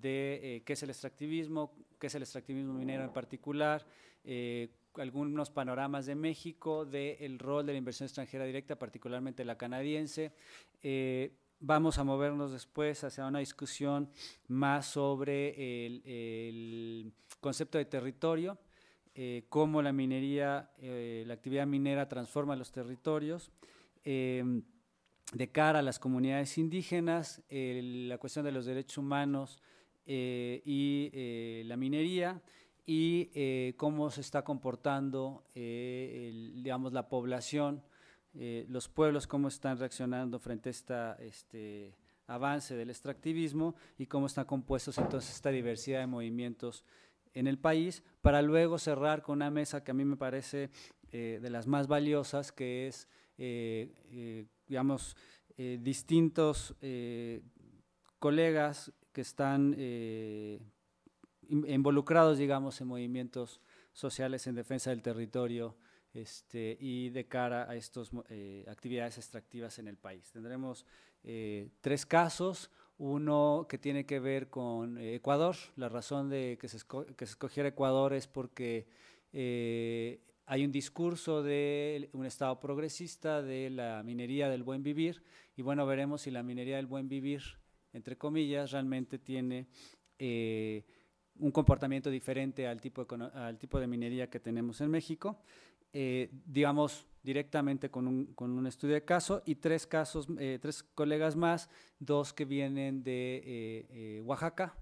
de eh, qué es el extractivismo, qué es el extractivismo minero en particular, eh, algunos panoramas de México, del rol de la inversión extranjera directa, particularmente la canadiense. Eh, vamos a movernos después hacia una discusión más sobre el, concepto de territorio, cómo la minería, la actividad minera transforma los territorios em, de cara a las comunidades indígenas, la cuestión de los derechos humanos eh, y eh, la minería y eh, cómo se está comportando digamos, la población, los pueblos, cómo están reaccionando frente a Este, avance del extractivismo y cómo están compuestos entonces esta diversidad de movimientos en el país, para luego cerrar con una mesa que a mí me parece de las más valiosas, que es, digamos, distintos colegas que están eh, involucrados, digamos, en movimientos sociales en defensa del territorio este, y de cara a estas eh, actividades extractivas en el país. Tendremos eh, tres casos, uno que tiene que ver con Ecuador, la razón de que se escogiera Ecuador es porque hay un discurso de un Estado progresista de la minería del buen vivir y bueno, veremos si la minería del buen vivir entre comillas, realmente tiene eh, un comportamiento diferente al tipo, de, al tipo de minería que tenemos en México. Eh, digamos, directamente con un, con un, estudio de caso y tres casos, eh, tres colegas más, dos que vienen de Oaxaca,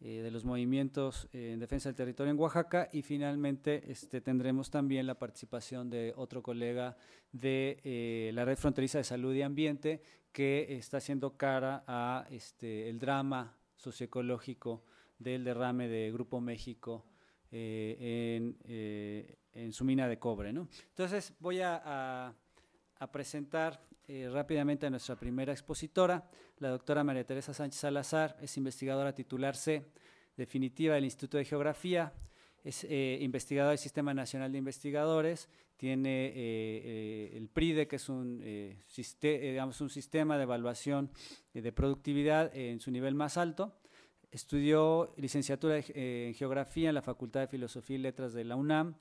eh, de los movimientos eh, en defensa del territorio en Oaxaca y finalmente este, tendremos también la participación de otro colega de eh, la Red Fronteriza de Salud y Ambiente que está haciendo cara a este, el drama socioecológico del derrame de Grupo México en, su mina de cobre. ¿no? Entonces voy a, a presentar eh, rápidamente a nuestra primera expositora, la doctora María Teresa Sánchez Salazar, es investigadora titular C, definitiva del Instituto de Geografía, es eh, investigadora del Sistema Nacional de Investigadores, tiene eh, el PRIDE, que es un, sistema, de evaluación de productividad en su nivel más alto, Estudió licenciatura en Geografía en la Facultad de Filosofía y Letras de la UNAM,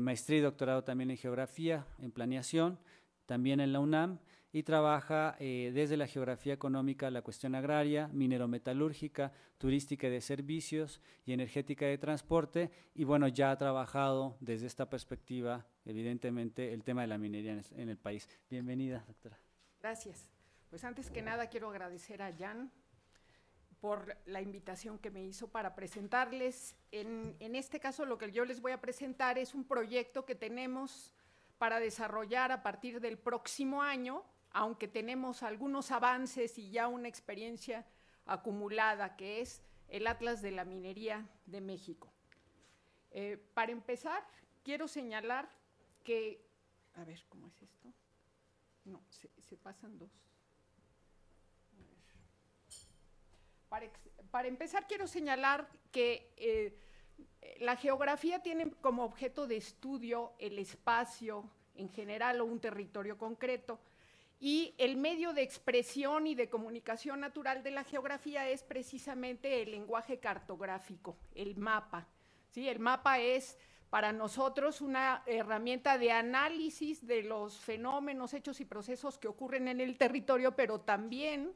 maestría y doctorado también en Geografía, en Planeación, también en la UNAM, y trabaja eh, desde la geografía económica la cuestión agraria, minero-metalúrgica, turística de servicios y energética de transporte. Y bueno, ya ha trabajado desde esta perspectiva, evidentemente, el tema de la minería en, el país. Bienvenida, doctora. Gracias. Pues antes que nada quiero agradecer a Jan por la invitación que me hizo para presentarles. En, en, este caso lo que yo les voy a presentar es un proyecto que tenemos para desarrollar a partir del próximo año aunque tenemos algunos avances y ya una experiencia acumulada, que es el Atlas de la Minería de México. Eh, para empezar, quiero señalar que, a ver, ¿cómo es esto? No, se, pasan dos. Para, para, empezar, quiero señalar que eh, la geografía tiene como objeto de estudio el espacio en general o un territorio concreto y el medio de expresión y de comunicación natural de la geografía es precisamente el lenguaje cartográfico, el mapa. ¿sí? El mapa es para nosotros una herramienta de análisis de los fenómenos, hechos y procesos que ocurren en el territorio, pero también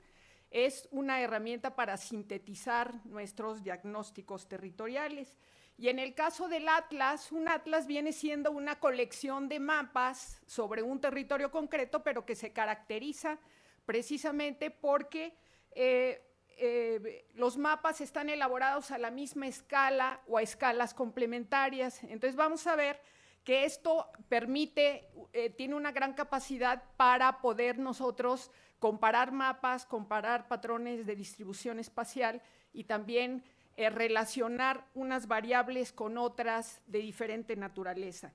es una herramienta para sintetizar nuestros diagnósticos territoriales. Y en el caso del atlas, un atlas viene siendo una colección de mapas sobre un territorio concreto, pero que se caracteriza precisamente porque eh, eh, los mapas están elaborados a la misma escala o a escalas complementarias. Entonces vamos a ver que esto permite, eh, tiene una gran capacidad para poder nosotros comparar mapas, comparar patrones de distribución espacial y también eh, relacionar unas variables con otras de diferente naturaleza.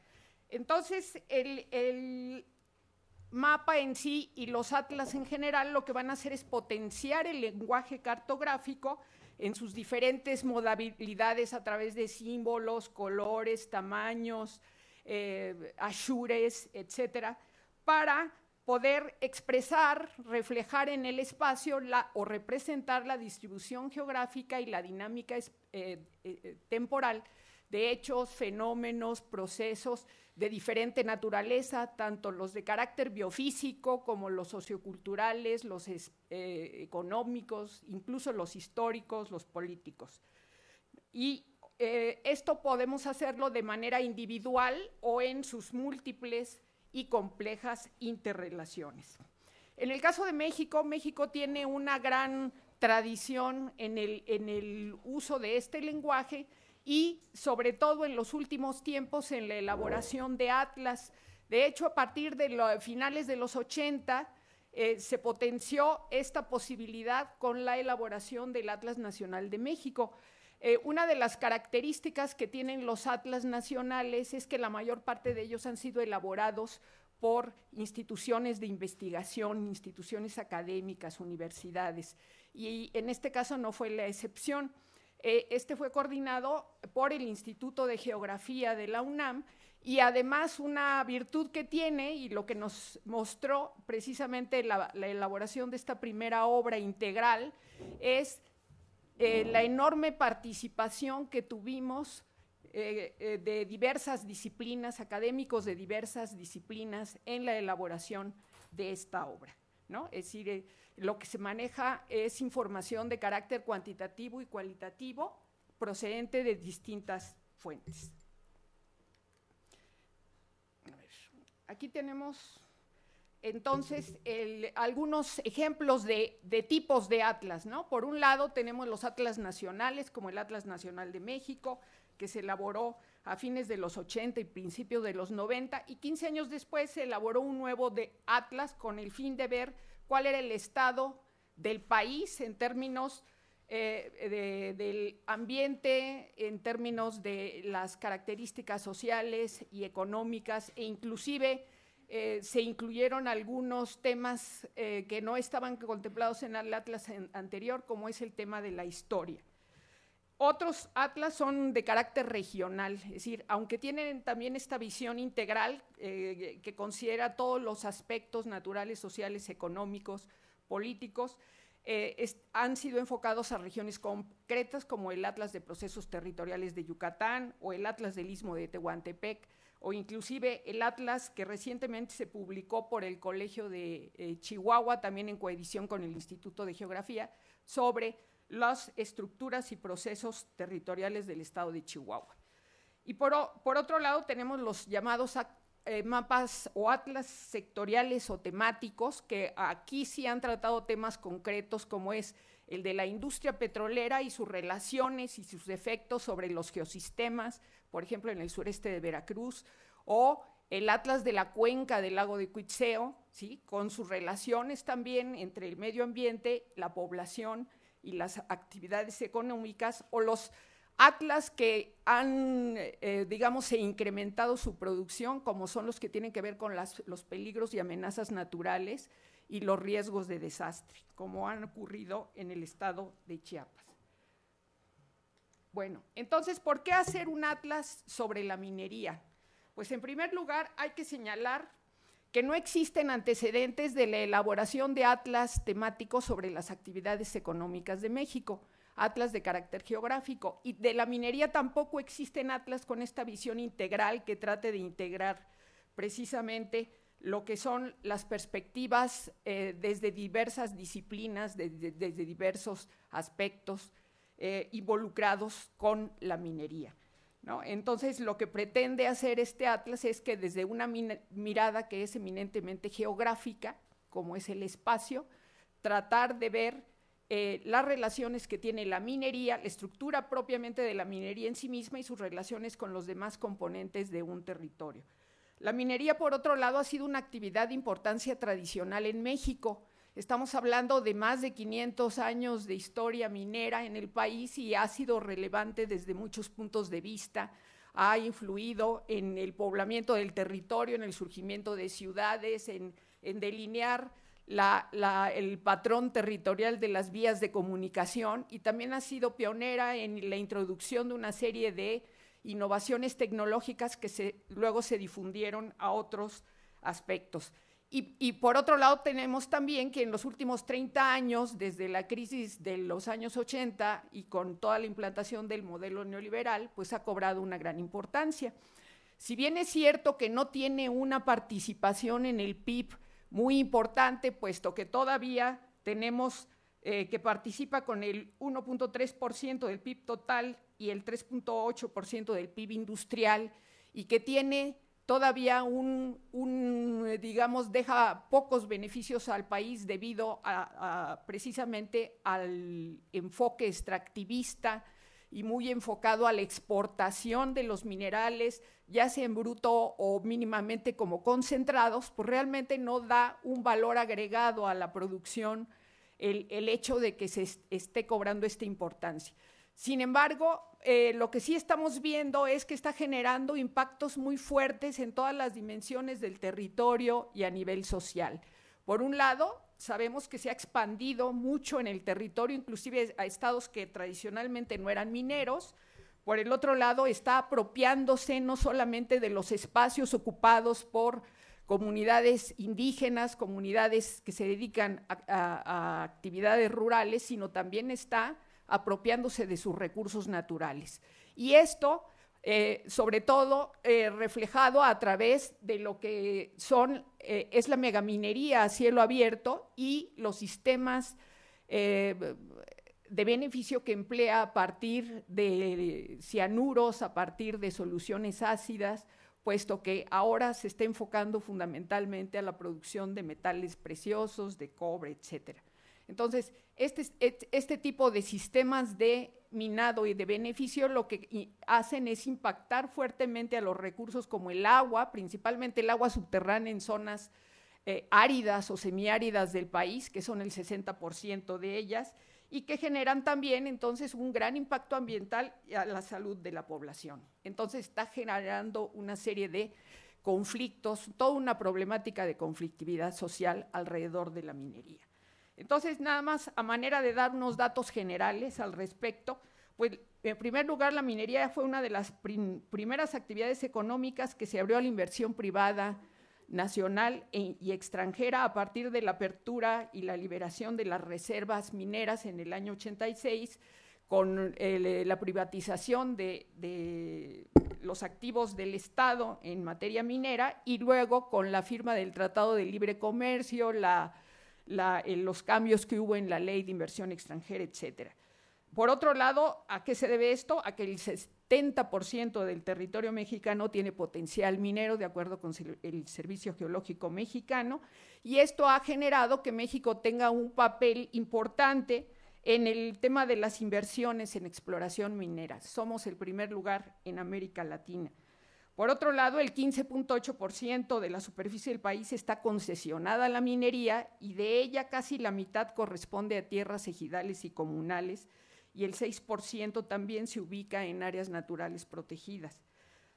Entonces, el, mapa en sí y los atlas en general lo que van a hacer es potenciar el lenguaje cartográfico en sus diferentes modalidades a través de símbolos, colores, tamaños, eh, ashures, etcétera, para poder expresar, reflejar en el espacio o representar la distribución geográfica y la dinámica eh, eh, eh, temporal de hechos, fenómenos, procesos de diferente naturaleza, tanto los de carácter biofísico como los socioculturales, los económicos, incluso los históricos, los políticos. Y esto podemos hacerlo de manera individual o en sus múltiples y complejas interrelaciones. En el caso de México, México tiene una gran tradición en el, en el uso de este lenguaje y sobre todo en los últimos tiempos en la elaboración de atlas. De hecho, a partir de los finales de los 80 eh, se potenció esta posibilidad con la elaboración del Atlas Nacional de México. Eh, una de las características que tienen los atlas nacionales es que la mayor parte de ellos han sido elaborados por instituciones de investigación, instituciones académicas, universidades. Y en este caso no fue la excepción. Eh, este fue coordinado por el Instituto de Geografía de la UNAM y además una virtud que tiene y lo que nos mostró precisamente la elaboración de esta primera obra integral es eh, la enorme participación que tuvimos eh, eh, de diversas disciplinas, académicos de diversas disciplinas en la elaboración de esta obra. ¿no? Es decir, lo que se maneja es información de carácter cuantitativo y cualitativo procedente de distintas fuentes. Aquí tenemos entonces, algunos ejemplos de, tipos de atlas, ¿no? Por un lado tenemos los atlas nacionales, como el Atlas Nacional de México, que se elaboró a fines de los 80 y principios de los 90, y 15 años después se elaboró un nuevo de atlas con el fin de ver cuál era el estado del país en términos eh, del ambiente, en términos de las características sociales y económicas, e inclusive eh, se incluyeron algunos temas eh, que no estaban contemplados en el atlas anterior, como es el tema de la historia. Otros atlas son de carácter regional, es decir, aunque tienen también esta visión integral eh, que considera todos los aspectos naturales, sociales, económicos, políticos, han sido enfocados a regiones concretas como el Atlas de Procesos Territoriales de Yucatán o el Atlas del Istmo de Tehuantepec, o inclusive el Atlas que recientemente se publicó por el Colegio de eh, Chihuahua, también en coedición con el Instituto de Geografía, sobre las estructuras y procesos territoriales del estado de Chihuahua. Y por, otro lado tenemos los llamados eh, mapas o atlas sectoriales o temáticos, que aquí sí han tratado temas concretos como es el de la industria petrolera y sus relaciones y sus efectos sobre los geosistemas, por ejemplo, en el sureste de Veracruz, o el Atlas de la Cuenca del lago de Cuitzeo, ¿sí? con sus relaciones también entre el medio ambiente, la población y las actividades económicas, o los atlas que han, eh, digamos, e incrementado su producción, como son los que tienen que ver con los peligros y amenazas naturales y los riesgos de desastre, como han ocurrido en el estado de Chiapas. Bueno, entonces, ¿por qué hacer un atlas sobre la minería? Pues en primer lugar hay que señalar que no existen antecedentes de la elaboración de atlas temáticos sobre las actividades económicas de México, atlas de carácter geográfico, y de la minería tampoco existen atlas con esta visión integral que trate de integrar precisamente lo que son las perspectivas eh, desde diversas disciplinas, desde diversos aspectos eh, involucrados con la minería. Entonces, lo que pretende hacer este atlas es que desde una mirada que es eminentemente geográfica, como es el espacio, tratar de ver eh, las relaciones que tiene la minería, la estructura propiamente de la minería en sí misma y sus relaciones con los demás componentes de un territorio. La minería, por otro lado, ha sido una actividad de importancia tradicional en México Estamos hablando de más de 500 años de historia minera en el país y ha sido relevante desde muchos puntos de vista. Ha influido en el poblamiento del territorio, en el surgimiento de ciudades, en, delinear el patrón territorial de las vías de comunicación y también ha sido pionera en la introducción de una serie de innovaciones tecnológicas que luego se difundieron a otros aspectos. Y, por otro lado tenemos también que en los últimos 30 años, desde la crisis de los años 80 y con toda la implantación del modelo neoliberal, pues ha cobrado una gran importancia. Si bien es cierto que no tiene una participación en el PIB muy importante, puesto que todavía tenemos eh, que participa con el 1.3% del PIB total y el 3.8% del PIB industrial y que tiene todavía un, eh, digamos, deja pocos beneficios al país debido precisamente al enfoque extractivista y muy enfocado a la exportación de los minerales, ya sea en bruto o mínimamente como concentrados, pues realmente no da un valor agregado a la producción el, el hecho de que se esté cobrando esta importancia. Sin embargo, eh, lo que sí estamos viendo es que está generando impactos muy fuertes en todas las dimensiones del territorio y a nivel social. Por un lado, sabemos que se ha expandido mucho en el territorio, inclusive a estados que tradicionalmente no eran mineros. Por el otro lado, está apropiándose no solamente de los espacios ocupados por comunidades indígenas, comunidades que se dedican a actividades rurales, sino también está apropiándose de sus recursos naturales. Y esto, eh, sobre todo, eh, reflejado a través de lo que son, eh, es la megaminería a cielo abierto y los sistemas de beneficio que emplea a partir de cianuros, a partir de soluciones ácidas, puesto que ahora se está enfocando fundamentalmente a la producción de metales preciosos, de cobre, etcétera. Entonces, este, este, este, tipo de sistemas de minado y de beneficio lo que hacen es impactar fuertemente a los recursos como el agua, principalmente el agua subterránea en zonas eh, áridas o semiáridas del país, que son el 60% de ellas, y que generan también entonces un gran impacto ambiental a la salud de la población. Entonces está generando una serie de conflictos, toda una problemática de conflictividad social alrededor de la minería. Entonces, nada más a manera de dar unos datos generales al respecto, pues en primer lugar la minería fue una de las primeras actividades económicas que se abrió a la inversión privada nacional e-, y extranjera a partir de la apertura y la liberación de las reservas mineras en el año 86 con eh, la privatización de, de, los activos del Estado en materia minera y luego con la firma del Tratado de Libre Comercio, la eh, los cambios que hubo en la ley de inversión extranjera, etcétera. Por otro lado, ¿a qué se debe esto? A que el 70% del territorio mexicano tiene potencial minero, de acuerdo con el Servicio Geológico Mexicano, y esto ha generado que México tenga un papel importante en el tema de las inversiones en exploración minera. Somos el primer lugar en América Latina. Por otro lado, el 15.8% de la superficie del país está concesionada a la minería y de ella casi la mitad corresponde a tierras ejidales y comunales y el 6% también se ubica en áreas naturales protegidas.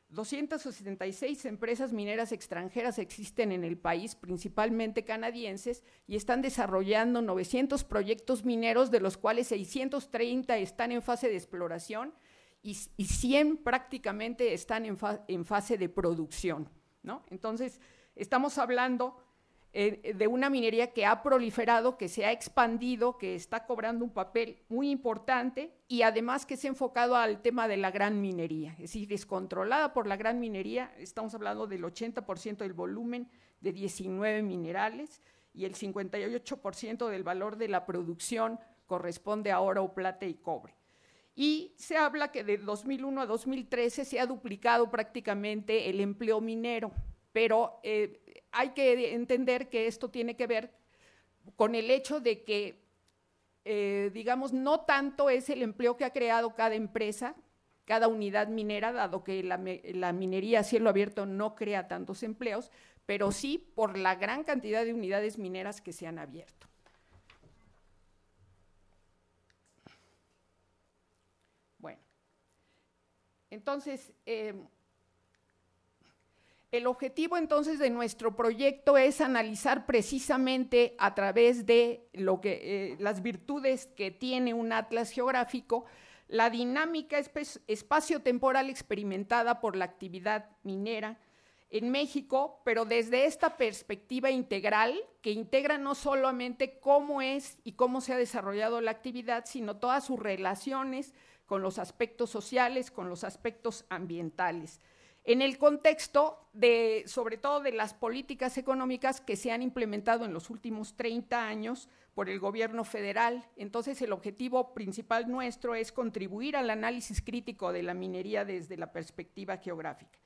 276 empresas mineras extranjeras existen en el país, principalmente canadienses, y están desarrollando 900 proyectos mineros, de los cuales 630 están en fase de exploración y, 100 prácticamente están en, fase de producción. ¿no? Entonces, estamos hablando eh, de una minería que ha proliferado, que se ha expandido, que está cobrando un papel muy importante y además que se ha enfocado al tema de la gran minería, es decir, descontrolada por la gran minería, estamos hablando del 80% del volumen de 19 minerales y el 58% del valor de la producción corresponde a oro, plata y cobre y se habla que de 2001 a 2013 se ha duplicado prácticamente el empleo minero, pero eh, hay que entender que esto tiene que ver con el hecho de que, eh, digamos, no tanto es el empleo que ha creado cada empresa, cada unidad minera, dado que la, la minería a cielo abierto no crea tantos empleos, pero sí por la gran cantidad de unidades mineras que se han abierto. Entonces, em, el objetivo entonces de nuestro proyecto es analizar precisamente a través de eh, las virtudes que tiene un atlas geográfico, la dinámica espacio-temporal experimentada por la actividad minera en México, pero desde esta perspectiva integral que integra no solamente cómo es y cómo se ha desarrollado la actividad, sino todas sus relaciones, con los aspectos sociales, con los aspectos ambientales en el contexto de, sobre todo, de las políticas económicas que se han implementado en los últimos 30 años por el gobierno federal. Entonces, el objetivo principal nuestro es contribuir al análisis crítico de la minería desde la perspectiva geográfica.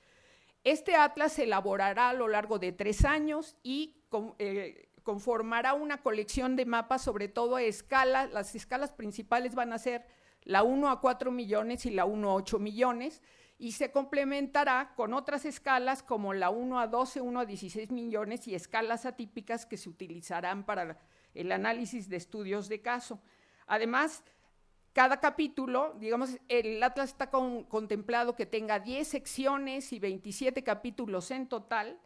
Este atlas se elaborará a lo largo de tres años y eh, conformará una colección de mapas, sobre todo a escala. Las escalas principales van a ser la 1 a 4 millones y la 1 a 8 millones, y se complementará con otras escalas como la 1 a 12, 1 a 16 millones y escalas atípicas que se utilizarán para el análisis de estudios de caso. Además, cada capítulo, digamos, el Atlas está contemplado que tenga 10 secciones y 27 capítulos en total,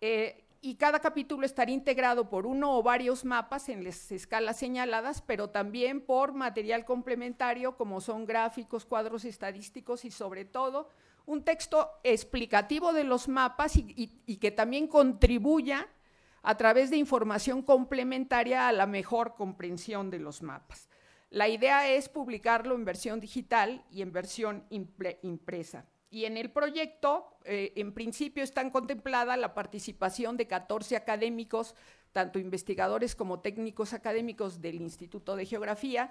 eh, y cada capítulo estará integrado por uno o varios mapas en las escalas señaladas, pero también por material complementario como son gráficos, cuadros estadísticos y sobre todo un texto explicativo de los mapas y, que también contribuya a través de información complementaria a la mejor comprensión de los mapas. La idea es publicarlo en versión digital y en versión impresa. Y en el proyecto, eh, en principio, están contemplada la participación de 14 académicos, tanto investigadores como técnicos académicos del Instituto de Geografía,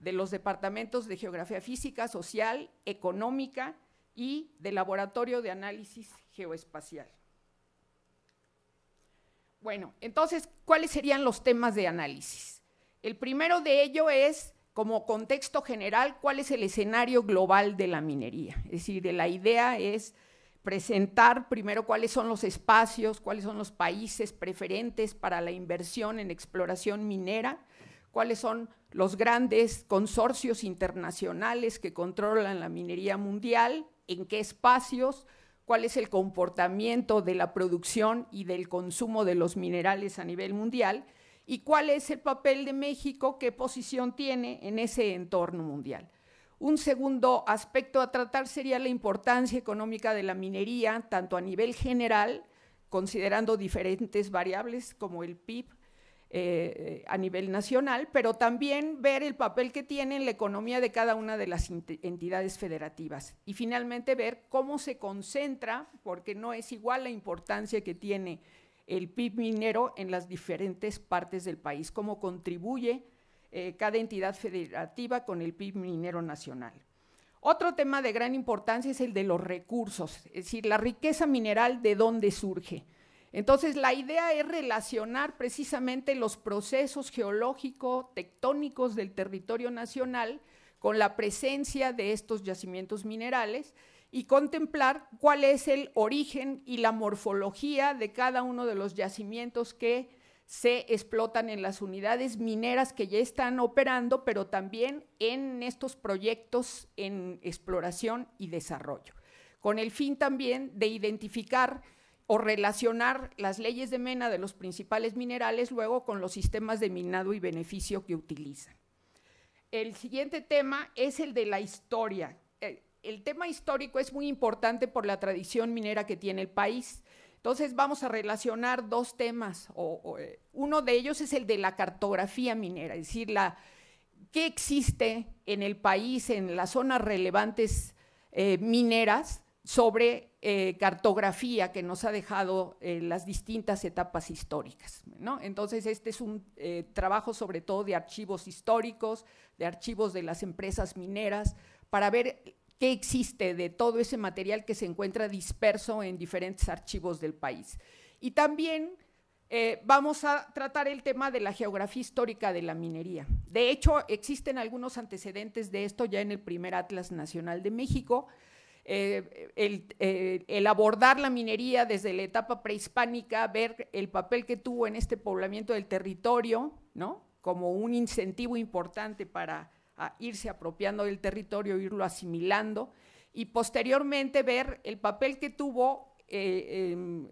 de los departamentos de Geografía Física, Social, Económica y del Laboratorio de Análisis Geoespacial. Bueno, entonces, ¿cuáles serían los temas de análisis? El primero de ello es como contexto general cuál es el escenario global de la minería. Es decir, la idea es presentar primero cuáles son los espacios, cuáles son los países preferentes para la inversión en exploración minera, cuáles son los grandes consorcios internacionales que controlan la minería mundial, en qué espacios, cuál es el comportamiento de la producción y del consumo de los minerales a nivel mundial y cuál es el papel de México, qué posición tiene en ese entorno mundial. Un segundo aspecto a tratar sería la importancia económica de la minería, tanto a nivel general, considerando diferentes variables como el PIB eh, a nivel nacional, pero también ver el papel que tiene en la economía de cada una de las entidades federativas. Y finalmente ver cómo se concentra, porque no es igual la importancia que tiene el PIB minero en las diferentes partes del país, cómo contribuye eh, cada entidad federativa con el PIB minero nacional. Otro tema de gran importancia es el de los recursos, es decir, la riqueza mineral de dónde surge. Entonces, la idea es relacionar precisamente los procesos geológico-tectónicos del territorio nacional con la presencia de estos yacimientos minerales y contemplar cuál es el origen y la morfología de cada uno de los yacimientos que se explotan en las unidades mineras que ya están operando, pero también en estos proyectos en exploración y desarrollo, con el fin también de identificar o relacionar las leyes de mena de los principales minerales luego con los sistemas de minado y beneficio que utilizan. El siguiente tema es el de la historia, el tema histórico es muy importante por la tradición minera que tiene el país. Entonces vamos a relacionar dos temas. O, eh, uno de ellos es el de la cartografía minera, es decir, la, qué existe en el país, en las zonas relevantes eh, mineras, sobre eh, cartografía que nos ha dejado las distintas etapas históricas. ¿no? Entonces, este es un trabajo sobre todo de archivos históricos, de archivos de las empresas mineras, para ver qué existe de todo ese material que se encuentra disperso en diferentes archivos del país. Y también eh, vamos a tratar el tema de la geografía histórica de la minería. De hecho, existen algunos antecedentes de esto ya en el primer Atlas Nacional de México. Eh, el, eh, el, abordar la minería desde la etapa prehispánica, ver el papel que tuvo en este poblamiento del territorio, ¿no? como un incentivo importante para a irse apropiando del territorio, irlo asimilando y posteriormente ver el papel que tuvo, eh, em,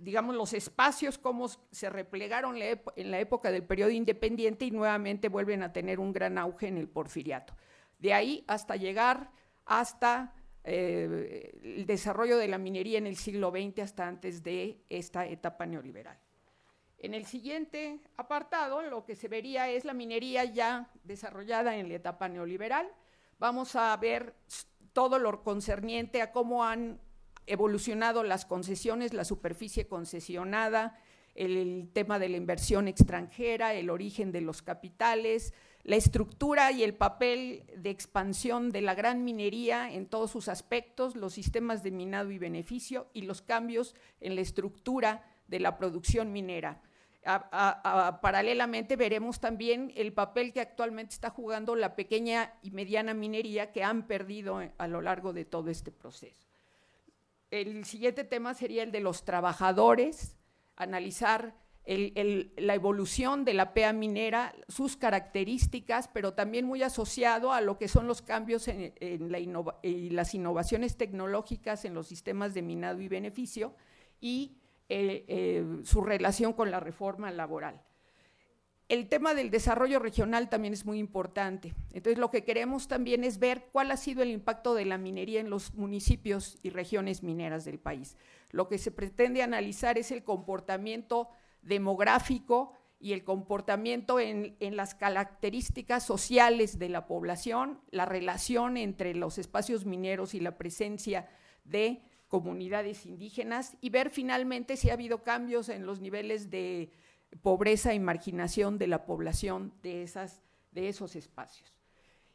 digamos, los espacios, cómo se replegaron en la época del periodo independiente y nuevamente vuelven a tener un gran auge en el porfiriato. De ahí hasta llegar hasta eh, el desarrollo de la minería en el siglo XX, hasta antes de esta etapa neoliberal. En el siguiente apartado, lo que se vería es la minería ya desarrollada en la etapa neoliberal. Vamos a ver todo lo concerniente a cómo han evolucionado las concesiones, la superficie concesionada, el tema de la inversión extranjera, el origen de los capitales, la estructura y el papel de expansión de la gran minería en todos sus aspectos, los sistemas de minado y beneficio y los cambios en la estructura de la producción minera paralelamente veremos también el papel que actualmente está jugando la pequeña y mediana minería que han perdido eh, a lo largo de todo este proceso. El siguiente tema sería el de los trabajadores, analizar la evolución de la PEA minera, sus características, pero también muy asociado a lo que son los cambios en, y las innovaciones tecnológicas en los sistemas de minado y beneficio y eh, eh, su relación con la reforma laboral. El tema del desarrollo regional también es muy importante. Entonces, lo que queremos también es ver cuál ha sido el impacto de la minería en los municipios y regiones mineras del país. Lo que se pretende analizar es el comportamiento demográfico y el comportamiento en, las características sociales de la población, la relación entre los espacios mineros y la presencia de comunidades indígenas y ver finalmente si ha habido cambios en los niveles de pobreza y marginación de la población de, esas, de esos espacios.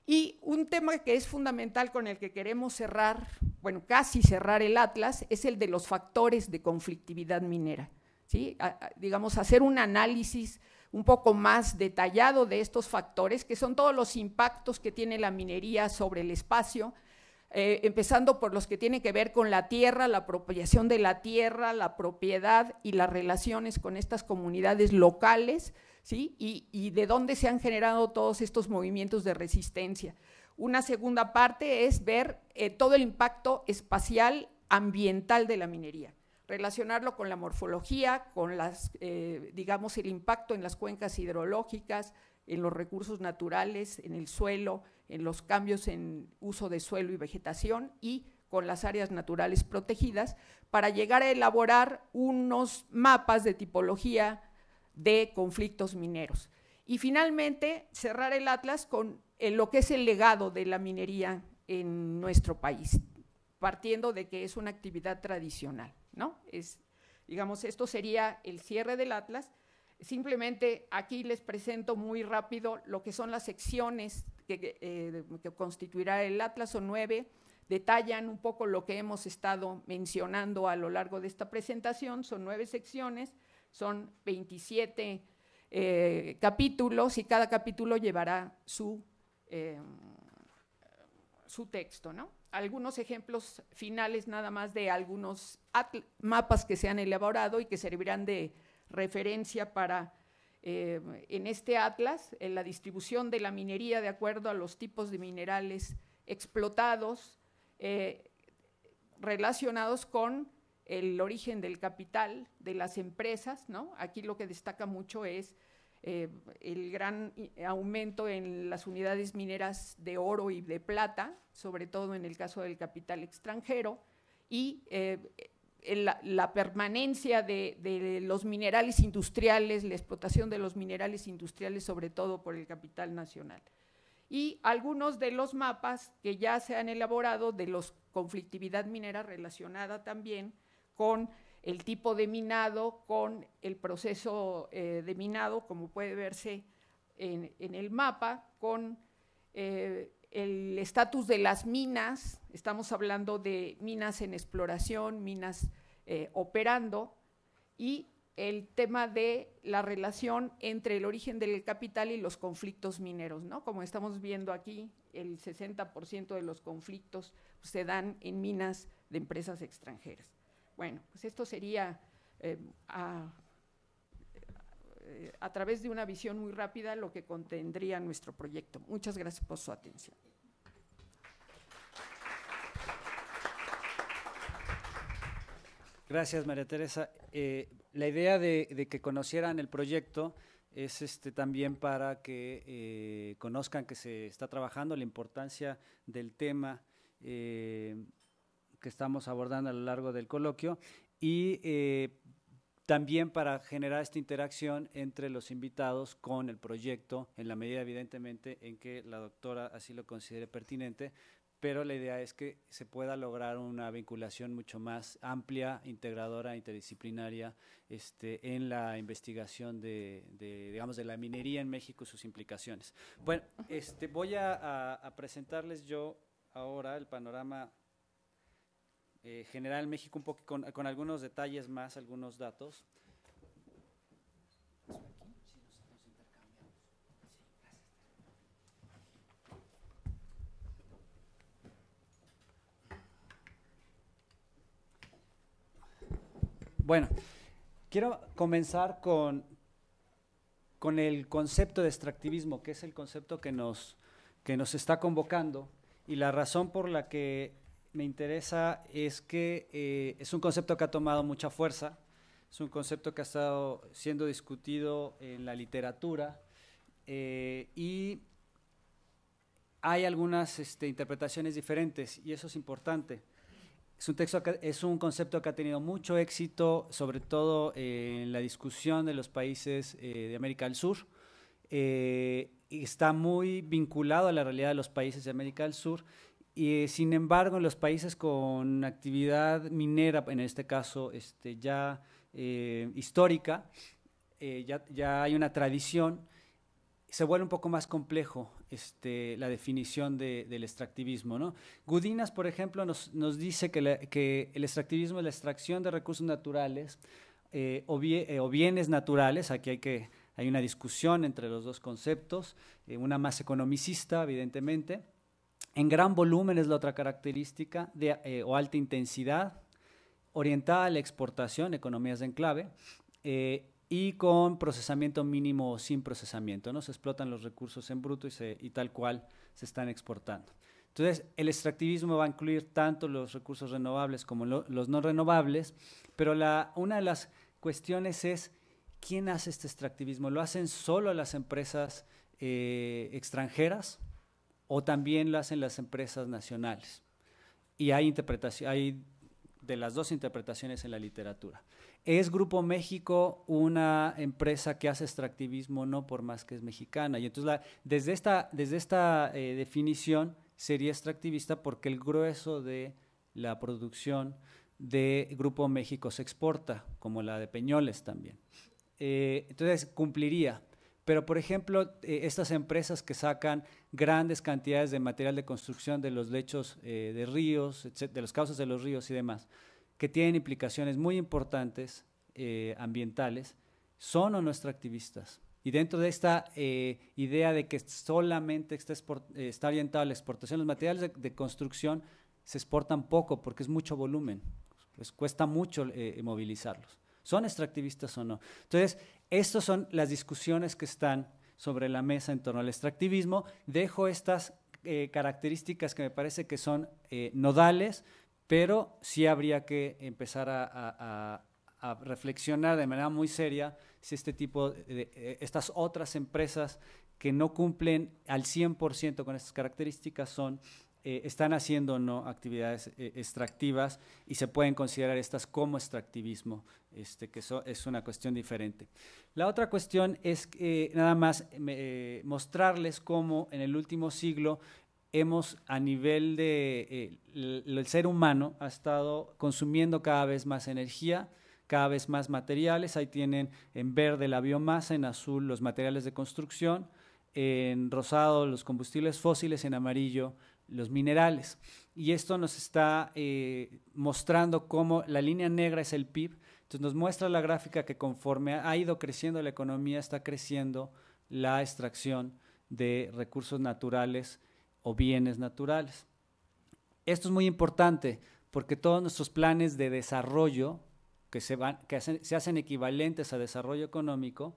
Y un tema que es fundamental con el que queremos cerrar, bueno, casi cerrar el atlas, es el de los factores de conflictividad minera. ¿sí? digamos, hacer un análisis un poco más detallado de estos factores, que son todos los impactos que tiene la minería sobre el espacio, eh, empezando por los que tienen que ver con la tierra, la apropiación de la tierra, la propiedad y las relaciones con estas comunidades locales, ¿sí? Y, de dónde se han generado todos estos movimientos de resistencia. Una segunda parte es ver eh, todo el impacto espacial ambiental de la minería relacionarlo con la morfología, con las, eh, digamos, el impacto en las cuencas hidrológicas, en los recursos naturales, en el suelo, en los cambios en uso de suelo y vegetación y con las áreas naturales protegidas para llegar a elaborar unos mapas de tipología de conflictos mineros. Y finalmente, cerrar el atlas con lo que es el legado de la minería en nuestro país, partiendo de que es una actividad tradicional, ¿no? Es, digamos, esto sería el cierre del atlas. Simplemente aquí les presento muy rápido lo que son las secciones eh, que, constituirá el Atlas o nueve detallan un poco lo que hemos estado mencionando a lo largo de esta presentación. Son nueve secciones, son 27 eh, capítulos y cada capítulo llevará su, em, su texto. Algunos ejemplos finales nada más de algunos mapas que se han elaborado y que servirán de referencia para eh, en este atlas, en la distribución de la minería de acuerdo a los tipos de minerales explotados eh, relacionados con el origen del capital de las empresas, ¿no? Aquí lo que destaca mucho es eh, el gran aumento en las unidades mineras de oro y de plata, sobre todo en el caso del capital extranjero, y la, permanencia de, los minerales industriales, la explotación de los minerales industriales, sobre todo por el capital nacional. Y algunos de los mapas que ya se han elaborado de la conflictividad minera relacionada también con el tipo de minado, con el proceso eh, de minado, como puede verse en, el mapa, con eh, el estatus de las minas, estamos hablando de minas en exploración, minas eh, operando, y el tema de la relación entre el origen del capital y los conflictos mineros, ¿no? Como estamos viendo aquí, el 60% de los conflictos se dan en minas de empresas extranjeras. Bueno, pues esto sería eh, a eh, a través de una visión muy rápida lo que contendría nuestro proyecto. Muchas gracias por su atención. Gracias, María Teresa. Eh, la idea de, que conocieran el proyecto es este, también para que eh, conozcan que se está trabajando la importancia del tema que estamos abordando a lo largo del coloquio y también para generar esta interacción entre los invitados con el proyecto, en la medida evidentemente en que la doctora así lo considere pertinente, pero la idea es que se pueda lograr una vinculación mucho más amplia, integradora, interdisciplinaria este, en la investigación de, digamos, de la minería en México y sus implicaciones. Bueno, este, voy a presentarles yo ahora el panorama eh, general México, un poco con, con, algunos detalles más, algunos datos. Bueno, quiero comenzar con, con el concepto de extractivismo, que es el concepto que nos, que nos está convocando y la razón por la que me interesa es que eh, es un concepto que ha tomado mucha fuerza, es un concepto que ha estado siendo discutido en la literatura eh, y hay algunas este, interpretaciones diferentes y eso es importante. Es un, texto es un concepto que ha tenido mucho éxito, sobre todo eh, en la discusión de los países de América del Sur. y está muy vinculado a la realidad de los países de América del Sur y sin embargo, en los países con actividad minera, en este caso este, ya eh, histórica, eh, ya, hay una tradición, se vuelve un poco más complejo este, la definición del extractivismo. ¿no? Gudinas, por ejemplo, nos, dice que, el extractivismo es la extracción de recursos naturales eh, o, bienes naturales, aquí hay que... Hay una discusión entre los dos conceptos, una más economicista, evidentemente, en gran volumen es la otra característica eh, o alta intensidad, orientada a la exportación, economías de enclave, eh, y con procesamiento mínimo o sin procesamiento. ¿no? Se explotan los recursos en bruto y, tal cual se están exportando. Entonces, el extractivismo va a incluir tanto los recursos renovables como los no renovables, pero una de las cuestiones es quién hace este extractivismo. ¿Lo hacen solo las empresas eh, extranjeras? o también lo hacen las empresas nacionales. Y hay, interpretación, hay de las dos interpretaciones en la literatura. ¿Es Grupo México una empresa que hace extractivismo? No, por más que es mexicana. Y entonces la, desde esta, desde esta eh, definición sería extractivista porque el grueso de la producción de Grupo México se exporta, como la de Peñoles también. Eh, entonces cumpliría, pero, por ejemplo, eh, estas empresas que sacan grandes cantidades de material de construcción de los lechos eh, de ríos, de los cauces de los ríos y demás, que tienen implicaciones muy importantes eh, ambientales, son o no extractivistas. Y dentro de esta idea de que solamente está, ambiental orientada a la exportación, los materiales de, de, construcción se exportan poco porque es mucho volumen, pues cuesta mucho movilizarlos. ¿Son extractivistas o no? Entonces, estas son las discusiones que están sobre la mesa en torno al extractivismo. Dejo estas eh, características que me parece que son eh, nodales, pero sí habría que empezar a, reflexionar de manera muy seria si este tipo, de, eh, estas otras empresas que no cumplen al 100% con estas características son eh, están haciendo o no actividades eh, extractivas y se pueden considerar estas como extractivismo, este, que es una cuestión diferente. La otra cuestión es eh, nada más mostrarles cómo en el último siglo hemos a nivel de el ser humano ha estado consumiendo cada vez más energía, cada vez más materiales. Ahí tienen en verde la biomasa, en azul los materiales de construcción, en rosado los combustibles fósiles, en amarillo los minerales. Y esto nos está eh, mostrando cómo la línea negra es el PIB. Entonces nos muestra la gráfica que conforme ha ido creciendo la economía, está creciendo la extracción de recursos naturales o bienes naturales. Esto es muy importante porque todos nuestros planes de desarrollo que se, van, que se hacen equivalentes a desarrollo económico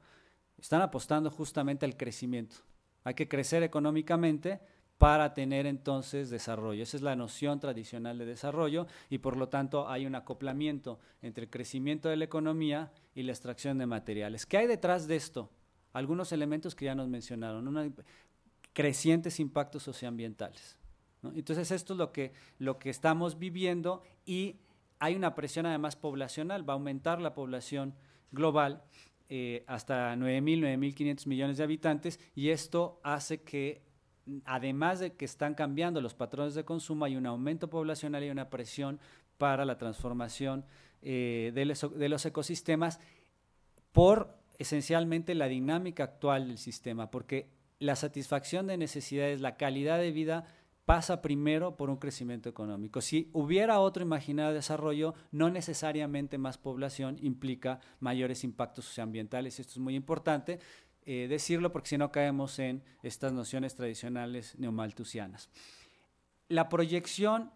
están apostando justamente al crecimiento. Hay que crecer económicamente para tener entonces desarrollo. Esa es la noción tradicional de desarrollo y por lo tanto hay un acoplamiento entre el crecimiento de la economía y la extracción de materiales. ¿Qué hay detrás de esto? Algunos elementos que ya nos mencionaron, crecientes impactos socioambientales. Entonces esto es lo que, lo que estamos viviendo y hay una presión además poblacional, va a aumentar la población global eh, hasta 9.000, 9.500 millones de habitantes y esto hace que además de que están cambiando los patrones de consumo, hay un aumento poblacional y una presión para la transformación eh, de, los ecosistemas por esencialmente la dinámica actual del sistema, porque la satisfacción de necesidades, la calidad de vida pasa primero por un crecimiento económico. Si hubiera otro imaginado desarrollo, no necesariamente más población implica mayores impactos socioambientales, esto es muy importante, eh, decirlo porque si no caemos en estas nociones tradicionales neomalthusianas. La proyección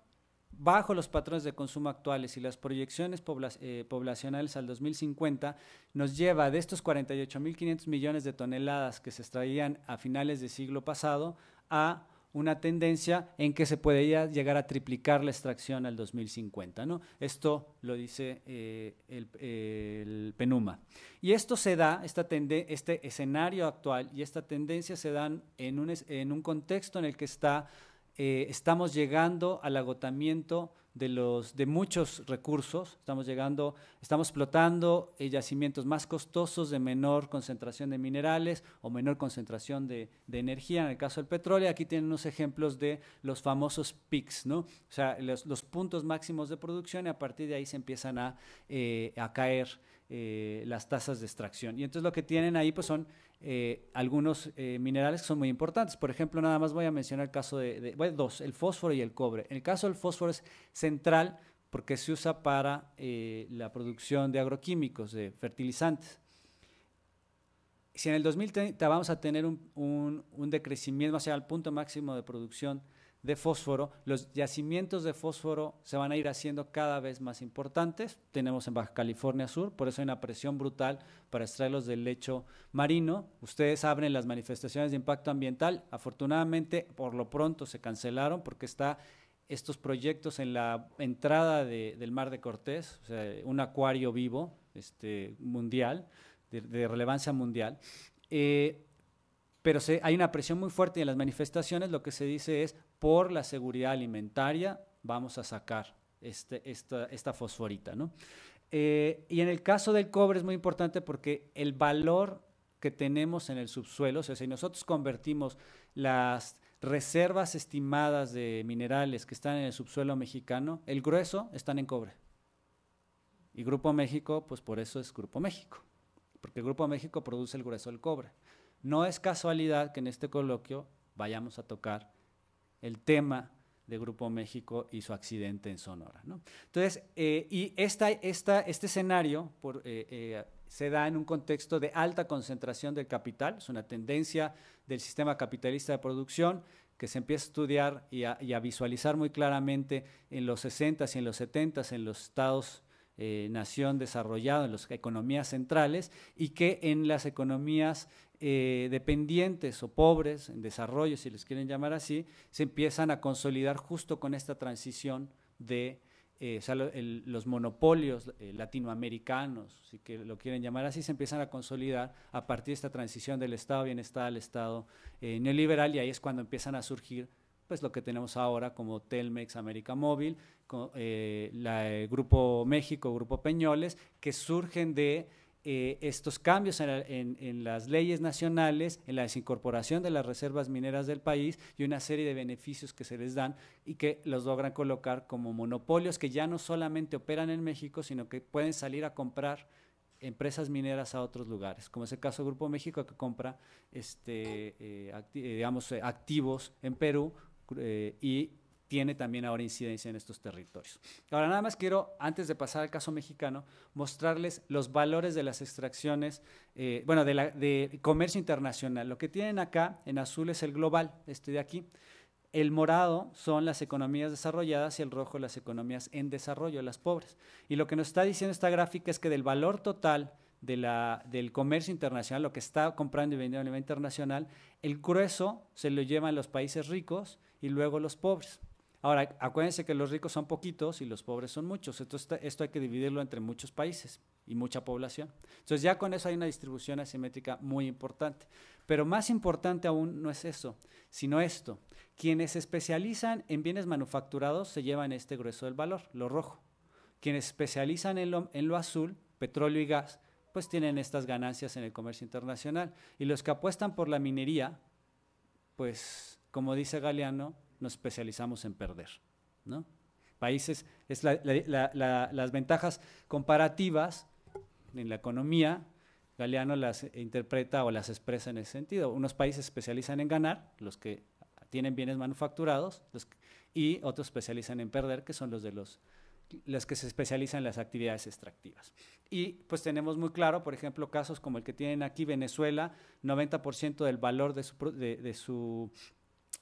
bajo los patrones de consumo actuales y las proyecciones eh, poblacionales al 2050 nos lleva de estos 48.500 millones de toneladas que se extraían a finales del siglo pasado a una tendencia en que se podría llegar a triplicar la extracción al 2050. ¿no? Esto lo dice eh, el, PENUMA. Y esto se da, esta este escenario actual y esta tendencia se dan en un, en un contexto en el que está, eh, estamos llegando al agotamiento de, los, de muchos recursos. Estamos llegando, estamos explotando eh, yacimientos más costosos de menor concentración de minerales o menor concentración de, energía. En el caso del petróleo, aquí tienen unos ejemplos de los famosos peaks, ¿no? O sea, los, puntos máximos de producción y a partir de ahí se empiezan a, eh, caer eh, las tasas de extracción. Y entonces lo que tienen ahí pues son eh, algunos eh, minerales que son muy importantes. Por ejemplo, nada más voy a mencionar el caso de, bueno, dos, el fósforo y el cobre. En el caso del fósforo es central porque se usa para eh, la producción de agroquímicos, de fertilizantes. Si en el 2030 vamos a tener un, decrecimiento hacia el punto máximo de producción de fósforo, los yacimientos de fósforo se van a ir haciendo cada vez más importantes. Tenemos en Baja California Sur, por eso hay una presión brutal para extraerlos del lecho marino. Ustedes abren las manifestaciones de impacto ambiental. Afortunadamente, por lo pronto se cancelaron porque está estos proyectos en la entrada del Mar de Cortés, un acuario vivo este, mundial, de, relevancia mundial. Eh, pero hay una presión muy fuerte en las manifestaciones lo que se dice es por la seguridad alimentaria vamos a sacar este, esta, fosforita. Eh, y en el caso del cobre es muy importante porque el valor que tenemos en el subsuelo, o sea, si nosotros convertimos las reservas estimadas de minerales que están en el subsuelo mexicano, el grueso están en cobre. Y Grupo México, pues por eso es Grupo México, porque Grupo México produce el grueso del cobre. No es casualidad que en este coloquio vayamos a tocar el tema de Grupo México y su accidente en Sonora. Entonces, eh, y este escenario eh, eh, se da en un contexto de alta concentración del capital, es una tendencia del sistema capitalista de producción que se empieza a estudiar y a, visualizar muy claramente en los 60s y en los 70s en los estados nación desarrollado en las economías centrales y que en las economías eh, dependientes o pobres, en desarrollo, si les quieren llamar así, se empiezan a consolidar justo con esta transición de eh, los monopolios eh, latinoamericanos, si que lo quieren llamar así, se empiezan a consolidar a partir de esta transición del Estado bienestar al Estado neoliberal y ahí es cuando empiezan a surgir pues lo que tenemos ahora como Telmex, América Móvil, Grupo México, Grupo Peñoles, que surgen de eh, estos cambios en, las leyes nacionales, en la desincorporación de las reservas mineras del país y una serie de beneficios que se les dan y que los logran colocar como monopolios que ya no solamente operan en México, sino que pueden salir a comprar empresas mineras a otros lugares, como es el caso del Grupo México que compra este, eh, eh, digamos, activos en Perú y tiene también ahora incidencia en estos territorios. Ahora, nada más quiero, antes de pasar al caso mexicano, mostrarles los valores de las extracciones, eh, bueno, de, comercio internacional. Lo que tienen acá en azul es el global, este de aquí. El morado son las economías desarrolladas y el rojo las economías en desarrollo, las pobres. Y lo que nos está diciendo esta gráfica es que del valor total del comercio internacional, lo que está comprando y vendiendo a nivel internacional, el grueso se lo llevan los países ricos y luego los pobres. Ahora, acuérdense que los ricos son poquitos y los pobres son muchos. Entonces, esto hay que dividirlo entre muchos países y mucha población. Entonces, ya con eso hay una distribución asimétrica muy importante. Pero más importante aún no es eso, sino esto. Quienes se especializan en bienes manufacturados se llevan este grueso del valor, lo rojo. Quienes especializan en lo, en lo azul, petróleo y gas, pues tienen estas ganancias en el comercio internacional. Y los que apuestan por la minería, pues, como dice Galeano, nos especializamos en perder. ¿no? Países, es las ventajas comparativas en la economía, Galeano las interpreta o las expresa en ese sentido. Unos países se especializan en ganar, los que tienen bienes manufacturados, y otros especializan en perder, que son los de los las que se especializan en las actividades extractivas. Y pues tenemos muy claro, por ejemplo, casos como el que tienen aquí Venezuela, 90% del valor de su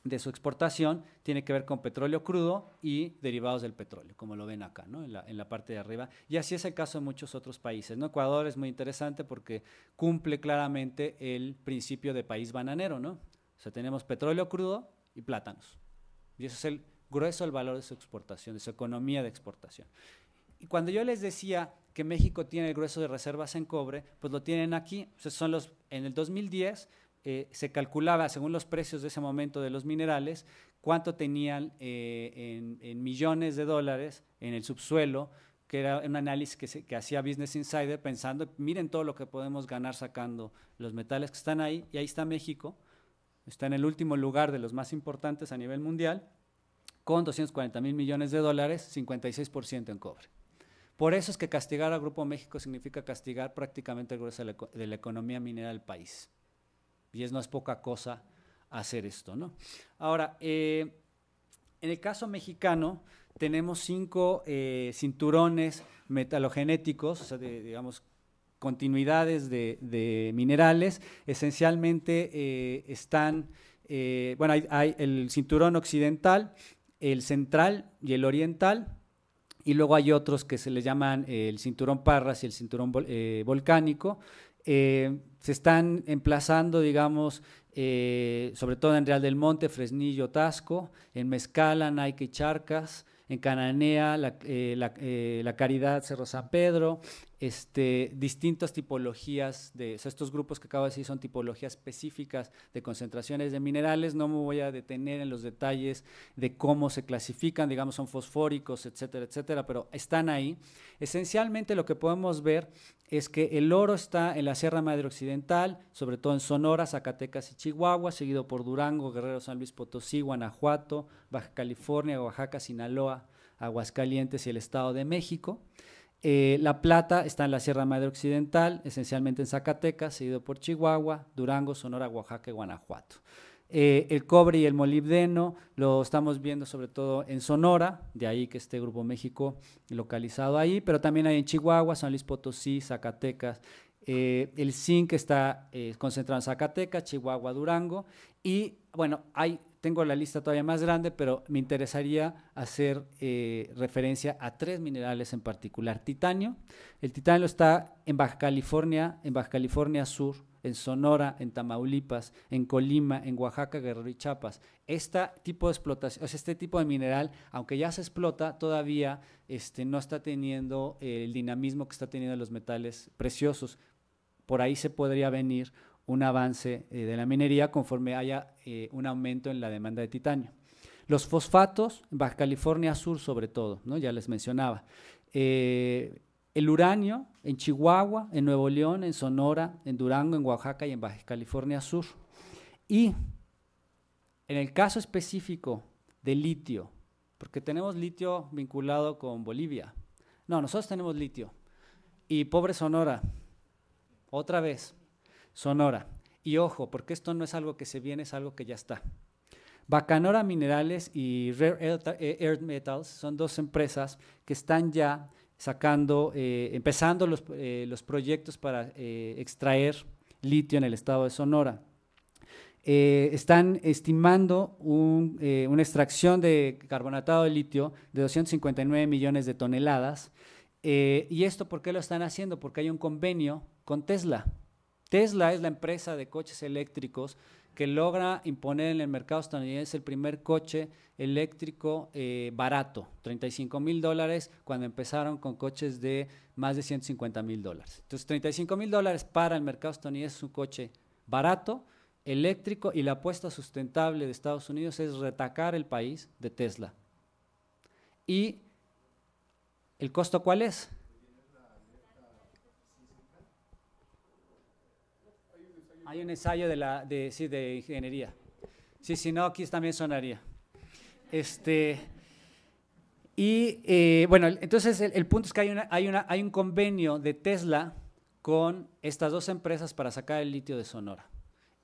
de su exportación tiene que ver con petróleo crudo y derivados del petróleo, como lo ven acá, en, la, parte de arriba. Y así es el caso de muchos otros países. ¿no? Ecuador es muy interesante porque cumple claramente el principio de país bananero. ¿no? O sea, tenemos petróleo crudo y plátanos. Y eso es el grueso el valor de su exportación, de su economía de exportación. Y cuando yo les decía que México tiene el grueso de reservas en cobre, pues lo tienen aquí. son los, en el 2010 eh, se calculaba, según los precios de ese momento de los minerales, cuánto tenían eh, en, millones de dólares en el subsuelo, que era un análisis que, hacía Business Insider pensando, miren todo lo que podemos ganar sacando los metales que están ahí, y ahí está México, está en el último lugar de los más importantes a nivel mundial, con 240 mil millones de dólares, 56% en cobre. Por eso es que castigar al Grupo México significa castigar prácticamente el grueso de la economía minera del país. Y es, no es poca cosa hacer esto, ¿no? Ahora, eh, en el caso mexicano, tenemos cinco eh, cinturones metalogenéticos, o sea, digamos, continuidades de, minerales. Esencialmente eh, están, bueno, hay, el cinturón occidental, el central y el oriental, y luego hay otros que se les llaman el cinturón Parras y el cinturón volcánico, eh, se están emplazando, digamos, eh, sobre todo en Real del Monte, Fresnillo, Tasco, en Mezcala, Nike Charcas, en Cananea, eh, la, Caridad, Cerro San Pedro, este, distintas tipologías de estos grupos que acabo de decir son tipologías específicas de concentraciones de minerales. No me voy a detener en los detalles de cómo se clasifican, digamos, son fosfóricos, etcétera, etcétera, pero están ahí. Esencialmente lo que podemos ver es que el oro está en la Sierra Madre Occidental, sobre todo en Sonora, Zacatecas y Chihuahua, seguido por Durango, Guerrero, San Luis Potosí, Guanajuato, Baja California, Oaxaca, Sinaloa, Aguascalientes y el Estado de México. Eh, la plata está en la Sierra Madre Occidental, esencialmente en Zacatecas, seguido por Chihuahua, Durango, Sonora, Oaxaca y Guanajuato. Eh, el cobre y el molibdeno lo estamos viendo sobre todo en Sonora, de ahí que este Grupo México localizado ahí, pero también hay en Chihuahua, San Luis Potosí, Zacatecas. Eh, el zinc está concentrado en Zacatecas, Chihuahua, Durango. Y bueno, hay tengo la lista todavía más grande, pero me interesaría hacer eh, referencia a tres minerales en particular. Titanio. El titanio está en Baja California, en Baja California Sur, en Sonora, en Tamaulipas, en Colima, en Oaxaca, Guerrero y Chiapas. Este tipo de mineral, aunque ya se explota, todavía este, no está teniendo eh, el dinamismo que está teniendo los metales preciosos. Por ahí se podría venir un avance eh, de la minería conforme haya eh, un aumento en la demanda de titanio. Los fosfatos, Baja California Sur sobre todo, ¿no? ya les mencionaba. Eh, el uranio en Chihuahua, en Nuevo León, en Sonora, en Durango, en Oaxaca y en Baja California Sur. Y en el caso específico de litio, porque tenemos litio vinculado con Bolivia. No, nosotros tenemos litio. Y pobre Sonora, otra vez, Sonora. Y ojo, porque esto no es algo que se viene, es algo que ya está. Bacanora Minerales y Rare Earth eh, Metals son dos empresas que están ya sacando, eh, empezando eh, los, proyectos para extraer litio en el estado de Sonora. están estimando una extracción de carbonatado de litio de 259 millones de toneladas. ¿Y esto por qué lo están haciendo? Porque hay un convenio con Tesla. Tesla es la empresa de coches eléctricos que logra imponer en el mercado estadounidense el primer coche eléctrico eh, barato, 35 mil dólares, cuando empezaron con coches de más de 150 mil dólares. Entonces, 35 mil dólares para el mercado estadounidense es un coche barato, eléctrico, y la apuesta sustentable de Estados Unidos es retacar el país de Tesla. ¿Y el costo cuál es? Hay un ensayo de, la, de, sí, de ingeniería. Sí, si no, aquí también sonaría. Este, y eh, bueno, entonces el, punto es que hay, una, hay, una, hay un convenio de Tesla con estas dos empresas para sacar el litio de Sonora.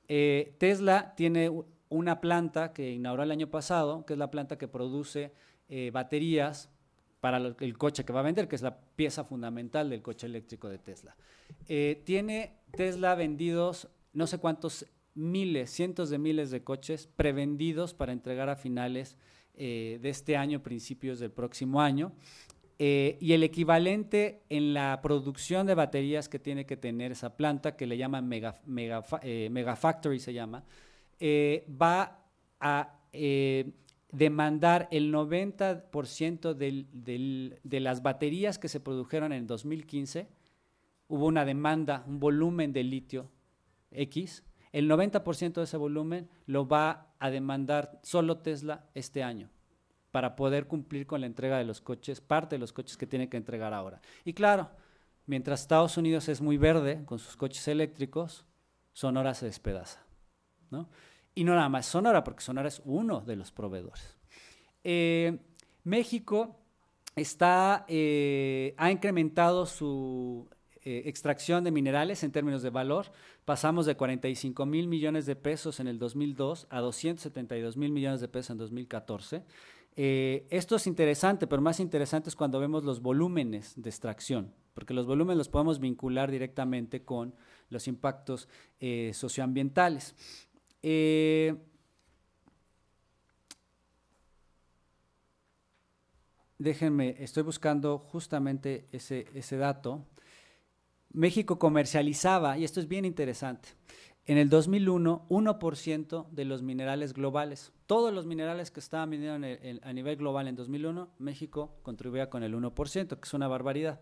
Eh, Tesla tiene una planta que inauguró el año pasado, que es la planta que produce eh, baterías para el coche que va a vender, que es la pieza fundamental del coche eléctrico de Tesla. tiene Tesla vendidos no sé cuántos miles, cientos de miles de coches prevendidos para entregar a finales eh, de este año, principios del próximo año. Eh, y el equivalente en la producción de baterías que tiene que tener esa planta, que le llaman mega, mega, eh, se llama, va a demandar el 90% de las baterías que se produjeron en 2015. Hubo una demanda, un volumen de litio X, el 90% de ese volumen lo va a demandar solo Tesla este año para poder cumplir con la entrega de los coches, parte de los coches que tiene que entregar ahora. Y claro, mientras Estados Unidos es muy verde con sus coches eléctricos, Sonora se despedaza. Y no nada más Sonora, porque Sonora es uno de los proveedores. Eh, México está, eh, ha incrementado su eh, extracción de minerales en términos de valor, pasamos de 45 mil millones de pesos en el 2002 a 272 mil millones de pesos en 2014. Eh, esto es interesante, pero más interesante es cuando vemos los volúmenes de extracción, porque los volúmenes los podemos vincular directamente con los impactos eh, socioambientales. déjenme, estoy buscando justamente ese, ese dato. México comercializaba, y esto es bien interesante, en el 2001 1% de los minerales globales. Todos los minerales que estaban viniendo a nivel global en 2001, México contribuía con el 1%, que es una barbaridad.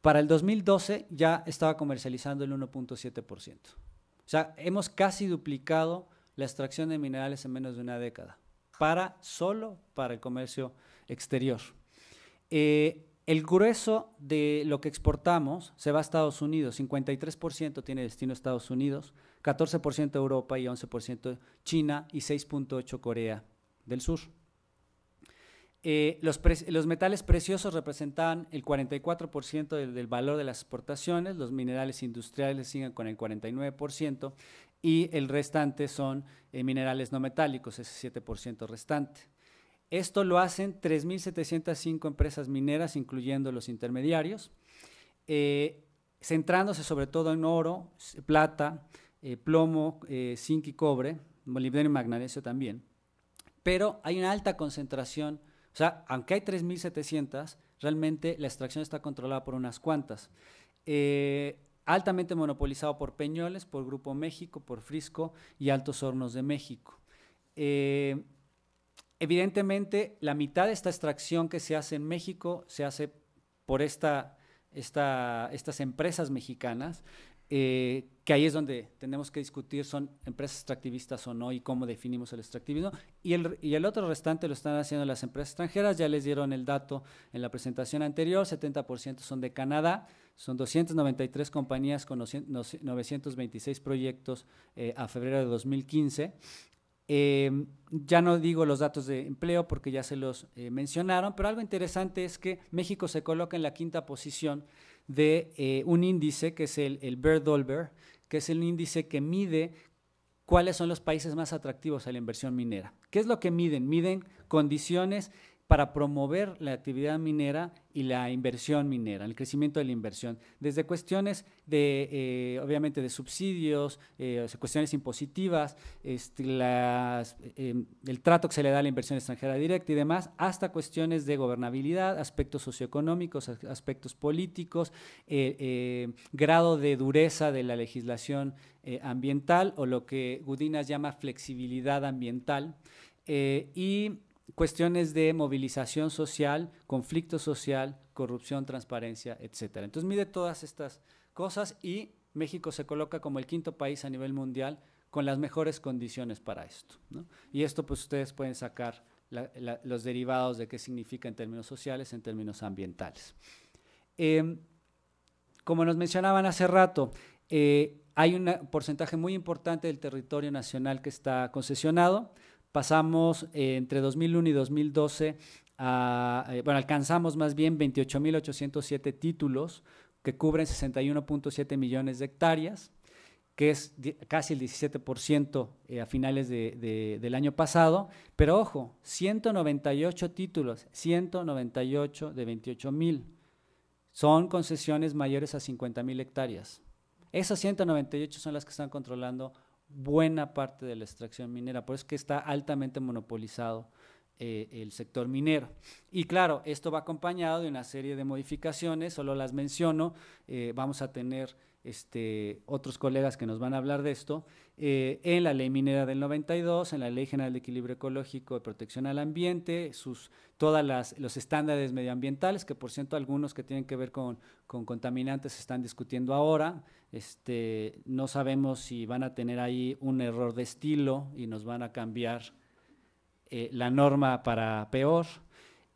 Para el 2012 ya estaba comercializando el 1.7%. O sea, hemos casi duplicado la extracción de minerales en menos de una década, para solo para el comercio exterior. Eh, el grueso de lo que exportamos se va a Estados Unidos, 53% tiene destino a Estados Unidos, 14% Europa y 11% China y 6.8% Corea del Sur. Eh, los, metales preciosos representan el 44% del, del, valor de las exportaciones, los minerales industriales siguen con el 49% y el restante son eh, minerales no metálicos, ese 7% restante. Esto lo hacen 3.705 empresas mineras, incluyendo los intermediarios, eh, centrándose sobre todo en oro, plata, eh, plomo, eh, zinc y cobre, molibdeno y magnesio también. Pero hay una alta concentración, o sea, aunque hay 3.700, realmente la extracción está controlada por unas cuantas. altamente monopolizado por Peñoles, por Grupo México, por Frisco y Altos Hornos de México evidentemente la mitad de esta extracción que se hace en México se hace por esta, estas empresas mexicanas, eh, que ahí es donde tenemos que discutir son empresas extractivistas o no y cómo definimos el extractivismo. Y el, y el otro restante lo están haciendo las empresas extranjeras, ya les dieron el dato en la presentación anterior, 70% son de Canadá, son 293 compañías con 926 proyectos eh, a febrero de 2015. Em, ya no digo los datos de empleo porque ya se los eh, mencionaron, pero algo interesante es que México se coloca en la quinta posición de eh, un índice que es el, el Bear que es el índice que mide cuáles son los países más atractivos a la inversión minera. ¿Qué es lo que miden? Miden condiciones para promover la actividad minera y la inversión minera, el crecimiento de la inversión, desde cuestiones de, eh, obviamente, de subsidios, eh, cuestiones impositivas, este, em, el trato que se le da a la inversión extranjera directa y demás, hasta cuestiones de gobernabilidad, aspectos socioeconómicos, aspectos políticos, eh, grado de dureza de la legislación ambiental o lo que Gudinas llama flexibilidad ambiental. y cuestiones de movilización social, conflicto social, corrupción, transparencia, etc. Entonces mide todas estas cosas y México se coloca como el quinto país a nivel mundial con las mejores condiciones para esto. Y esto pues ustedes pueden sacar los derivados de qué significa en términos sociales, en términos ambientales. Em, como nos mencionaban hace rato, eh, hay un porcentaje muy importante del territorio nacional que está concesionado pasamos eh, entre 2001 y 2012 a, eh, bueno, alcanzamos más bien 28.807 títulos que cubren 61.7 millones de hectáreas, que es casi el 17% eh, a finales del año pasado, pero ojo, 198 títulos, 198 de 28.000 son concesiones mayores a 50.000 hectáreas. Esas 198 son las que están controlando buena parte de la extracción minera, por eso es que está altamente monopolizado eh, el sector minero. Y claro, esto va acompañado de una serie de modificaciones, solo las menciono, eh, vamos a tener este, otros colegas que nos van a hablar de esto, eh, en la ley minera del 92, en la ley general de equilibrio ecológico y protección al ambiente, sus, todas las, los estándares medioambientales, que por cierto algunos que tienen que ver con, contaminantes se están discutiendo ahora, este, no sabemos si van a tener ahí un error de estilo y nos van a cambiar eh, la norma para peor.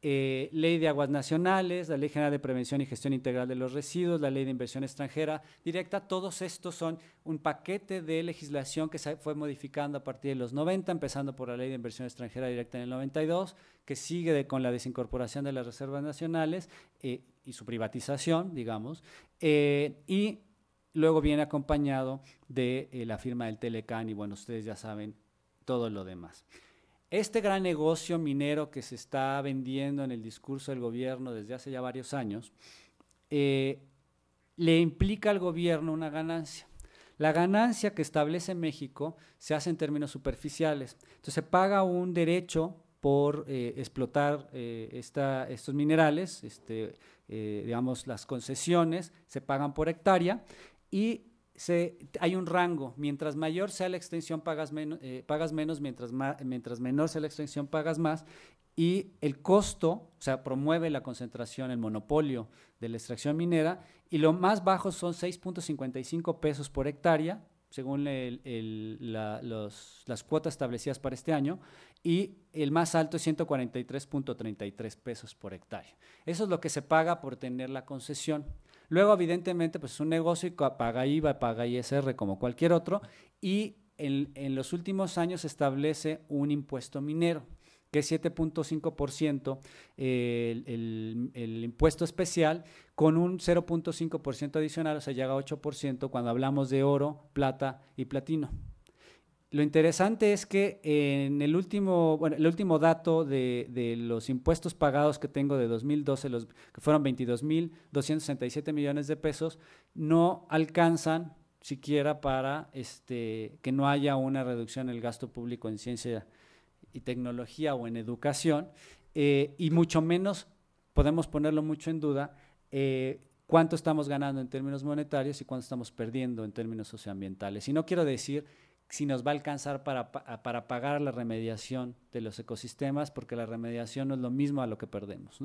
Eh, ley de aguas nacionales, la ley general de prevención y gestión integral de los residuos, la ley de inversión extranjera directa, todos estos son un paquete de legislación que se fue modificando a partir de los 90, empezando por la ley de inversión extranjera directa en el 92, que sigue con la desincorporación de las reservas nacionales eh, y su privatización, digamos, eh, y luego viene acompañado de la firma del Telecan y bueno, ustedes ya saben todo lo demás este gran negocio minero que se está vendiendo en el discurso del gobierno desde hace ya varios años, eh, le implica al gobierno una ganancia. La ganancia que establece México se hace en términos superficiales. Entonces se paga un derecho por eh, explotar eh, estos minerales, este, digamos las concesiones, se pagan por hectárea y hay un rango. Mientras mayor sea la extensión, pagas, eh, menos, mientras, mientras menor sea la extensión, pagas más. Y el costo, o sea, promueve la concentración, el monopolio de la extracción minera. Y lo más bajo son 6.55 pesos por hectárea, según las cuotas establecidas para este año. Y el más alto es 143.33 pesos por hectárea. Eso es lo que se paga por tener la concesión. Luego, evidentemente, pues es un negocio que paga IVA, paga ISR como cualquier otro. Y en, los últimos años se establece un impuesto minero, que es 7.5% el, el, impuesto especial, con un 0.5% adicional, o sea, llega a 8% cuando hablamos de oro, plata y platino. Lo interesante es que en el último, bueno, el último dato de, los impuestos pagados que tengo de 2012, los, que fueron 22.267 millones de pesos, no alcanzan siquiera para este, que no haya una reducción en el gasto público en ciencia y tecnología o en educación, eh, y mucho menos, podemos ponerlo mucho en duda, eh, cuánto estamos ganando en términos monetarios y cuánto estamos perdiendo en términos socioambientales. Y no quiero decir si nos va a alcanzar para, pagar la remediación de los ecosistemas, porque la remediación no es lo mismo a lo que perdemos.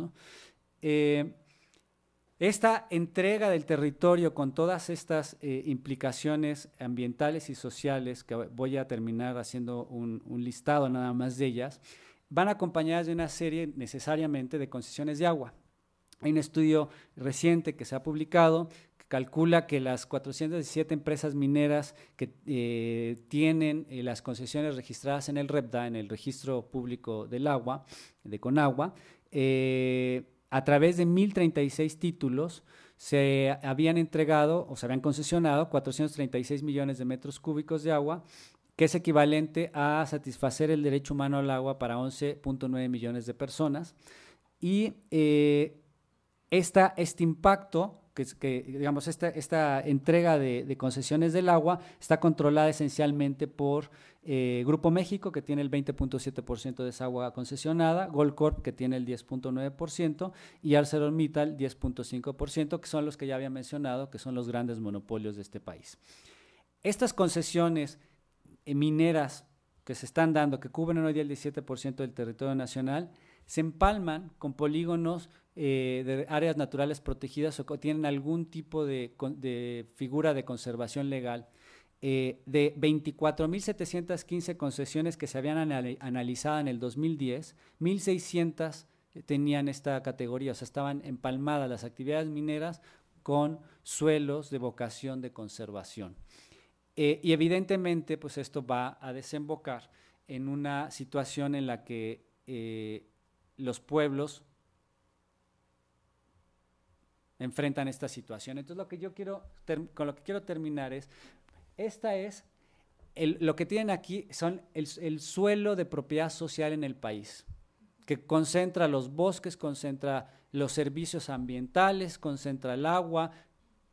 Eh, esta entrega del territorio con todas estas eh, implicaciones ambientales y sociales, que voy a terminar haciendo un, un, listado nada más de ellas, van acompañadas de una serie necesariamente de concesiones de agua. Hay un estudio reciente que se ha publicado calcula que las 417 empresas mineras que eh, tienen eh, las concesiones registradas en el REPDA, en el Registro Público del Agua, de Conagua, eh, a través de 1.036 títulos, se habían entregado o se habían concesionado 436 millones de metros cúbicos de agua, que es equivalente a satisfacer el derecho humano al agua para 11.9 millones de personas. Y este impacto que, digamos, esta, entrega de, concesiones del agua está controlada esencialmente por eh, Grupo México, que tiene el 20.7% de esa agua concesionada, Goldcorp, que tiene el 10.9%, y ArcelorMittal, 10.5%, que son los que ya había mencionado, que son los grandes monopolios de este país. Estas concesiones eh, mineras que se están dando, que cubren hoy día el 17% del territorio nacional, se empalman con polígonos eh, de áreas naturales protegidas o tienen algún tipo de, figura de conservación legal. Eh, de 24.715 concesiones que se habían analizado en el 2010, 1.600 eh, tenían esta categoría, o sea, estaban empalmadas las actividades mineras con suelos de vocación de conservación. y evidentemente, pues esto va a desembocar en una situación en la que los pueblos enfrentan esta situación. Entonces, lo que yo quiero con lo que quiero terminar es, esta es, lo que tienen aquí son el, suelo de propiedad social en el país, que concentra los bosques, concentra los servicios ambientales, concentra el agua,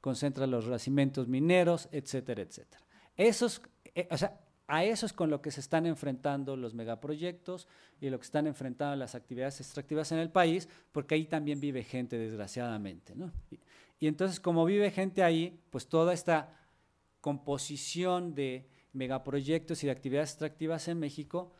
concentra los yacimientos mineros, etcétera, etcétera. Esos, eh, o sea, a eso es con lo que se están enfrentando los megaproyectos y lo que están enfrentando las actividades extractivas en el país, porque ahí también vive gente, desgraciadamente. Y, entonces, como vive gente ahí, pues toda esta composición de megaproyectos y de actividades extractivas en México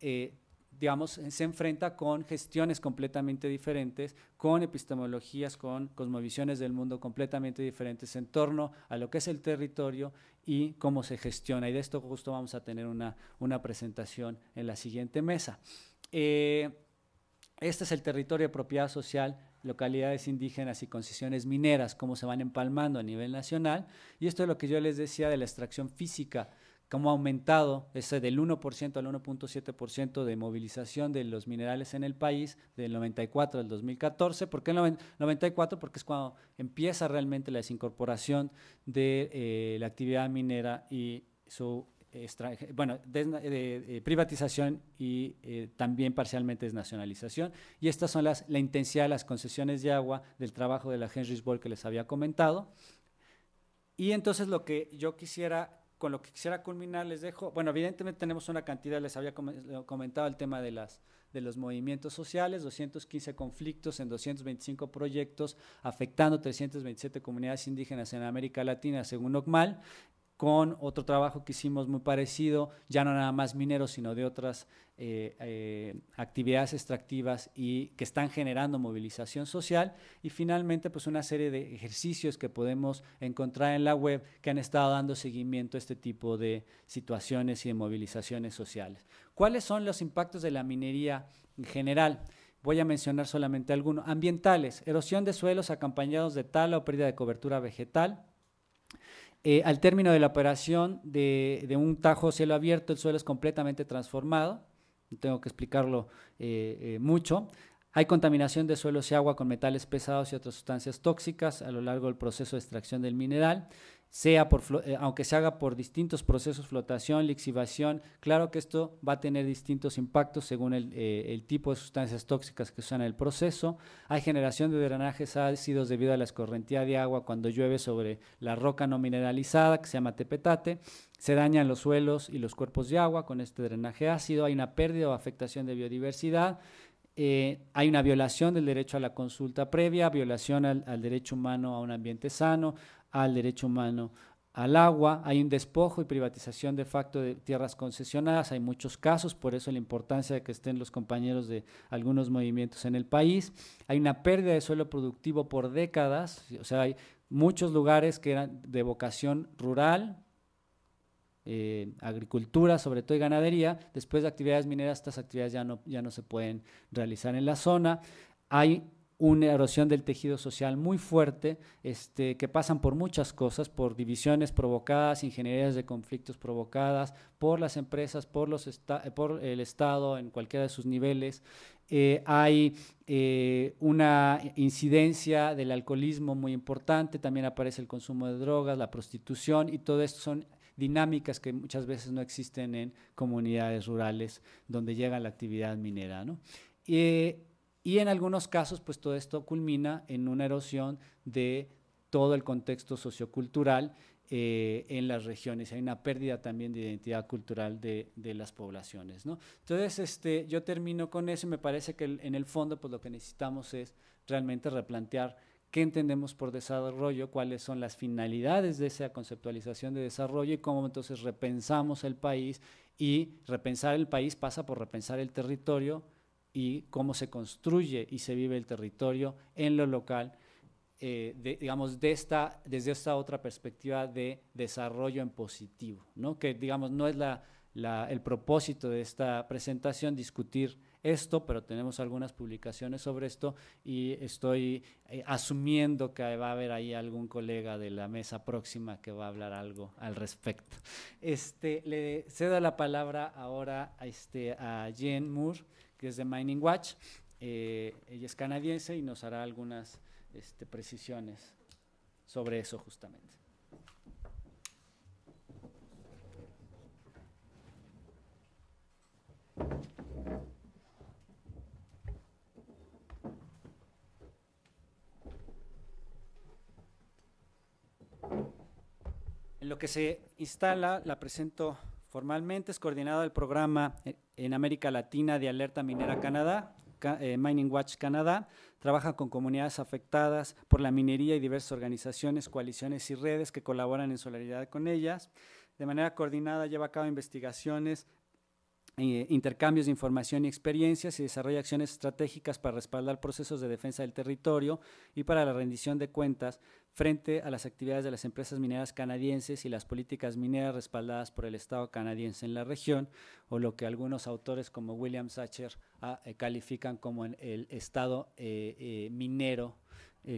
eh, digamos, se enfrenta con gestiones completamente diferentes, con epistemologías, con cosmovisiones del mundo completamente diferentes en torno a lo que es el territorio y cómo se gestiona. Y de esto justo vamos a tener una, presentación en la siguiente mesa. Eh, este es el territorio de propiedad social localidades indígenas y concesiones mineras, cómo se van empalmando a nivel nacional. Y esto es lo que yo les decía de la extracción física cómo ha aumentado ese del 1% al 1.7% de movilización de los minerales en el país del 94 al 2014. ¿Por qué el 94? Porque es cuando empieza realmente la desincorporación de eh, la actividad minera y su bueno, eh, privatización y eh, también parcialmente desnacionalización. Y estas son las, la intensidad de las concesiones de agua del trabajo de la Henry Ball que les había comentado. Y entonces lo que yo quisiera con lo que quisiera culminar, les dejo, bueno, evidentemente tenemos una cantidad, les había comentado el tema de, las, de los movimientos sociales, 215 conflictos en 225 proyectos afectando 327 comunidades indígenas en América Latina, según OCMAL, con otro trabajo que hicimos muy parecido, ya no nada más mineros, sino de otras eh, eh, actividades extractivas y que están generando movilización social. Y finalmente, pues una serie de ejercicios que podemos encontrar en la web que han estado dando seguimiento a este tipo de situaciones y de movilizaciones sociales. ¿Cuáles son los impactos de la minería en general? Voy a mencionar solamente algunos. Ambientales, erosión de suelos acompañados de tala o pérdida de cobertura vegetal, eh, al término de la operación de, un tajo cielo abierto, el suelo es completamente transformado. No tengo que explicarlo eh, eh, mucho. Hay contaminación de suelos y agua con metales pesados y otras sustancias tóxicas a lo largo del proceso de extracción del mineral, sea por, eh, aunque se haga por distintos procesos, flotación, lixivación. Claro que esto va a tener distintos impactos según eh, el, tipo de sustancias tóxicas que usan en el proceso. Hay generación de drenajes ácidos debido a la escorrentía de agua cuando llueve sobre la roca no mineralizada, que se llama tepetate. Se dañan los suelos y los cuerpos de agua con este drenaje ácido. Hay una pérdida o afectación de biodiversidad eh, hay una violación del derecho a la consulta previa, violación al, derecho humano a un ambiente sano, al derecho humano al agua, hay un despojo y privatización de facto de tierras concesionadas, hay muchos casos, por eso la importancia de que estén los compañeros de algunos movimientos en el país, hay una pérdida de suelo productivo por décadas, o sea, hay muchos lugares que eran de vocación rural, eh, agricultura, sobre todo y ganadería. Después de actividades mineras, estas actividades ya no, ya no se pueden realizar en la zona. Hay una erosión del tejido social muy fuerte, este, que pasan por muchas cosas, por divisiones provocadas, ingenierías de conflictos provocadas, por las empresas, por, los eh, por el Estado en cualquiera de sus niveles. Eh, hay una incidencia del alcoholismo muy importante, también aparece el consumo de drogas, la prostitución y todo esto son dinámicas que muchas veces no existen en comunidades rurales donde llega la actividad minera. ¿no? y en algunos casos, pues todo esto culmina en una erosión de todo el contexto sociocultural eh, en las regiones. Hay una pérdida también de identidad cultural de, las poblaciones. Entonces, este, yo termino con eso. y Me parece que en el fondo, pues lo que necesitamos es realmente replantear qué entendemos por desarrollo, cuáles son las finalidades de esa conceptualización de desarrollo y cómo entonces repensamos el país y repensar el país pasa por repensar el territorio y cómo se construye y se vive el territorio en lo local, eh, digamos, desde esta otra perspectiva de desarrollo en positivo, que digamos no es el propósito de esta presentación discutir esto, pero tenemos algunas publicaciones sobre esto y estoy eh, asumiendo que va a haber ahí algún colega de la mesa próxima que va a hablar algo al respecto. Este, le cedo la palabra ahora a, este, a Jen Moore, que es de Mining Watch. Eh, ella es canadiense y nos hará algunas este, precisiones sobre eso justamente. lo que se instala, la presento formalmente, es coordinada del programa eh, en América Latina de Alerta Minera Canadá, eh, Mining Watch Canadá, trabaja con comunidades afectadas por la minería y diversas organizaciones, coaliciones y redes que colaboran en solidaridad con ellas. De manera coordinada lleva a cabo investigaciones, eh, intercambios de información y experiencias y desarrolla acciones estratégicas para respaldar procesos de defensa del territorio y para la rendición de cuentas frente a las actividades de las empresas mineras canadienses y las políticas mineras respaldadas por el Estado canadiense en la región, o lo que algunos autores como William Sacher ah, eh, califican como el Estado eh, eh, minero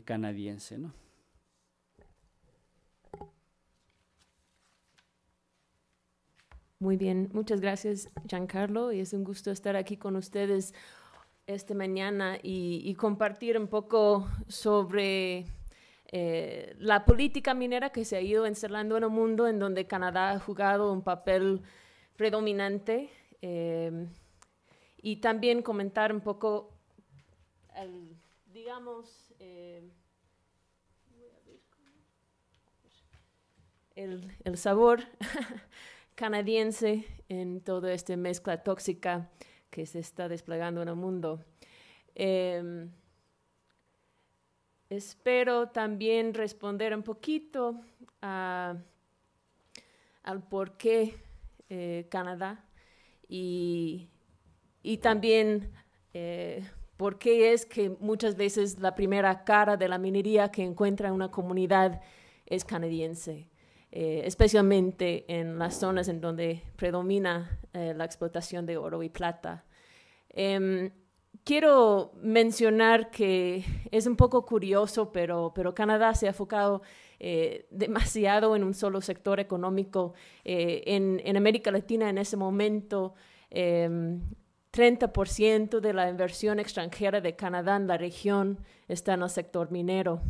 canadiense. Muy bien, muchas gracias Giancarlo y es un gusto estar aquí con ustedes esta mañana y compartir un poco sobre eh, la política minera que se ha ido encerrando en un mundo en donde Canadá ha jugado un papel predominante eh, y también comentar un poco, el, digamos, eh, el, sabor canadiense en toda esta mezcla tóxica que se está desplegando en el mundo. Espero también responder un poquito al por qué eh, Canadá y, también eh, por qué es que muchas veces la primera cara de la minería que encuentra una comunidad es canadiense, eh, especialmente en las zonas en donde predomina la explotación de oro y plata. Em, quiero mencionar que es un poco curioso, pero, Canadá se ha enfocado eh, demasiado en un solo sector económico. Eh, en, América Latina en ese momento, 30% em, de la inversión extranjera de Canadá en la región está en el sector minero.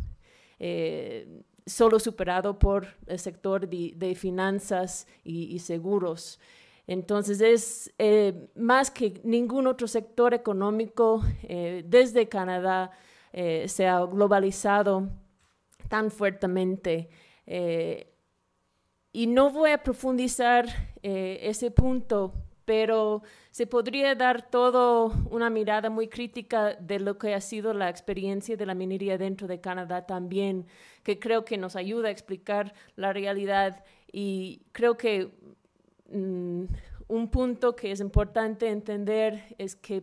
Eh, solo superado por el sector de, finanzas y seguros. Entonces es eh, más que ningún otro sector económico eh, desde Canadá eh, se ha globalizado tan fuertemente. y no voy a profundizar ese punto, pero se podría dar todo una mirada muy crítica de lo que ha sido la experiencia de la minería dentro de Canadá también, que creo que nos ayuda a explicar la realidad y creo que Mm, un punto que es importante entender es que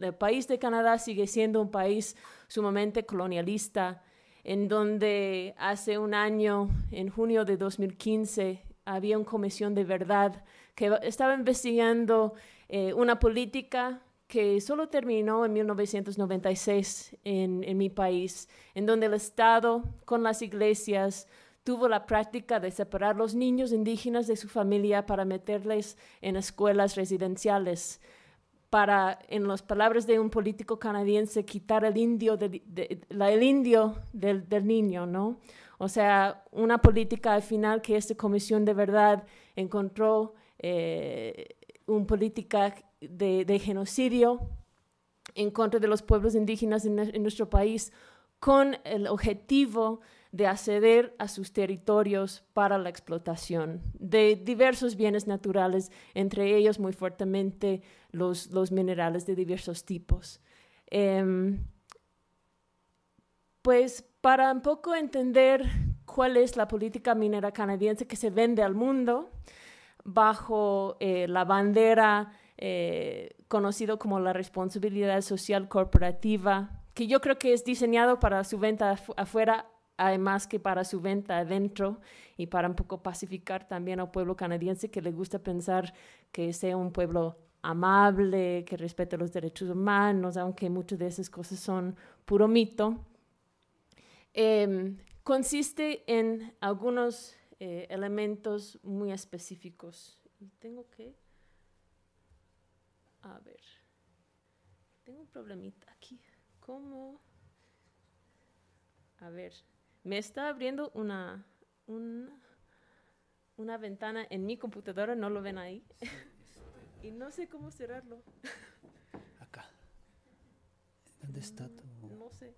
el país de Canadá sigue siendo un país sumamente colonialista, en donde hace un año, en junio de 2015, había una comisión de verdad que estaba investigando eh, una política que solo terminó en 1996 en mi país, en donde el Estado con las iglesias tuvo la práctica de separar los niños indígenas de su familia para meterles en escuelas residenciales, para, en las palabras de un político canadiense, quitar el indio, de, el indio del, niño, ¿no? O sea, una política al final que esta comisión de verdad encontró eh, una política de, genocidio en contra de los pueblos indígenas en nuestro país con el objetivo de acceder a sus territorios para la explotación de diversos bienes naturales, entre ellos muy fuertemente los, los minerales de diversos tipos. Em, pues para un poco entender cuál es la política minera canadiense que se vende al mundo bajo eh, la bandera conocida eh, conocido como la responsabilidad social corporativa, que yo creo que es diseñado para su venta afuera además que para su venta adentro y para un poco pacificar también al pueblo canadiense que le gusta pensar que sea un pueblo amable, que respete los derechos humanos, aunque muchas de esas cosas son puro mito. Em, consiste en algunos eh, elementos muy específicos. tengo que... A ver. Tengo un problemita aquí. ¿Cómo? A ver me está abriendo una, ventana en mi computadora, no lo ven ahí, y no sé cómo cerrarlo. Acá. ¿Dónde está mm, No sé.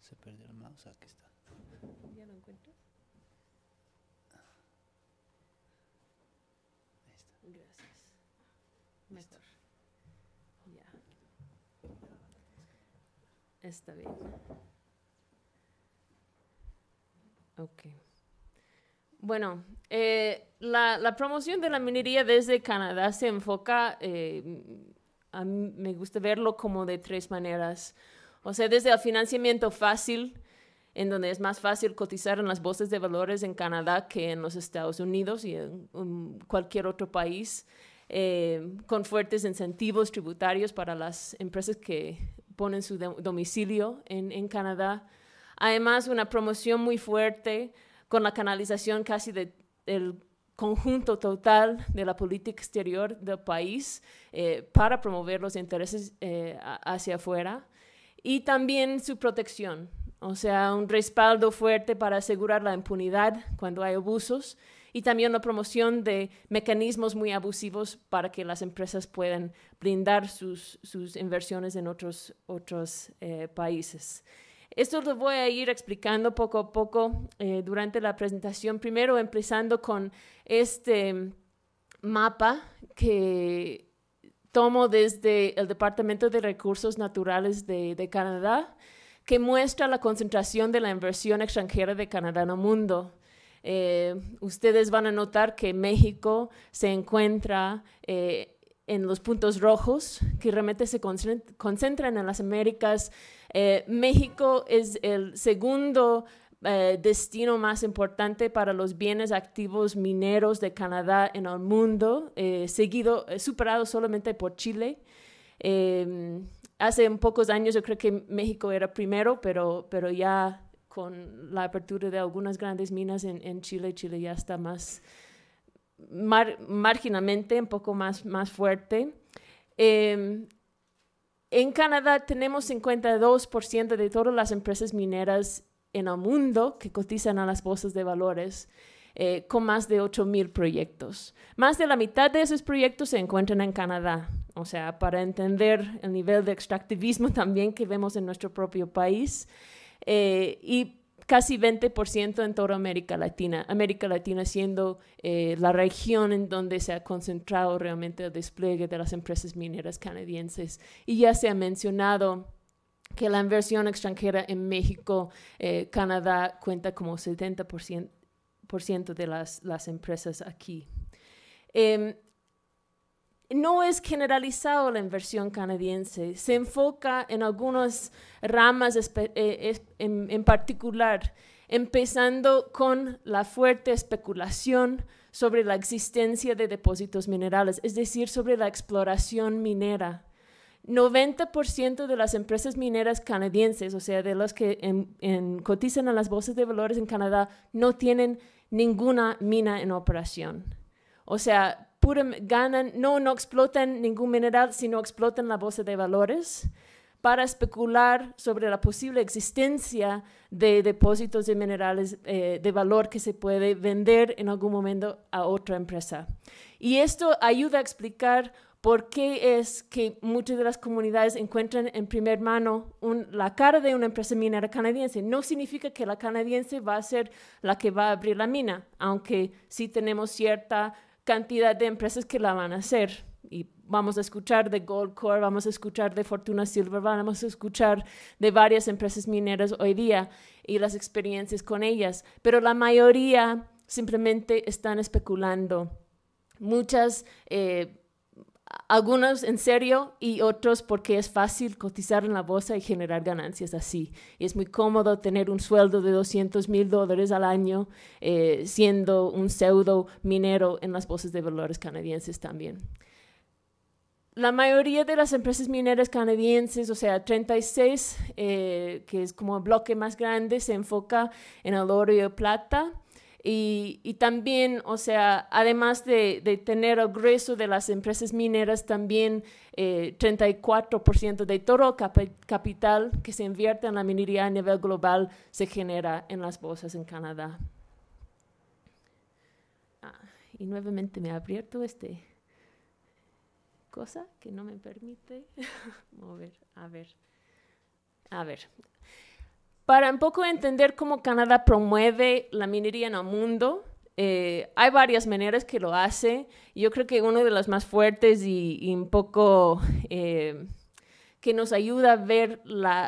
Se perdió el mouse, aquí está. ¿Ya lo encuentras? Ahí está. Gracias. Mejor. Ya. Está bien. Ok. Bueno, eh, la, promoción de la minería desde Canadá se enfoca, eh, a mí me gusta verlo como de tres maneras. O sea, desde el financiamiento fácil, en donde es más fácil cotizar en las bolsas de valores en Canadá que en los Estados Unidos y en, cualquier otro país, eh, con fuertes incentivos tributarios para las empresas que ponen su domicilio en Canadá. Además, una promoción muy fuerte con la canalización casi del conjunto total de la política exterior del país eh, para promover los intereses eh, hacia afuera y también su protección, o sea, un respaldo fuerte para asegurar la impunidad cuando hay abusos y también la promoción de mecanismos muy abusivos para que las empresas puedan brindar sus, inversiones en otros, otros eh, países. Esto lo voy a ir explicando poco a poco eh, durante la presentación. Primero empezando con este mapa que tomo desde el Departamento de Recursos Naturales de, Canadá, que muestra la concentración de la inversión extranjera de Canadá en el mundo. Eh, ustedes van a notar que México se encuentra eh, en los puntos rojos, que realmente se concentran en las Américas. Eh, México es el segundo eh, destino más importante para los bienes activos mineros de Canadá en el mundo, eh, seguido, superado solamente por Chile. Em, hace pocos años yo creo que México era primero, pero, pero ya con la apertura de algunas grandes minas en, en Chile, Chile ya está más marginalmente, un poco más, más fuerte. Em, en Canadá tenemos 52% de todas las empresas mineras en el mundo que cotizan a las bolsas de valores. Eh, con más de 8.000 proyectos. Más de la mitad de esos proyectos se encuentran en Canadá. O sea, para entender el nivel de extractivismo también que vemos en nuestro propio país. Eh, y casi 20% en toda América Latina. América Latina siendo eh, la región en donde se ha concentrado realmente el despliegue de las empresas mineras canadienses. Y ya se ha mencionado que la inversión extranjera en México, eh, Canadá, cuenta como 70% de las, empresas aquí. Em, no es generalizado la inversión canadiense, se enfoca en algunas ramas eh, en, particular, empezando con la fuerte especulación sobre la existencia de depósitos minerales, es decir, sobre la exploración minera. 90% de las empresas mineras canadienses, o sea, de las que cotizan en las bolsas de valores en Canadá, no tienen ninguna mina en operación. O sea, Em, ganan, no, no explotan ningún mineral, sino explotan la bolsa de valores para especular sobre la posible existencia de depósitos de minerales eh, de valor que se puede vender en algún momento a otra empresa. Y esto ayuda a explicar por qué es que muchas de las comunidades encuentran en primer mano la cara de una empresa minera canadiense. No significa que la canadiense va a ser la que va a abrir la mina, aunque sí tenemos cierta cantidad de empresas que la van a hacer. Y vamos a escuchar de Goldcore, vamos a escuchar de Fortuna Silver, vamos a escuchar de varias empresas mineras hoy día y las experiencias con ellas. Pero la mayoría simplemente están especulando. Muchas... Eh, algunos en serio y otros porque es fácil cotizar en la bolsa y generar ganancias así. Y es muy cómodo tener un sueldo de 200 mil dólares al año eh, siendo un pseudo minero en las bolsas de valores canadienses también. La mayoría de las empresas mineras canadienses, o sea, 36, eh, que es como el bloque más grande, se enfoca en el oro y plata y, también, o sea, además de, tener el grueso de las empresas mineras, también eh, 34% de todo el capital que se invierte en la minería a nivel global se genera en las bolsas en Canadá. Ah, y nuevamente me ha abierto este cosa que no me permite mover. A ver. A ver, para un poco entender cómo Canadá promueve la minería en el mundo, eh, hay varias maneras que lo hace. Yo creo que una de las más fuertes y, un poco eh, que nos ayuda a ver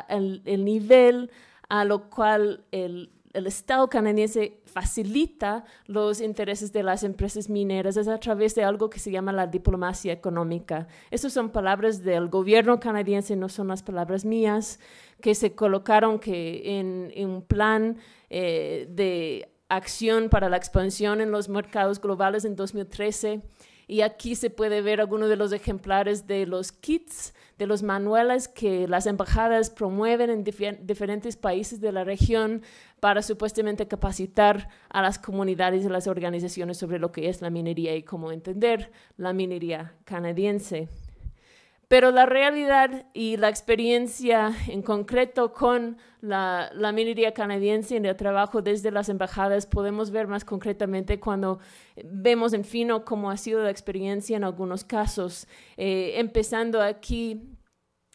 el, nivel a lo cual el, Estado canadiense facilita los intereses de las empresas mineras es a través de algo que se llama la diplomacia económica. Esas son palabras del gobierno canadiense, no son las palabras mías que se colocaron en, un plan eh, de acción para la expansión en los mercados globales en 2013. Y aquí se puede ver algunos de los ejemplares de los kits, de los manuales que las embajadas promueven en diferentes países de la región para supuestamente capacitar a las comunidades y las organizaciones sobre lo que es la minería y cómo entender la minería canadiense. Pero la realidad y la experiencia en concreto con la, minería canadiense en el trabajo desde las embajadas podemos ver más concretamente cuando vemos en fino cómo ha sido la experiencia en algunos casos, eh, empezando aquí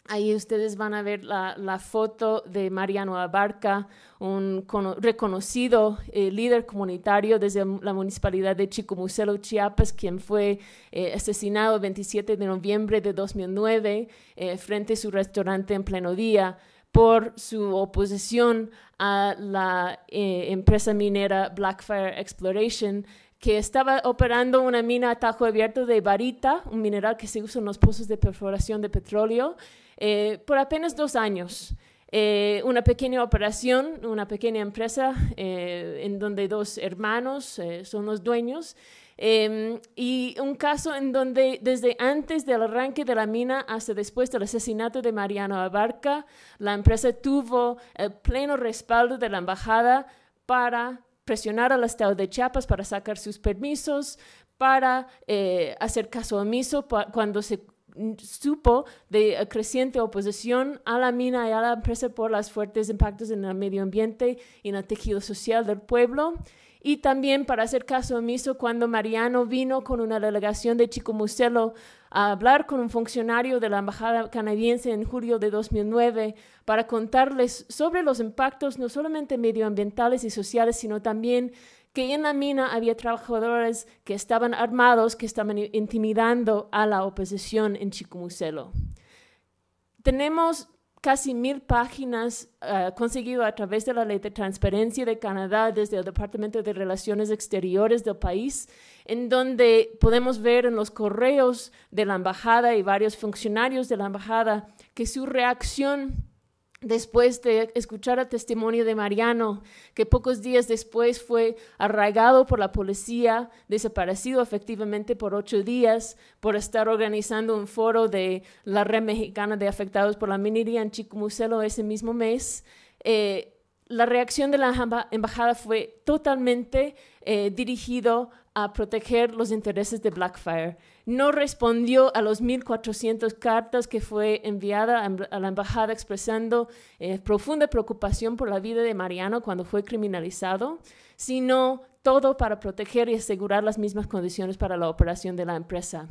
Ahí ustedes van a ver la, foto de Mariano Abarca, un reconocido eh, líder comunitario desde la municipalidad de Chicomucelo, Chiapas, quien fue eh, asesinado el 27 de noviembre de 2009 eh, frente a su restaurante en pleno día por su oposición a la empresa minera Blackfire Exploration, que estaba operando una mina a tajo abierto de varita, un mineral que se usa en los pozos de perforación de petróleo, eh, por apenas dos años. Eh, una pequeña operación, una pequeña empresa eh, en donde dos hermanos son los dueños. Em, y un caso en donde desde antes del arranque de la mina hasta después del asesinato de Mariano Abarca, la empresa tuvo el pleno respaldo de la embajada para presionar al Estado de Chiapas para sacar sus permisos, para hacer caso omiso cuando se supo de eh, creciente oposición a la mina y a la empresa por los fuertes impactos en el medio ambiente y en el tejido social del pueblo. Y también para hacer caso omiso cuando Mariano vino con una delegación de Chico Muselo a hablar con un funcionario de la Embajada canadiense en julio de 2009 para contarles sobre los impactos no solamente medioambientales y sociales, sino también que en la mina había trabajadores que estaban armados, que estaban intimidando a la oposición en Chicumucelo. Tenemos casi mil páginas eh, conseguidas a través de la Ley de Transparencia de Canadá desde el Departamento de Relaciones Exteriores del país, en donde podemos ver en los correos de la embajada y varios funcionarios de la embajada que su reacción después de escuchar el testimonio de Mariano, que pocos días después fue arraigado por la policía, desaparecido efectivamente por ocho días por estar organizando un foro de la Red Mexicana de Afectados por la Minería en Muselo ese mismo mes. Eh, la reacción de la embajada fue totalmente eh, dirigida a proteger los intereses de Blackfire no respondió a los 1.400 cartas que fue enviada a la embajada expresando eh, profunda preocupación por la vida de Mariano cuando fue criminalizado, sino todo para proteger y asegurar las mismas condiciones para la operación de la empresa.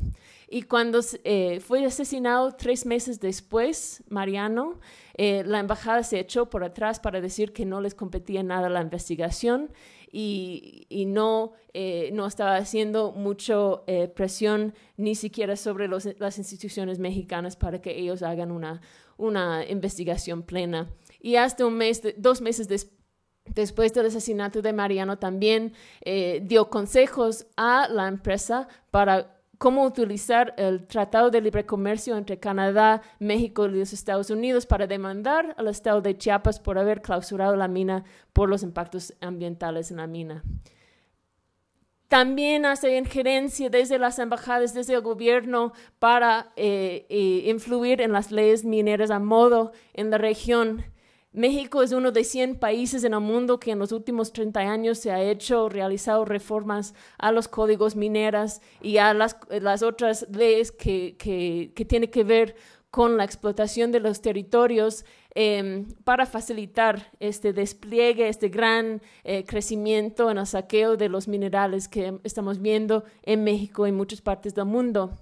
Y cuando eh, fue asesinado tres meses después, Mariano, eh, la embajada se echó por atrás para decir que no les competía nada la investigación y, y no, eh, no estaba haciendo mucho eh, presión ni siquiera sobre las instituciones mexicanas para que ellos hagan una, una investigación plena. Y hasta un mes, dos meses después, del asesinato de Mariano también eh, dio consejos a la empresa para cómo utilizar el Tratado de Libre Comercio entre Canadá, México y los Estados Unidos para demandar al Estado de Chiapas por haber clausurado la mina por los impactos ambientales en la mina. También hace injerencia desde las embajadas, desde el gobierno, para eh, eh, influir en las leyes mineras a modo en la región México es uno de 100 países en el mundo que en los últimos 30 años se ha hecho, realizado reformas a los códigos mineras y a las, otras leyes que, que, que tienen que ver con la explotación de los territorios em, para facilitar este despliegue, este gran eh, crecimiento en el saqueo de los minerales que estamos viendo en México y en muchas partes del mundo.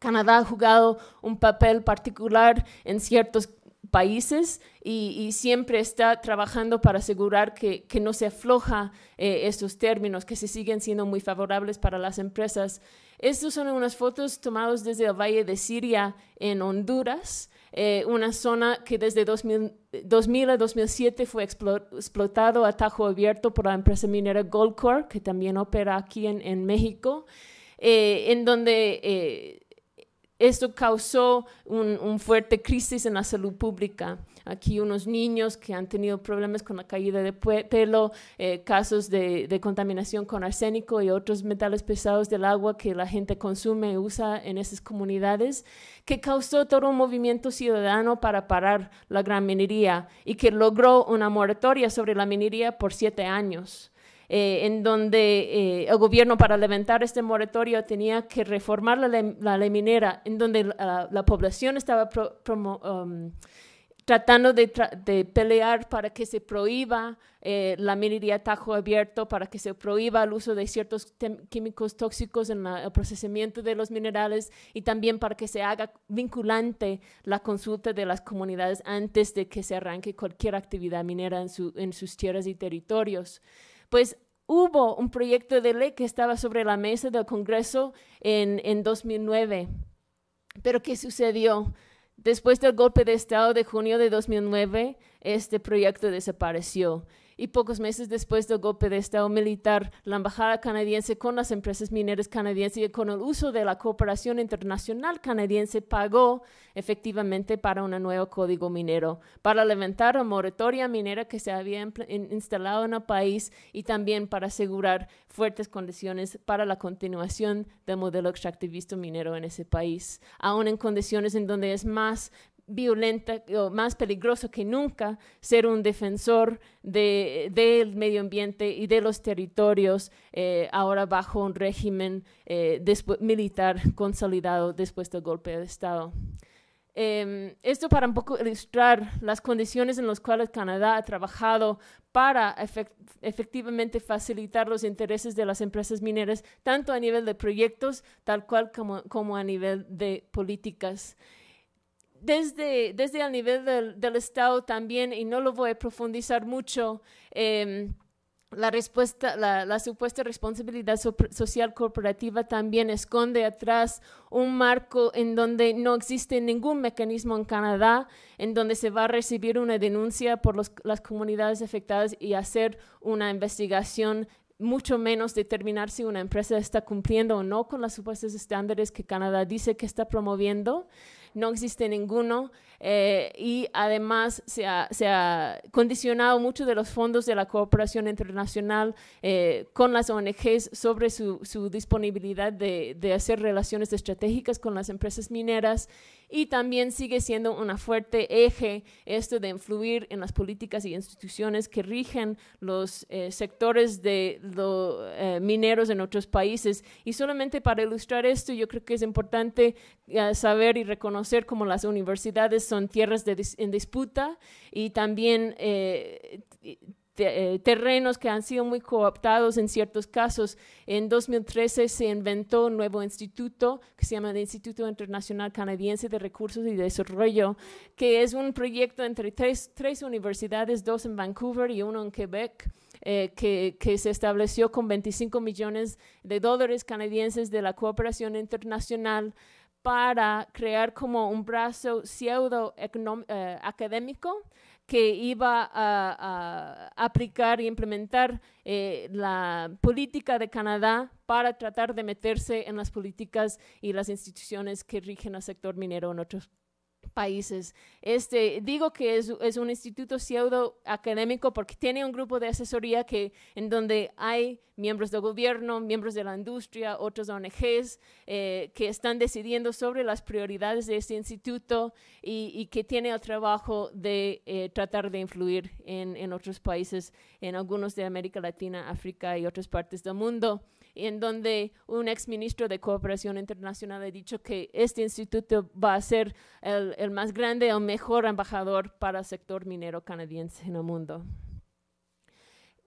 Canadá ha jugado un papel particular en ciertos países y, siempre está trabajando para asegurar que, no se afloja eh, estos términos, que se siguen siendo muy favorables para las empresas. Estas son unas fotos tomadas desde el Valle de Siria en Honduras, eh, una zona que desde 2000, a 2007 fue explotado a tajo abierto por la empresa minera Goldcore, que también opera aquí en, México, eh, en donde esto causó un, fuerte crisis en la salud pública. Aquí unos niños que han tenido problemas con la caída de pelo, eh, casos de, de, contaminación con arsénico y otros metales pesados del agua que la gente consume y usa en esas comunidades, que causó todo un movimiento ciudadano para parar la gran minería y que logró una moratoria sobre la minería por siete años. Eh, en donde eh, el gobierno para levantar este moratorio tenía que reformar la, ley, minera, en donde la, población estaba um, tratando de, pelear para que se prohíba eh, la minería a tajo abierto, para que se prohíba el uso de ciertos químicos tóxicos en el procesamiento de los minerales y también para que se haga vinculante la consulta de las comunidades antes de que se arranque cualquier actividad minera en sus tierras y territorios. Pues hubo un proyecto de ley que estaba sobre la mesa del Congreso en, en 2009. Pero ¿qué sucedió? Después del golpe de Estado de junio de 2009, este proyecto desapareció y pocos meses después del golpe de Estado militar, la Embajada canadiense con las empresas mineras canadienses y con el uso de la cooperación internacional canadiense pagó efectivamente para un nuevo código minero, para levantar la moratoria minera que se había instalado en el país y también para asegurar fuertes condiciones para la continuación del modelo extractivista minero en ese país, aún en condiciones en donde es más violenta o más peligroso que nunca ser un defensor del medio ambiente y de los territorios eh, ahora bajo un régimen eh, militar consolidado después del golpe de Estado. Em, esto para un poco ilustrar las condiciones en las cuales Canadá ha trabajado para efectivamente facilitar los intereses de las empresas mineras, tanto a nivel de proyectos, tal cual como a nivel de políticas desde, desde el nivel del, del, Estado también, y no lo voy a profundizar mucho, em, la, respuesta, la, la, supuesta responsabilidad social corporativa también esconde atrás un marco en donde no existe ningún mecanismo en Canadá en donde se va a recibir una denuncia por los, las comunidades afectadas y hacer una investigación mucho menos determinar si una empresa está cumpliendo o no con los supuestos estándares que Canadá dice que está promoviendo no existe ninguno eh, y además se ha, condicionado mucho de los fondos de la cooperación internacional eh, con las ONGs sobre su, disponibilidad de, hacer relaciones estratégicas con las empresas mineras y también sigue siendo un fuerte eje esto de influir en las políticas y instituciones que rigen los eh, sectores de los eh, mineros en otros países. Y solamente para ilustrar esto, yo creo que es importante eh, saber y reconocer cómo las universidades son tierras en disputa y también eh, terrenos que han sido muy cooptados en ciertos casos. En 2013 se inventó un nuevo instituto que se llama el Instituto Internacional Canadiense de Recursos y Desarrollo, que es un proyecto entre tres, universidades, dos en Vancouver y uno en Quebec. Eh, que, se estableció con 25 millones de dólares canadienses de la cooperación internacional para crear como un brazo pseudo eh, académico que iba a, aplicar y implementar eh, la política de Canadá para tratar de meterse en las políticas y las instituciones que rigen al sector minero en otros países países. Este, digo que es, es, un instituto pseudo académico porque tiene un grupo de asesoría que, en donde hay miembros del gobierno, miembros de la industria, otros ONGs eh, que están decidiendo sobre las prioridades de este instituto y, que tiene el trabajo de eh, tratar de influir en, en, otros países, en algunos de América Latina, África y otras partes del mundo en donde un exministro de Cooperación Internacional ha dicho que este instituto va a ser el, el más grande, o mejor embajador para el sector minero canadiense en el mundo.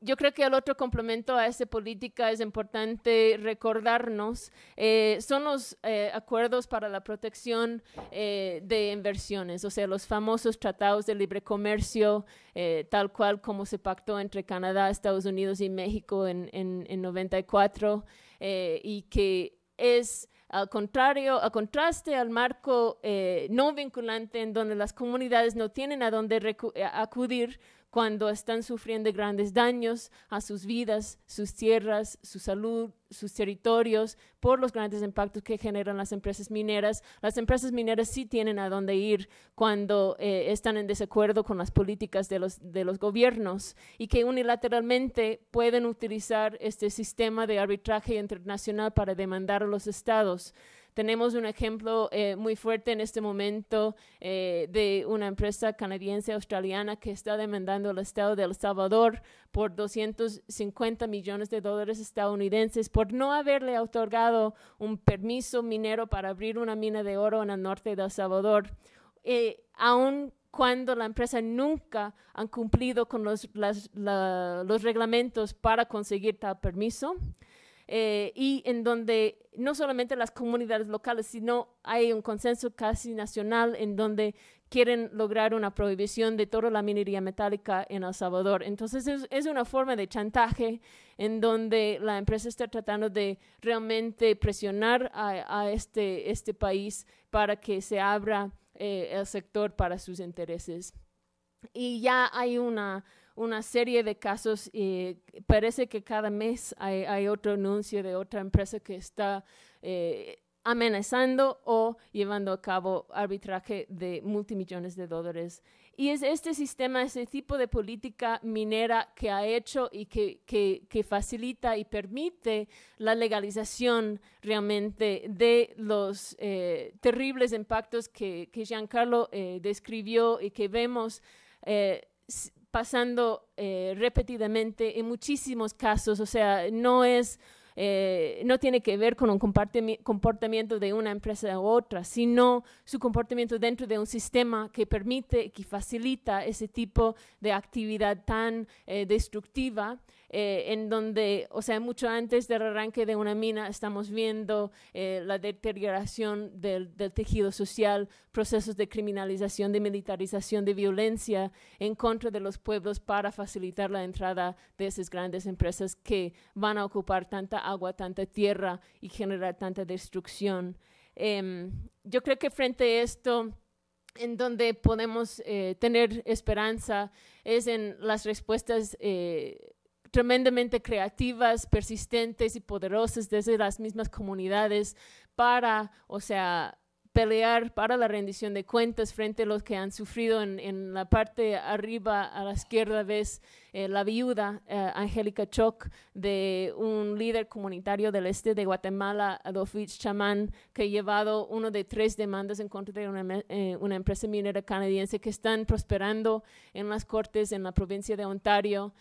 Yo creo que el otro complemento a esta política es importante recordarnos, eh, son los eh, acuerdos para la protección eh, de inversiones, o sea, los famosos tratados de libre comercio, tal cual como se pactó entre Canadá, Estados Unidos y México en, en, en 94, y que es al contrario, al contraste al marco eh, no vinculante en donde las comunidades no tienen a dónde eh, acudir cuando están sufriendo grandes daños a sus vidas, sus tierras, su salud, sus territorios, por los grandes impactos que generan las empresas mineras. Las empresas mineras sí tienen a dónde ir cuando eh, están en desacuerdo con las políticas de los gobiernos y que unilateralmente pueden utilizar este sistema de arbitraje internacional para demandar a los estados. Tenemos un ejemplo eh, muy fuerte en este momento eh, de una empresa canadiense australiana que está demandando al Estado de El Salvador por 250 millones de dólares estadounidenses por no haberle otorgado un permiso minero para abrir una mina de oro en el norte de El Salvador. Eh, aun aún cuando la empresa nunca han cumplido con los, los reglamentos para conseguir tal permiso. Eh, y en donde no solamente las comunidades locales, sino hay un consenso casi nacional en donde quieren lograr una prohibición de toda la minería metálica en El Salvador. Entonces es, una forma de chantaje en donde la empresa está tratando de realmente presionar a, este, este país para que se abra eh, el sector para sus intereses. Y ya hay una una serie de casos y parece que cada mes hay, otro anuncio de otra empresa que está eh, amenazando o llevando a cabo arbitraje de multimillones de dólares. Y es este sistema, ese tipo de política minera que ha hecho y que, facilita y permite la legalización realmente de los eh, terribles impactos que, que Giancarlo eh, describió y que vemos pasando eh, repetidamente en muchísimos casos, o sea, no es... Eh, no tiene que ver con un comportamiento de una empresa u otra, sino su comportamiento dentro de un sistema que permite, que facilita ese tipo de actividad tan eh, destructiva eh, en donde, o sea, mucho antes del arranque de una mina, estamos viendo eh, la deterioración del, tejido social, procesos de criminalización, de militarización, de violencia en contra de los pueblos para facilitar la entrada de esas grandes empresas que van a ocupar tanta agua, tanta tierra y generar tanta destrucción. Em, yo creo que frente a esto en donde podemos eh, tener esperanza es en las respuestas tremendamente creativas, persistentes y poderosas desde las mismas comunidades para, o sea, para la rendición de cuentas frente a los que han sufrido en, en la parte arriba a la izquierda ves eh, la viuda eh, Angélica Choc de un líder comunitario del este de Guatemala, Adolfich Chamán, que ha llevado uno de tres demandas en contra de una, eh, una, empresa minera canadiense que están prosperando en las cortes en la provincia de Ontario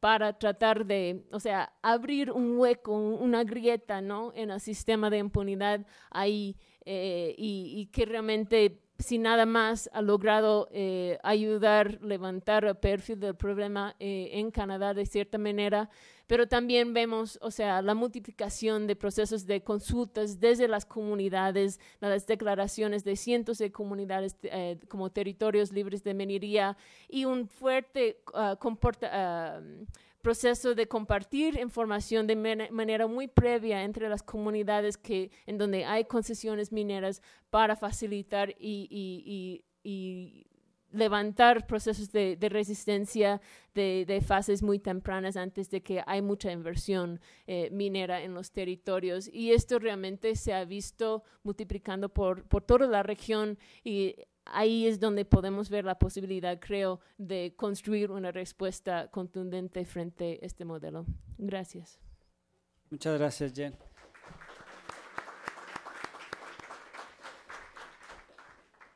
para tratar de, o sea, abrir un hueco, una grieta ¿no? en el sistema de impunidad ahí. Eh, y, que realmente sin nada más ha logrado eh, ayudar, levantar el perfil del problema eh, en Canadá de cierta manera, pero también vemos, o sea, la multiplicación de procesos de consultas desde las comunidades, las declaraciones de cientos de comunidades eh, como territorios libres de minería y un fuerte uh, comporta, ah, proceso de compartir información de manera muy previa entre las comunidades que, en donde hay concesiones mineras para facilitar y, levantar procesos de, resistencia de, fases muy tempranas antes de que hay mucha inversión eh, minera en los territorios. Y esto realmente se ha visto multiplicando por, por toda la región y ahí es donde podemos ver la posibilidad, creo, de construir una respuesta contundente frente a este modelo. Gracias. Muchas gracias, Jen.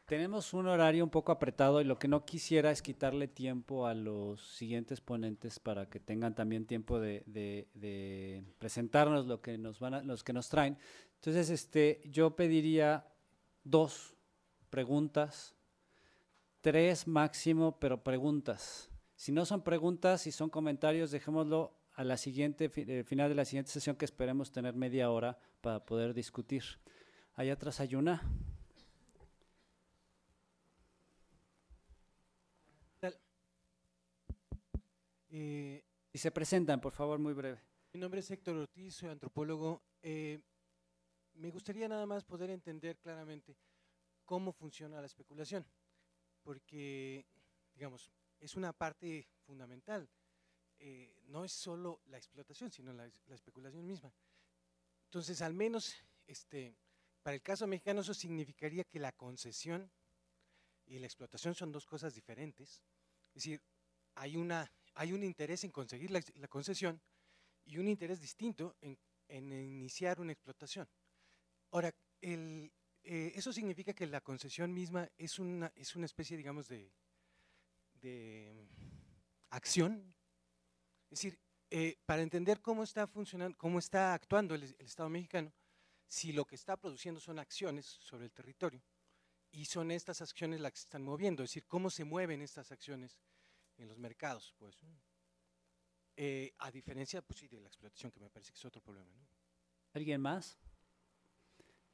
Tenemos un horario un poco apretado y lo que no quisiera es quitarle tiempo a los siguientes ponentes para que tengan también tiempo de, presentarnos lo que nos van los que nos traen. Entonces, este, yo pediría dos preguntas, tres máximo, pero preguntas. Si no son preguntas, y son comentarios, dejémoslo a la siguiente, eh, final de la siguiente sesión que esperemos tener media hora para poder discutir. Allá atrás hay una. Eh, y se presentan, por favor, muy breve. Mi nombre es Héctor Ortiz, soy antropólogo. Eh, me gustaría nada más poder entender claramente cómo funciona la especulación, porque, digamos, es una parte fundamental. Eh, no es solo la explotación, sino la, especulación misma. Entonces, al menos este, para el caso mexicano eso significaría que la concesión y la explotación son dos cosas diferentes. Es decir, hay, una, hay un interés en conseguir la, concesión y un interés distinto en, en, iniciar una explotación. Ahora, el, eh, eso significa que la concesión misma es una, es una especie, digamos, de, mm, acción. Es decir, eh, para entender cómo está funcionando, cómo está actuando el, Estado mexicano, si lo que está produciendo son acciones sobre el territorio, y son estas acciones las que se están moviendo, es decir, cómo se mueven estas acciones en los mercados, pues. Eh, a diferencia, pues de la explotación, que me parece que es otro problema. ¿Alguien más?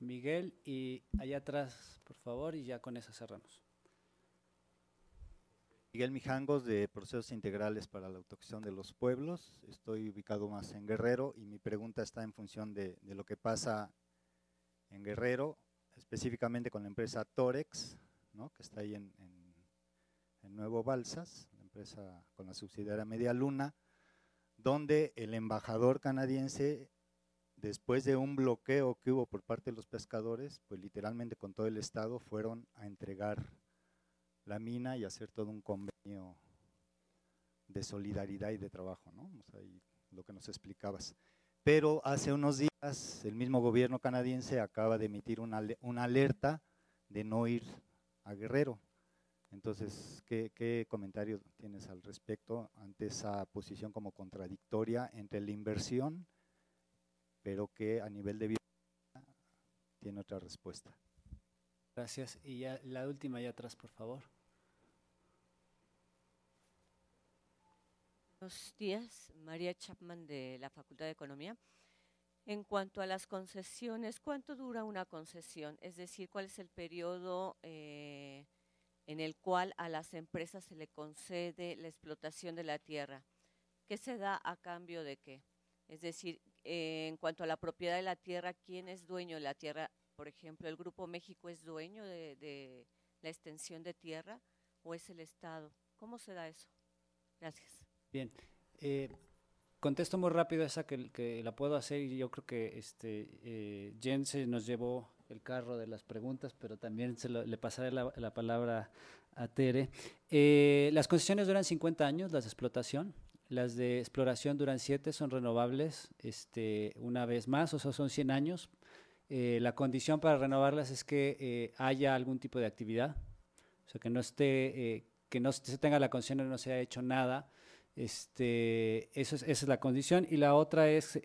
Miguel y allá atrás, por favor, y ya con esa cerramos. Miguel Mijangos de Procesos Integrales para la Autogestión de los Pueblos. Estoy ubicado más en Guerrero y mi pregunta está en función de, lo que pasa en Guerrero, específicamente con la empresa Torex, que está ahí en, en Nuevo Balsas, la empresa con la subsidiaria Media Luna, donde el embajador canadiense después de un bloqueo que hubo por parte de los pescadores, pues literalmente con todo el Estado fueron a entregar la mina y hacer todo un convenio de solidaridad y de trabajo, ¿no? lo que nos explicabas. Pero hace unos días el mismo gobierno canadiense acaba de emitir una, una alerta de no ir a Guerrero. Entonces, ¿qué, ¿qué, comentario tienes al respecto ante esa posición como contradictoria entre la inversión pero que a nivel de vida tiene otra respuesta. Gracias. Y ya la última allá atrás, por favor. Buenos días, María Chapman de la Facultad de Economía. En cuanto a las concesiones, ¿cuánto dura una concesión? Es decir, ¿cuál es el periodo eh, en el cual a las empresas se le concede la explotación de la tierra? ¿Qué se da a cambio de qué? Es decir, eh, en cuanto a la propiedad de la tierra, ¿quién es dueño de la tierra? Por ejemplo, ¿el Grupo México es dueño de, la extensión de tierra o es el Estado? ¿Cómo se da eso? Gracias. Bien. Eh, contesto muy rápido esa que, la puedo hacer y yo creo que este, eh, nos llevó el carro de las preguntas, pero también se le pasaré la, palabra a Tere. las concesiones duran 50 años, las de explotación. Las de exploración duran siete, son renovables este, una vez más, o sea, son 100 años. Eh, la condición para renovarlas es que eh, haya algún tipo de actividad, o sea, que no esté, eh, que no se tenga la conciencia de no se haya hecho nada. Este, eso es, esa es la condición. Y la otra es,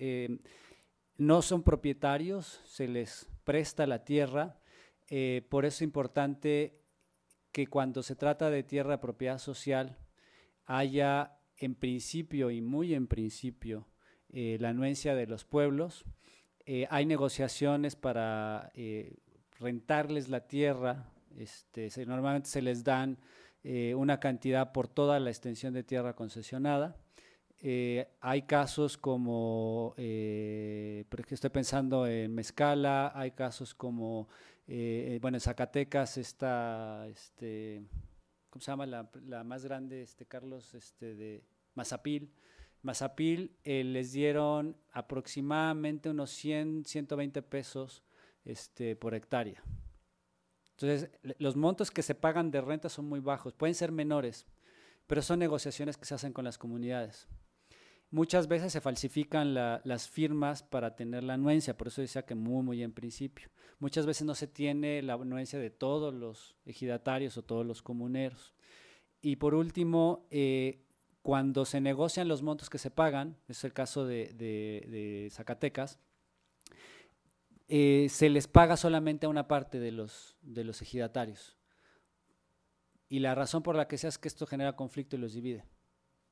no son propietarios, se les presta la tierra. por eso es importante que cuando se trata de tierra propiedad social haya en principio y muy en principio eh, la anuencia de los pueblos. Eh, hay negociaciones para eh, rentarles la tierra. Este, normalmente se les dan una cantidad por toda la extensión de tierra concesionada. hay casos como, porque estoy pensando en Mezcala, hay casos como, bueno, Zacatecas está, este, ¿cómo se llama? La, la más grande, este, Carlos, este, de, Mazapil. Mazapil eh, les dieron aproximadamente unos 100, 120 pesos este, por hectárea. Entonces, los montos que se pagan de renta son muy bajos, pueden ser menores, pero son negociaciones que se hacen con las comunidades. Muchas veces se falsifican las firmas para tener la anuencia, por eso decía que muy, muy en principio. Muchas veces no se tiene la anuencia de todos los ejidatarios o todos los comuneros. Y por último, eh, cuando se negocian los montos que se pagan, es el caso de, Zacatecas, eh, se les paga solamente a una parte de los, de los ejidatarios. Y la razón por la que sea es que esto genera conflicto y los divide.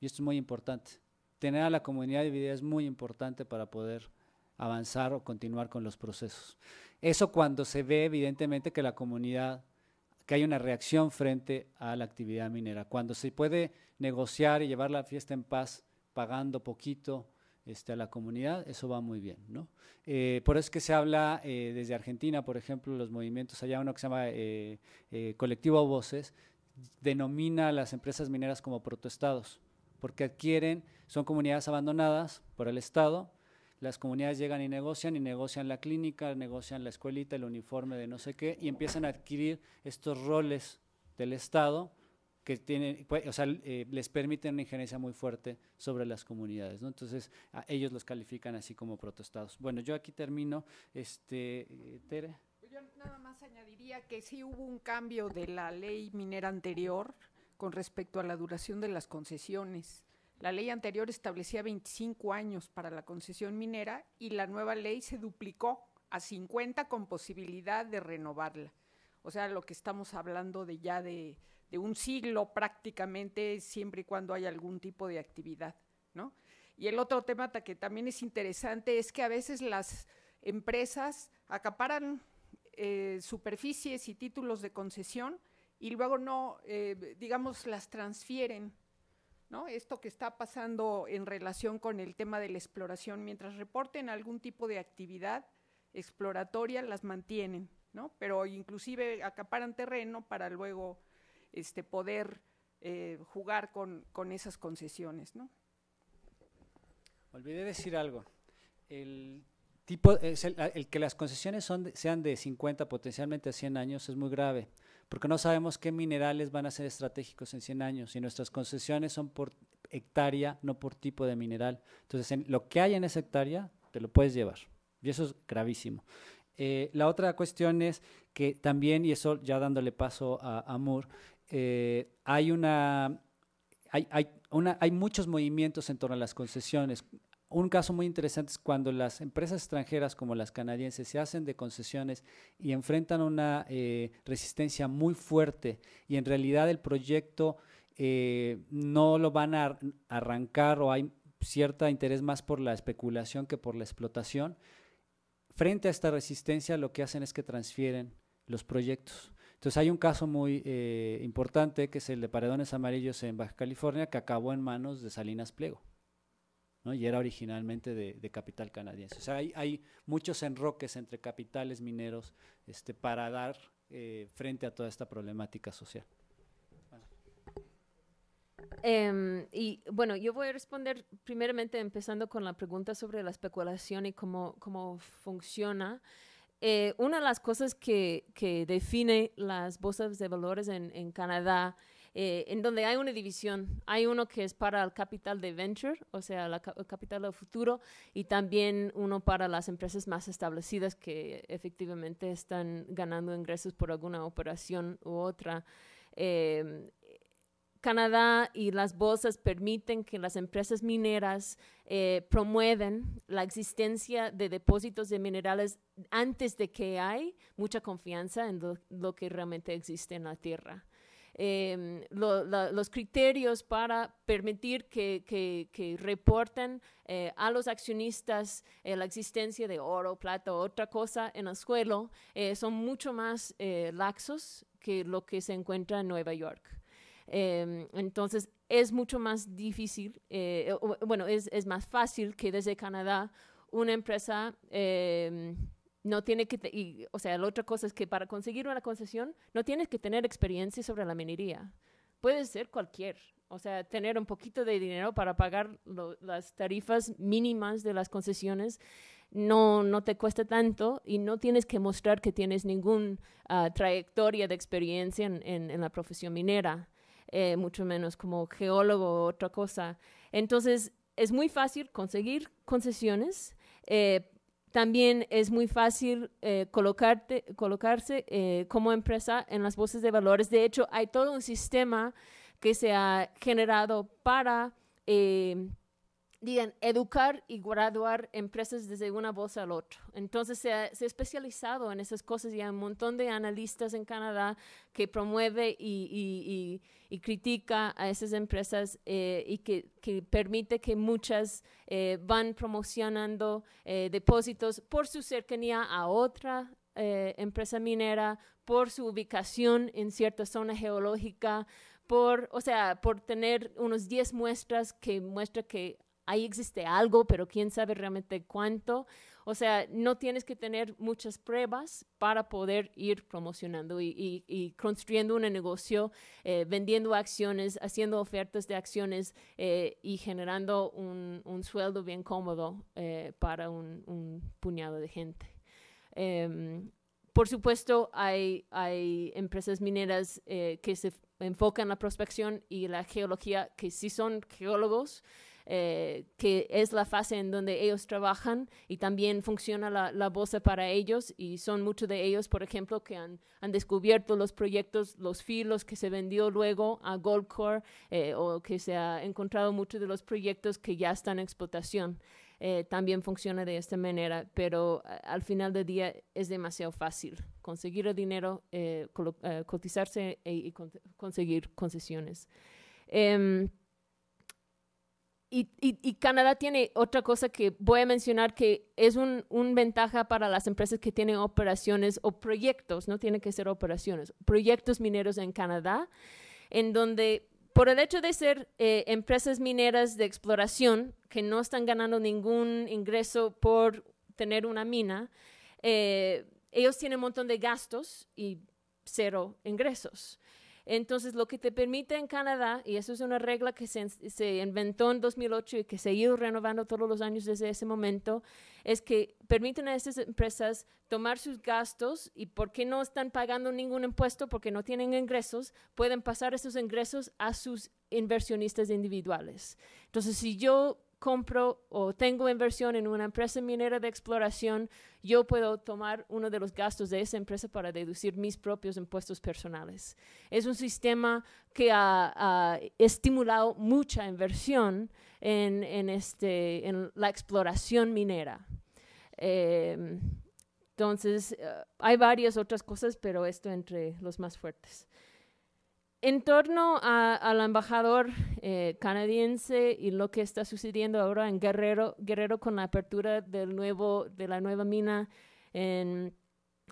Y esto es muy importante. Tener a la comunidad dividida es muy importante para poder avanzar o continuar con los procesos. Eso cuando se ve evidentemente que la comunidad que hay una reacción frente a la actividad minera. Cuando se puede negociar y llevar la fiesta en paz pagando poquito este, a la comunidad, eso va muy bien. ¿no? Eh, por eso es que se habla eh, desde Argentina, por ejemplo, los movimientos, allá uno que se llama eh, Colectivo Voces, denomina a las empresas mineras como protestados, porque adquieren, son comunidades abandonadas por el Estado, las comunidades llegan y negocian, y negocian la clínica, negocian la escuelita, el uniforme de no sé qué, y empiezan a adquirir estos roles del Estado que tienen, pues, eh, les permiten una injerencia muy fuerte sobre las comunidades, Entonces, a ellos los califican así como protestados. Bueno, yo aquí termino, este, Tere. Pues yo nada más añadiría que sí hubo un cambio de la ley minera anterior con respecto a la duración de las concesiones la ley anterior establecía 25 años para la concesión minera y la nueva ley se duplicó a 50 con posibilidad de renovarla. O sea, lo que estamos hablando de ya de, un siglo prácticamente, siempre y cuando hay algún tipo de actividad, ¿no? Y el otro tema que también es interesante es que a veces las empresas acaparan eh, superficies y títulos de concesión y luego no, eh, digamos, las transfieren esto que está pasando en relación con el tema de la exploración, mientras reporten algún tipo de actividad exploratoria, las mantienen, ¿no? Pero inclusive acaparan terreno para luego este, poder eh, jugar con, esas concesiones, Olvidé decir algo. El tipo, el que las concesiones son, sean de 50 potencialmente a 100 años es muy grave porque no sabemos qué minerales van a ser estratégicos en 100 años y nuestras concesiones son por hectárea, no por tipo de mineral. Entonces, lo que hay en esa hectárea, te lo puedes llevar. Y eso es gravísimo. Eh, la otra cuestión es que también, y eso ya dándole paso a, Amor, eh, hay una... Hay, hay, una, hay muchos movimientos en torno a las concesiones un caso muy interesante es cuando las empresas extranjeras como las canadienses se hacen de concesiones y enfrentan una eh, resistencia muy fuerte y en realidad el proyecto eh, no lo van a arrancar o hay cierto interés más por la especulación que por la explotación. Frente a esta resistencia lo que hacen es que transfieren los proyectos. Entonces hay un caso muy eh, importante que es el de Paredones Amarillos en Baja California que acabó en manos de Salinas Plego y era originalmente de, capital canadiense. O sea, hay, hay, muchos enroques entre capitales mineros este, para dar eh, frente a toda esta problemática social. Em, y bueno, yo voy a responder primeramente empezando con la pregunta sobre la especulación y cómo, cómo funciona. Eh, una de las cosas que, que define las bolsas de valores en, en Canadá eh, en donde hay una división. Hay uno que es para el capital de venture, o sea, la, el capital del futuro, y también uno para las empresas más establecidas que efectivamente están ganando ingresos por alguna operación u otra. Em, Canadá y las bolsas permiten que las empresas mineras eh, promueven la existencia de depósitos de minerales antes de que hay mucha confianza en lo que realmente existe en la tierra. Em, los criterios para permitir que, reporten eh, a los accionistas eh, la existencia de oro, plata, o otra cosa en el suelo, eh, son mucho más laxos que lo que se encuentra en Nueva York. Em, entonces, es mucho más difícil, bueno, es, más fácil que desde Canadá una empresa em, no tiene que, y, o sea, la otra cosa es que para conseguir una concesión no tienes que tener experiencia sobre la minería. Puede ser cualquier, o sea, tener un poquito de dinero para pagar las tarifas mínimas de las concesiones no, no te cuesta tanto y no tienes que mostrar que tienes ninguna ah, trayectoria de experiencia en, la profesión minera, eh, mucho menos como geólogo o otra cosa. Entonces, es muy fácil conseguir concesiones eh, también es muy fácil eh, colocarte, colocarse eh, como empresa en las bolsas de valores. De hecho, hay todo un sistema que se ha generado para eh, digan, educar y graduar empresas desde una voz al otro. Entonces se ha, especializado en esas cosas y hay un montón de analistas en Canadá que promueve y, y, critica a esas empresas eh, y que, que, permite que muchas eh, van promocionando eh, depósitos por su cercanía a otra empresa minera, por su ubicación en cierta zona geológica, por, o sea, por tener unos 10 muestras que muestra que ahí existe algo, pero quién sabe realmente cuánto. O sea, no tienes que tener muchas pruebas para poder ir promocionando y, construyendo un negocio, eh, vendiendo acciones, haciendo ofertas de acciones eh, y generando un, sueldo bien cómodo eh, para un, puñado de gente. Em, por supuesto, hay, hay empresas mineras que se enfocan en la prospección y la geología, que sí son geólogos, eh, que es la fase en donde ellos trabajan y también funciona la, la bolsa para ellos y son muchos de ellos, por ejemplo, que han, han, descubierto los proyectos, los filos que se vendió luego a Goldcore eh, o que se ha encontrado muchos de los proyectos que ya están en explotación. Eh, también funciona de esta manera, pero al final del día es demasiado fácil conseguir el dinero, cotizarse y conseguir concesiones. Em, y, Canadá tiene otra cosa que voy a mencionar que es un, ventaja para las empresas que tienen operaciones o proyectos, no tiene que ser operaciones, proyectos mineros en Canadá, en donde por el hecho de ser eh, empresas mineras de exploración que no están ganando ningún ingreso por tener una mina, eh, ellos tienen un montón de gastos y cero ingresos. Entonces, lo que te permite en Canadá, y eso es una regla que se, inventó en 2008 y que se ha ido renovando todos los años desde ese momento, es que permiten a estas empresas tomar sus gastos y porque no están pagando ningún impuesto, porque no tienen ingresos, pueden pasar esos ingresos a sus inversionistas individuales. Entonces, si yo compro o tengo inversión en una empresa minera de exploración, yo puedo tomar uno de los gastos de esa empresa para deducir mis propios impuestos personales. Es un sistema que ha, estimulado mucha inversión en, este, la exploración minera. Em, entonces, eh, hay varias otras cosas, pero esto entre los más fuertes en torno al embajador eh, canadiense y lo que está sucediendo ahora en Guerrero, Guerrero con la apertura del nuevo, de la nueva mina en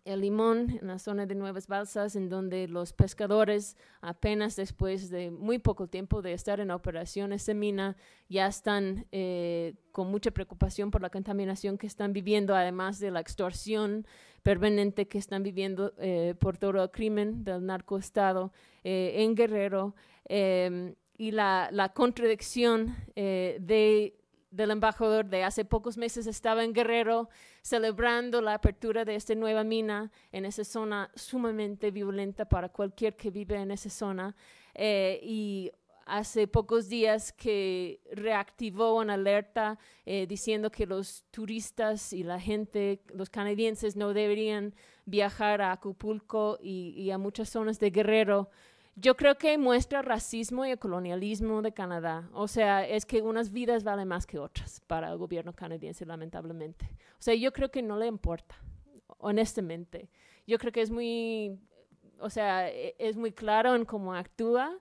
el Limón, en la zona de Nuevas Balsas, en donde los pescadores apenas después de muy poco tiempo de estar en operación de mina, ya están eh, con mucha preocupación por la contaminación que están viviendo, además de la extorsión permanente que están viviendo eh, por todo el crimen del narcoestado eh, en Guerrero y la, la contradicción de del embajador de hace pocos meses estaba en Guerrero celebrando la apertura de esta nueva mina en esa zona sumamente violenta para cualquier que vive en esa zona. Eh, y hace pocos días que reactivó una alerta eh, diciendo que los turistas y la gente, los canadienses, no deberían viajar a Acapulco y a muchas zonas de Guerrero yo creo que muestra racismo y el colonialismo de Canadá. O sea, es que unas vidas valen más que otras para el gobierno canadiense, lamentablemente. O sea, yo creo que no le importa, honestamente. Yo creo que es muy, o sea, e, es muy claro en cómo actúa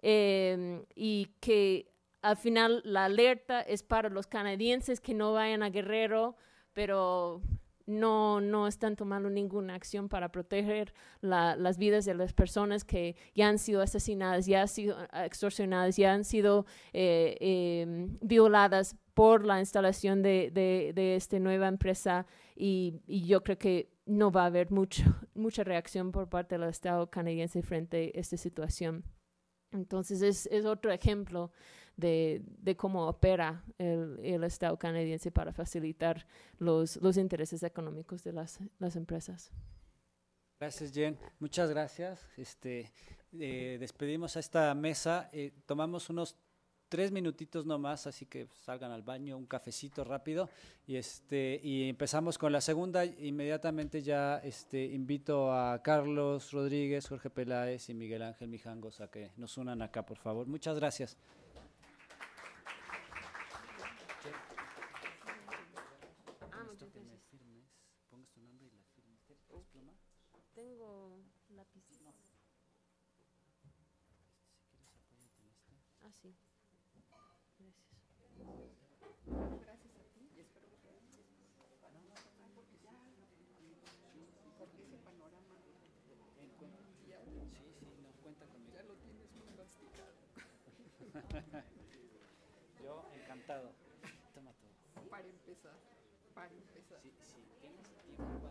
em, y que al final la alerta es para los canadienses que no vayan a Guerrero, pero no, no están tomando ninguna acción para proteger las vidas de las personas que ya han sido asesinadas, ya han sido eh, extorsionadas, ya han sido eh, em, violadas por la instalación de, esta nueva empresa y, yo creo que no va a haber mucha reacción por parte del Estado canadiense frente a esta situación. Entonces es, es otro ejemplo de, cómo opera el, Estado canadiense para facilitar los, los intereses económicos de las, empresas. Gracias, Jen. Muchas gracias. Este, eh, despedimos a esta mesa. Eh, tomamos unos tres minutitos nomás, así que salgan al baño, un cafecito rápido. Y, este, y empezamos con la segunda. Inmediatamente ya este, invito a Carlos Rodríguez, Jorge Peláez y Miguel Ángel Mijangos a que nos unan acá, por favor. Muchas gracias. matado. Te ha matado. Para empezar. Para empezar. Sí, sí, tienes tiempo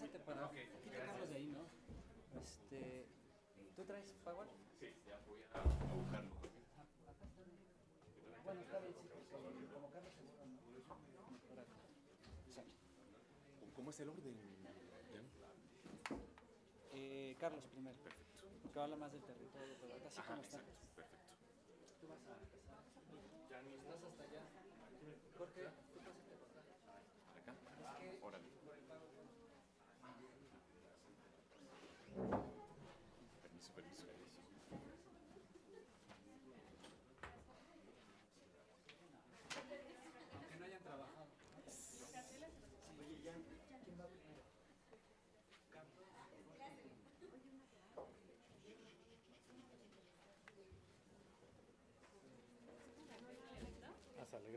pásate para okay, un poquito de ahí, ¿no? Este, ¿Tú traes Power? Sí, ya voy a, a buscarlo. Bueno, está bien, sí, pues, como Carlos seguro no. ¿Cómo es el orden? ¿Ya? Eh, Carlos primero. Perfecto. Que habla más del territorio, pero ahorita sí como está. Perfecto. Tú vas a empezar. Ya ni estás hasta allá. ¿Por qué?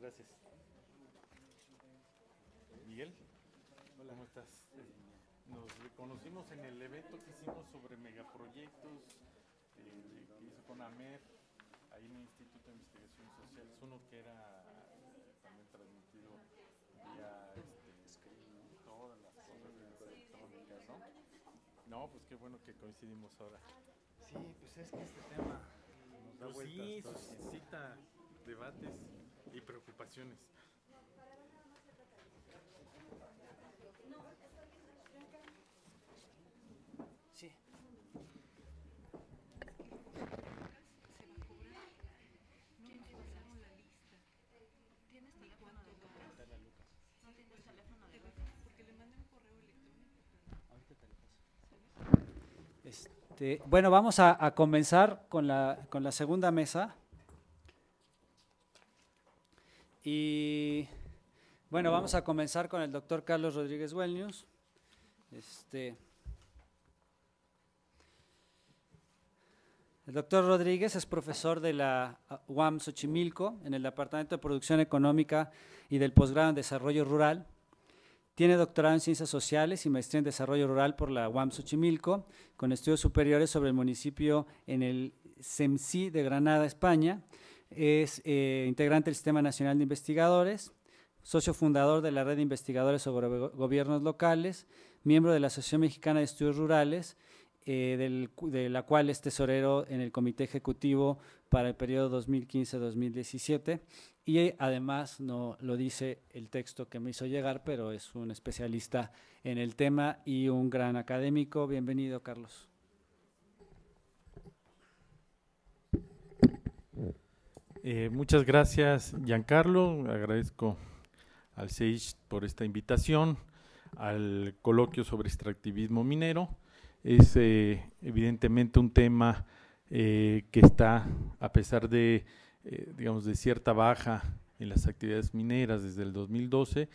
gracias. Miguel, Hola. ¿cómo estás? Nos reconocimos en el evento que hicimos sobre megaproyectos, eh, que hizo con AMER, ahí en el Instituto de Investigación Social, es uno que era también transmitido vía este, todas las cosas electrónicas, ¿no? No, pues qué bueno que coincidimos ahora. Sí, pues es que este tema nos da pues vueltas. Sí, suscita debates y preocupaciones. Este, bueno, vamos a, a comenzar con la, con la segunda mesa. Y bueno, vamos a comenzar con el doctor Carlos Rodríguez Huelnius. Este, el doctor Rodríguez es profesor de la ah, UAM Xochimilco en el Departamento de Producción Económica y del Posgrado en Desarrollo Rural. Tiene doctorado en Ciencias Sociales y maestría en Desarrollo Rural por la UAM Xochimilco, con estudios superiores sobre el municipio en el CEMSI de Granada, España es eh, integrante del Sistema Nacional de Investigadores, socio fundador de la Red de Investigadores sobre Gobiernos Locales, miembro de la Asociación Mexicana de Estudios Rurales, eh, de la cual es tesorero en el Comité Ejecutivo para el periodo 2015-2017. Y eh, además, no lo dice el texto que me hizo llegar, pero es un especialista en el tema y un gran académico. Bienvenido, Carlos. Eh, muchas gracias, Giancarlo. Agradezco al Seich por esta invitación al coloquio sobre extractivismo minero. Es eh, evidentemente un tema eh, que está, a pesar de, digamos, de cierta baja en las actividades mineras desde el 2012,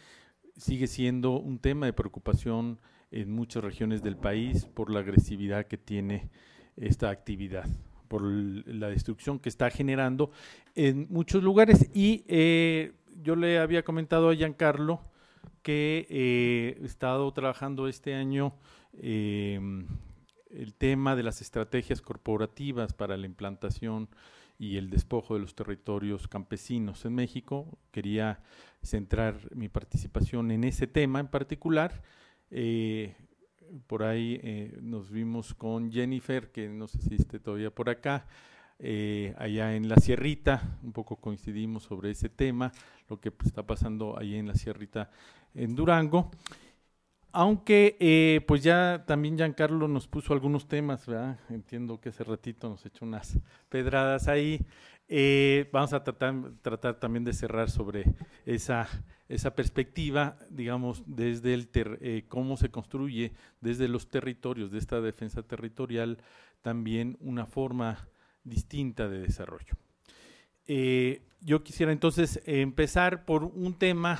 sigue siendo un tema de preocupación en muchas regiones del país por la agresividad que tiene esta actividad por la destrucción que está generando en muchos lugares. Y eh, yo le había comentado a Giancarlo que eh, he estado trabajando este año eh, el tema de las estrategias corporativas para la implantación y el despojo de los territorios campesinos en México. Quería centrar mi participación en ese tema en particular por ahí eh, nos vimos con Jennifer, que no sé si esté todavía por acá, eh, allá en la Sierrita, un poco coincidimos sobre ese tema, lo que pues, está pasando ahí en la Sierrita en Durango. Aunque, eh, pues ya también Giancarlo nos puso algunos temas, ¿verdad? Entiendo que hace ratito nos echó unas pedradas ahí. Eh, vamos a tratar, también de cerrar sobre esa, esa perspectiva, digamos, desde el eh, cómo se construye desde los territorios, de esta defensa territorial, también una forma distinta de desarrollo. Eh, yo quisiera entonces empezar por un tema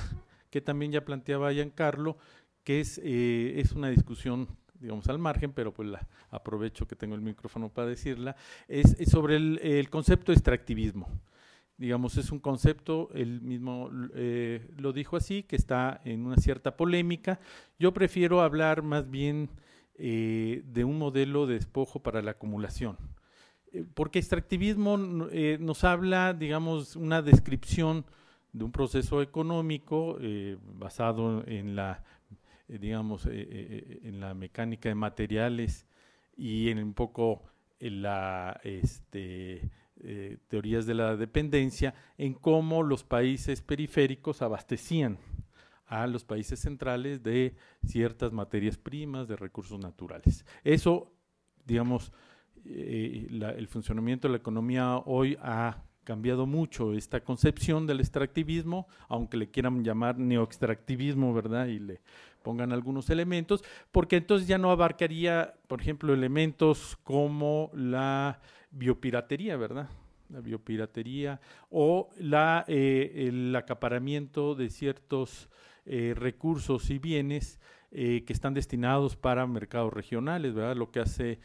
que también ya planteaba Giancarlo, que es, es una discusión digamos, al margen, pero pues aprovecho que tengo el micrófono para decirla, es, sobre el, concepto extractivismo. Digamos, es un concepto, él mismo eh, lo dijo así, que está en una cierta polémica. Yo prefiero hablar más bien eh, de un modelo de despojo para la acumulación. Eh, porque extractivismo nos habla, digamos, una descripción de un proceso económico basado en la eh, digamos, eh, eh, en la mecánica de materiales y en un poco en la este, teorías de la dependencia en cómo los países periféricos abastecían a los países centrales de ciertas materias primas, de recursos naturales. Eso, digamos, el funcionamiento de la economía hoy ha cambiado mucho esta concepción del extractivismo, aunque le quieran llamar neoextractivismo, ¿verdad? Y le pongan algunos elementos, porque entonces ya no abarcaría, por ejemplo, elementos como la biopiratería, ¿verdad? La biopiratería o eh, el acaparamiento de ciertos eh, recursos y bienes eh, que están destinados para mercados regionales, ¿verdad? Lo que hace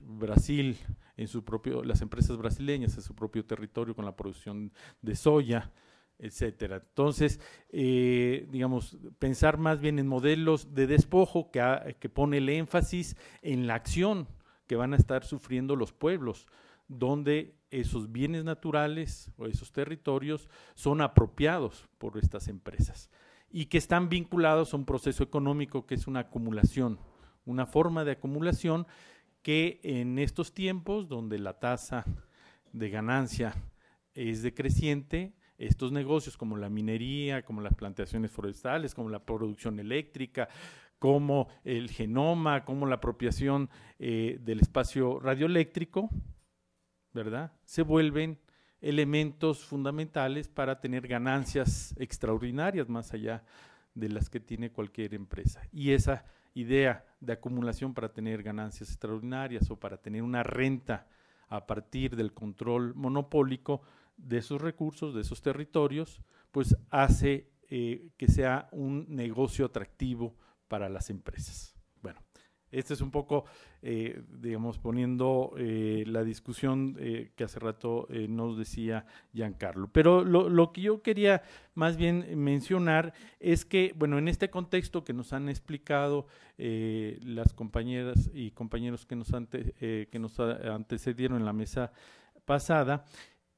Brasil en su propio, las empresas brasileñas en su propio territorio con la producción de soya, etcétera. Entonces, eh, digamos, pensar más bien en modelos de despojo que, que pone el énfasis en la acción que van a estar sufriendo los pueblos, donde esos bienes naturales o esos territorios son apropiados por estas empresas y que están vinculados a un proceso económico que es una acumulación, una forma de acumulación que en estos tiempos donde la tasa de ganancia es decreciente, estos negocios como la minería, como las plantaciones forestales, como la producción eléctrica, como el genoma, como la apropiación eh, del espacio radioeléctrico, ¿verdad? Se vuelven elementos fundamentales para tener ganancias extraordinarias más allá de las que tiene cualquier empresa. Y esa idea de acumulación para tener ganancias extraordinarias o para tener una renta a partir del control monopólico de esos recursos, de esos territorios, pues hace eh, que sea un negocio atractivo para las empresas. Bueno, este es un poco, eh, digamos, poniendo eh, la discusión que hace rato nos decía Giancarlo. Pero lo, que yo quería más bien mencionar es que, bueno, en este contexto que nos han explicado las compañeras y compañeros que nos, que nos antecedieron en la mesa pasada,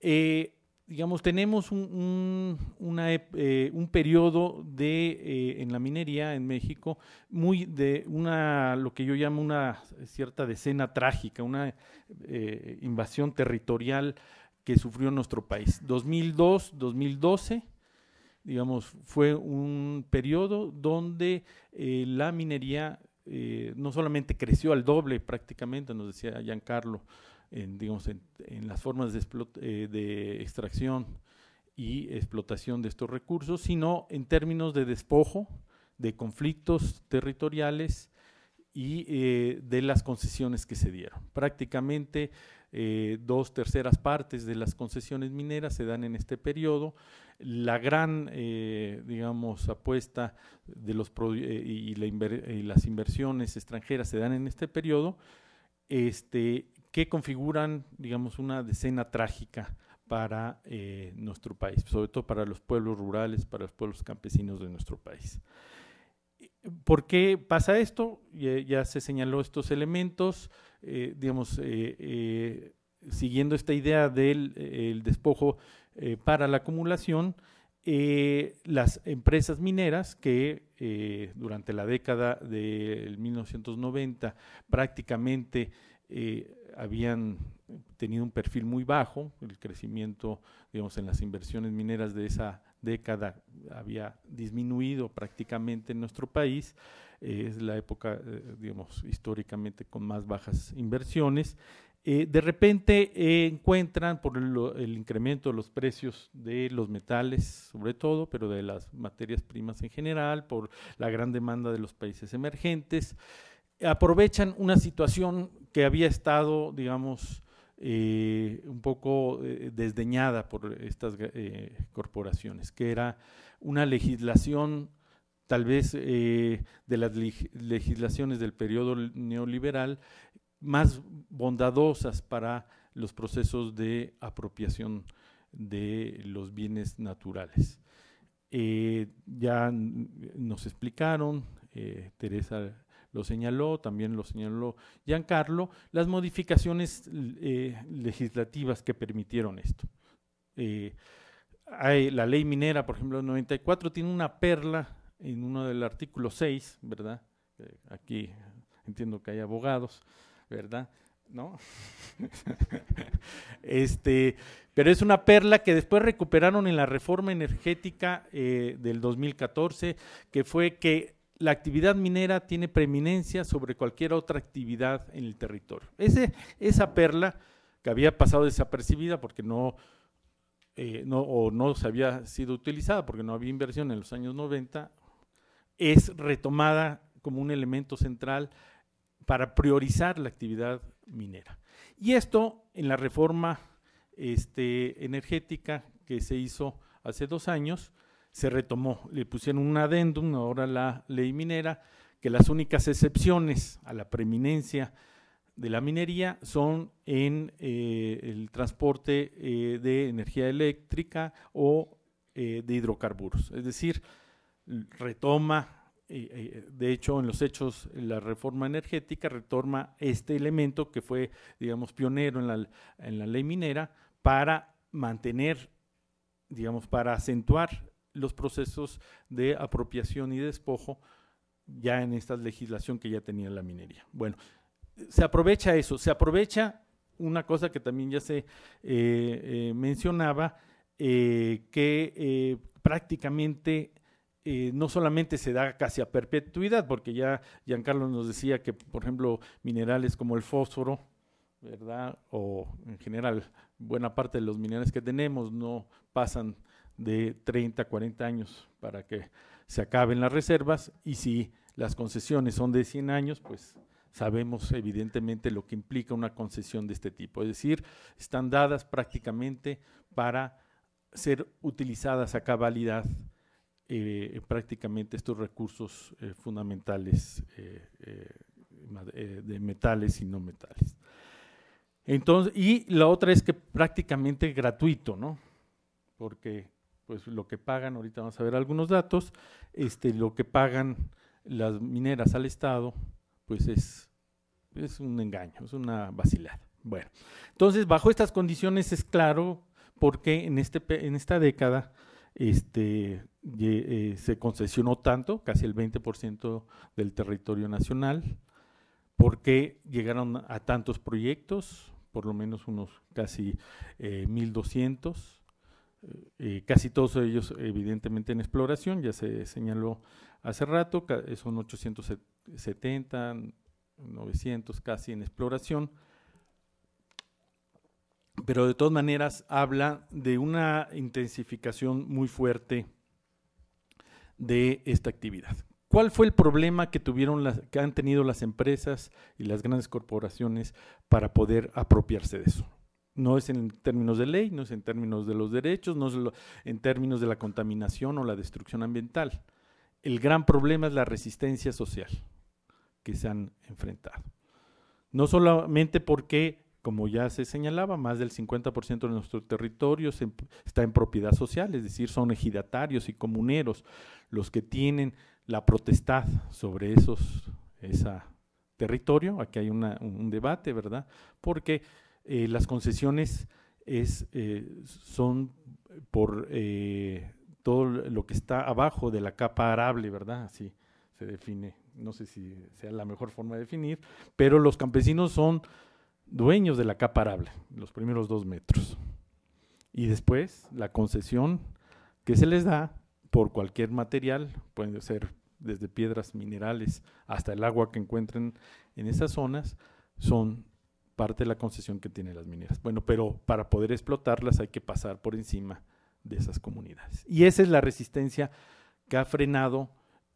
eh, digamos, tenemos un, eh, periodo de, eh, en la minería en México muy de una, lo que yo llamo una cierta decena trágica, una invasión territorial que sufrió nuestro país. 2002, 2012, digamos, fue un periodo donde la minería no solamente creció al doble prácticamente, nos decía Giancarlo, en, digamos, en, las formas eh, de, extracción y explotación de estos recursos, sino en términos de despojo, de conflictos territoriales y eh, de las concesiones que se dieron. Prácticamente eh, dos terceras partes de las concesiones mineras se dan en este periodo. La gran, digamos, apuesta de los y, las inversiones extranjeras se dan en este periodo, este, que configuran, digamos, una decena trágica para eh, nuestro país, sobre todo para los pueblos rurales, para los pueblos campesinos de nuestro país. ¿Por qué pasa esto? Ya, se señaló estos elementos, eh, digamos, eh, siguiendo esta idea del despojo para la acumulación, las empresas mineras que durante la década del 1990 prácticamente habían eh, tenido un perfil muy bajo, el crecimiento, digamos, en las inversiones mineras de esa década había disminuido prácticamente en nuestro país, eh, es la época, eh, digamos, históricamente con más bajas inversiones. de repente encuentran por el, incremento de los precios de los metales, sobre todo, pero de las materias primas en general, por la gran demanda de los países emergentes, aprovechan una situación que había estado, digamos, eh, un poco eh, desdeñada por estas eh, corporaciones, que era una legislación tal vez de las legislaciones del periodo neoliberal más bondadosas para los procesos de apropiación de los bienes naturales. ya nos explicaron, Teresa lo señaló, también lo señaló Giancarlo, las modificaciones eh, legislativas que permitieron esto. Eh, hay, la ley minera, por ejemplo, del 94 tiene una perla en uno del artículo 6, ¿verdad? Eh, aquí entiendo que hay abogados, ¿verdad? ¿No? este, pero es una perla que después recuperaron en la reforma energética del 2014, que fue que la actividad minera tiene preeminencia sobre cualquier otra actividad en el territorio. esa perla que había pasado desapercibida porque no, eh, no, o no se había sido utilizada porque no había inversión en los años 90, es retomada como un elemento central para priorizar la actividad minera. Y esto en la reforma este, energética que se hizo hace dos años, se retomó. Le pusieron un adendum, ahora la ley minera, que las únicas excepciones a la preeminencia de la minería son en eh, el transporte eh, de energía eléctrica o eh, de hidrocarburos. Es decir, retoma, de hecho en los hechos, la reforma energética retoma este elemento que fue, digamos, pionero en la, en la ley minera para mantener, digamos, para acentuar los procesos de apropiación y despojo ya en esta legislación que ya tenía la minería. Bueno, se aprovecha eso, se aprovecha una cosa que también ya se eh, eh, mencionaba, eh, que prácticamente no solamente se da casi a perpetuidad, porque ya Giancarlo nos decía que, por ejemplo, minerales como el fósforo, ¿verdad? O en general, buena parte de los minerales que tenemos no pasan de 30, 40 años para que se acaben las reservas y si las concesiones son de 100 años, pues sabemos evidentemente lo que implica una concesión de este tipo. Es decir, están dadas prácticamente para ser utilizadas a cabalidad eh, prácticamente estos recursos eh, fundamentales eh, de metales y no metales. Entonces, y la otra es que prácticamente gratuito, ¿no? Porque pues lo que pagan, ahorita vamos a ver algunos datos, este, lo que pagan las mineras al Estado, pues es, es un engaño, es una vacilada. Bueno, entonces bajo estas condiciones es claro por qué en, este, en esta década este, eh, se concesionó tanto, casi el 20% del territorio nacional, por qué llegaron a tantos proyectos, por lo menos unos casi eh, 1.200 eh, casi todos ellos evidentemente en exploración, ya se señaló hace rato, eh, son 870, 900 casi en exploración, pero de todas maneras habla de una intensificación muy fuerte de esta actividad. ¿Cuál fue el problema que, tuvieron las, que han tenido las empresas y las grandes corporaciones para poder apropiarse de eso? No es en términos de ley, no es en términos de los derechos, no es en términos de la contaminación o la destrucción ambiental. El gran problema es la resistencia social que se han enfrentado. No solamente porque, como ya se señalaba, más del 50% de nuestro territorio em, está en propiedad social, es decir, son ejidatarios y comuneros los que tienen la protestad sobre esos esa territorio. Aquí hay un debate, ¿verdad? Porque eh, las concesiones es, eh, son por eh, todo lo que está abajo de la capa arable, ¿verdad? Así se define. No sé si sea la mejor forma de definir, pero los campesinos son dueños de la capa arable, los primeros dos metros. Y después la concesión que se les da por cualquier material, pueden ser desde piedras minerales hasta el agua que encuentren en esas zonas, son parte de la concesión que tienen las mineras. Bueno, pero para poder explotarlas hay que pasar por encima de esas comunidades. Y esa es la resistencia que ha frenado,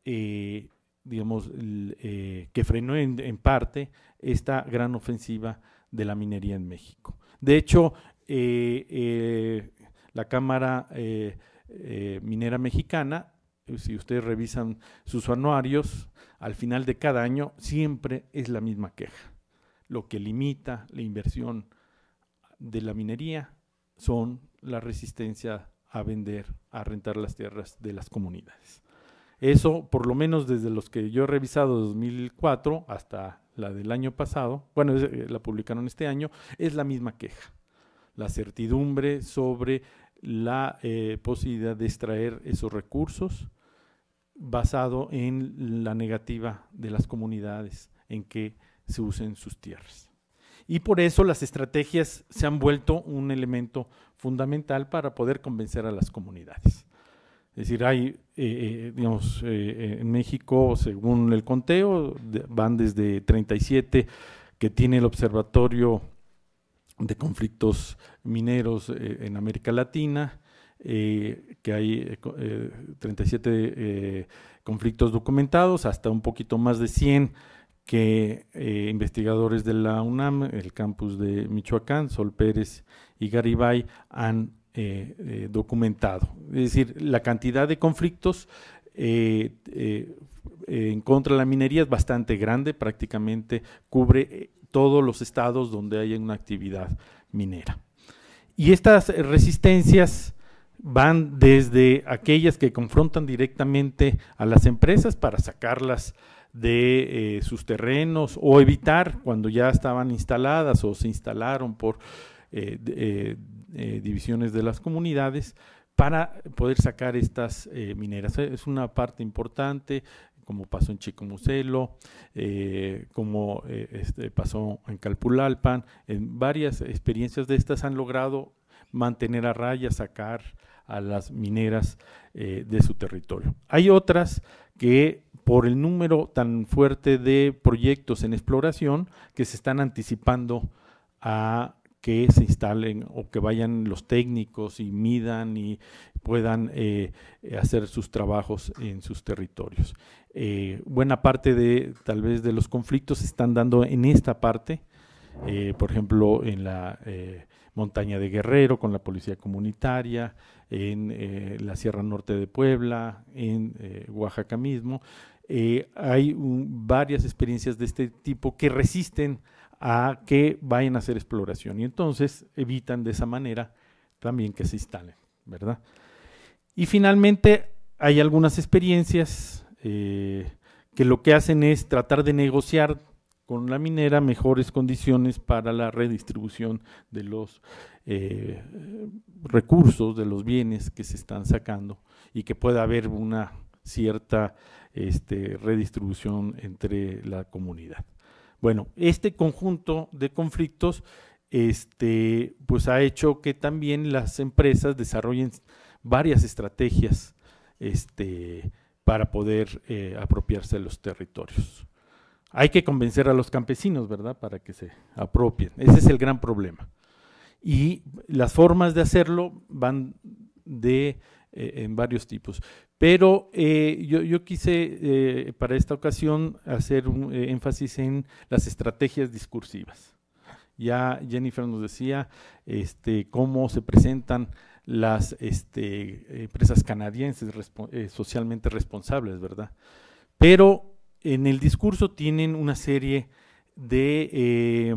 eh, digamos, eh, que frenó en, parte esta gran ofensiva de la minería en México. De hecho, eh, la Cámara Minera Mexicana, si ustedes revisan sus anuarios, al final de cada año siempre es la misma queja lo que limita la inversión de la minería son la resistencia a vender, a rentar las tierras de las comunidades. Eso, por lo menos desde los que yo he revisado, 2004 hasta la del año pasado, bueno, eh, la publicaron este año, es la misma queja. La certidumbre sobre la eh, posibilidad de extraer esos recursos basado en la negativa de las comunidades, en que se usen sus tierras. Y por eso las estrategias se han vuelto un elemento fundamental para poder convencer a las comunidades. Es decir, hay, eh, eh, digamos, eh, en México, según el conteo, van desde 37 que tiene el Observatorio de Conflictos Mineros en América Latina, que hay 37 conflictos documentados, hasta un poquito más de 100 que eh, investigadores de la UNAM, el campus de Michoacán, Sol Pérez y Garibay han eh, eh, documentado. Es decir, la cantidad de conflictos en contra de la minería es bastante grande, prácticamente cubre todos los estados donde hay una actividad minera. Y estas resistencias van desde aquellas que confrontan directamente a las empresas para sacarlas de eh, sus terrenos o evitar cuando ya estaban instaladas o se instalaron por eh, eh, divisiones de las comunidades para poder sacar estas mineras. E, es una parte importante, como pasó en Chico Muselo, como este pasó en Calpulalpan, en varias experiencias de estas han logrado mantener a raya, sacar a las mineras de su territorio. Hay otras que por el número tan fuerte de proyectos en exploración que se están anticipando a que se instalen o que vayan los técnicos y midan y puedan eh, hacer sus trabajos en sus territorios. Eh, buena parte de tal vez de los conflictos se están dando en esta parte, eh, por ejemplo en la montaña de Guerrero con la policía comunitaria, en la Sierra Norte de Puebla, en Oaxaca mismo. Eh, hay varias experiencias de este tipo que resisten a que vayan a hacer exploración y entonces evitan de esa manera también que se instalen, ¿verdad? Y finalmente hay algunas experiencias eh, que lo que hacen es tratar de negociar con la minera mejores condiciones para la redistribución de los eh, recursos, de los bienes que se están sacando y que pueda haber una cierta este, redistribución entre la comunidad. Bueno, este conjunto de conflictos este, pues ha hecho que también las empresas desarrollen varias estrategias este, para poder eh, apropiarse de los territorios. Hay que convencer a los campesinos, ¿verdad?, para que se apropien. Ese es el gran problema. Y las formas de hacerlo van de, eh, en varios tipos. Pero eh, yo, quise eh, para esta ocasión hacer un eh, énfasis en las estrategias discursivas. Ya Jennifer nos decía este, cómo se presentan las este, empresas canadienses socialmente responsables, ¿verdad? Pero en el discurso tienen una serie de,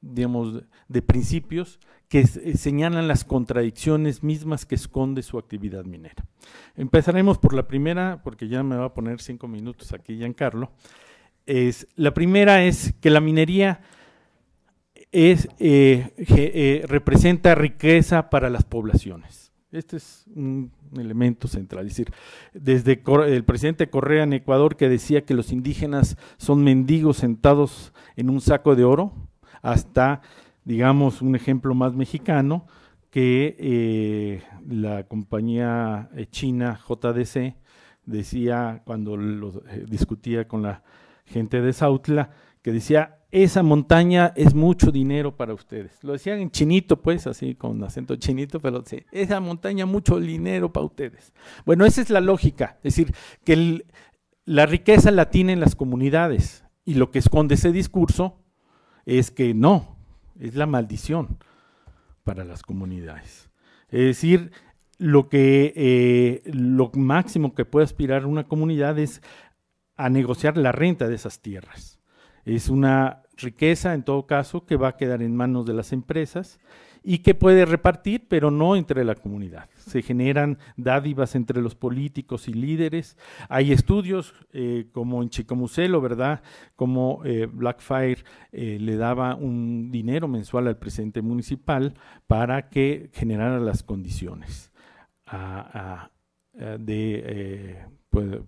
de principios que eh, señalan las contradicciones mismas que esconde su actividad minera. Empezaremos por la primera, porque ya me va a poner cinco minutos aquí Giancarlo. Es, la primera es que la minería es, eh, eh, representa riqueza para las poblaciones. Este es un elemento central. decir, desde el presidente Correa en Ecuador que decía que los indígenas son mendigos sentados en un saco de oro, hasta digamos, un ejemplo más mexicano, que eh, la compañía eh, china JDC decía cuando lo, eh, discutía con la gente de Sautla, que decía, esa montaña es mucho dinero para ustedes. Lo decían en chinito, pues, así con acento chinito, pero decía esa montaña mucho dinero para ustedes. Bueno, esa es la lógica, es decir, que la riqueza la tienen las comunidades y lo que esconde ese discurso es que no, es la maldición para las comunidades. Es decir, lo, que, eh, lo máximo que puede aspirar una comunidad es a negociar la renta de esas tierras. Es una riqueza, en todo caso, que va a quedar en manos de las empresas y que puede repartir, pero no entre la comunidad. Se generan dádivas entre los políticos y líderes. Hay estudios eh, como en Chicomucelo, ¿verdad? Como eh, Blackfire eh, le daba un dinero mensual al presidente municipal para que generara las condiciones de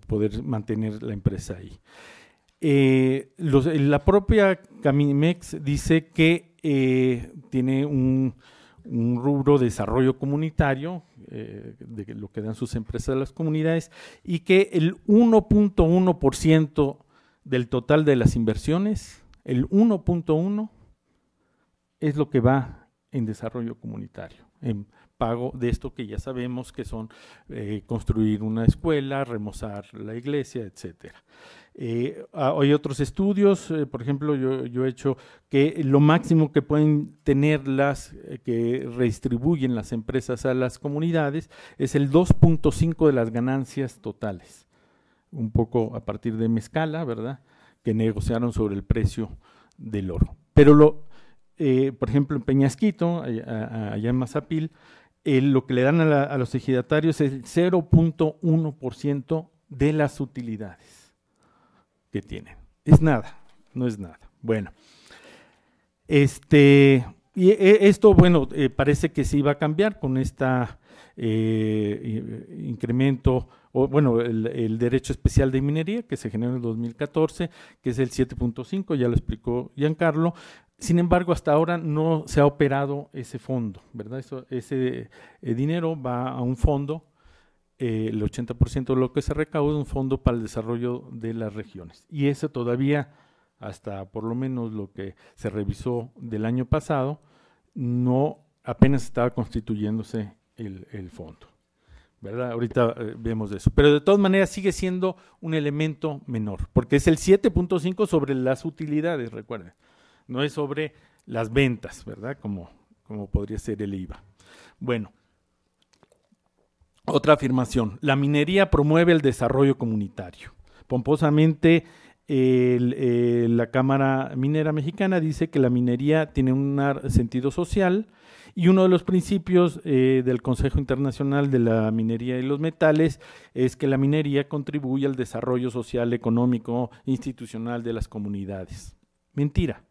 poder mantener la empresa ahí. la propia Camimex dice que eh, tiene un, rubro de desarrollo comunitario, eh, de lo que dan sus empresas a las comunidades, y que el 1.1% del total de las inversiones, el 1.1% es lo que va en desarrollo comunitario, en pago de esto que ya sabemos que son eh, construir una escuela, remozar la iglesia, etcétera. Eh, ah, hay otros estudios, eh, por ejemplo, yo, he hecho que lo máximo que pueden tener las que redistribuyen las empresas a las comunidades es el 2.5 de las ganancias totales, un poco a partir de Mezcala, ¿verdad? Que negociaron sobre el precio del oro. Pero, lo, por ejemplo, en Peñasquito, allá en Mazapil, eh, lo que le dan a, los ejidatarios es el 0.1% de las utilidades que tienen. Es nada, no es nada. Bueno, este, y eh, esto, bueno, eh, parece que se va a cambiar con este incremento, o bueno, el, el, derecho especial de minería que se generó en el 2014, que es el 7.5, ya lo explicó Giancarlo, sin embargo, hasta ahora no se ha operado ese fondo, ¿verdad? Eso, ese eh, dinero va a un fondo, eh, el 80% de lo que se recauda es un fondo para el desarrollo de las regiones. Y eso todavía, hasta por lo menos lo que se revisó del año pasado, no apenas estaba constituyéndose el, fondo. ¿verdad? Ahorita eh, vemos eso. Pero de todas maneras sigue siendo un elemento menor, porque es el 7.5 sobre las utilidades, recuerden no es sobre las ventas, ¿verdad? Como, podría ser el IVA. Bueno, otra afirmación. La minería promueve el desarrollo comunitario. Pomposamente, eh, la Cámara Minera Mexicana dice que la minería tiene un sentido social y uno de los principios eh, del Consejo Internacional de la Minería y los Metales es que la minería contribuye al desarrollo social, económico, institucional de las comunidades. Mentira.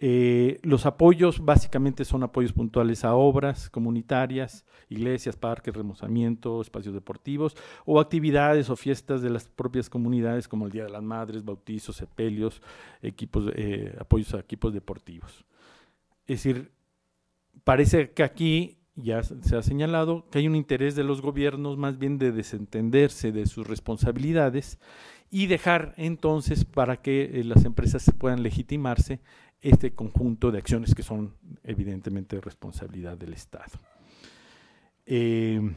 Eh, los apoyos básicamente son apoyos puntuales a obras comunitarias, iglesias, parques, remozamiento, espacios deportivos o actividades o fiestas de las propias comunidades como el Día de las Madres, bautizos, sepelios, equipos, eh, apoyos a equipos deportivos. Es decir, parece que aquí ya se ha señalado que hay un interés de los gobiernos más bien de desentenderse de sus responsabilidades y dejar entonces para que eh, las empresas puedan legitimarse este conjunto de acciones que son evidentemente responsabilidad del Estado. Eh,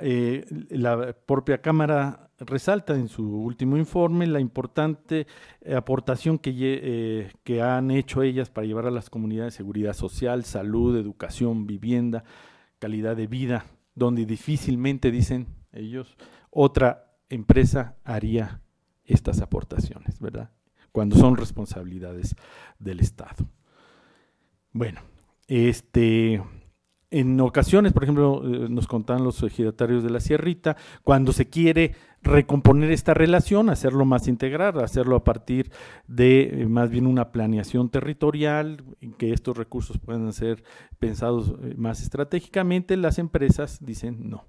eh, la propia Cámara resalta en su último informe la importante aportación que, eh, que han hecho ellas para llevar a las comunidades seguridad social, salud, educación, vivienda, calidad de vida, donde difícilmente, dicen ellos, otra empresa haría estas aportaciones, ¿verdad? cuando son responsabilidades del Estado. Bueno, este, en ocasiones, por ejemplo, eh, nos contaban los ejidatarios de la Sierrita, cuando se quiere recomponer esta relación, hacerlo más integrar, hacerlo a partir de eh, más bien una planeación territorial, en que estos recursos puedan ser pensados eh, más estratégicamente, las empresas dicen no.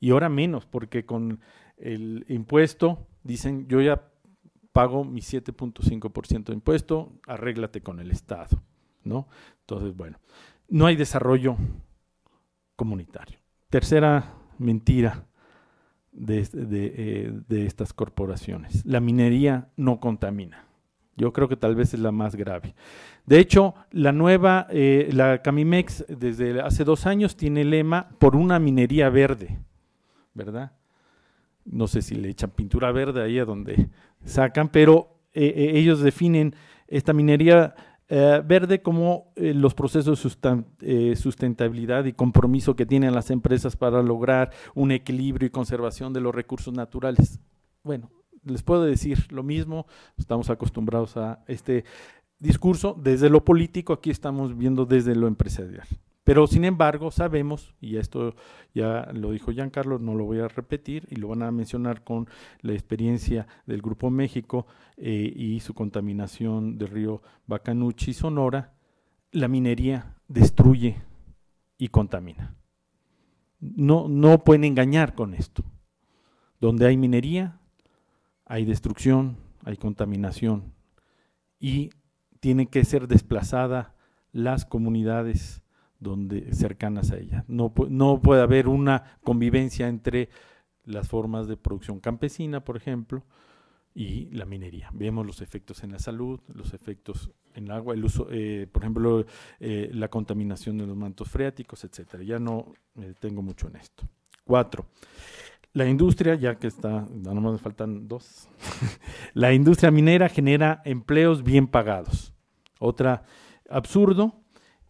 Y ahora menos, porque con el impuesto dicen yo ya pago mi 7.5% de impuesto, arréglate con el Estado, ¿no? Entonces, bueno, no hay desarrollo comunitario. Tercera mentira de, este, eh, de, estas corporaciones, la minería no contamina. Yo creo que tal vez es la más grave. De hecho, la nueva, eh, la Camimex desde hace dos años tiene lema por una minería verde, ¿verdad? No sé si le echan pintura verde ahí a donde sacan, pero eh, eh, ellos definen esta minería eh, verde como los procesos de sustentabilidad y compromiso que tienen las empresas para lograr un equilibrio y conservación de los recursos naturales. Bueno, les puedo decir lo mismo, estamos acostumbrados a este discurso desde lo político, aquí estamos viendo desde lo empresarial. Pero sin embargo sabemos, y esto ya lo dijo Giancarlo, no lo voy a repetir y lo van a mencionar con la experiencia del Grupo México eh, y su contaminación del río Bacanuchi, Sonora, la minería destruye y contamina. No, no pueden engañar con esto. Donde hay minería, hay destrucción, hay contaminación y tienen que ser desplazadas las comunidades donde cercanas a ella. No, no puede haber una convivencia entre las formas de producción campesina, por ejemplo, y la minería. Vemos los efectos en la salud, los efectos en el agua, el uso, eh, por ejemplo, eh, la contaminación de los mantos freáticos, etcétera. Ya no me tengo mucho en esto. Cuatro. La industria, ya que está, nada más me faltan dos. la industria minera genera empleos bien pagados. Otra absurdo,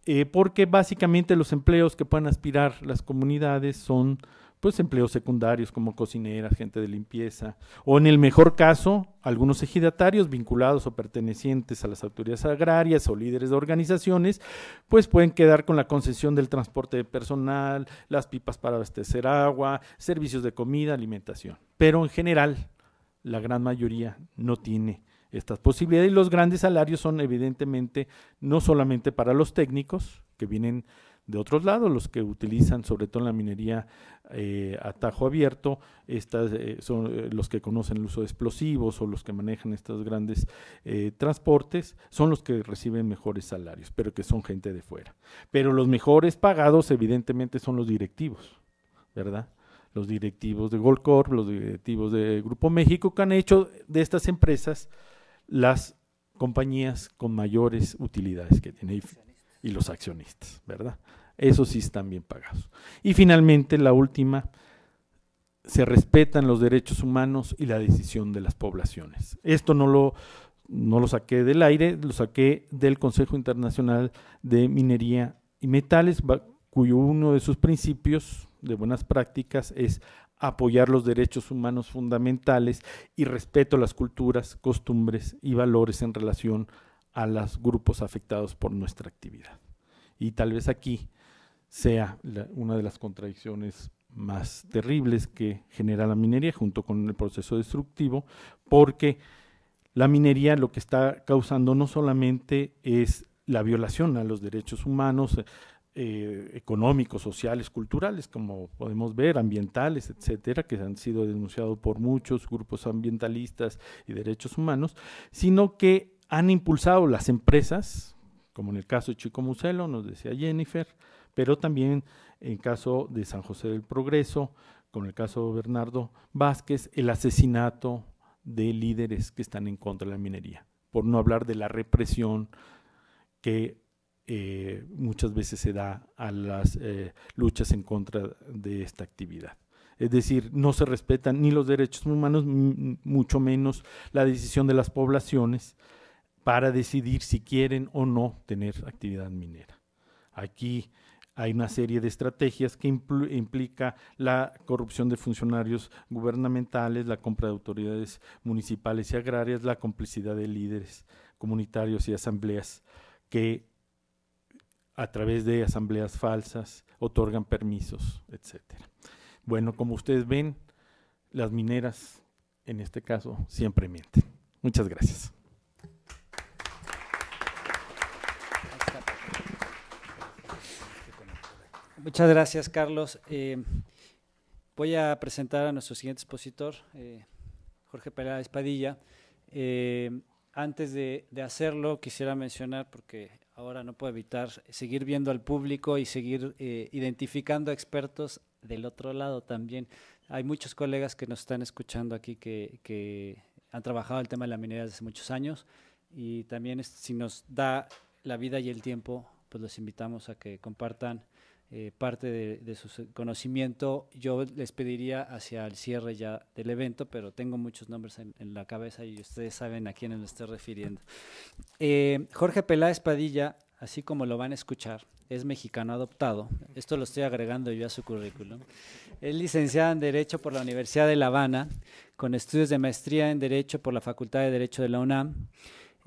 eh, porque básicamente los empleos que puedan aspirar las comunidades son pues empleos secundarios como cocineras, gente de limpieza, o en el mejor caso, algunos ejidatarios vinculados o pertenecientes a las autoridades agrarias o líderes de organizaciones, pues pueden quedar con la concesión del transporte de personal, las pipas para abastecer agua, servicios de comida, alimentación. Pero en general, la gran mayoría no tiene estas posibilidades. Y los grandes salarios son evidentemente no solamente para los técnicos, que vienen de otros lados, los que utilizan sobre todo en la minería eh, a tajo abierto, estas, eh, son eh, los que conocen el uso de explosivos o los que manejan estos grandes transportes, son los que reciben mejores salarios, pero que son gente de fuera. Pero los mejores pagados evidentemente son los directivos, ¿verdad? Los directivos de Goldcorp, los directivos de Grupo México, que han hecho de estas empresas las compañías con mayores utilidades que tiene y los accionistas, ¿verdad? eso sí están bien pagados. Y finalmente, la última, se respetan los derechos humanos y la decisión de las poblaciones. Esto no lo, no lo saqué del aire, lo saqué del Consejo Internacional de Minería y Metales, cuyo uno de sus principios de buenas prácticas es apoyar los derechos humanos fundamentales y respeto a las culturas, costumbres y valores en relación a los grupos afectados por nuestra actividad. Y tal vez aquí sea una de las contradicciones más terribles que genera la minería junto con el proceso destructivo, porque la minería lo que está causando no solamente es la violación a los derechos humanos, eh, económicos, sociales, culturales, como podemos ver, ambientales, etcétera, que han sido denunciados por muchos grupos ambientalistas y derechos humanos, sino que han impulsado las empresas, como en el caso de Chico Muselo, nos decía Jennifer, pero también en caso de San José del Progreso, con el caso de Bernardo Vázquez, el asesinato de líderes que están en contra de la minería, por no hablar de la represión que eh, muchas veces se da a las eh, luchas en contra de esta actividad. Es decir, no se respetan ni los derechos humanos, mucho menos la decisión de las poblaciones para decidir si quieren o no tener actividad minera. Aquí hay una serie de estrategias que implica la corrupción de funcionarios gubernamentales, la compra de autoridades municipales y agrarias, la complicidad de líderes comunitarios y asambleas que a través de asambleas falsas, otorgan permisos, etcétera. Bueno, como ustedes ven, las mineras, en este caso, siempre mienten. Muchas gracias. Muchas gracias, Carlos. Eh, voy a presentar a nuestro siguiente expositor, eh, Jorge Pérez Espadilla. Eh, antes de, hacerlo, quisiera mencionar, porque ahora no puedo evitar seguir viendo al público y seguir eh, identificando expertos del otro lado también. Hay muchos colegas que nos están escuchando aquí que, han trabajado el tema de la minería desde hace muchos años y también si nos da la vida y el tiempo, pues los invitamos a que compartan eh, parte de, su conocimiento. Yo les pediría hacia el cierre ya del evento, pero tengo muchos nombres en, la cabeza y ustedes saben a quiénes me estoy refiriendo. Eh, Jorge Peláez Padilla, así como lo van a escuchar, es mexicano adoptado. Esto lo estoy agregando yo a su currículum. Es licenciado en Derecho por la Universidad de La Habana, con estudios de maestría en Derecho por la Facultad de Derecho de la UNAM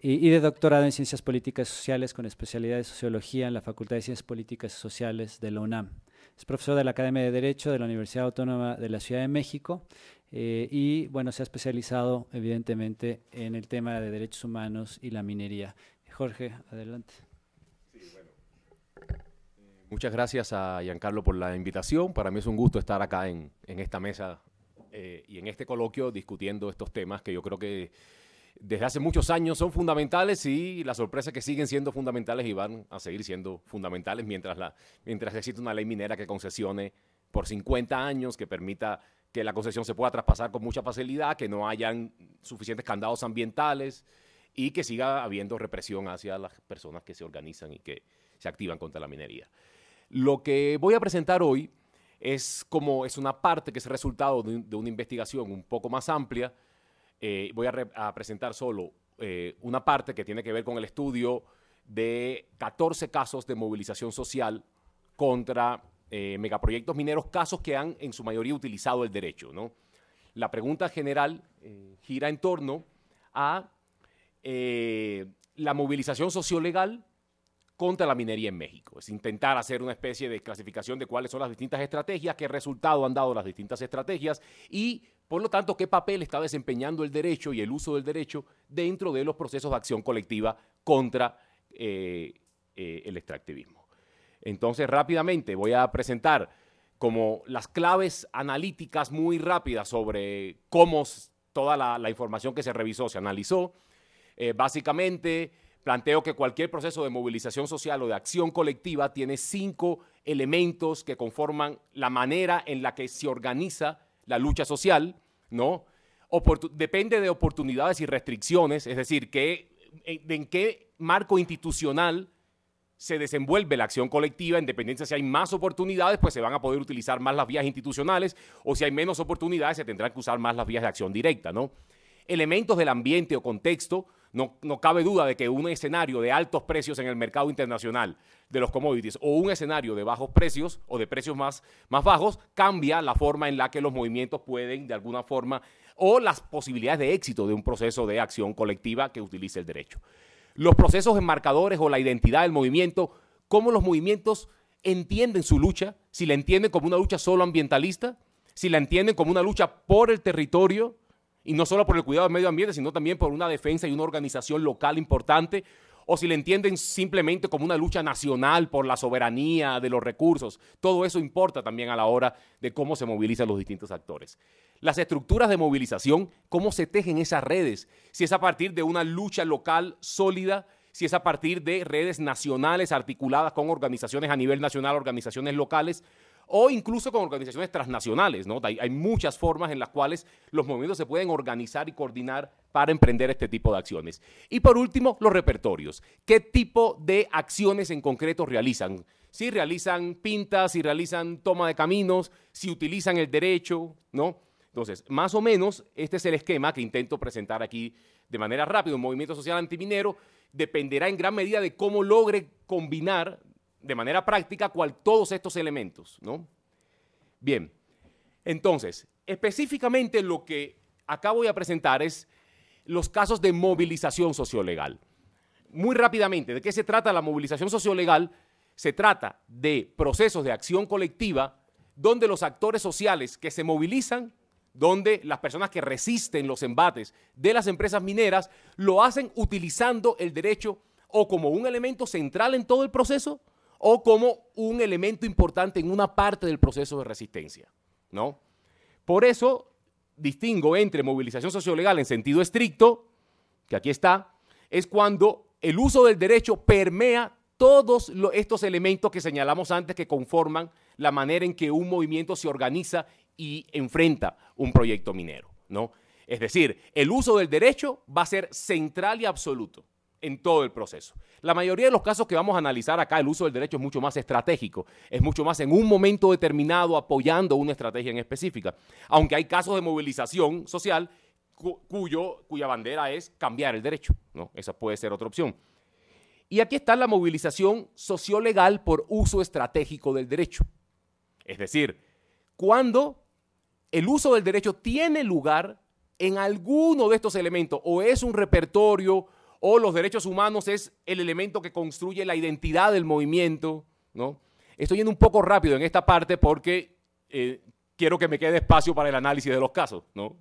y, de doctorado en Ciencias Políticas Sociales con especialidad de Sociología en la Facultad de Ciencias Políticas y Sociales de la UNAM. Es profesor de la Academia de Derecho de la Universidad Autónoma de la Ciudad de México eh, y, bueno, se ha especializado evidentemente en el tema de derechos humanos y la minería. Jorge, adelante. Muchas gracias a Giancarlo por la invitación. Para mí es un gusto estar acá en, esta mesa eh, y en este coloquio discutiendo estos temas que yo creo que desde hace muchos años son fundamentales y la sorpresa es que siguen siendo fundamentales y van a seguir siendo fundamentales mientras, la, mientras existe una ley minera que concesione por 50 años, que permita que la concesión se pueda traspasar con mucha facilidad, que no hayan suficientes candados ambientales y que siga habiendo represión hacia las personas que se organizan y que se activan contra la minería. Lo que voy a presentar hoy es como es una parte que es resultado de una investigación un poco más amplia eh, voy a, presentar solo eh, una parte que tiene que ver con el estudio de 14 casos de movilización social contra eh, megaproyectos mineros, casos que han en su mayoría utilizado el derecho. La pregunta general gira en torno a la movilización sociolegal contra la minería en México. Es intentar hacer una especie de clasificación de cuáles son las distintas estrategias, qué resultado han dado las distintas estrategias y por lo tanto, ¿qué papel está desempeñando el derecho y el uso del derecho dentro de los procesos de acción colectiva contra eh, eh, el extractivismo? Entonces, rápidamente voy a presentar como las claves analíticas muy rápidas sobre cómo toda la, información que se revisó se analizó. Eh, básicamente, planteo que cualquier proceso de movilización social o de acción colectiva tiene cinco elementos que conforman la manera en la que se organiza la lucha social. ¿no? depende de oportunidades y restricciones, es decir, que, eh, en, qué marco institucional se desenvuelve la acción colectiva, en dependencia si hay más oportunidades, pues se van a poder utilizar más las vías institucionales, o si hay menos oportunidades, se tendrán que usar más las vías de acción directa, ¿no? Elementos del ambiente o contexto no, cabe duda de que un escenario de altos precios en el mercado internacional de los commodities o un escenario de bajos precios o de precios más, más bajos cambia la forma en la que los movimientos pueden de alguna forma o las posibilidades de éxito de un proceso de acción colectiva que utilice el derecho. Los procesos enmarcadores o la identidad del movimiento, cómo los movimientos entienden su lucha, si la entienden como una lucha solo ambientalista, si la entienden como una lucha por el territorio, y no solo por el cuidado del medio ambiente, sino también por una defensa y una organización local importante. O si le entienden simplemente como una lucha nacional por la soberanía de los recursos. Todo eso importa también a la hora de cómo se movilizan los distintos actores. Las estructuras de movilización, cómo se tejen esas redes. Si es a partir de una lucha local sólida si es a partir de redes nacionales articuladas con organizaciones a nivel nacional, organizaciones locales, o incluso con organizaciones transnacionales. ¿no? Hay, muchas formas en las cuales los movimientos se pueden organizar y coordinar para emprender este tipo de acciones. Y por último, los repertorios. ¿Qué tipo de acciones en concreto realizan? Si realizan pintas, si realizan toma de caminos, si utilizan el derecho, ¿no? Entonces, más o menos, este es el esquema que intento presentar aquí de manera rápida. Un movimiento social antiminero dependerá en gran medida de cómo logre combinar de manera práctica cual todos estos elementos, ¿no? Bien, entonces, específicamente lo que acabo de presentar es los casos de movilización sociolegal. Muy rápidamente, ¿de qué se trata la movilización sociolegal? Se trata de procesos de acción colectiva donde los actores sociales que se movilizan, donde las personas que resisten los embates de las empresas mineras lo hacen utilizando el derecho o como un elemento central en todo el proceso o como un elemento importante en una parte del proceso de resistencia. ¿no? Por eso distingo entre movilización sociolegal en sentido estricto, que aquí está, es cuando el uso del derecho permea todos estos elementos que señalamos antes que conforman la manera en que un movimiento se organiza y enfrenta un proyecto minero, ¿no? Es decir, el uso del derecho va a ser central y absoluto en todo el proceso. La mayoría de los casos que vamos a analizar acá, el uso del derecho es mucho más estratégico, es mucho más en un momento determinado apoyando una estrategia en específica, aunque hay casos de movilización social cuya bandera es cambiar el derecho, ¿no? Esa puede ser otra opción. Y aquí está la movilización sociolegal por uso estratégico del derecho. Es decir, cuando el uso del derecho tiene lugar en alguno de estos elementos, o es un repertorio o los derechos humanos es el elemento que construye la identidad del movimiento, ¿no? Estoy yendo un poco rápido en esta parte porque eh, quiero que me quede espacio para el análisis de los casos, ¿no?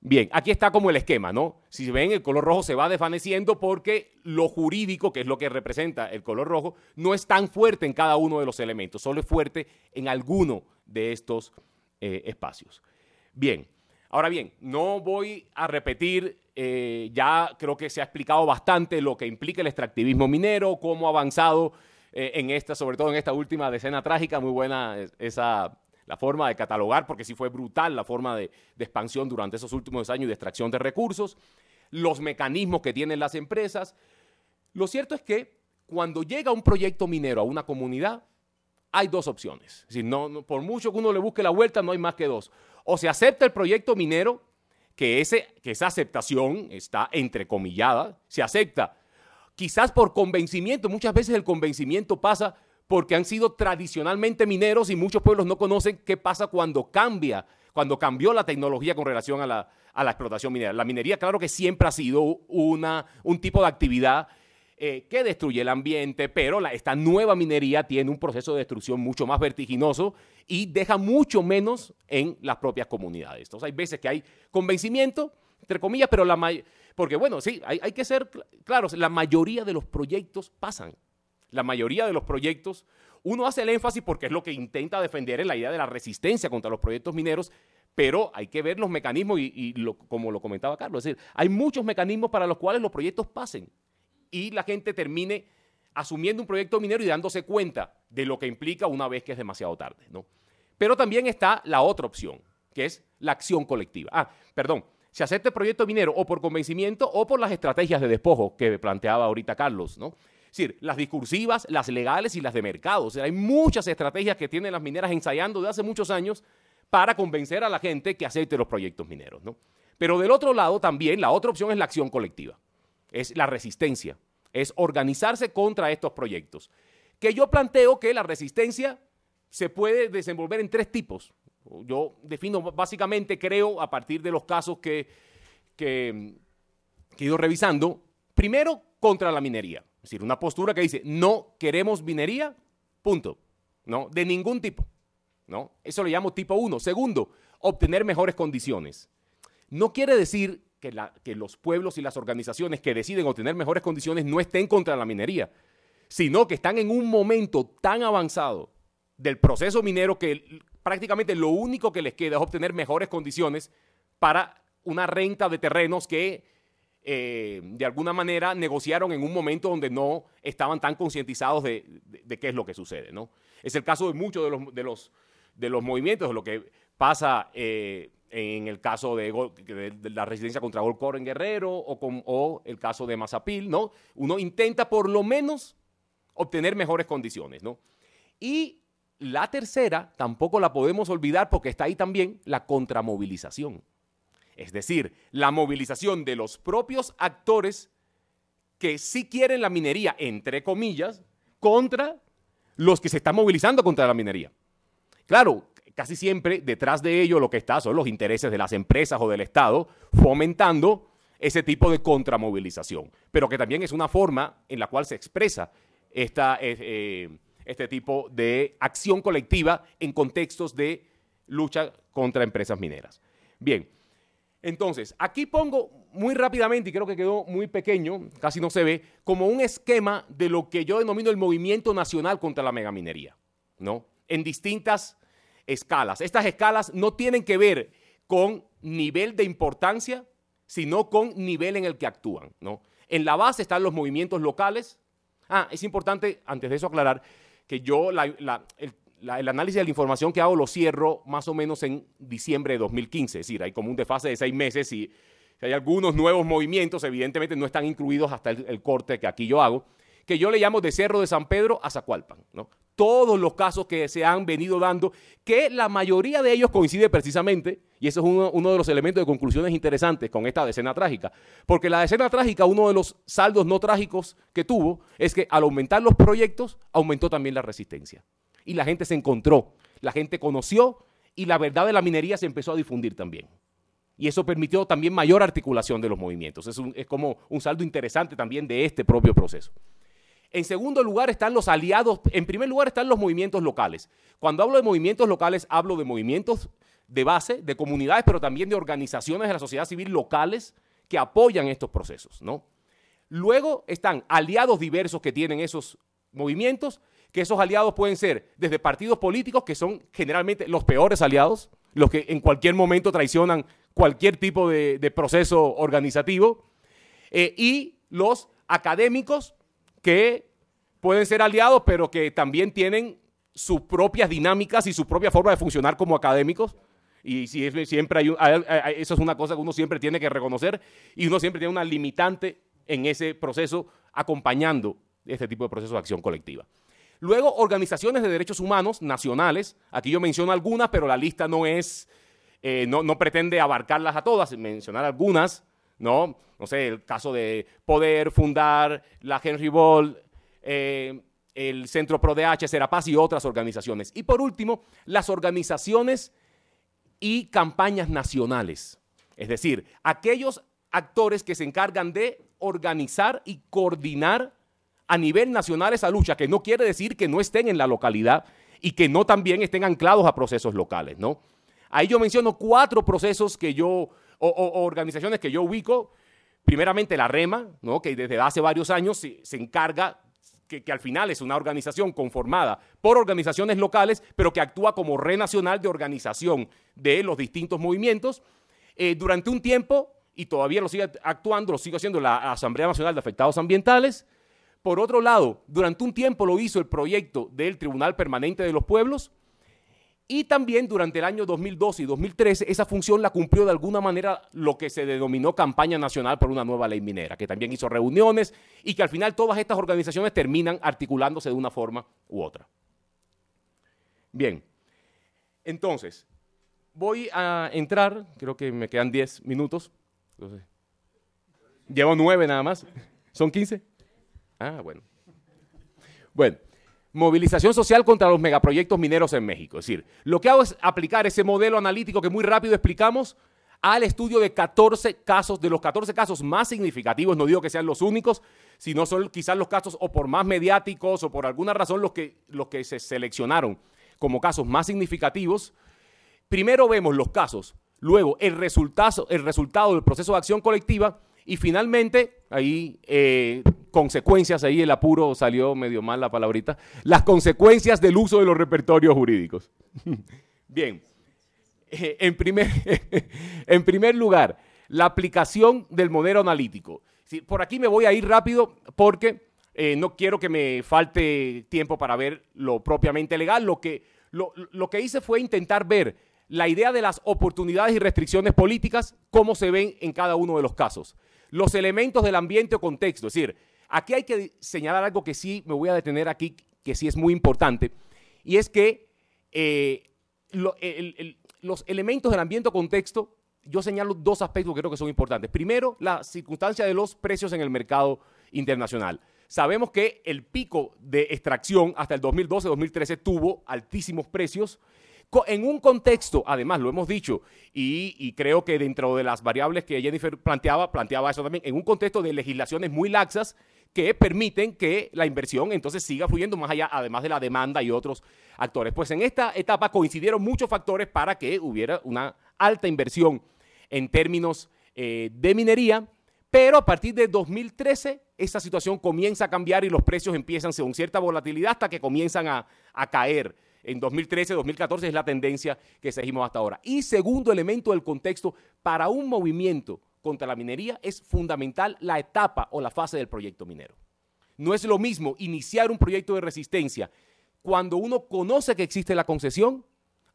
Bien, aquí está como el esquema, ¿no? Si ven, el color rojo se va desvaneciendo porque lo jurídico, que es lo que representa el color rojo, no es tan fuerte en cada uno de los elementos, solo es fuerte en alguno de estos eh, espacios. Bien, Ahora bien, no voy a repetir, eh, ya creo que se ha explicado bastante lo que implica el extractivismo minero, cómo ha avanzado eh, en esta, sobre todo en esta última decena trágica, muy buena esa la forma de catalogar, porque sí fue brutal la forma de, expansión durante esos últimos años de extracción de recursos, los mecanismos que tienen las empresas. Lo cierto es que cuando llega un proyecto minero a una comunidad, hay dos opciones. por mucho que uno le busque la vuelta, no hay más que dos. O se acepta el proyecto minero, que, ese, que esa aceptación está entrecomillada, se acepta. Quizás por convencimiento, muchas veces el convencimiento pasa porque han sido tradicionalmente mineros y muchos pueblos no conocen qué pasa cuando cambia, cuando cambió la tecnología con relación a la, explotación minera. La minería, claro que siempre ha sido una, un tipo de actividad eh, que destruye el ambiente, pero esta nueva minería tiene un proceso de destrucción mucho más vertiginoso y deja mucho menos en las propias comunidades. Entonces hay veces que hay convencimiento, entre comillas, pero la porque bueno, sí, hay, que ser claros, la mayoría de los proyectos pasan. La mayoría de los proyectos, uno hace el énfasis porque es lo que intenta defender en la idea de la resistencia contra los proyectos mineros, pero hay que ver los mecanismos y, como lo comentaba Carlos, es decir, hay muchos mecanismos para los cuales los proyectos pasen y la gente termine asumiendo un proyecto minero y dándose cuenta de lo que implica una vez que es demasiado tarde, ¿no? Pero también está la otra opción, que es la acción colectiva. Ah, perdón, se acepta el proyecto minero o por convencimiento o por las estrategias de despojo que planteaba ahorita Carlos, ¿no? Es decir, las discursivas, las legales y las de mercado. O sea, hay muchas estrategias que tienen las mineras ensayando desde hace muchos años para convencer a la gente que acepte los proyectos mineros, ¿no? Pero del otro lado también la otra opción es la acción colectiva es la resistencia, es organizarse contra estos proyectos. Que yo planteo que la resistencia se puede desenvolver en tres tipos. Yo defino básicamente, creo, a partir de los casos que, he ido revisando, primero contra la minería. Es decir, una postura que dice, no queremos minería, punto. ¿No? De ningún tipo. ¿No? Eso lo llamo tipo uno. Segundo, obtener mejores condiciones. No quiere decir que, los pueblos y las organizaciones que deciden obtener mejores condiciones no estén contra la minería, sino que están en un momento tan avanzado del proceso minero que prácticamente lo único que les queda es obtener mejores condiciones para una renta de terrenos que eh, de alguna manera negociaron en un momento donde no estaban tan concientizados de, qué es lo que sucede. ¿no? Es el caso de muchos de los, de los, movimientos, de lo que pasa eh, en el caso de, la residencia contra Golcor en Guerrero o, el caso de Mazapil, ¿no? Uno intenta por lo menos obtener mejores condiciones, ¿no? Y la tercera, tampoco la podemos olvidar porque está ahí también la contramovilización. Es decir, la movilización de los propios actores que sí quieren la minería, entre comillas, contra los que se están movilizando contra la minería. Claro, casi siempre detrás de ello lo que está son los intereses de las empresas o del Estado fomentando ese tipo de contramovilización, pero que también es una forma en la cual se expresa esta, eh, este tipo de acción colectiva en contextos de lucha contra empresas mineras. Bien, entonces, aquí pongo muy rápidamente, y creo que quedó muy pequeño, casi no se ve, como un esquema de lo que yo denomino el movimiento nacional contra la megaminería, ¿no? En distintas escalas. Estas escalas no tienen que ver con nivel de importancia, sino con nivel en el que actúan. ¿no? En la base están los movimientos locales. Ah, es importante, antes de eso, aclarar que yo el, análisis de la información que hago lo cierro más o menos en diciembre de 2015. Es decir, hay como un desfase de seis meses y hay algunos nuevos movimientos, evidentemente no están incluidos hasta el, corte que aquí yo hago, que yo le llamo de Cerro de San Pedro a Zacualpan. ¿no? todos los casos que se han venido dando, que la mayoría de ellos coincide precisamente, y eso es uno, de los elementos de conclusiones interesantes con esta decena trágica, porque la decena trágica, uno de los saldos no trágicos que tuvo, es que al aumentar los proyectos, aumentó también la resistencia. Y la gente se encontró, la gente conoció, y la verdad de la minería se empezó a difundir también. Y eso permitió también mayor articulación de los movimientos. Es, es como un saldo interesante también de este propio proceso. En segundo lugar están los aliados, en primer lugar están los movimientos locales. Cuando hablo de movimientos locales, hablo de movimientos de base, de comunidades, pero también de organizaciones de la sociedad civil locales que apoyan estos procesos, ¿no? Luego están aliados diversos que tienen esos movimientos, que esos aliados pueden ser desde partidos políticos, que son generalmente los peores aliados, los que en cualquier momento traicionan cualquier tipo de, proceso organizativo, eh, y los académicos, que pueden ser aliados, pero que también tienen sus propias dinámicas y su propia forma de funcionar como académicos. Y siempre hay, eso es una cosa que uno siempre tiene que reconocer y uno siempre tiene una limitante en ese proceso acompañando este tipo de procesos de acción colectiva. Luego, organizaciones de derechos humanos nacionales. Aquí yo menciono algunas, pero la lista no es, eh, no, pretende abarcarlas a todas, mencionar algunas. ¿no? No sé, el caso de Poder, Fundar, la Henry Ball, eh, el Centro ProDH, Serapaz y otras organizaciones. Y por último, las organizaciones y campañas nacionales. Es decir, aquellos actores que se encargan de organizar y coordinar a nivel nacional esa lucha, que no quiere decir que no estén en la localidad y que no también estén anclados a procesos locales, ¿no? Ahí yo menciono cuatro procesos que yo o, organizaciones que yo ubico, primeramente la REMA, ¿no? que desde hace varios años se, encarga que, al final es una organización conformada por organizaciones locales, pero que actúa como red nacional de organización de los distintos movimientos. Eh, durante un tiempo, y todavía lo sigue actuando, lo sigue haciendo la Asamblea Nacional de Afectados Ambientales. Por otro lado, durante un tiempo lo hizo el proyecto del Tribunal Permanente de los Pueblos, y también durante el año 2012 y 2013 esa función la cumplió de alguna manera lo que se denominó campaña nacional por una nueva ley minera, que también hizo reuniones y que al final todas estas organizaciones terminan articulándose de una forma u otra. Bien, entonces, voy a entrar, creo que me quedan 10 minutos, llevo 9 nada más, son 15. Ah, bueno. Bueno. Movilización social contra los megaproyectos mineros en México. Es decir, lo que hago es aplicar ese modelo analítico que muy rápido explicamos al estudio de 14 casos, de los 14 casos más significativos, no digo que sean los únicos, sino son quizás los casos o por más mediáticos o por alguna razón los que, los que se seleccionaron como casos más significativos. Primero vemos los casos, luego el, el resultado del proceso de acción colectiva y finalmente ahí eh, consecuencias, ahí el apuro salió medio mal la palabrita, las consecuencias del uso de los repertorios jurídicos. Bien, eh, en, primer, en primer lugar, la aplicación del modelo analítico. por aquí me voy a ir rápido porque eh, no quiero que me falte tiempo para ver lo propiamente legal. Lo que, lo que hice fue intentar ver la idea de las oportunidades y restricciones políticas, cómo se ven en cada uno de los casos los elementos del ambiente o contexto. Es decir, aquí hay que señalar algo que sí me voy a detener aquí, que sí es muy importante, y es que eh, los elementos del ambiente o contexto, yo señalo dos aspectos que creo que son importantes. Primero, la circunstancia de los precios en el mercado internacional. Sabemos que el pico de extracción hasta el 2012-2013 tuvo altísimos precios. En un contexto, además lo hemos dicho, y, creo que dentro de las variables que Jennifer planteaba, planteaba eso también, en un contexto de legislaciones muy laxas que permiten que la inversión entonces siga fluyendo más allá, además de la demanda y otros actores. Pues en esta etapa coincidieron muchos factores para que hubiera una alta inversión en términos eh, de minería pero a partir de 2013, esa situación comienza a cambiar y los precios empiezan según cierta volatilidad hasta que comienzan a, a caer. En 2013, 2014 es la tendencia que seguimos hasta ahora. Y segundo elemento del contexto, para un movimiento contra la minería es fundamental la etapa o la fase del proyecto minero. No es lo mismo iniciar un proyecto de resistencia cuando uno conoce que existe la concesión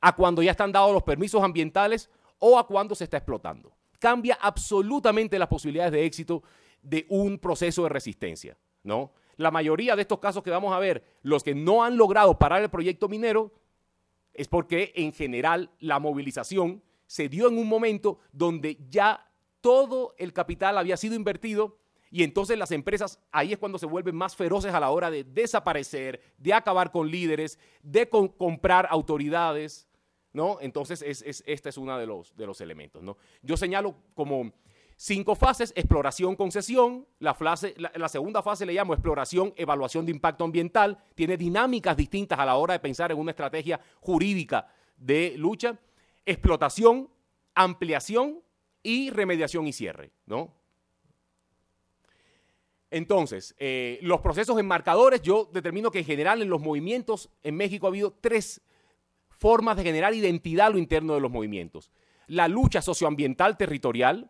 a cuando ya están dados los permisos ambientales o a cuando se está explotando cambia absolutamente las posibilidades de éxito de un proceso de resistencia, ¿no? La mayoría de estos casos que vamos a ver, los que no han logrado parar el proyecto minero, es porque en general la movilización se dio en un momento donde ya todo el capital había sido invertido y entonces las empresas ahí es cuando se vuelven más feroces a la hora de desaparecer, de acabar con líderes, de comprar autoridades, ¿no? Entonces, es, es, este es uno de los, de los elementos, ¿no? Yo señalo como cinco fases, exploración, concesión, la, la, segunda fase le llamo exploración, evaluación de impacto ambiental, tiene dinámicas distintas a la hora de pensar en una estrategia jurídica de lucha, explotación, ampliación y remediación y cierre, ¿no? Entonces, eh, los procesos enmarcadores, yo determino que en general en los movimientos en México ha habido tres formas de generar identidad a lo interno de los movimientos. La lucha socioambiental territorial,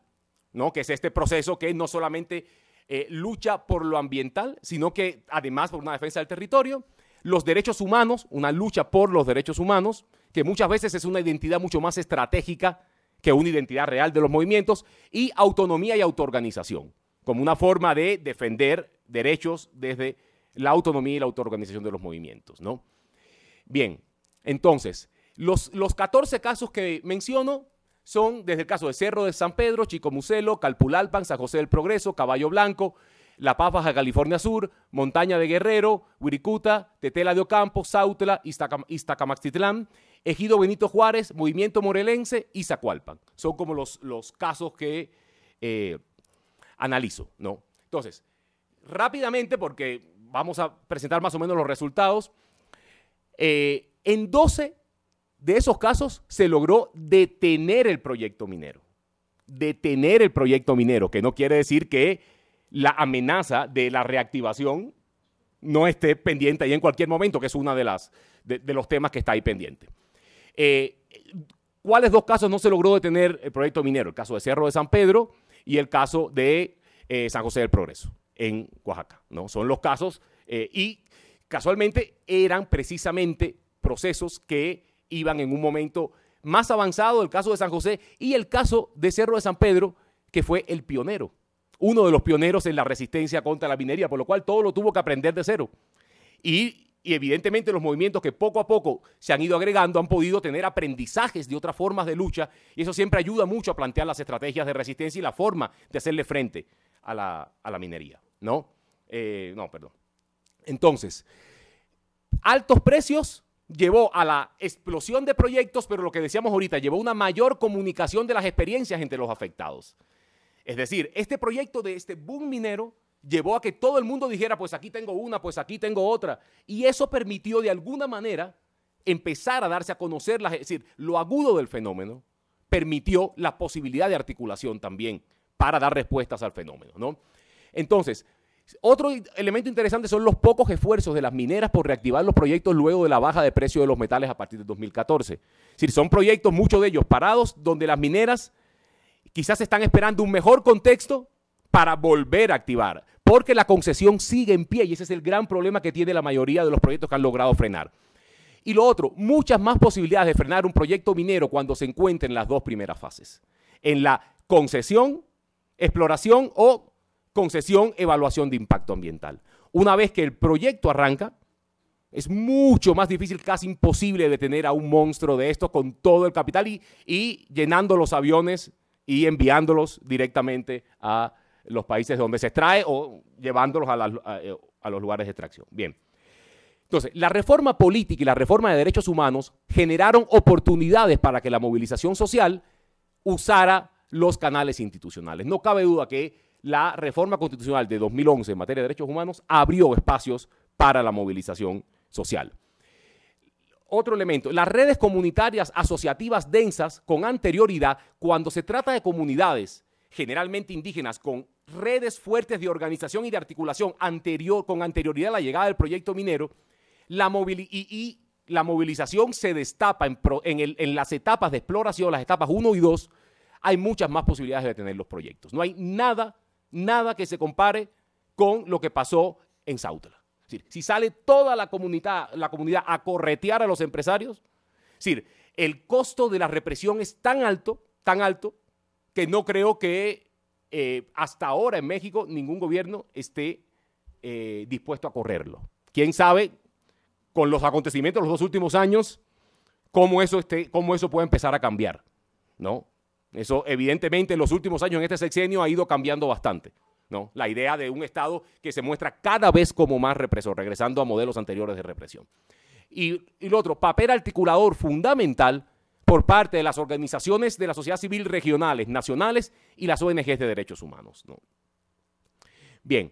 ¿no? que es este proceso que no solamente eh, lucha por lo ambiental, sino que además por una defensa del territorio. Los derechos humanos, una lucha por los derechos humanos, que muchas veces es una identidad mucho más estratégica que una identidad real de los movimientos, y autonomía y autoorganización, como una forma de defender derechos desde la autonomía y la autoorganización de los movimientos. ¿no? Bien, entonces, los, los 14 casos que menciono son desde el caso de Cerro de San Pedro, Chico Muselo, Calpulalpan, San José del Progreso, Caballo Blanco, La Paz, Baja California Sur, Montaña de Guerrero, Wirikuta, Tetela de Ocampo, Sautela, Iztacam Iztacamaxtitlán, Ejido Benito Juárez, Movimiento Morelense y Zacualpan. Son como los, los casos que eh, analizo, ¿no? Entonces, rápidamente, porque vamos a presentar más o menos los resultados, eh, en 12 de esos casos se logró detener el proyecto minero. Detener el proyecto minero, que no quiere decir que la amenaza de la reactivación no esté pendiente ahí en cualquier momento, que es uno de, los temas que está ahí pendiente. Eh, ¿Cuáles dos casos no se logró detener el proyecto minero? El caso de Cerro de San Pedro y el caso de eh, San José del Progreso en Oaxaca. ¿no? Son los casos eh, y casualmente eran precisamente procesos que iban en un momento más avanzado, el caso de San José y el caso de Cerro de San Pedro, que fue el pionero, uno de los pioneros en la resistencia contra la minería, por lo cual todo lo tuvo que aprender de cero. Y, evidentemente los movimientos que poco a poco se han ido agregando han podido tener aprendizajes de otras formas de lucha y eso siempre ayuda mucho a plantear las estrategias de resistencia y la forma de hacerle frente a la, minería, ¿no? Eh, no, perdón. Entonces, altos precios, llevó a la explosión de proyectos, pero lo que decíamos ahorita, llevó una mayor comunicación de las experiencias entre los afectados. Es decir, este proyecto de este boom minero llevó a que todo el mundo dijera, pues aquí tengo una, pues aquí tengo otra. Y eso permitió de alguna manera empezar a darse a conocer, es decir, lo agudo del fenómeno permitió la posibilidad de articulación también para dar respuestas al fenómeno, ¿no? Entonces, otro elemento interesante son los pocos esfuerzos de las mineras por reactivar los proyectos luego de la baja de precio de los metales a partir de 2014. Es decir, son proyectos, muchos de ellos parados, donde las mineras quizás están esperando un mejor contexto para volver a activar, porque la concesión sigue en pie y ese es el gran problema que tiene la mayoría de los proyectos que han logrado frenar. Y lo otro, muchas más posibilidades de frenar un proyecto minero cuando se encuentren en las dos primeras fases, en la concesión, exploración o concesión, evaluación de impacto ambiental. Una vez que el proyecto arranca, es mucho más difícil, casi imposible detener a un monstruo de esto con todo el capital y, llenando los aviones y enviándolos directamente a los países donde se extrae o llevándolos a, eh, a los lugares de extracción. Bien. Entonces, la reforma política y la reforma de derechos humanos generaron oportunidades para que la movilización social usara los canales institucionales. No cabe duda que la reforma constitucional de 2011 en materia de derechos humanos abrió espacios para la movilización social. Otro elemento, las redes comunitarias asociativas densas con anterioridad, cuando se trata de comunidades generalmente indígenas con redes fuertes de organización y de articulación anterior, con anterioridad a la llegada del proyecto minero, la y, la movilización se destapa en, las etapas de exploración, las etapas 1 y 2, hay muchas más posibilidades de detener los proyectos. No hay nada nada que se compare con lo que pasó en Sautla. si sale toda la comunidad, la comunidad a corretear a los empresarios, decir, el costo de la represión es tan alto, tan alto, que no creo que eh, hasta ahora en México ningún gobierno esté eh, dispuesto a correrlo. Quién sabe, con los acontecimientos de los dos últimos años, cómo eso, cómo eso puede empezar a cambiar, ¿no? Eso evidentemente en los últimos años, en este sexenio, ha ido cambiando bastante. ¿no? La idea de un Estado que se muestra cada vez como más represor, regresando a modelos anteriores de represión. Y, y, lo otro, papel articulador fundamental por parte de las organizaciones de la sociedad civil regionales, nacionales y las ONGs de derechos humanos. ¿no? Bien,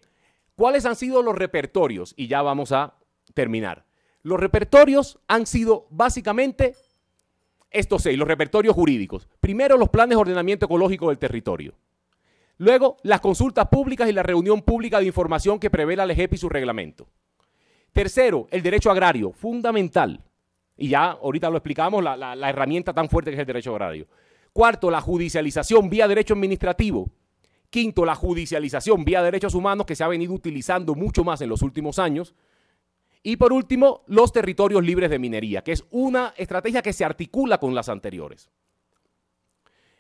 ¿cuáles han sido los repertorios? Y ya vamos a terminar. Los repertorios han sido básicamente estos seis, los repertorios jurídicos. Primero, los planes de ordenamiento ecológico del territorio. Luego, las consultas públicas y la reunión pública de información que prevé la LEGEP y su reglamento. Tercero, el derecho agrario, fundamental. Y ya ahorita lo explicamos, la herramienta tan fuerte que es el derecho agrario. Cuarto, la judicialización vía derecho administrativo. Quinto, la judicialización vía derechos humanos que se ha venido utilizando mucho más en los últimos años. Y por último, los territorios libres de minería, que es una estrategia que se articula con las anteriores.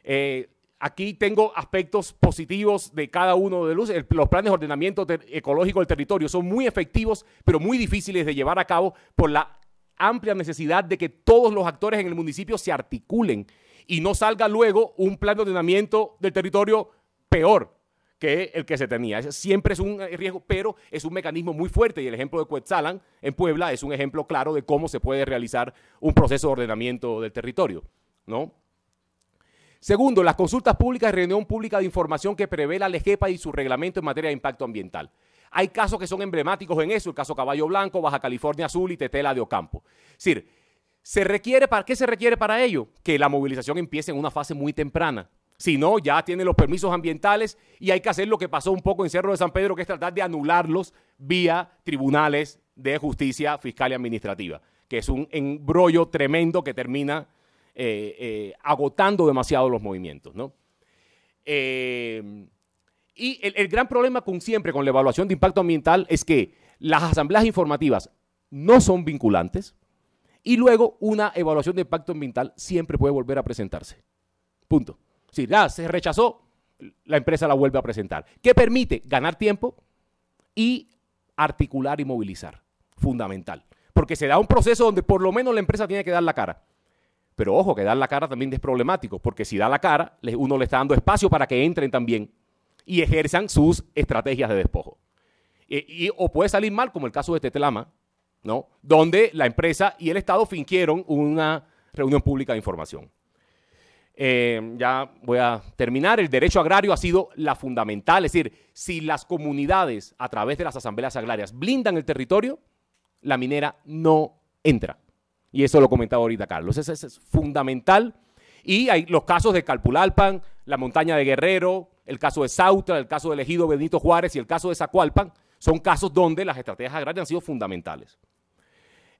Eh, aquí tengo aspectos positivos de cada uno de los planes de ordenamiento ecológico del territorio. Son muy efectivos, pero muy difíciles de llevar a cabo por la amplia necesidad de que todos los actores en el municipio se articulen y no salga luego un plan de ordenamiento del territorio peor, que el que se tenía. Siempre es un eh, riesgo, pero es un mecanismo muy fuerte y el ejemplo de Cuetzalan en Puebla es un ejemplo claro de cómo se puede realizar un proceso de ordenamiento del territorio, ¿no? Segundo, las consultas públicas y reunión pública de información que prevé la LEGEPA y su reglamento en materia de impacto ambiental. Hay casos que son emblemáticos en eso, el caso Caballo Blanco, Baja California Azul y Tetela de Ocampo. Es decir, ¿se requiere para, ¿qué se requiere para ello? Que la movilización empiece en una fase muy temprana, si no, ya tiene los permisos ambientales y hay que hacer lo que pasó un poco en Cerro de San Pedro, que es tratar de anularlos vía tribunales de justicia fiscal y administrativa, que es un embrollo tremendo que termina eh, eh, agotando demasiado los movimientos, eh, y el, el, gran problema con siempre con la evaluación de impacto ambiental es que las asambleas informativas no son vinculantes y luego una evaluación de impacto ambiental siempre puede volver a presentarse. Punto. Si la se rechazó, la empresa la vuelve a presentar. ¿Qué permite? Ganar tiempo y articular y movilizar. Fundamental. Porque se da un proceso donde por lo menos la empresa tiene que dar la cara. Pero ojo, que dar la cara también es problemático, porque si da la cara, uno le está dando espacio para que entren también y ejerzan sus estrategias de despojo. Eh, o puede salir mal, como el caso de Tetelama, ¿no? donde la empresa y el Estado fingieron una reunión pública de información. Eh, ya voy a terminar. El derecho agrario ha sido la fundamental. Es decir, si las comunidades a través de las asambleas agrarias blindan el territorio, la minera no entra. Y eso lo comentaba ahorita Carlos. Eso, es fundamental. Y hay los casos de Calpulalpan, la montaña de Guerrero, el caso de Sautra, el caso del ejido Benito Juárez y el caso de Zacualpan, son casos donde las estrategias agrarias han sido fundamentales.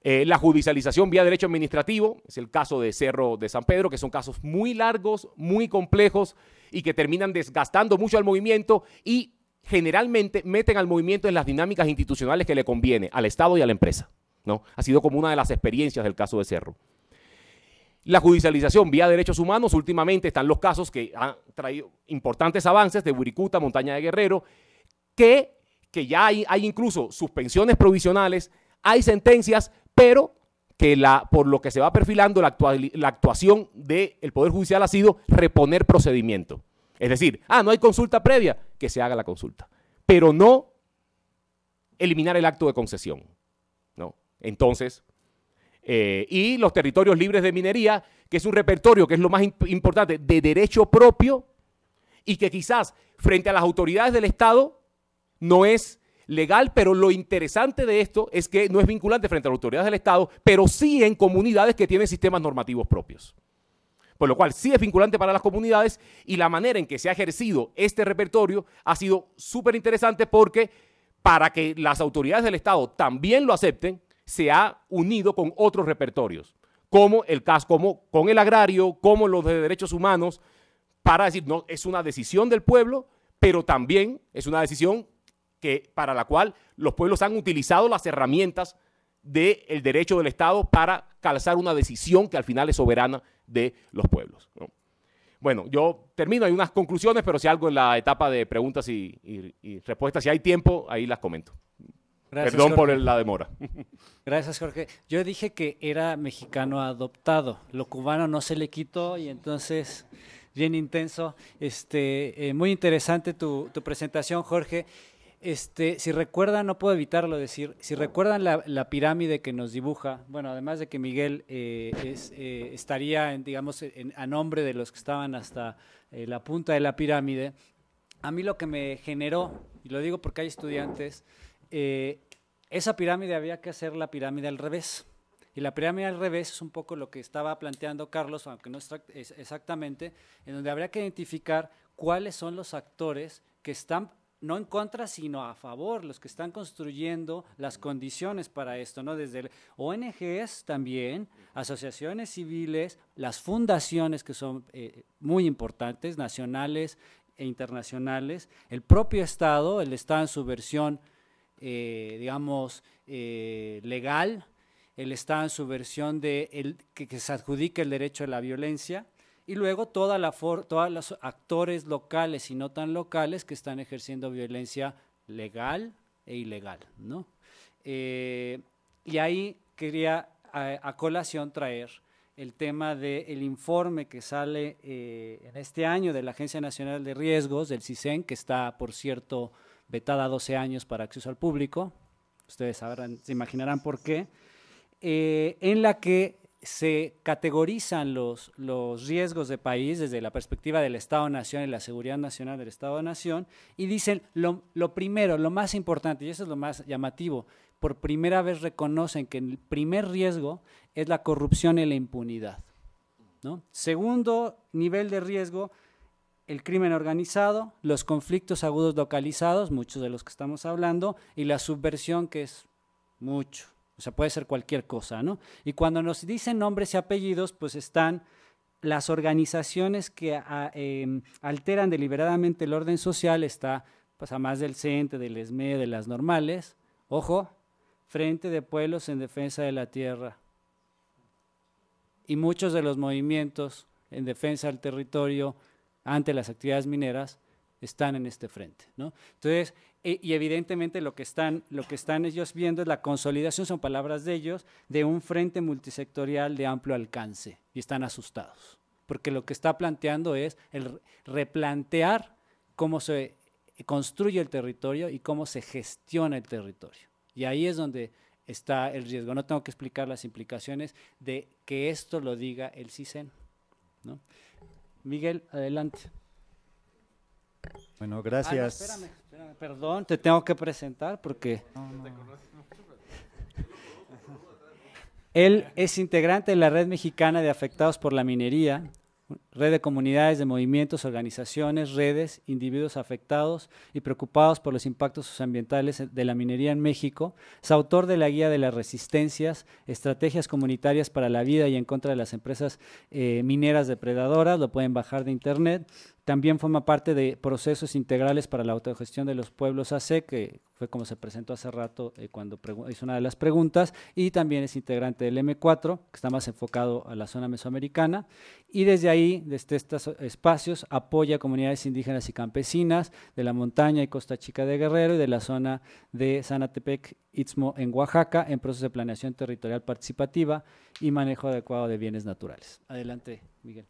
Eh, la judicialización vía derecho administrativo, es el caso de Cerro de San Pedro, que son casos muy largos, muy complejos y que terminan desgastando mucho al movimiento y generalmente meten al movimiento en las dinámicas institucionales que le conviene al Estado y a la empresa. ¿no? Ha sido como una de las experiencias del caso de Cerro. La judicialización vía derechos humanos, últimamente están los casos que han traído importantes avances de Buricuta, Montaña de Guerrero, que, que ya hay, hay incluso suspensiones provisionales, hay sentencias, pero que la, por lo que se va perfilando la, actuación del Poder Judicial ha sido reponer procedimiento. Es decir, ah, no hay consulta previa, que se haga la consulta, pero no eliminar el acto de concesión. ¿no? Entonces, eh, y los territorios libres de minería, que es un repertorio, que es lo más importante, de derecho propio y que quizás frente a las autoridades del Estado no es legal, pero lo interesante de esto es que no es vinculante frente a las autoridades del Estado, pero sí en comunidades que tienen sistemas normativos propios. Por lo cual sí es vinculante para las comunidades y la manera en que se ha ejercido este repertorio ha sido súper interesante porque para que las autoridades del Estado también lo acepten, se ha unido con otros repertorios, como el caso, como con el agrario, como los de derechos humanos, para decir, no, es una decisión del pueblo, pero también es una decisión que, para la cual los pueblos han utilizado las herramientas del derecho del Estado para calzar una decisión que al final es soberana de los pueblos. Bueno, yo termino, hay unas conclusiones, pero si algo en la etapa de preguntas y, y respuestas, si hay tiempo, ahí las comento. Perdón por la demora. Gracias, Jorge. Yo dije que era mexicano adoptado. Lo cubano no se le quitó y entonces, bien intenso. Este, eh, muy interesante tu, tu presentación, Jorge. Este, si recuerdan, no puedo evitarlo decir, si recuerdan la, pirámide que nos dibuja, bueno, además de que Miguel eh, eh, estaría, digamos, a nombre de los que estaban hasta eh, la punta de la pirámide, a mí lo que me generó, y lo digo porque hay estudiantes, esa pirámide había que hacer la pirámide al revés. Y la pirámide al revés es un poco lo que estaba planteando Carlos, aunque no es exactamente, en donde habría que identificar cuáles son los actores que están no en contra, sino a favor, los que están construyendo las condiciones para esto, ¿no? Desde ONGs también, asociaciones civiles, las fundaciones que son eh, muy importantes, nacionales e internacionales, el propio Estado, el Estado en su versión, eh, digamos, eh, legal, el Estado en su versión de que, que se adjudica el derecho a la violencia, y luego toda la todos los actores locales y no tan locales que están ejerciendo violencia legal e ilegal, eh, y ahí quería a, colación traer el tema del informe que sale eh, en este año de la Agencia Nacional de Riesgos, del CISEN, que está, por cierto, vetada 12 años para acceso al público. Ustedes sabrán, se imaginarán por qué. Eh, en la que se categorizan los, riesgos de país desde la perspectiva del Estado-Nación y la seguridad nacional del Estado-Nación y dicen lo, primero, lo más importante, y eso es lo más llamativo, por primera vez reconocen que el primer riesgo es la corrupción y la impunidad. Segundo nivel de riesgo, el crimen organizado, los conflictos agudos localizados, muchos de los que estamos hablando, y la subversión que es mucho. O sea, puede ser cualquier cosa, ¿no? Y cuando nos dicen nombres y apellidos, pues están las organizaciones que ah, em, alteran deliberadamente el orden social, está pues más del CENTE, del ESME, de las normales. Ojo, Frente de Pueblos en Defensa de la Tierra. Y muchos de los movimientos en defensa del territorio ante las actividades mineras están en este frente. ¿no? Entonces, eh, y evidentemente lo que, están, lo que están ellos viendo es la consolidación, son palabras de ellos, de un frente multisectorial de amplio alcance y están asustados, porque lo que está planteando es el replantear cómo se construye el territorio y cómo se gestiona el territorio. Y ahí es donde está el riesgo. No tengo que explicar las implicaciones de que esto lo diga el CISEN. Miguel, adelante. Bueno, ah, gracias. perdón, te tengo que presentar porque... Él es integrante de la Red Mexicana de Afectados por la Minería, red de comunidades, de movimientos, organizaciones, redes, individuos afectados y preocupados por los impactos ambientales de la minería en México, es autor de la guía de las resistencias, estrategias comunitarias para la vida y en contra de las empresas eh, mineras depredadoras, lo pueden bajar de internet. También forma parte de procesos integrales para la autogestión de los pueblos AC, que fue como se presentó hace rato eh, cuando hizo una de las preguntas, y también es integrante del M4, que está más enfocado a la zona mesoamericana. Y desde ahí desde estos espacios apoya a comunidades indígenas y campesinas de la montaña y Costa Chica de Guerrero y de la zona de Sanatepec, Itzmo, en Oaxaca, en proceso de planeación territorial participativa y manejo adecuado de bienes naturales. Adelante, Miguel.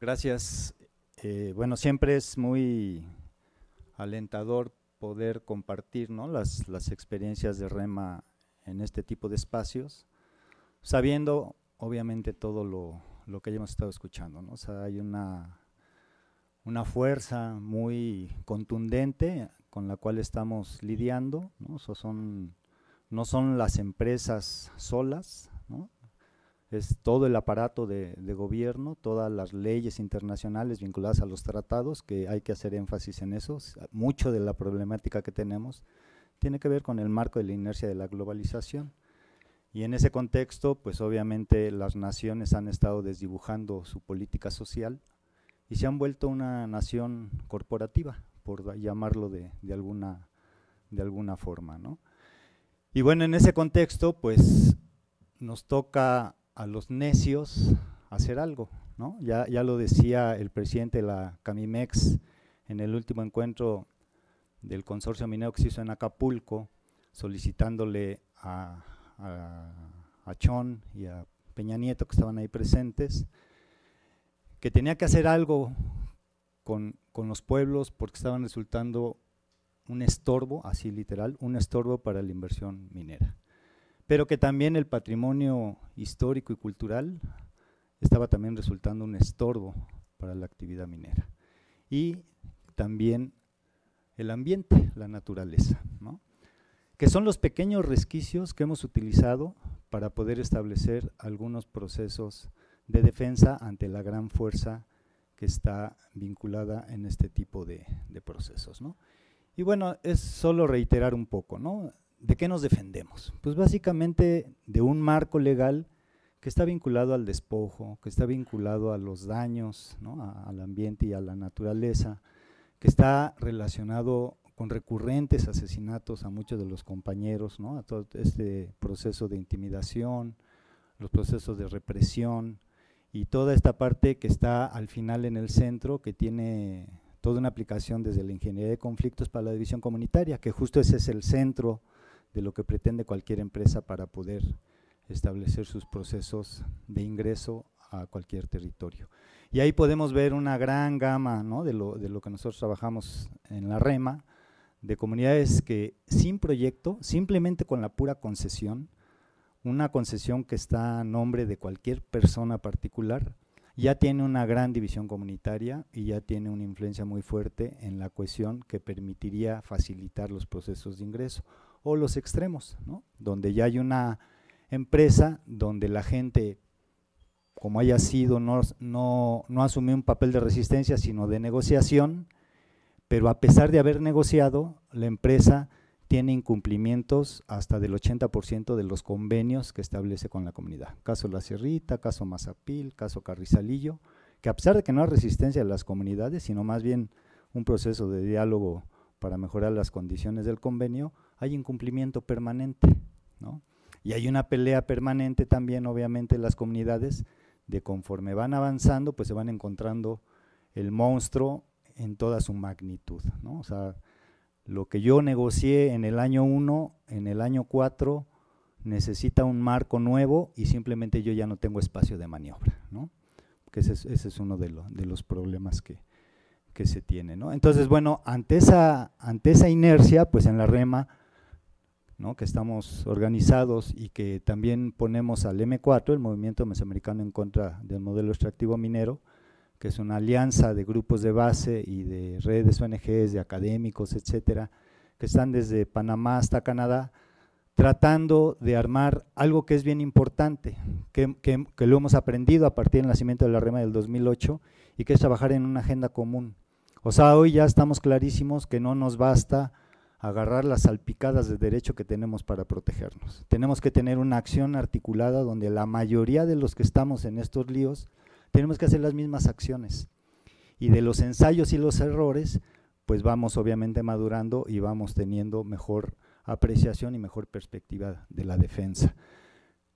Gracias. Eh, bueno, siempre es muy alentador poder compartir ¿no? las experiencias de REMA en este tipo de espacios, sabiendo obviamente todo lo, lo que hemos estado escuchando. ¿no? sea, hay una, una fuerza muy contundente con la cual estamos lidiando. ¿no? son, no son las empresas solas, es todo el aparato de, de, gobierno, todas las leyes internacionales vinculadas a los tratados, que hay que hacer énfasis en eso. Mucho de la problemática que tenemos tiene que ver con el marco de la inercia de la globalización. Y en ese contexto, pues obviamente las naciones han estado desdibujando su política social y se han vuelto una nación corporativa, por llamarlo de, alguna, de alguna forma. ¿no? Y bueno, en ese contexto, pues nos toca a los necios hacer algo. ¿no? Ya, ya lo decía el presidente de la Camimex en el último encuentro del consorcio minero que hizo en Acapulco, solicitándole a, a, Chón y a Peña Nieto que estaban ahí presentes, que tenía que hacer algo con, con los pueblos porque estaban resultando un estorbo, así literal, un estorbo para la inversión minera. Pero que también el patrimonio histórico y cultural estaba también resultando un estorbo para la actividad minera. Y también el ambiente, la naturaleza. ¿no? que son los pequeños resquicios que hemos utilizado para poder establecer algunos procesos de defensa ante la gran fuerza que está vinculada en este tipo de, procesos. Y bueno, es solo reiterar un poco, ¿De qué nos defendemos? Pues básicamente de un marco legal que está vinculado al despojo, que está vinculado a los daños al ambiente y a la naturaleza, que está relacionado con recurrentes asesinatos a muchos de los compañeros, a todo este proceso de intimidación, los procesos de represión y toda esta parte que está al final en el centro, que tiene toda una aplicación desde la ingeniería de conflictos para la división comunitaria, que justo ese es el centro de lo que pretende cualquier empresa para poder establecer sus procesos de ingreso a cualquier territorio. Y ahí podemos ver una gran gama de, lo, de, lo, que nosotros trabajamos en la REMA, de comunidades que sin proyecto, simplemente con la pura concesión, una concesión que está a nombre de cualquier persona particular, ya tiene una gran división comunitaria y ya tiene una influencia muy fuerte en la cohesión que permitiría facilitar los procesos de ingreso o los extremos, donde ya hay una empresa donde la gente, como haya sido, no, no, no asumió un papel de resistencia, sino de negociación, pero a pesar de haber negociado, la empresa tiene incumplimientos hasta del 80% de los convenios que establece con la comunidad. Caso La Cerrita, caso Mazapil, caso Carrizalillo, que a pesar de que no hay resistencia de las comunidades, sino más bien un proceso de diálogo para mejorar las condiciones del convenio, hay incumplimiento permanente, Y hay una pelea permanente también, obviamente, en las comunidades, de conforme van avanzando, pues se van encontrando el monstruo en toda su magnitud. ¿no? O sea, lo que yo negocié en el año 1, en el año 4, necesita un marco nuevo y simplemente yo ya no tengo espacio de maniobra. ¿no? Que ese, es, uno de, de, los problemas que, que se tiene. ¿no? Entonces, bueno, ante esa, ante esa inercia, pues en la rema, ¿no? que estamos organizados y que también ponemos al M4, el Movimiento Mesoamericano en contra del modelo extractivo minero, que es una alianza de grupos de base y de redes ONGs, de académicos, etcétera, que están desde Panamá hasta Canadá, tratando de armar algo que es bien importante, que, lo hemos aprendido a partir del nacimiento de la REMA del 2008 y que es trabajar en una agenda común. O sea, hoy ya estamos clarísimos que no nos basta agarrar las salpicadas de derecho que tenemos para protegernos. Tenemos que tener una acción articulada donde la mayoría de los que estamos en estos líos tenemos que hacer las mismas acciones. Y de los ensayos y los errores, pues vamos obviamente madurando y vamos teniendo mejor apreciación y mejor perspectiva de la defensa.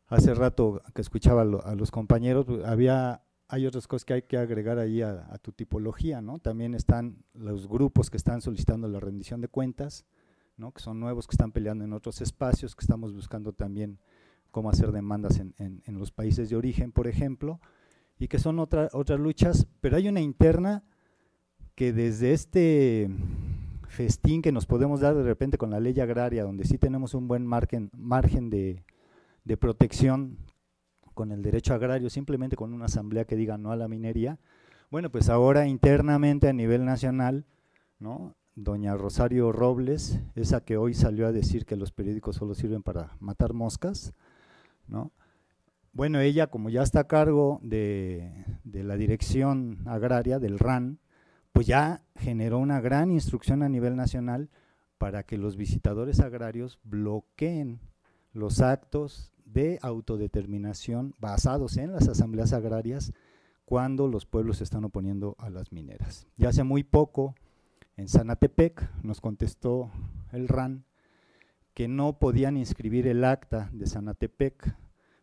Hace rato que escuchaba a los compañeros, había, hay otras cosas que hay que agregar ahí a, tu tipología, También están los grupos que están solicitando la rendición de cuentas, que son nuevos, que están peleando en otros espacios, que estamos buscando también cómo hacer demandas en, en, en los países de origen, por ejemplo, y que son otras otras luchas, pero hay una interna que desde este festín que nos podemos dar de repente con la ley agraria, donde sí tenemos un buen margen, margen de, de protección con el derecho agrario, simplemente con una asamblea que diga no a la minería, bueno, pues ahora internamente a nivel nacional, ¿no? Doña Rosario Robles, esa que hoy salió a decir que los periódicos solo sirven para matar moscas, ¿no? Bueno, ella como ya está a cargo de, la dirección agraria del RAN, pues ya generó una gran instrucción a nivel nacional para que los visitadores agrarios bloqueen los actos de autodeterminación basados en las asambleas agrarias cuando los pueblos se están oponiendo a las mineras. Ya hace muy poco, en Sanatepec, nos contestó el RAN que no podían inscribir el acta de Sanatepec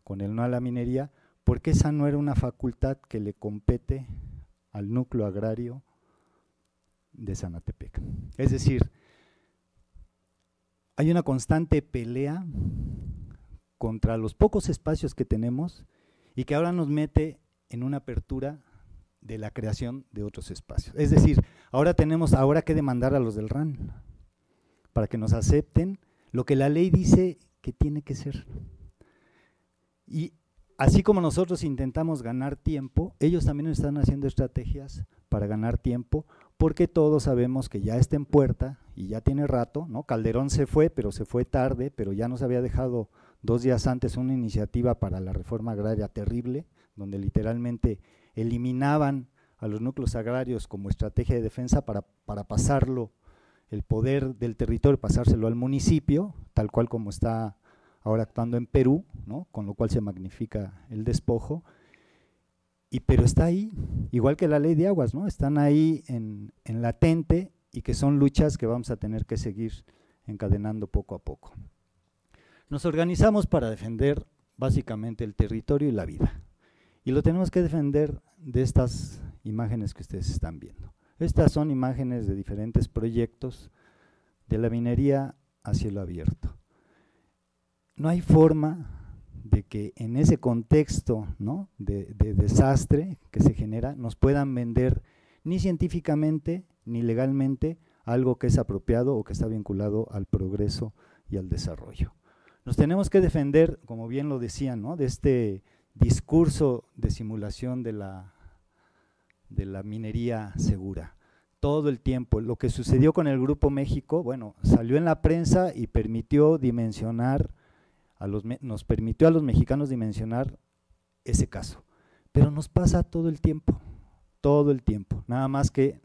con el no a la minería, porque esa no era una facultad que le compete al núcleo agrario de Sanatepec. Es decir, hay una constante pelea contra los pocos espacios que tenemos y que ahora nos mete en una apertura de la creación de otros espacios. Es decir, ahora tenemos ahora que demandar a los del RAN para que nos acepten lo que la ley dice que tiene que ser. Y así como nosotros intentamos ganar tiempo, ellos también están haciendo estrategias para ganar tiempo, porque todos sabemos que ya está en puerta y ya tiene rato, ¿no? Calderón se fue, pero se fue tarde, pero ya nos había dejado dos días antes una iniciativa para la reforma agraria terrible, donde literalmente eliminaban a los núcleos agrarios como estrategia de defensa para, para pasarlo, el poder del territorio, pasárselo al municipio, tal cual como está ahora actuando en Perú, con lo cual se magnifica el despojo. Y, pero está ahí, igual que la ley de aguas, ¿no? están ahí en latente y que son luchas que vamos a tener que seguir encadenando poco a poco. Nos organizamos para defender básicamente el territorio y la vida. Y lo tenemos que defender de estas imágenes que ustedes están viendo. Estas son imágenes de diferentes proyectos de la minería a cielo abierto no hay forma de que en ese contexto de, desastre que se genera nos puedan vender ni científicamente ni legalmente algo que es apropiado o que está vinculado al progreso y al desarrollo. Nos tenemos que defender, como bien lo decían, de este discurso de simulación de la, de la minería segura. Todo el tiempo. Lo que sucedió con el Grupo México, bueno, salió en la prensa y permitió dimensionar nos permitió a los mexicanos dimensionar ese caso. Pero nos pasa todo el tiempo, todo el tiempo, nada más que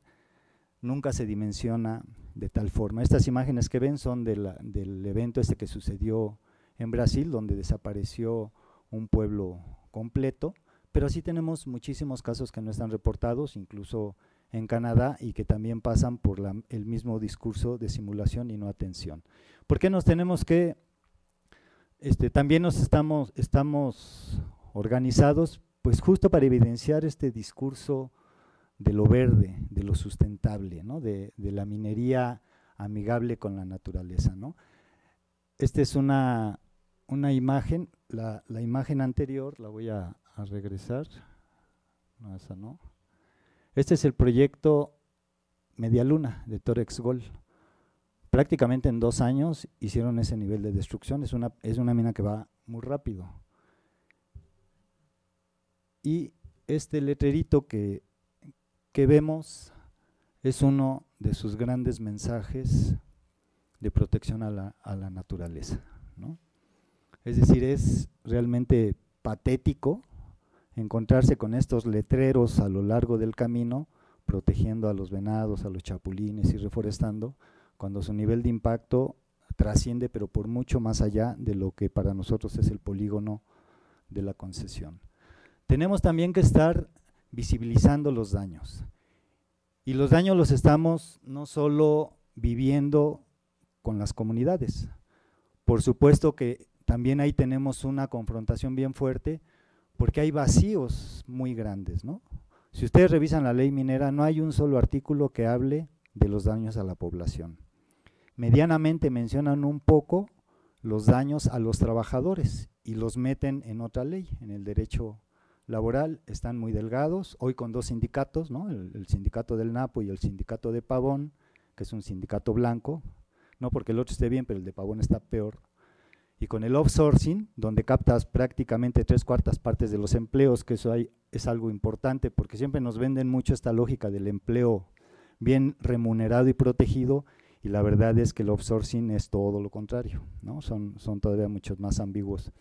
nunca se dimensiona de tal forma. Estas imágenes que ven son del evento este que sucedió en Brasil, donde desapareció un pueblo completo, pero sí tenemos muchísimos casos que no están reportados, incluso en Canadá, y que también pasan por el mismo discurso de simulación y no atención. ¿Por qué nos tenemos que este, también nos estamos, organizados pues justo para evidenciar este discurso de lo verde, de lo sustentable, de, la minería amigable con la naturaleza. Esta es una, imagen, la, imagen anterior, la voy a, regresar, no, esa no. Este es el proyecto Media Luna, de Torex Gold prácticamente en dos años hicieron ese nivel de destrucción. Es una, es una mina que va muy rápido. Y este letrerito que, vemos es uno de sus grandes mensajes de protección a la, naturaleza. Es decir, es realmente patético encontrarse con estos letreros a lo largo del camino, protegiendo a los venados, a los chapulines y reforestando, cuando su nivel de impacto trasciende, pero por mucho más allá de lo que para nosotros es el polígono de la concesión. Tenemos también que estar visibilizando los daños. Y los daños los estamos no solo viviendo con las comunidades. Por supuesto que también ahí tenemos una confrontación bien fuerte porque hay vacíos muy grandes. ¿no? Si ustedes revisan la ley minera, no hay un solo artículo que hable de los daños a la población medianamente mencionan un poco los daños a los trabajadores y los meten en otra ley, en el derecho laboral, están muy delgados, hoy con dos sindicatos, ¿no? el, sindicato del Napo y el sindicato de Pavón, que es un sindicato blanco, no porque el otro esté bien, pero el de Pavón está peor, y con el offsourcing, donde captas prácticamente tres cuartas partes de los empleos, que eso hay, es algo importante, porque siempre nos venden mucho esta lógica del empleo bien remunerado y protegido, y la verdad es que el outsourcing es todo lo contrario, ¿no? son, son todavía muchos más ambiguos.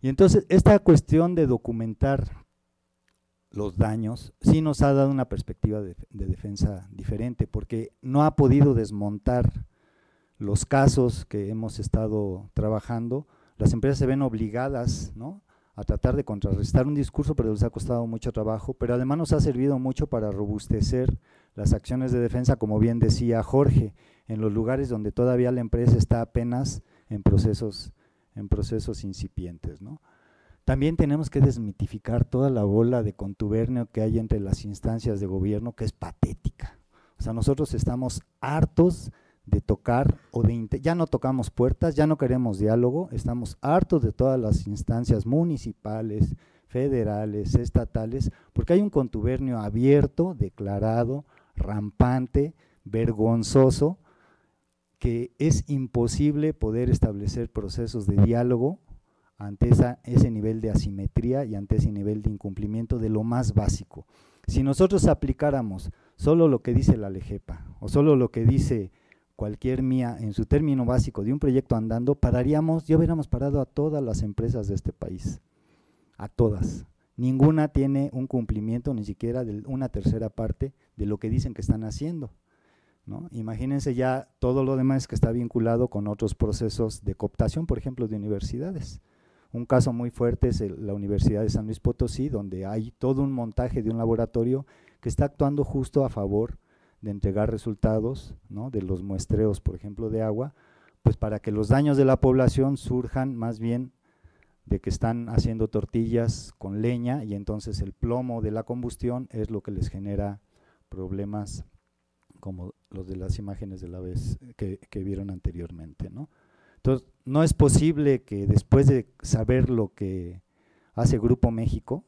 Y entonces esta cuestión de documentar los daños sí nos ha dado una perspectiva de, defensa diferente, porque no ha podido desmontar los casos que hemos estado trabajando, las empresas se ven obligadas a tratar de contrarrestar un discurso, pero les ha costado mucho trabajo, pero además nos ha servido mucho para robustecer las acciones de defensa, como bien decía Jorge, en los lugares donde todavía la empresa está apenas en procesos, en procesos incipientes. ¿no? También tenemos que desmitificar toda la bola de contubernio que hay entre las instancias de gobierno, que es patética. O sea, nosotros estamos hartos de tocar o de ya no tocamos puertas, ya no queremos diálogo, estamos hartos de todas las instancias municipales, federales, estatales, porque hay un contubernio abierto, declarado, rampante, vergonzoso que es imposible poder establecer procesos de diálogo ante ese nivel de asimetría y ante ese nivel de incumplimiento de lo más básico. Si nosotros aplicáramos solo lo que dice la LEGEPA o solo lo que dice cualquier mía en su término básico de un proyecto andando, pararíamos, ya hubiéramos parado a todas las empresas de este país, a todas. Ninguna tiene un cumplimiento ni siquiera de una tercera parte de lo que dicen que están haciendo. ¿no? Imagínense ya todo lo demás que está vinculado con otros procesos de cooptación, por ejemplo, de universidades. Un caso muy fuerte es la Universidad de San Luis Potosí, donde hay todo un montaje de un laboratorio que está actuando justo a favor de entregar resultados de los muestreos, por ejemplo, de agua, pues para que los daños de la población surjan más bien de que están haciendo tortillas con leña y entonces el plomo de la combustión es lo que les genera problemas como los de las imágenes de la vez eh, que, vieron anteriormente. Entonces, no es posible que después de saber lo que hace Grupo México,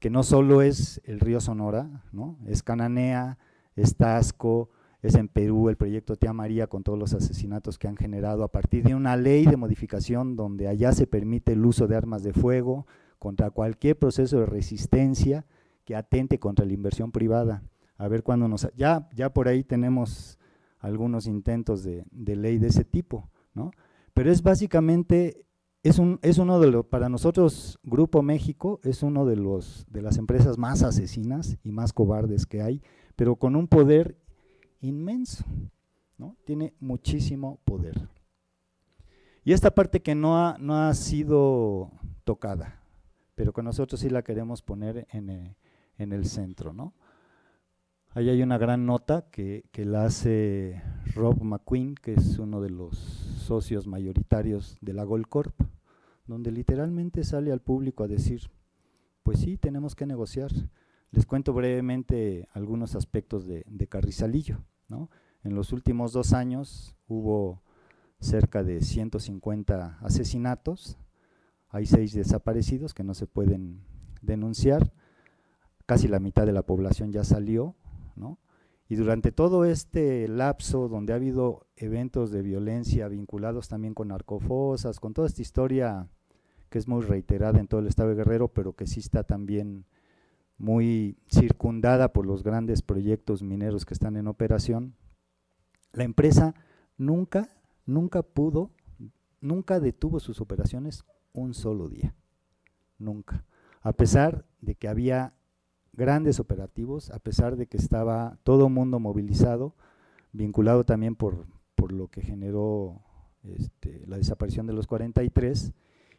que no solo es el río Sonora, ¿no? es Cananea, es Tasco, es en Perú el proyecto Tía María con todos los asesinatos que han generado a partir de una ley de modificación donde allá se permite el uso de armas de fuego contra cualquier proceso de resistencia que atente contra la inversión privada a ver cuándo nos... Ya, ya por ahí tenemos algunos intentos de, ley de ese tipo, ¿no? Pero es básicamente, es, uno de los, para nosotros Grupo México es uno de, los, de las empresas más asesinas y más cobardes que hay, pero con un poder inmenso, ¿no? Tiene muchísimo poder. Y esta parte que no ha, no ha sido tocada, pero que nosotros sí la queremos poner en eh, en el centro, ¿no? Ahí hay una gran nota que, la hace Rob McQueen, que es uno de los socios mayoritarios de la Goldcorp, donde literalmente sale al público a decir, pues sí, tenemos que negociar. Les cuento brevemente algunos aspectos de, Carrizalillo. En los últimos dos años hubo cerca de 150 asesinatos, hay seis desaparecidos que no se pueden denunciar, casi la mitad de la población ya salió, y durante todo este lapso donde ha habido eventos de violencia vinculados también con narcofosas, con toda esta historia que es muy reiterada en todo el estado de Guerrero, pero que sí está también muy circundada por los grandes proyectos mineros que están en operación, la empresa nunca, nunca pudo, nunca detuvo sus operaciones un solo día, nunca, a pesar de que había grandes operativos, a pesar de que estaba todo mundo movilizado, vinculado también por, lo que generó este, la desaparición de los 43,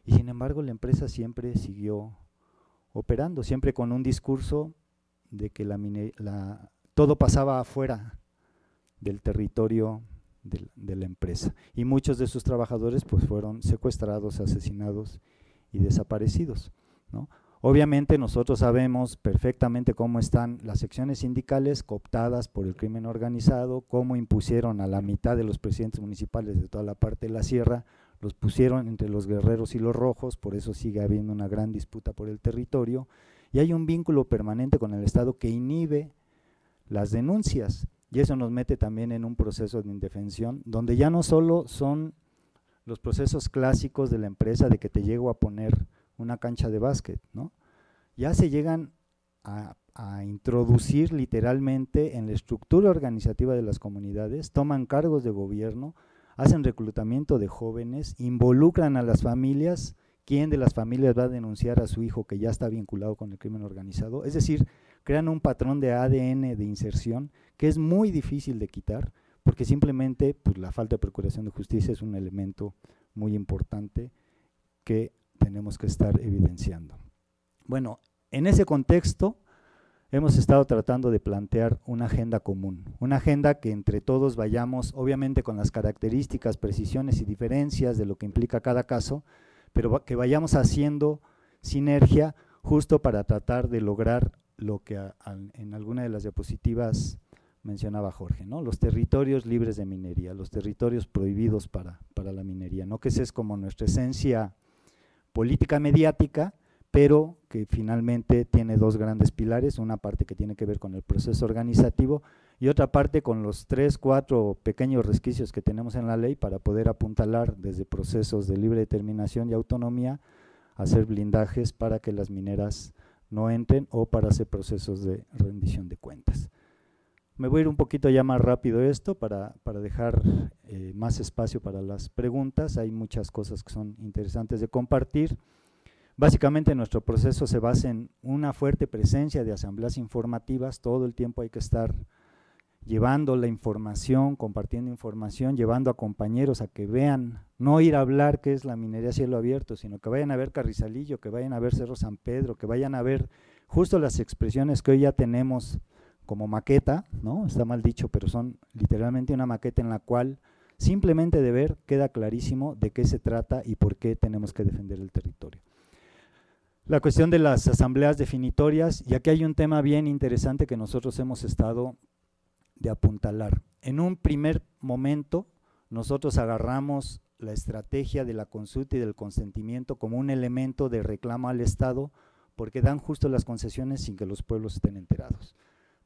y sin embargo la empresa siempre siguió operando, siempre con un discurso de que la, la todo pasaba afuera del territorio de, de, la empresa. Y muchos de sus trabajadores pues, fueron secuestrados, asesinados y desaparecidos. ¿no? Obviamente nosotros sabemos perfectamente cómo están las secciones sindicales cooptadas por el crimen organizado, cómo impusieron a la mitad de los presidentes municipales de toda la parte de la sierra, los pusieron entre los guerreros y los rojos, por eso sigue habiendo una gran disputa por el territorio, y hay un vínculo permanente con el Estado que inhibe las denuncias, y eso nos mete también en un proceso de indefensión, donde ya no solo son los procesos clásicos de la empresa de que te llego a poner una cancha de básquet, ¿no? Ya se llegan a, introducir literalmente en la estructura organizativa de las comunidades, toman cargos de gobierno, hacen reclutamiento de jóvenes, involucran a las familias, quién de las familias va a denunciar a su hijo que ya está vinculado con el crimen organizado, es decir, crean un patrón de ADN de inserción que es muy difícil de quitar, porque simplemente pues, la falta de procuración de justicia es un elemento muy importante que tenemos que estar evidenciando. Bueno, en ese contexto hemos estado tratando de plantear una agenda común, una agenda que entre todos vayamos, obviamente con las características, precisiones y diferencias de lo que implica cada caso, pero que vayamos haciendo sinergia justo para tratar de lograr lo que en alguna de las diapositivas mencionaba Jorge, ¿no? los territorios libres de minería, los territorios prohibidos para, para la minería, ¿no? que esa es como nuestra esencia política mediática, pero que finalmente tiene dos grandes pilares, una parte que tiene que ver con el proceso organizativo y otra parte con los tres, cuatro pequeños resquicios que tenemos en la ley para poder apuntalar desde procesos de libre determinación y autonomía, hacer blindajes para que las mineras no entren o para hacer procesos de rendición de cuentas. Me voy a ir un poquito ya más rápido esto para, dejar eh, más espacio para las preguntas. Hay muchas cosas que son interesantes de compartir. Básicamente nuestro proceso se basa en una fuerte presencia de asambleas informativas. Todo el tiempo hay que estar llevando la información, compartiendo información, llevando a compañeros a que vean, no ir a hablar qué es la minería a cielo abierto, sino que vayan a ver Carrizalillo, que vayan a ver Cerro San Pedro, que vayan a ver justo las expresiones que hoy ya tenemos como maqueta, ¿no? Está mal dicho, pero son literalmente una maqueta en la cual simplemente de ver queda clarísimo de qué se trata y por qué tenemos que defender el territorio. La cuestión de las asambleas definitorias, y aquí hay un tema bien interesante que nosotros hemos estado de apuntalar. En un primer momento, nosotros agarramos la estrategia de la consulta y del consentimiento como un elemento de reclamo al Estado, porque dan justo las concesiones sin que los pueblos estén enterados.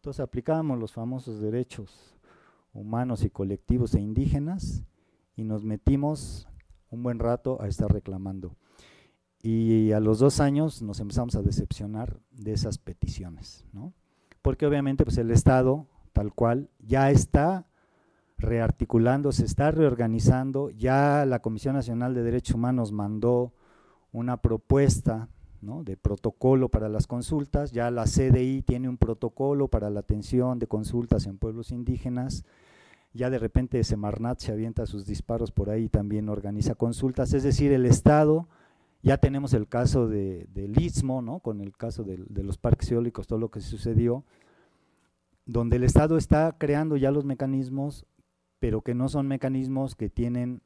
Entonces aplicábamos los famosos derechos humanos y colectivos e indígenas y nos metimos un buen rato a estar reclamando. Y a los dos años nos empezamos a decepcionar de esas peticiones, porque obviamente pues, el Estado, tal cual, ya está rearticulando, se está reorganizando, ya la Comisión Nacional de Derechos Humanos mandó una propuesta de protocolo para las consultas. Ya la CDI tiene un protocolo para la atención de consultas en pueblos indígenas. Ya de repente Semarnat se avienta sus disparos por ahí y también organiza consultas. Es decir, el Estado, ya tenemos el caso de, del Istmo, con el caso de, de los parques eólicos, todo lo que sucedió, donde el Estado está creando ya los mecanismos, pero que no son mecanismos que tienen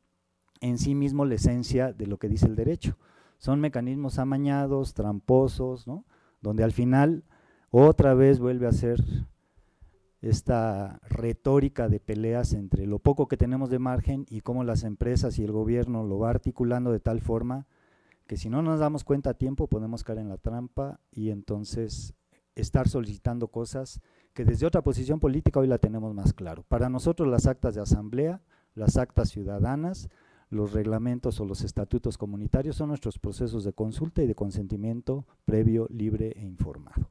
en sí mismo la esencia de lo que dice el derecho son mecanismos amañados, tramposos, donde al final otra vez vuelve a ser esta retórica de peleas entre lo poco que tenemos de margen y cómo las empresas y el gobierno lo va articulando de tal forma que si no nos damos cuenta a tiempo podemos caer en la trampa y entonces estar solicitando cosas que desde otra posición política hoy la tenemos más claro. Para nosotros las actas de asamblea, las actas ciudadanas, los reglamentos o los estatutos comunitarios son nuestros procesos de consulta y de consentimiento previo, libre e informado.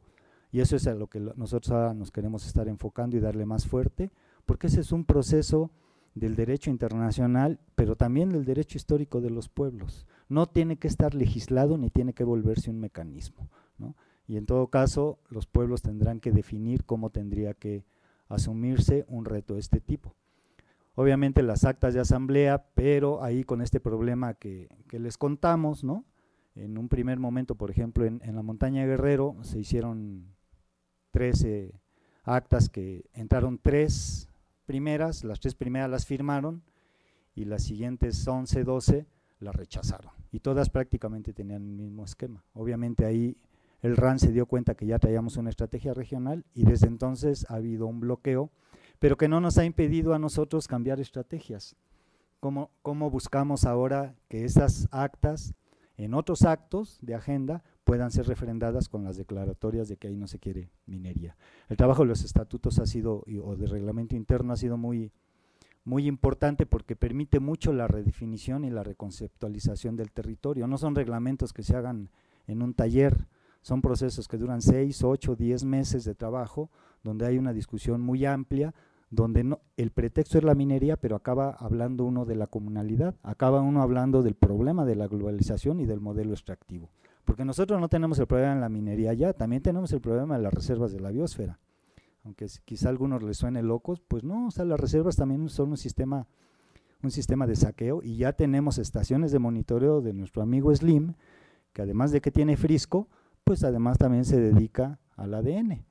Y eso es a lo que nosotros ahora nos queremos estar enfocando y darle más fuerte, porque ese es un proceso del derecho internacional, pero también del derecho histórico de los pueblos. No tiene que estar legislado ni tiene que volverse un mecanismo. ¿no? Y en todo caso, los pueblos tendrán que definir cómo tendría que asumirse un reto de este tipo obviamente las actas de asamblea, pero ahí con este problema que, les contamos, ¿no? En un primer momento, por ejemplo, en, en, la montaña Guerrero se hicieron 13 actas que entraron tres primeras, las tres primeras las firmaron y las siguientes 11, 12 las rechazaron. Y todas prácticamente tenían el mismo esquema. Obviamente ahí el RAN se dio cuenta que ya traíamos una estrategia regional y desde entonces ha habido un bloqueo pero que no nos ha impedido a nosotros cambiar estrategias. ¿Cómo, cómo buscamos ahora que esas actas en otros actos de agenda puedan ser refrendadas con las declaratorias de que ahí no se quiere minería. El trabajo de los estatutos ha sido, o de reglamento interno, ha sido muy, muy importante porque permite mucho la redefinición y la reconceptualización del territorio. No son reglamentos que se hagan en un taller, son procesos que duran 6, 8, 10 meses de trabajo, donde hay una discusión muy amplia donde el pretexto es la minería, pero acaba hablando uno de la comunalidad, acaba uno hablando del problema de la globalización y del modelo extractivo. Porque nosotros no tenemos el problema de la minería ya, también tenemos el problema de las reservas de la biosfera. Aunque quizá a algunos les suene locos, pues no, o sea, las reservas también son un sistema, un sistema de saqueo y ya tenemos estaciones de monitoreo de nuestro amigo Slim, que además de que tiene frisco, pues además también se dedica al ADN,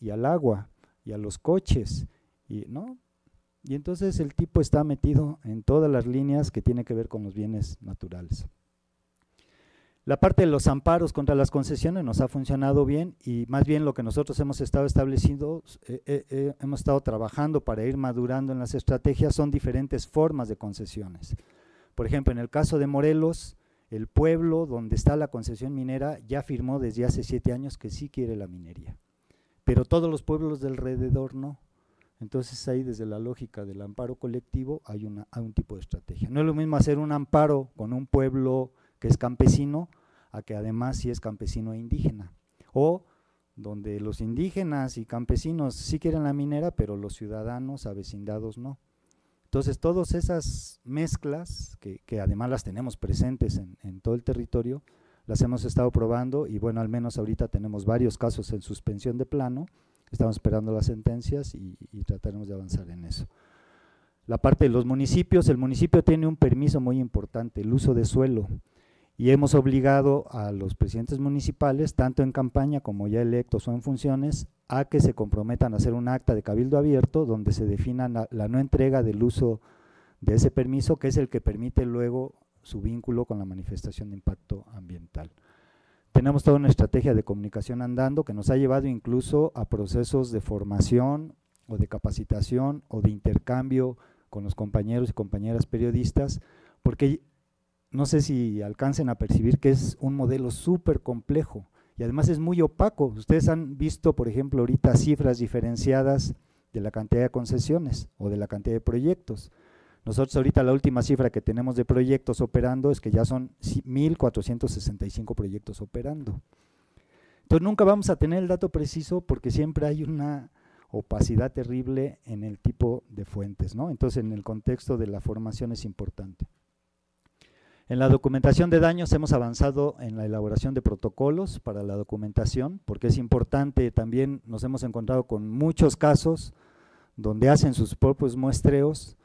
Y al agua, y a los coches, y no. Y entonces el tipo está metido en todas las líneas que tiene que ver con los bienes naturales. La parte de los amparos contra las concesiones nos ha funcionado bien y más bien lo que nosotros hemos estado estableciendo, eh, eh, eh, hemos estado trabajando para ir madurando en las estrategias son diferentes formas de concesiones. Por ejemplo, en el caso de Morelos, el pueblo donde está la concesión minera ya firmó desde hace siete años que sí quiere la minería, pero todos los pueblos del alrededor no. Entonces ahí desde la lógica del amparo colectivo hay, un tipo de estrategia. No es lo mismo hacer un amparo con un pueblo que es campesino a que además sí es campesino e indígena. O donde los indígenas y campesinos sí quieren la minera, pero los ciudadanos avecindados no. Entonces, todas esas mezclas, que, además las tenemos presentes en, todo el territorio, las hemos estado probando y bueno, al menos ahorita tenemos varios casos en suspensión de plano Estamos esperando las sentencias y, trataremos de avanzar en eso. La parte de los municipios, el municipio tiene un permiso muy importante, el uso de suelo y hemos obligado a los presidentes municipales, tanto en campaña como ya electos o en funciones, a que se comprometan a hacer un acta de cabildo abierto donde se defina la, no entrega del uso de ese permiso, que es el que permite luego su vínculo con la manifestación de impacto ambiental. Tenemos toda una estrategia de comunicación andando que nos ha llevado incluso a procesos de formación o de capacitación o de intercambio con los compañeros y compañeras periodistas, porque no sé si alcancen a percibir que es un modelo súper complejo y además es muy opaco. Ustedes han visto, por ejemplo, ahorita cifras diferenciadas de la cantidad de concesiones o de la cantidad de proyectos. Nosotros ahorita la última cifra que tenemos de proyectos operando es que ya son 1.465 proyectos operando. Entonces nunca vamos a tener el dato preciso porque siempre hay una opacidad terrible en el tipo de fuentes. Entonces en el contexto de la formación es importante. En la documentación de daños hemos avanzado en la elaboración de protocolos para la documentación, porque es importante, también nos hemos encontrado con muchos casos donde hacen sus propios muestreos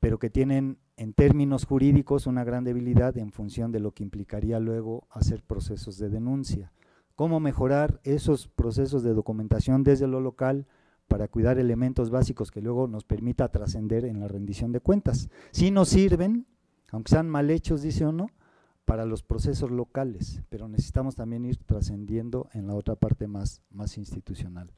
pero que tienen en términos jurídicos una gran debilidad en función de lo que implicaría luego hacer procesos de denuncia. ¿Cómo mejorar esos procesos de documentación desde lo local para cuidar elementos básicos que luego nos permita trascender en la rendición de cuentas? Si nos sirven, aunque sean mal hechos, dice uno, para los procesos locales, pero necesitamos también ir trascendiendo en la otra parte más, más institucional.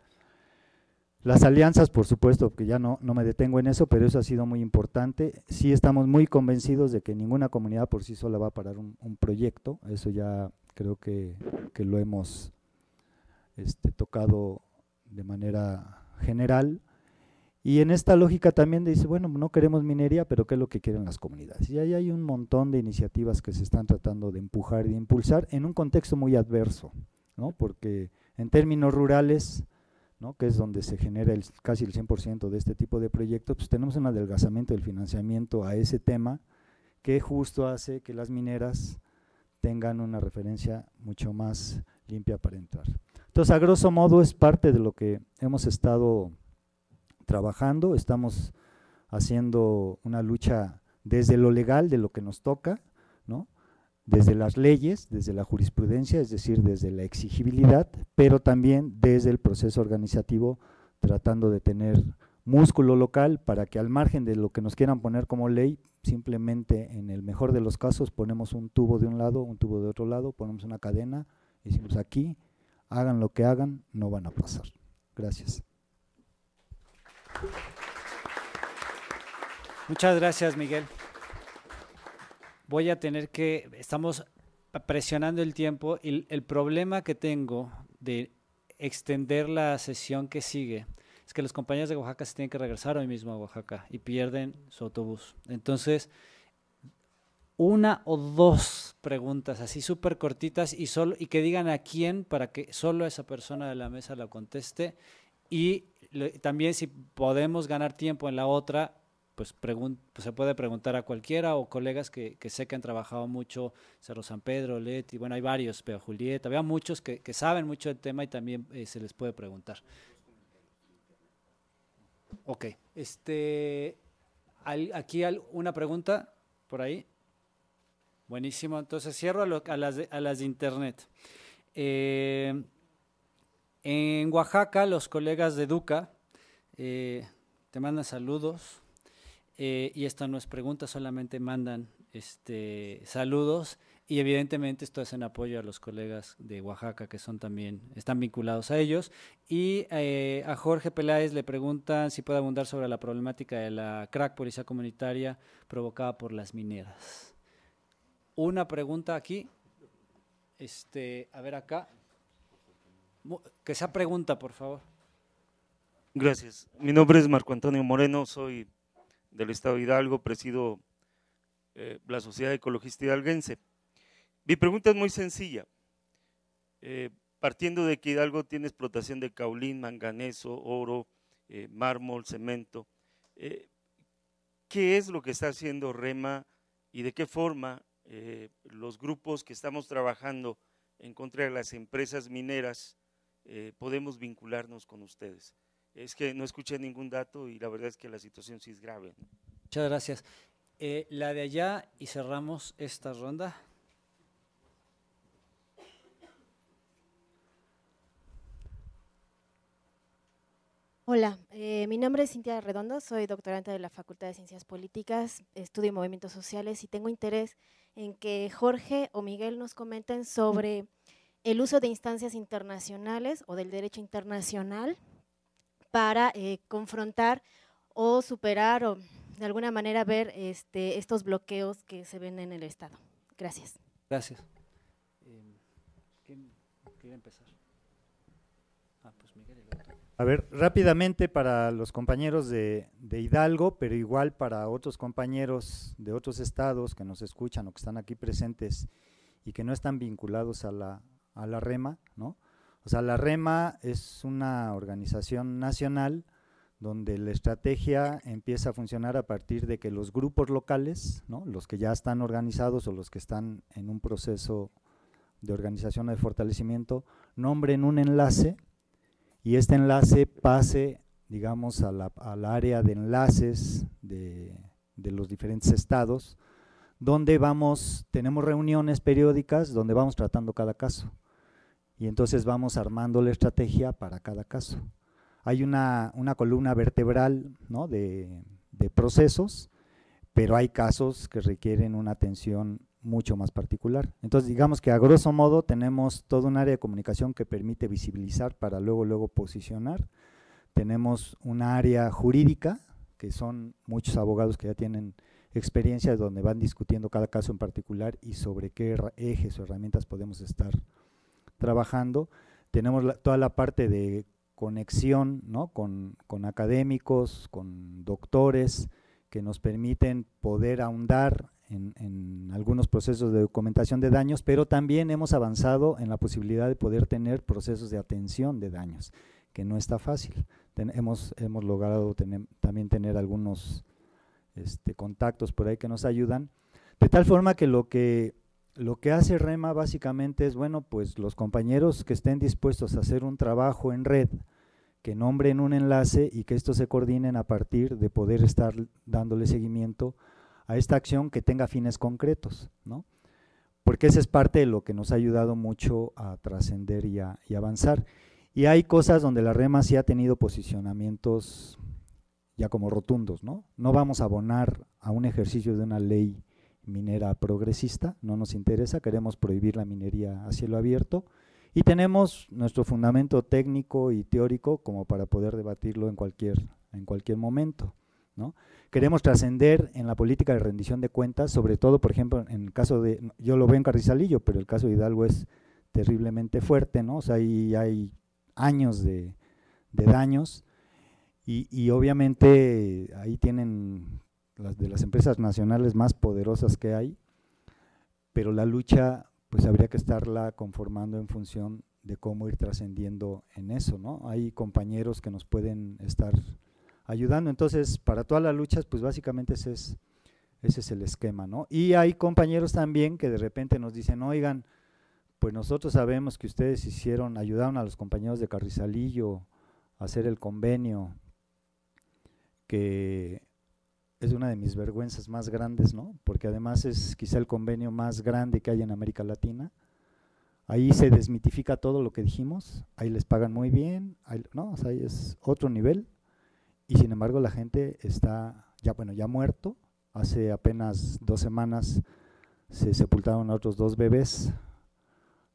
Las alianzas, por supuesto, que ya no, no me detengo en eso, pero eso ha sido muy importante. Sí estamos muy convencidos de que ninguna comunidad por sí sola va a parar un, proyecto, eso ya creo que, lo hemos este, tocado de manera general. Y en esta lógica también dice, bueno, no queremos minería, pero ¿qué es lo que quieren las comunidades? Y ahí hay un montón de iniciativas que se están tratando de empujar y de impulsar en un contexto muy adverso, ¿no? porque en términos rurales ¿no? que es donde se genera el, casi el 100% de este tipo de proyectos, pues tenemos un adelgazamiento del financiamiento a ese tema que justo hace que las mineras tengan una referencia mucho más limpia para entrar. Entonces, a grosso modo es parte de lo que hemos estado trabajando, estamos haciendo una lucha desde lo legal, de lo que nos toca, desde las leyes, desde la jurisprudencia, es decir, desde la exigibilidad, pero también desde el proceso organizativo, tratando de tener músculo local para que al margen de lo que nos quieran poner como ley, simplemente en el mejor de los casos ponemos un tubo de un lado, un tubo de otro lado, ponemos una cadena, y decimos aquí, hagan lo que hagan, no van a pasar. Gracias. Muchas gracias, Miguel voy a tener que, estamos presionando el tiempo y el problema que tengo de extender la sesión que sigue es que los compañeros de Oaxaca se tienen que regresar hoy mismo a Oaxaca y pierden su autobús. Entonces, una o dos preguntas así súper cortitas y, solo, y que digan a quién para que solo esa persona de la mesa la conteste. Y también si podemos ganar tiempo en la otra, pues, pues, se puede preguntar a cualquiera o colegas que, sé que han trabajado mucho, Cerro San Pedro, Leti, bueno, hay varios, pero Julieta, había muchos que, saben mucho del tema y también eh, se les puede preguntar. Ok, este, aquí una pregunta por ahí. Buenísimo, entonces cierro a, las, de, a las internet. Eh, en Oaxaca, los colegas de Duca eh, te mandan saludos. Eh, y esta no es pregunta, solamente mandan este, saludos y evidentemente esto es en apoyo a los colegas de Oaxaca que son también, están vinculados a ellos. Y eh, a Jorge Peláez le preguntan si puede abundar sobre la problemática de la crack policía comunitaria provocada por las mineras. Una pregunta aquí, este, a ver acá, que sea pregunta, por favor. Gracias. Mi nombre es Marco Antonio Moreno, soy del Estado de Hidalgo, presido eh, la Sociedad Ecologista Hidalguense. Mi pregunta es muy sencilla. Eh, partiendo de que Hidalgo tiene explotación de caulín, manganeso, oro, eh, mármol, cemento, ¿qué es lo que está haciendo REMA y de qué forma los grupos que estamos trabajando en contra de las empresas mineras podemos vincularnos con ustedes? es que no escuché ningún dato y la verdad es que la situación sí es grave. Muchas gracias. Eh, la de allá y cerramos esta ronda. Hola, eh, mi nombre es Cintia Redondo, soy doctorante de la Facultad de Ciencias Políticas, estudio movimientos sociales y tengo interés en que Jorge o Miguel nos comenten sobre el uso de instancias internacionales o del derecho internacional para eh, confrontar o superar o de alguna manera ver este, estos bloqueos que se ven en el Estado. Gracias. Gracias. Em, ¿Quién quiere empezar? Ah, pues a ver, rápidamente para los compañeros de, Hidalgo, pero igual para otros compañeros de otros estados que nos escuchan o que están aquí presentes y que no están vinculados a la, a la REMA, ¿no? O sea, la REMA es una organización nacional donde la estrategia empieza a funcionar a partir de que los grupos locales, los que ya están organizados o los que están en un proceso de organización o de fortalecimiento, nombren un enlace y este enlace pase, digamos, al área de enlaces de, de los diferentes estados, donde vamos, tenemos reuniones periódicas donde vamos tratando cada caso y entonces vamos armando la estrategia para cada caso. Hay una, una columna vertebral ¿no? de, de procesos, pero hay casos que requieren una atención mucho más particular. Entonces, digamos que a grosso modo tenemos todo un área de comunicación que permite visibilizar para luego luego posicionar. Tenemos un área jurídica, que son muchos abogados que ya tienen experiencia donde van discutiendo cada caso en particular y sobre qué ejes o herramientas podemos estar trabajando. Tenemos toda la parte de conexión ¿no? con, académicos, con doctores, que nos permiten poder ahondar en, algunos procesos de documentación de daños, pero también hemos avanzado en la posibilidad de poder tener procesos de atención de daños, que no está fácil. hemos, logrado también tener algunos este, contactos por ahí que nos ayudan, de tal forma que lo que lo que hace REMA básicamente es, bueno, pues los compañeros que estén dispuestos a hacer un trabajo en red, que nombren un enlace y que estos se coordinen a partir de poder estar dándole seguimiento a esta acción que tenga fines concretos, ¿no? Porque esa es parte de lo que nos ha ayudado mucho a trascender y, avanzar. Y hay cosas donde la REMA sí ha tenido posicionamientos ya como rotundos, ¿no? No vamos a abonar a un ejercicio de una ley minera progresista, no nos interesa, queremos prohibir la minería a cielo abierto y tenemos nuestro fundamento técnico y teórico como para poder debatirlo en cualquier, en cualquier momento. ¿no? Queremos trascender en la política de rendición de cuentas, sobre todo, por ejemplo, en el caso de, yo lo veo en Carrizalillo, pero el caso de Hidalgo es terriblemente fuerte, ¿no? O sea, hay años de, daños y, obviamente ahí tienen de las empresas nacionales más poderosas que hay, pero la lucha pues habría que estarla conformando en función de cómo ir trascendiendo en eso, ¿no? Hay compañeros que nos pueden estar ayudando, entonces para todas las luchas pues básicamente ese es, ese es el esquema, ¿no? Y hay compañeros también que de repente nos dicen, oigan, pues nosotros sabemos que ustedes hicieron, ayudaron a los compañeros de Carrizalillo a hacer el convenio, que es una de mis vergüenzas más grandes, ¿no? Porque además es quizá el convenio más grande que hay en América Latina. Ahí se desmitifica todo lo que dijimos, ahí les pagan muy bien, ahí, ¿no? es otro nivel. Y sin embargo la gente está, ya bueno, ya muerto. Hace apenas dos semanas se sepultaron a otros dos bebés,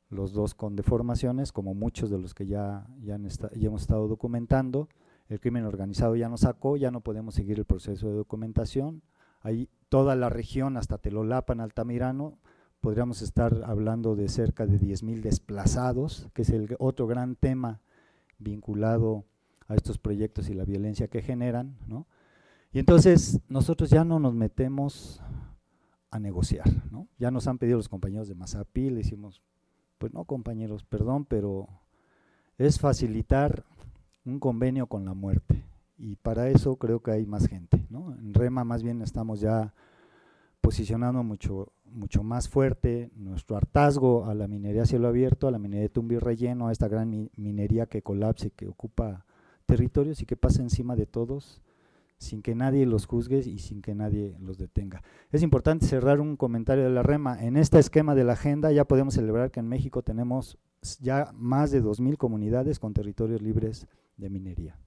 los dos con deformaciones, como muchos de los que ya, ya hemos estado documentando el crimen organizado ya nos sacó, ya no podemos seguir el proceso de documentación. Ahí toda la región, hasta Telolapan, Altamirano, podríamos estar hablando de cerca de 10.000 desplazados, que es el otro gran tema vinculado a estos proyectos y la violencia que generan. Y entonces nosotros ya no nos metemos a negociar. Ya nos han pedido los compañeros de Mazapil, le decimos, pues no compañeros, perdón, pero es facilitar un convenio con la muerte. Y para eso creo que hay más gente. En Rema más bien estamos ya posicionando mucho, mucho más fuerte nuestro hartazgo a la minería a cielo abierto, a la minería de y relleno, a esta gran minería que colapse, que ocupa territorios y que pasa encima de todos sin que nadie los juzgue y sin que nadie los detenga. Es importante cerrar un comentario de la REMA. En este esquema de la agenda ya podemos celebrar que en México tenemos ya más de 2.000 comunidades con territorios libres de minería.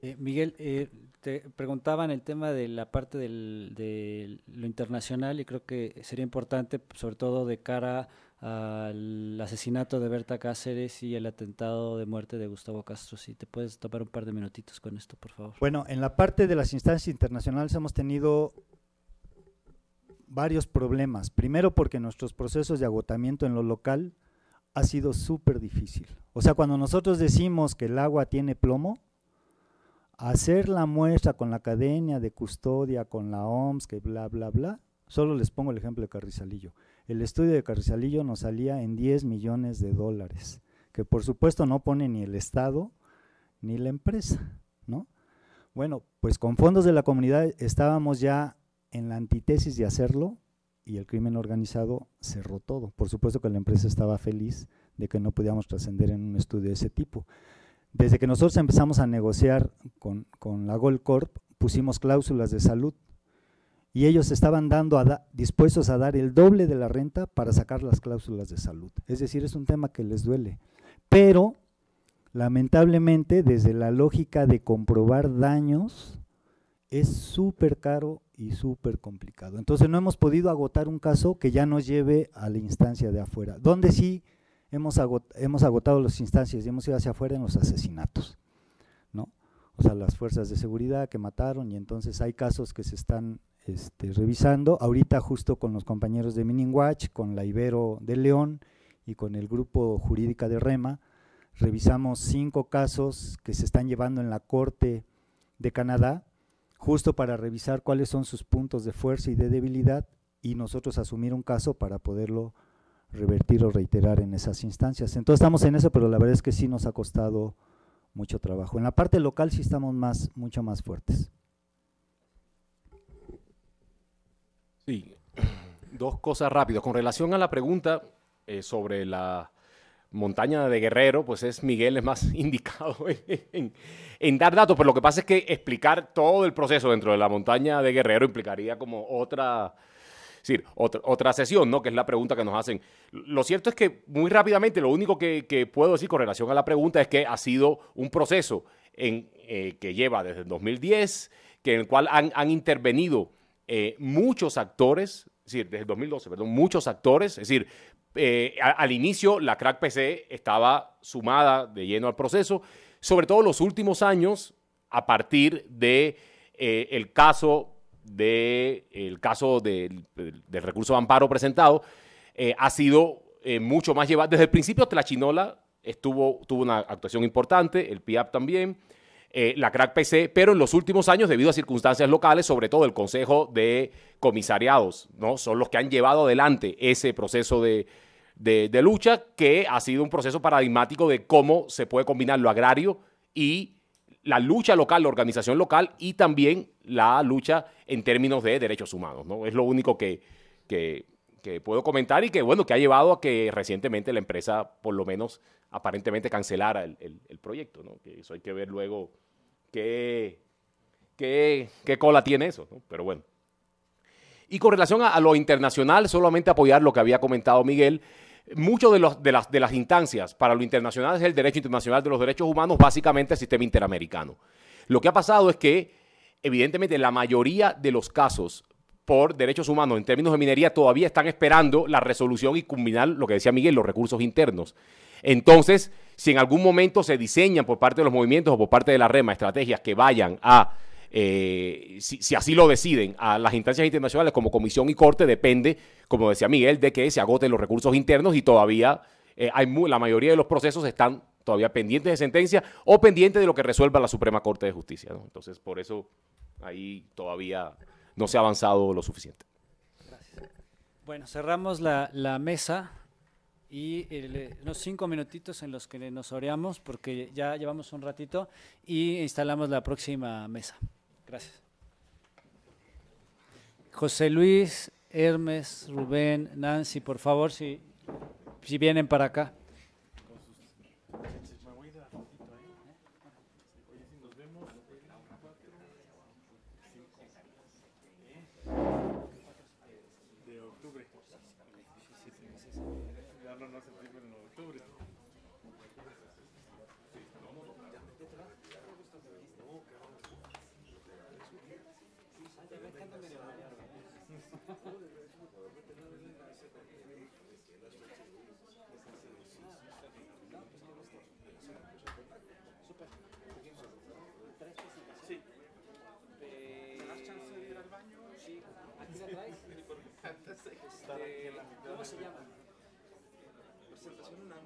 Eh, Miguel, eh, te preguntaban el tema de la parte de lo internacional y creo que sería importante, sobre todo de cara al asesinato de Berta Cáceres y el atentado de muerte de Gustavo Castro. Si te puedes tomar un par de minutitos con esto, por favor. Bueno, en la parte de las instancias internacionales hemos tenido varios problemas. Primero porque nuestros procesos de agotamiento en lo local ha sido súper difícil. O sea, cuando nosotros decimos que el agua tiene plomo, hacer la muestra con la academia de custodia, con la OMS, que bla, bla, bla, solo les pongo el ejemplo de Carrizalillo. El estudio de Carrizalillo nos salía en 10 millones de dólares, que por supuesto no pone ni el Estado ni la empresa, ¿no? Bueno, pues con fondos de la comunidad estábamos ya en la antítesis de hacerlo, y el crimen organizado cerró todo. Por supuesto que la empresa estaba feliz de que no podíamos trascender en un estudio de ese tipo. Desde que nosotros empezamos a negociar con, la Gold Corp, pusimos cláusulas de salud y ellos estaban dando dispuestos a dar el doble de la renta para sacar las cláusulas de salud. Es decir, es un tema que les duele. Pero, lamentablemente, desde la lógica de comprobar daños, es súper caro y súper complicado. Entonces no hemos podido agotar un caso que ya nos lleve a la instancia de afuera, donde sí hemos, agotado, hemos agotado las instancias y hemos ido hacia afuera en los asesinatos, ¿no? O sea, las fuerzas de seguridad que mataron y entonces hay casos que se están este, revisando. Ahorita justo con los compañeros de Mining Watch, con la Ibero de León y con el grupo jurídica de REMA, revisamos cinco casos que se están llevando en la Corte de Canadá justo para revisar cuáles son sus puntos de fuerza y de debilidad y nosotros asumir un caso para poderlo revertir o reiterar en esas instancias. Entonces estamos en eso, pero la verdad es que sí nos ha costado mucho trabajo. En la parte local sí estamos más, mucho más fuertes. Sí, dos cosas rápidas. Con relación a la pregunta eh, sobre la montaña de guerrero, pues es Miguel es más indicado en, dar datos, pero lo que pasa es que explicar todo el proceso dentro de la montaña de guerrero implicaría como otra, decir, otra, otra sesión, ¿no? Que es la pregunta que nos hacen. Lo cierto es que muy rápidamente lo único que, puedo decir con relación a la pregunta es que ha sido un proceso en, eh, que lleva desde el 2010, que en el cual han, intervenido eh, muchos actores decir, desde el 2012, perdón, muchos actores, es decir, eh, al inicio la crack PC estaba sumada de lleno al proceso, sobre todo los últimos años, a partir de eh, caso de caso del, recurso de amparo presentado eh, ha sido mucho más llevado desde el principio Tlachinola estuvo tuvo una actuación importante el PIAP también eh, la crack PC, pero en los últimos años, debido a circunstancias locales, sobre todo el Consejo de Comisariados, ¿no? Son los que han llevado adelante ese proceso de, de lucha, que ha sido un proceso paradigmático de cómo se puede combinar lo agrario y la lucha local, la organización local y también la lucha en términos de derechos humanos, ¿no? Es lo único que, que que puedo comentar y que, bueno, que ha llevado a que recientemente la empresa, por lo menos aparentemente, cancelara el, proyecto, ¿no? Que eso hay que ver luego qué, qué, cola tiene eso, Pero bueno. Y con relación a, lo internacional, solamente apoyar lo que había comentado Miguel, muchas de, de, las, de las instancias para lo internacional es el derecho internacional de los derechos humanos, básicamente el sistema interamericano. Lo que ha pasado es que, evidentemente, la mayoría de los casos por derechos humanos en términos de minería todavía están esperando la resolución y culminar lo que decía Miguel, los recursos internos. Entonces, si en algún momento se diseñan por parte de los movimientos o por parte de la REMA estrategias que vayan a, eh, si, así lo deciden, a las instancias internacionales como comisión y corte, depende, como decía Miguel, de que se agoten los recursos internos y todavía eh, hay la mayoría de los procesos están todavía pendientes de sentencia o pendientes de lo que resuelva la Suprema Corte de Justicia. Entonces, por eso ahí todavía no se ha avanzado lo suficiente. Bueno, cerramos la, mesa y eh, los unos cinco minutitos en los que nos oreamos porque ya llevamos un ratito y instalamos la próxima mesa. Gracias. José Luis, Hermes, Rubén, Nancy, por favor, si, si vienen para acá. Este, ¿Cómo se llama? Presentación unam.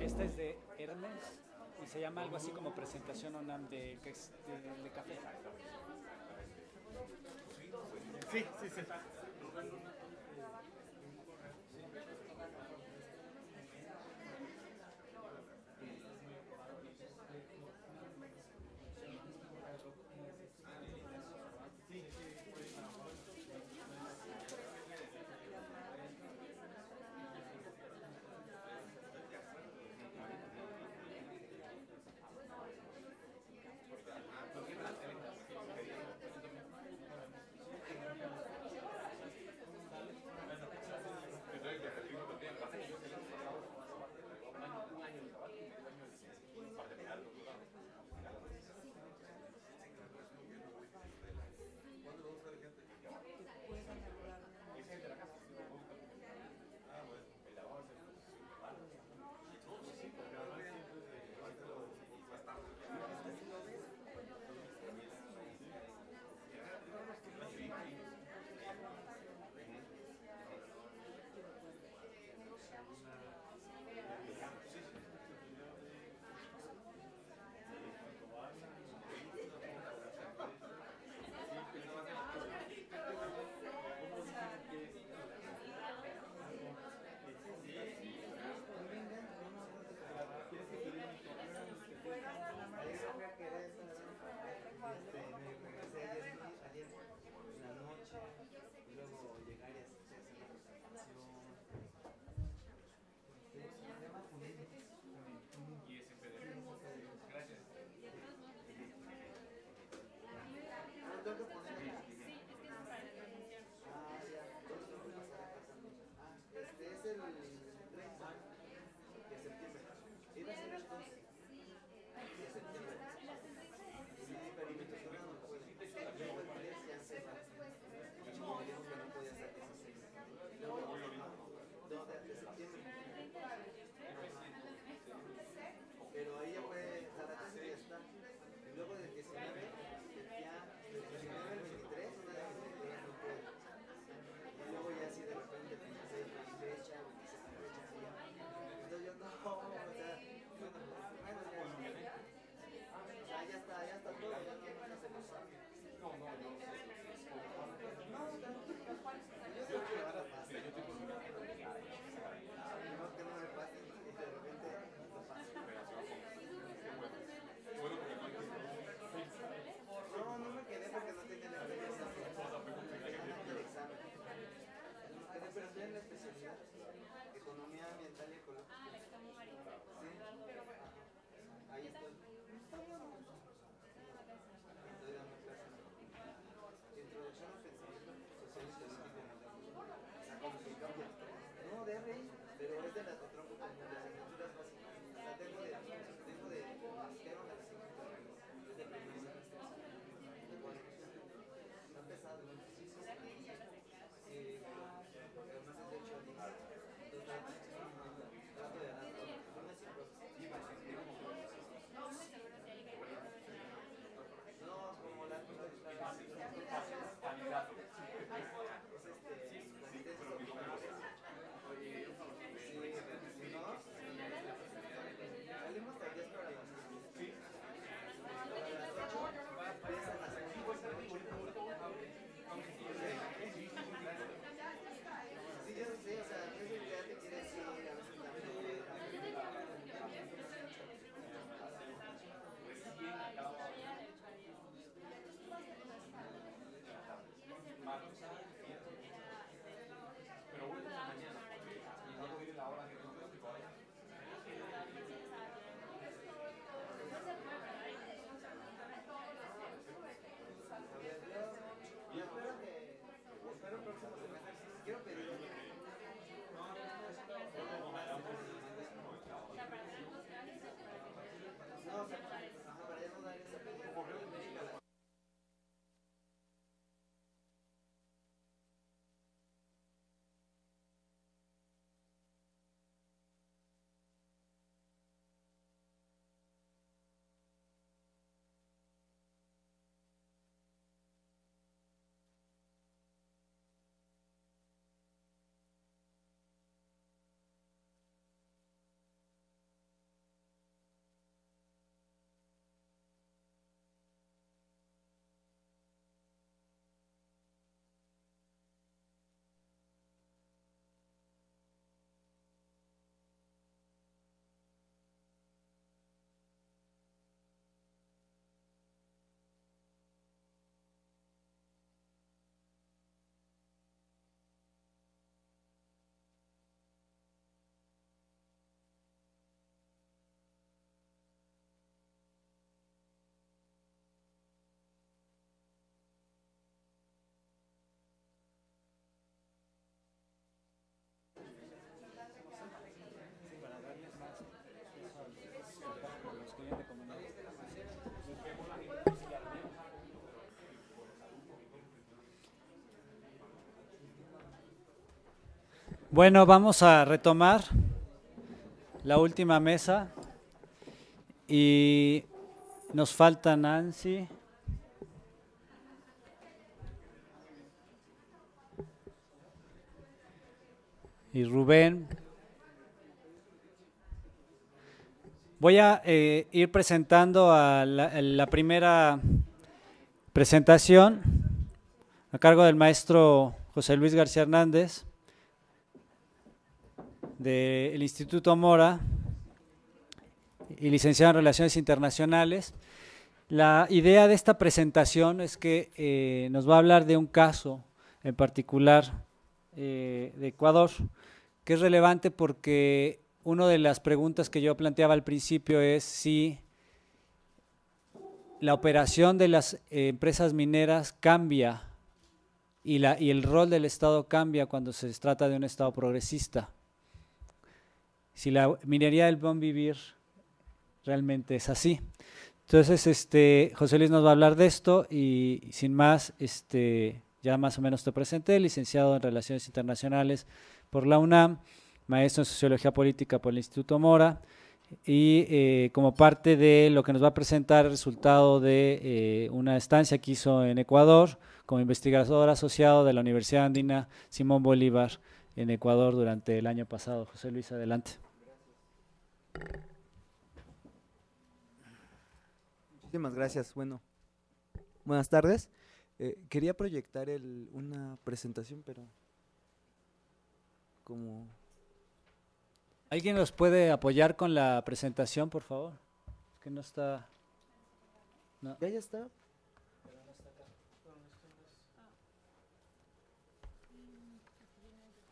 Esta es de Hermes y se llama algo así como presentación ONAM de, de café. Sí, sí, sí. Bueno, vamos a retomar la última mesa y nos falta Nancy. Y Rubén. Voy a eh, ir presentando a la, la primera presentación a cargo del maestro José Luis García Hernández del Instituto Mora y licenciado en Relaciones Internacionales. La idea de esta presentación es que eh, nos va a hablar de un caso en particular eh, de Ecuador, que es relevante porque una de las preguntas que yo planteaba al principio es si la operación de las eh, empresas mineras cambia y, la, y el rol del Estado cambia cuando se trata de un Estado progresista si la minería del bon vivir realmente es así. Entonces, este, José Luis nos va a hablar de esto y sin más, este, ya más o menos te presenté, licenciado en Relaciones Internacionales por la UNAM, maestro en Sociología Política por el Instituto Mora y eh, como parte de lo que nos va a presentar el resultado de eh, una estancia que hizo en Ecuador como investigador asociado de la Universidad Andina Simón Bolívar en Ecuador durante el año pasado. José Luis, adelante. Muchísimas gracias. Bueno, buenas tardes. Eh, quería proyectar una presentación, pero como... ¿Alguien nos puede apoyar con la presentación, por favor? Es que no está... Ya, ya está.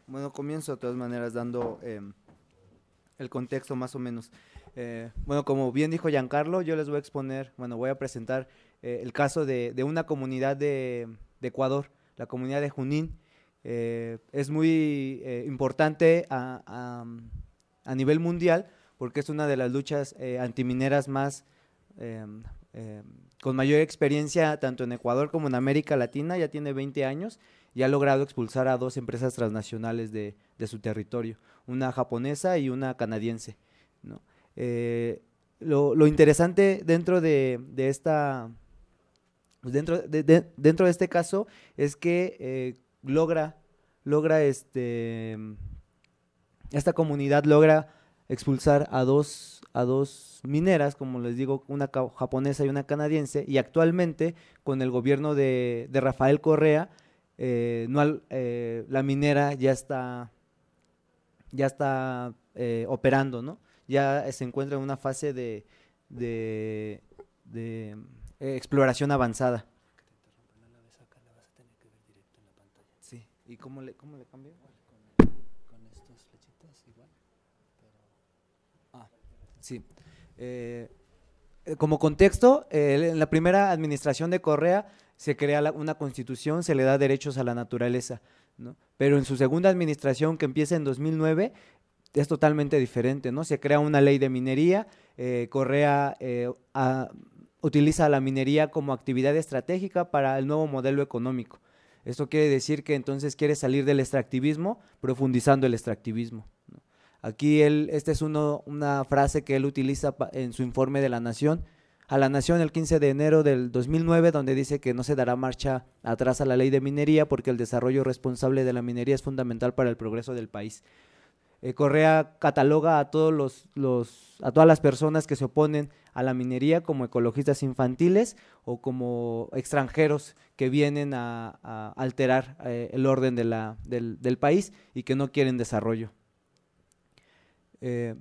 Bueno, comienzo de todas maneras dando... Em, el contexto más o menos. Eh, bueno, como bien dijo Giancarlo, yo les voy a exponer, bueno, voy a presentar eh, el caso de, una comunidad de, Ecuador, la comunidad de Junín. Eh, es muy importante a, a, nivel mundial porque es una de las luchas antimineras más... con mayor experiencia tanto en Ecuador como en América Latina, ya tiene 20 años y ha logrado expulsar a dos empresas transnacionales de, su territorio, una japonesa y una canadiense. Eh, lo, interesante dentro de, esta... Pues dentro de, dentro de este caso es que eh, logra, logra este, esta comunidad logra expulsar a dos, a dos mineras, como les digo, una japonesa y una canadiense, y actualmente con el gobierno de, de Rafael Correa eh, no, eh, la minera ya está, ya está eh, operando, ¿no? Ya se encuentra en una fase de, exploración avanzada. Sí, ¿y cómo le, cómo Con, igual, ah, sí. como contexto, en la primera administración de Correa se crea una constitución, se le da derechos a la naturaleza, Pero en su segunda administración, que empieza en 2009, es totalmente diferente, ¿no? Se crea una ley de minería, eh, Correa eh, utiliza la minería como actividad estratégica para el nuevo modelo económico. Esto quiere decir que entonces quiere salir del extractivismo, profundizando el extractivismo. Aquí él, esta es una frase que él utiliza en su informe de la Nación, a la Nación el 15 de enero del 2009, donde dice que no se dará marcha atrás a la ley de minería porque el desarrollo responsable de la minería es fundamental para el progreso del país. Eh, Correa cataloga a, todos los, a todas las personas que se oponen a la minería como ecologistas infantiles o como extranjeros que vienen a, alterar eh, el orden del, país y que no quieren desarrollo. Eh,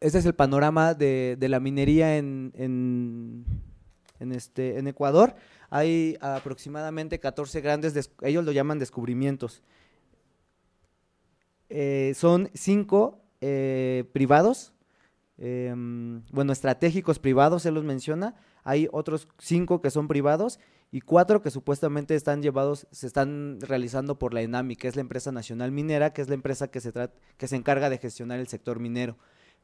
este es el panorama de, la minería en, en, este, en Ecuador. Hay aproximadamente 14 grandes, ellos lo llaman descubrimientos. Eh, son cinco eh, privados, em, bueno, estratégicos privados, se los menciona. Hay otros cinco que son privados y cuatro que supuestamente están llevados, se están realizando por la ENAMI, que es la empresa nacional minera, que es la empresa que se, que se encarga de gestionar el sector minero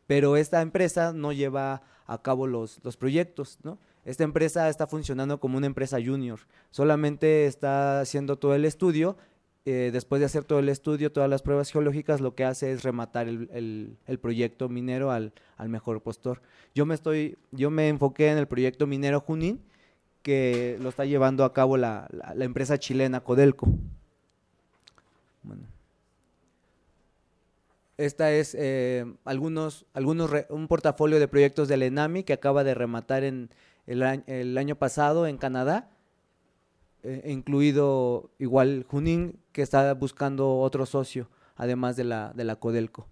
pero esta empresa no lleva a cabo los, proyectos, ¿no? Esta empresa está funcionando como una empresa junior, solamente está haciendo todo el estudio, eh, después de hacer todo el estudio, todas las pruebas geológicas, lo que hace es rematar el, proyecto minero al, mejor postor. Yo me, estoy, yo me enfoqué en el proyecto minero Junín, que lo está llevando a cabo la, la empresa chilena Codelco. Bueno. Esta es eh, algunos, algunos un portafolio de proyectos del ENAMI que acaba de rematar en el, año pasado en Canadá, e, e incluido igual Junín, que está buscando otro socio, además de la, de la Codelco.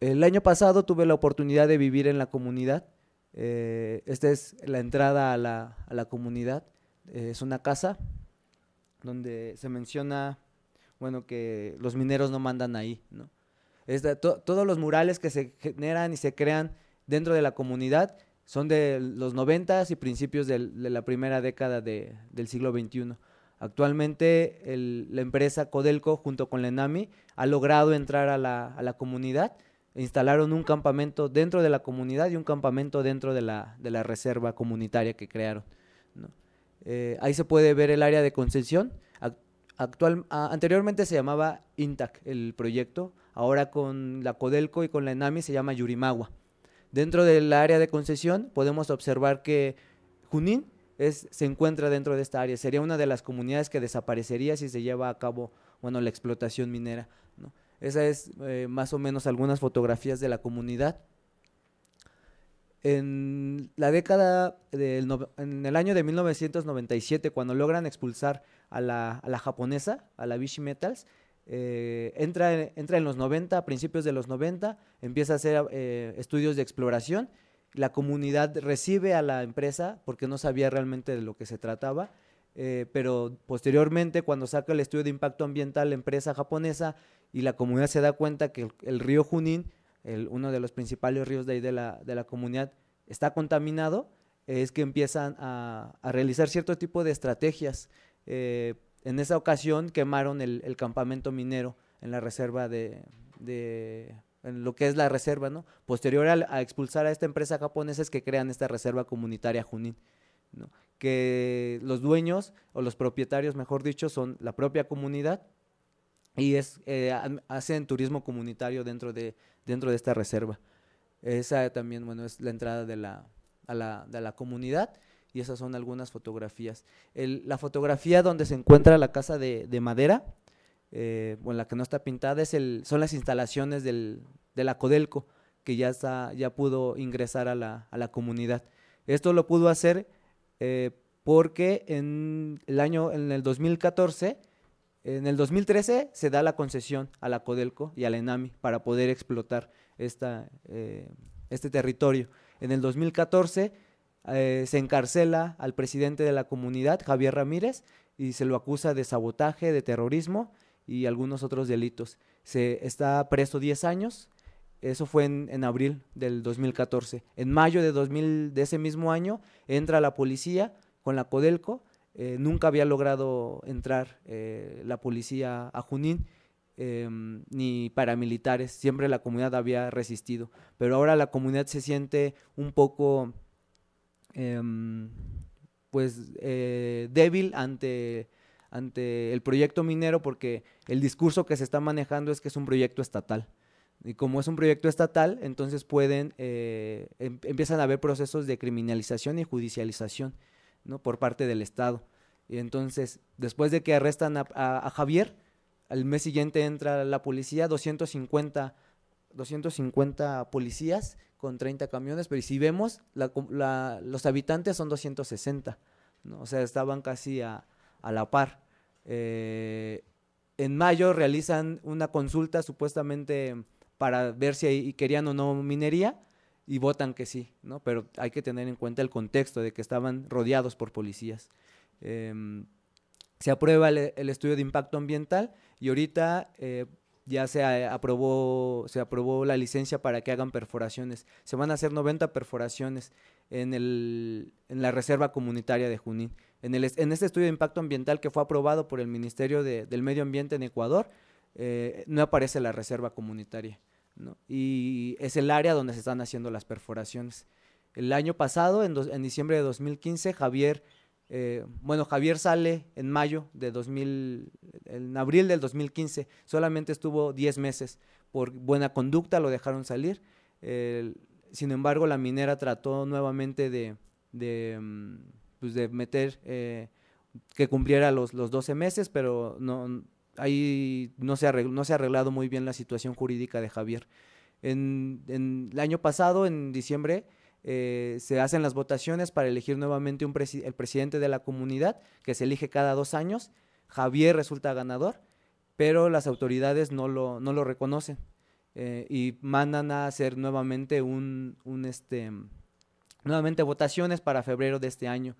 El año pasado tuve la oportunidad de vivir en la comunidad. Eh, esta es la entrada a la, a la comunidad. Eh, es una casa donde se menciona bueno, que los mineros no mandan ahí, ¿no? todos los murales que se generan y se crean dentro de la comunidad son de los noventas y principios de la primera década del siglo XXI. Actualmente la empresa Codelco junto con la Enami ha logrado entrar a la, a la, comunidad instalaron un campamento dentro de la comunidad y un campamento dentro de la, reserva comunitaria que crearon. Eh, ahí se puede ver el área de concesión anteriormente se llamaba INTAC, el proyecto. Ahora con la Codelco y con la ENAMI se llama Yurimagua. Dentro del área de concesión podemos observar que Junín se encuentra dentro de esta área. Sería una de las comunidades que desaparecería si se lleva a cabo bueno, la explotación minera. Esa es eh, más o menos algunas fotografías de la comunidad. En la década en el año de 1997, cuando logran expulsar a la, japonesa, a la Vichy Metals. Eh, entra, en los 90, a principios de los 90, empieza a hacer eh, estudios de exploración. La comunidad recibe a la empresa porque no sabía realmente de lo que se trataba. Eh, pero posteriormente cuando saca el estudio de impacto ambiental la empresa japonesa y la comunidad se da cuenta que el, río Junín, uno de los principales ríos de, ahí de, la, comunidad, está contaminado, es que empiezan a, realizar cierto tipo de estrategias eh, en esa ocasión quemaron el, campamento minero en la reserva de, en lo que es la reserva, ¿no? Posterior a, expulsar a esta empresa japonesa es que crean esta reserva comunitaria Junín, ¿no? Que los dueños o los propietarios, mejor dicho, son la propia comunidad y eh, hacen turismo comunitario dentro de, dentro de esta reserva. Esa también, bueno, es la entrada la, de la comunidad y esas son algunas fotografías. la fotografía donde se encuentra la casa de, madera, eh, o en la que no está pintada, es son las instalaciones del, de la Codelco, que ya, ya pudo ingresar a la, comunidad. Esto lo pudo hacer eh, porque en el año, en el 2014, en el 2013 se da la concesión a la Codelco y al Enami para poder explotar eh, este territorio. En el 2014 eh, se encarcela al presidente de la comunidad, Javier Ramírez, y se lo acusa de sabotaje, de terrorismo y algunos otros delitos. Se está preso 10 años. Eso fue en, abril del 2014. En mayo de, 2000, de ese mismo año entra la policía con la Codelco. Eh, nunca había logrado entrar eh, la policía a Junín. Em, ni paramilitares, siempre la comunidad había resistido, pero ahora la comunidad se siente un poco Em, pues, eh, débil ante, ante el proyecto minero porque el discurso que se está manejando es que es un proyecto estatal. Y como es un proyecto estatal, entonces pueden, eh, em, empiezan a haber procesos de criminalización y judicialización ¿no? por parte del Estado. Y entonces, después de que arrestan a, Javier, al mes siguiente entra la policía, 250, 250 policías, con 30 camiones, pero si vemos, los habitantes son 260, ¿no? o sea, estaban casi a, la par. Eh, en mayo realizan una consulta supuestamente para ver si querían o no minería y votan que sí, ¿no? Pero hay que tener en cuenta el contexto de que estaban rodeados por policías. Em, se aprueba el, estudio de impacto ambiental y ahorita eh, ya se aprobó, se aprobó la licencia para que hagan perforaciones. Se van a hacer 90 perforaciones en, el, en la Reserva Comunitaria de Junín. En, el, en este estudio de impacto ambiental que fue aprobado por el Ministerio de, del Medio Ambiente en Ecuador, eh, no aparece la Reserva Comunitaria. ¿no? Y es el área donde se están haciendo las perforaciones. El año pasado, en, en diciembre de 2015, Javier eh, bueno, Javier sale en mayo de 2000, en abril del 2015, solamente estuvo 10 meses. Por buena conducta lo dejaron salir. sin embargo, la minera trató nuevamente de, de, mm, pues de meter eh, que cumpliera los, 12 meses, pero no, ahí no se, no se ha arreglado muy bien la situación jurídica de Javier. en el año pasado, en diciembre, eh, se hacen las votaciones para elegir nuevamente un el presidente de la comunidad, que se elige cada dos años. Javier resulta ganador, pero las autoridades no lo, no lo reconocen eh, y mandan a hacer nuevamente un, este, nuevamente votaciones para febrero de este año.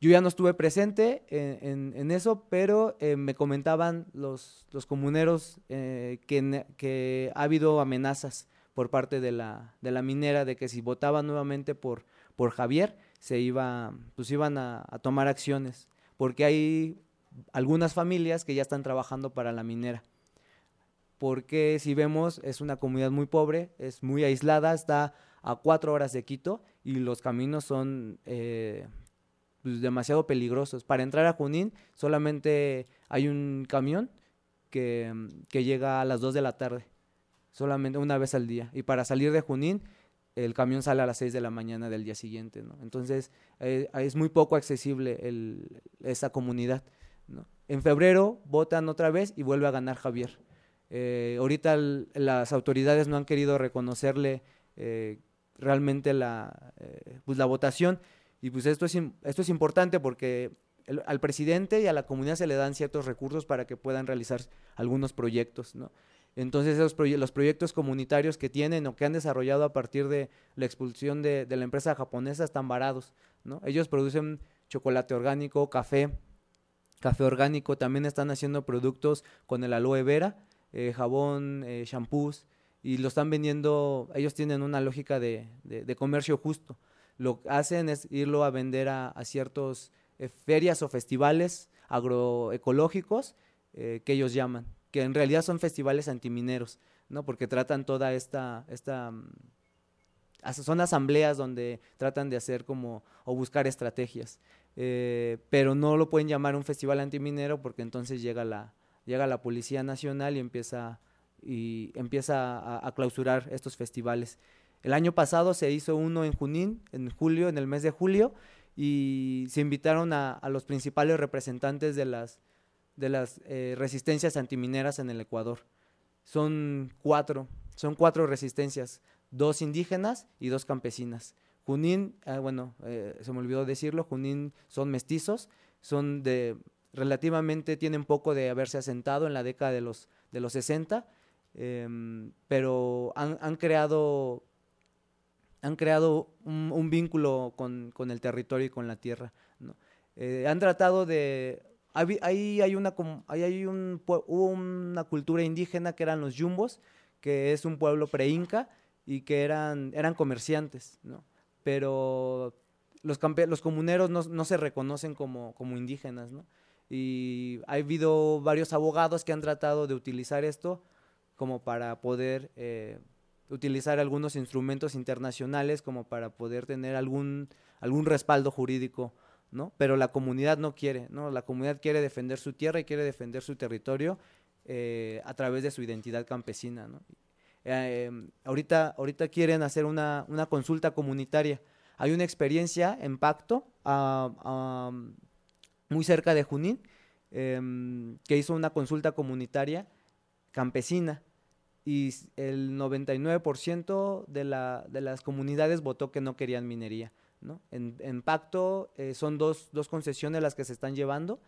Yo ya no estuve presente en, eso, pero eh, me comentaban los, comuneros que, que, ha habido amenazas por parte de la, minera de que si votaban nuevamente por, por Javier, se iba, pues iban a, tomar acciones, porque hay algunas familias que ya están trabajando para la minera porque si vemos es una comunidad muy pobre, es muy aislada, está a cuatro horas de Quito y los caminos son eh, pues, demasiado peligrosos. Para entrar a Junín solamente hay un camión que, que llega a las dos de la tarde solamente una vez al día. Y para salir de Junín, el camión sale a las 6 de la mañana del día siguiente, Entonces, eh, es muy poco accesible esa comunidad, En febrero votan otra vez y vuelve a ganar Javier. Eh, ahorita las autoridades no han querido reconocerle eh, realmente pues, la, votación y pues esto es, esto es importante porque al presidente y a la comunidad se le dan ciertos recursos para que puedan realizar algunos proyectos, ¿no? Entonces, los proyectos comunitarios que tienen o que han desarrollado a partir de la expulsión de, la empresa japonesa están varados, Ellos producen chocolate orgánico, café, café orgánico, también están haciendo productos con el aloe vera, eh, jabón, champús eh, shampoos, y lo están vendiendo, ellos tienen una lógica de, comercio justo. Lo que hacen es irlo a vender a, ciertas eh, ferias o festivales agroecológicos que ellos llaman que en realidad son festivales antimineros, ¿no? Porque tratan toda esta, esta mm, son asambleas donde tratan de hacer como o buscar estrategias, eh, pero no lo pueden llamar un festival antiminero porque entonces llega la, llega la Policía Nacional y empieza, y empieza a, clausurar estos festivales. El año pasado se hizo uno en Junín, en julio, en el mes de julio, y se invitaron a los principales representantes de las, de las eh, resistencias antimineras en el Ecuador. Son cuatro, son cuatro resistencias, dos indígenas y dos campesinas. Junín, ah, bueno, eh, se me olvidó decirlo, Junín son mestizos, son de relativamente tienen poco de haberse asentado en la década de los de los 60, em, pero han, creado han creado un, vínculo con, el territorio y con la tierra. Eh, han tratado de Ahí, hay una, hay una cultura indígena que eran los yumbos, que es un pueblo preinca y que eran, comerciantes, ¿no? Pero los, comuneros no, se reconocen como, indígenas, ¿no? Y ha habido varios abogados que han tratado de utilizar esto como para poder eh, utilizar algunos instrumentos internacionales, como para poder tener algún respaldo jurídico pero la comunidad no quiere, La comunidad quiere defender su tierra y quiere defender su territorio eh, a través de su identidad campesina, eh, em, ahorita, quieren hacer una, consulta comunitaria. Hay una experiencia en Pacto, muy cerca de Junín, em, que hizo una consulta comunitaria campesina y el 99% de las comunidades votó que no querían minería. En, Pacto eh, son dos, concesiones las que se están llevando.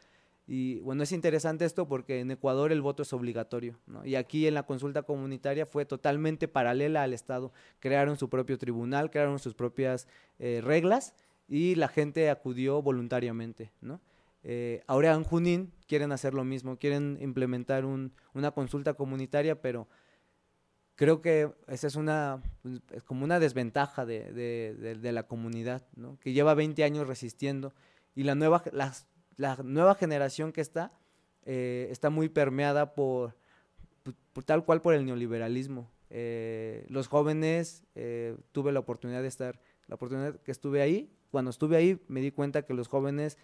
Y bueno, es interesante esto porque en Ecuador el voto es obligatorio, Y aquí en la consulta comunitaria fue totalmente paralela al Estado. Crearon su propio tribunal, crearon sus propias eh, reglas y la gente acudió voluntariamente, eh, ahora en Junín quieren hacer lo mismo, quieren implementar una consulta comunitaria, pero creo que esa es una, pues, como una desventaja de, de, la comunidad, que lleva 20 años resistiendo y la nueva, la, la nueva generación que está eh, está muy permeada por, por, tal cual por el neoliberalismo. Eh, los jóvenes, eh, tuve la oportunidad de estar, la oportunidad que estuve ahí, cuando estuve ahí me di cuenta que los jóvenes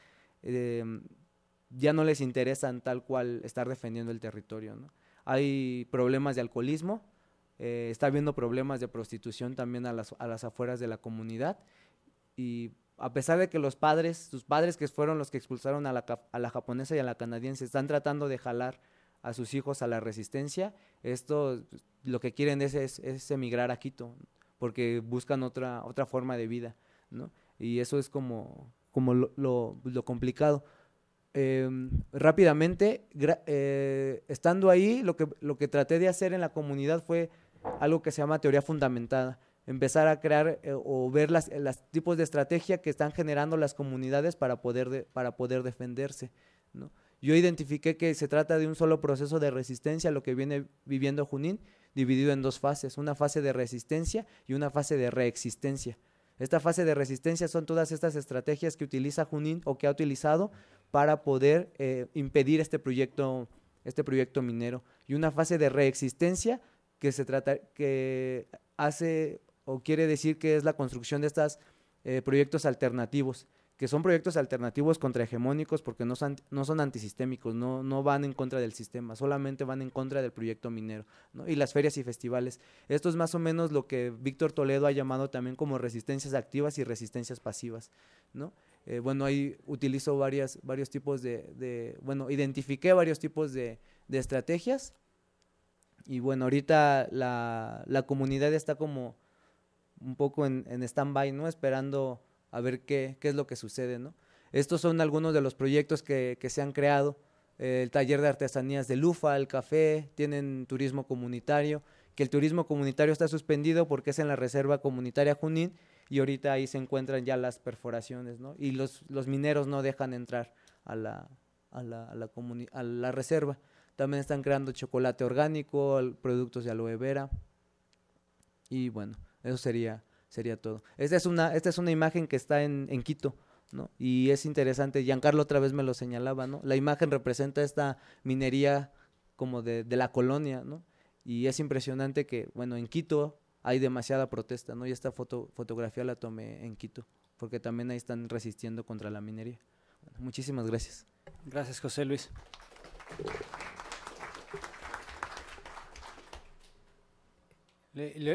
ya no les interesan tal cual estar defendiendo el territorio. Hay problemas de alcoholismo, eh, está habiendo problemas de prostitución también a las, afueras de la comunidad. Y a pesar de que los padres, sus padres que fueron los que expulsaron a la, japonesa y a la canadiense, están tratando de jalar a sus hijos a la resistencia, esto lo que quieren es, es, emigrar a Quito, porque buscan otra, otra forma de vida, Y eso es como, como lo, complicado. Em, rápidamente, eh, estando ahí, lo que, lo que traté de hacer en la comunidad fue algo que se llama teoría fundamentada. Empezar a crear eh, o ver los eh, tipos de estrategia que están generando las comunidades para poder, para poder defenderse. Yo identifiqué que se trata de un solo proceso de resistencia, a lo que viene viviendo Junín, dividido en dos fases, una fase de resistencia y una fase de reexistencia. Esta fase de resistencia son todas estas estrategias que utiliza Junín o que ha utilizado para poder eh, impedir este proyecto, este proyecto minero. Y una fase de reexistencia que se trata, que hace o quiere decir que es la construcción de estos eh, proyectos alternativos, que son proyectos alternativos contrahegemónicos porque no son, no son antisistémicos, no, no van en contra del sistema, solamente van en contra del proyecto minero y las ferias y festivales. Esto es más o menos lo que Víctor Toledo ha llamado también como resistencias activas y resistencias pasivas. ¿no? Eh, bueno, ahí utilizo varias, varios tipos de, bueno, identifiqué varios tipos de, de estrategias y bueno, ahorita la, la, comunidad está como un poco en, en stand-by, ¿no? Esperando a ver qué, qué, es lo que sucede, ¿no? Estos son algunos de los proyectos que, que se han creado. el taller de artesanías de Lufa, el café, tienen turismo comunitario, que el turismo comunitario está suspendido porque es en la Reserva Comunitaria Junín y ahorita ahí se encuentran ya las perforaciones, ¿no? Y los, los mineros no dejan entrar a la, a la, a la reserva. También están creando chocolate orgánico, productos de aloe vera. Y bueno, eso sería, sería todo. Esta es una, esta es una imagen que está en, Quito. Y es interesante, Giancarlo otra vez me lo señalaba, ¿no? La imagen representa esta minería como de, la colonia, ¿no? Y es impresionante que, bueno, en Quito hay demasiada protesta, ¿no? Y esta foto, fotografía la tomé en Quito, porque también ahí están resistiendo contra la minería. muchísimas gracias. Gracias, José Luis.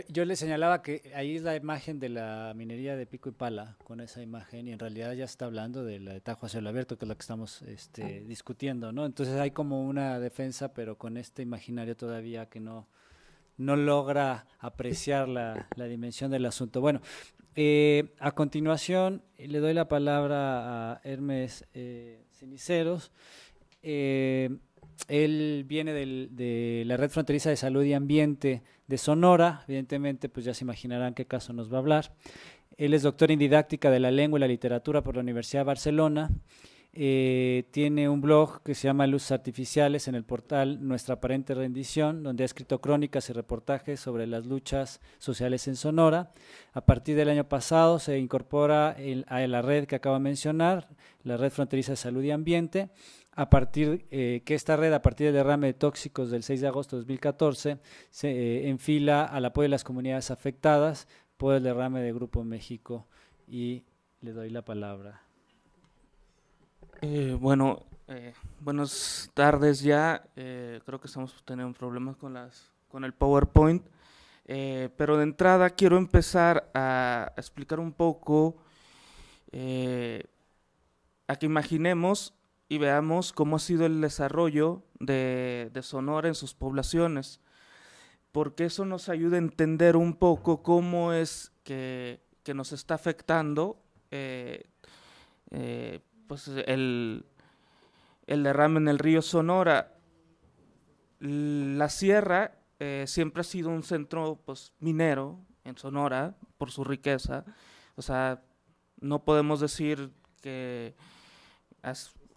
yo le señalaba que ahí es la imagen de la minería de Pico y Pala, con esa imagen, y en realidad ya está hablando de la de Tajo a abierto, que es la que estamos este, ah. discutiendo, ¿no? Entonces hay como una defensa, pero con este imaginario todavía que no, no logra apreciar la, dimensión del asunto. Bueno, eh, a continuación le doy la palabra a Hermes eh, Ceniceros. Eh, él viene de la Red Fronteriza de Salud y Ambiente de Sonora, evidentemente pues ya se imaginarán qué caso nos va a hablar. Él es doctor en didáctica de la lengua y la literatura por la Universidad de Barcelona. Eh, tiene un blog que se llama Luces Artificiales en el portal Nuestra Aparente Rendición, donde ha escrito crónicas y reportajes sobre las luchas sociales en Sonora. A partir del año pasado se incorpora a la red que acaba de mencionar, la Red Fronteriza de Salud y Ambiente, a partir eh, que esta red, a partir del derrame de tóxicos del 6 de agosto de 2014, se eh, enfila al apoyo de las comunidades afectadas por el derrame de Grupo México. Y le doy la palabra. Eh, bueno, buenas tardes ya. creo que estamos teniendo problemas con, las, con el PowerPoint. pero de entrada quiero empezar a explicar un poco, a que imaginemos y veamos cómo ha sido el desarrollo de, Sonora en sus poblaciones, porque eso nos ayuda a entender un poco cómo es que, nos está afectando eh, eh, pues el, derrame en el río Sonora. La sierra eh, siempre ha sido un centro pues, minero en Sonora por su riqueza. O sea, no podemos decir que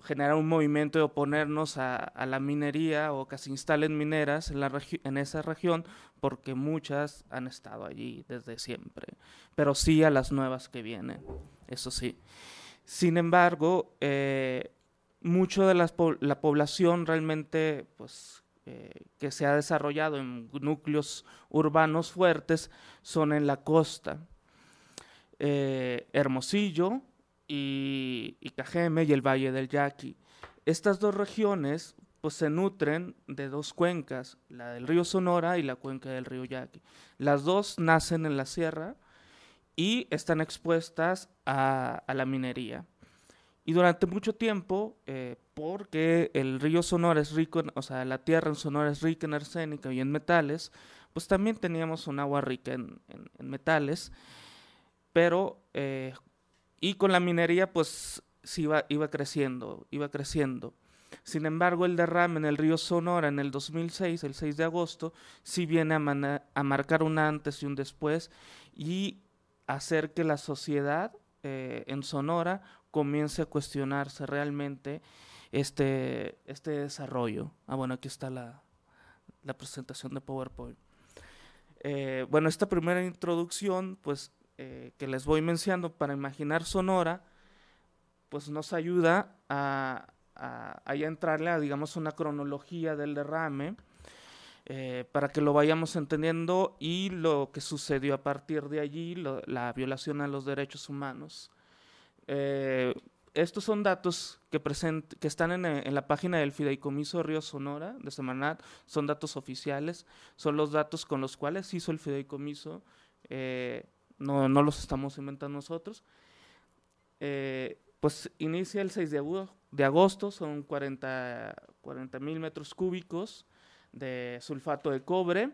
generar un movimiento de oponernos a, la minería o que se instalen mineras en, esa región, porque muchas han estado allí desde siempre, pero sí a las nuevas que vienen, eso sí. Sin embargo, eh, mucho de la población realmente pues, eh, que se ha desarrollado en núcleos urbanos fuertes son en la costa. Eh, Hermosillo, y, y Cajeme y el Valle del Yaqui. Estas dos regiones pues se nutren de dos cuencas, la del río Sonora y la cuenca del río Yaqui. Las dos nacen en la sierra y están expuestas a, la minería. Y durante mucho tiempo, eh, porque el río Sonora es rico, o sea, la tierra en Sonora es rica en arsénico y en metales, pues también teníamos un agua rica en, metales, pero eh, y con la minería, pues sí iba, iba creciendo, iba creciendo. Sin embargo, el derrame en el río Sonora en el 2006, el 6 de agosto, sí viene a, marcar un antes y un después y hacer que la sociedad eh, en Sonora comience a cuestionarse realmente este, este desarrollo. Ah, bueno, aquí está la, presentación de PowerPoint. Eh, bueno, esta primera introducción, pues eh, que les voy mencionando para imaginar Sonora, pues nos ayuda a, a, entrarle a, digamos, una cronología del derrame eh, para que lo vayamos entendiendo y lo que sucedió a partir de allí, la violación a los derechos humanos. Eh, estos son datos que, que están en, la página del Fideicomiso Río Sonora de Semanat, son datos oficiales, son los datos con los cuales hizo el Fideicomiso eh, no, no los estamos inventando nosotros. Eh, pues inicia el 6 de, agosto, son 40 mil metros cúbicos de sulfato de cobre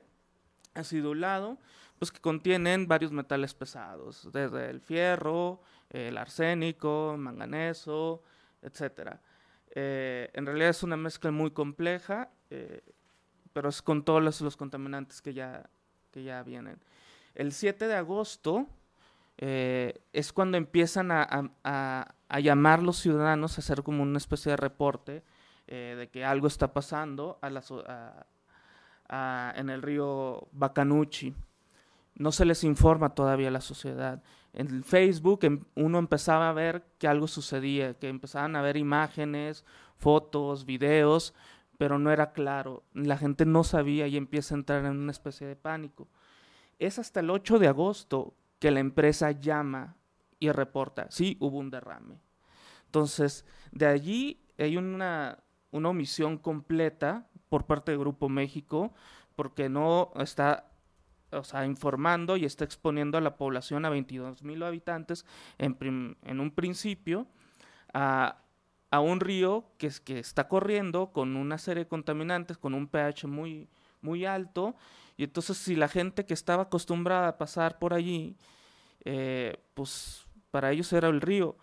acidulado, pues que contienen varios metales pesados, desde el fierro, el arsénico, manganeso, etc. Eh, en realidad es una mezcla muy compleja, eh, pero es con todos los, contaminantes que que ya vienen. El 7 de agosto eh, es cuando empiezan a, a, llamar los ciudadanos a hacer como una especie de reporte eh, de que algo está pasando en el río Bacanuchi. No se les informa todavía a la sociedad. En Facebook em, uno empezaba a ver que algo sucedía, que empezaban a ver imágenes, fotos, videos, pero no era claro. La gente no sabía y empieza a entrar en una especie de pánico. Es hasta el 8 de agosto que la empresa llama y reporta, sí, hubo un derrame. Entonces, de allí hay una, omisión completa por parte de Grupo México, porque no está informando y está exponiendo a la población a 22 mil habitantes en, un principio a, un río que, que está corriendo con una serie de contaminantes, con un pH muy, muy alto. Y entonces si la gente que estaba acostumbrada a pasar por allí, eh, pues para ellos era el río.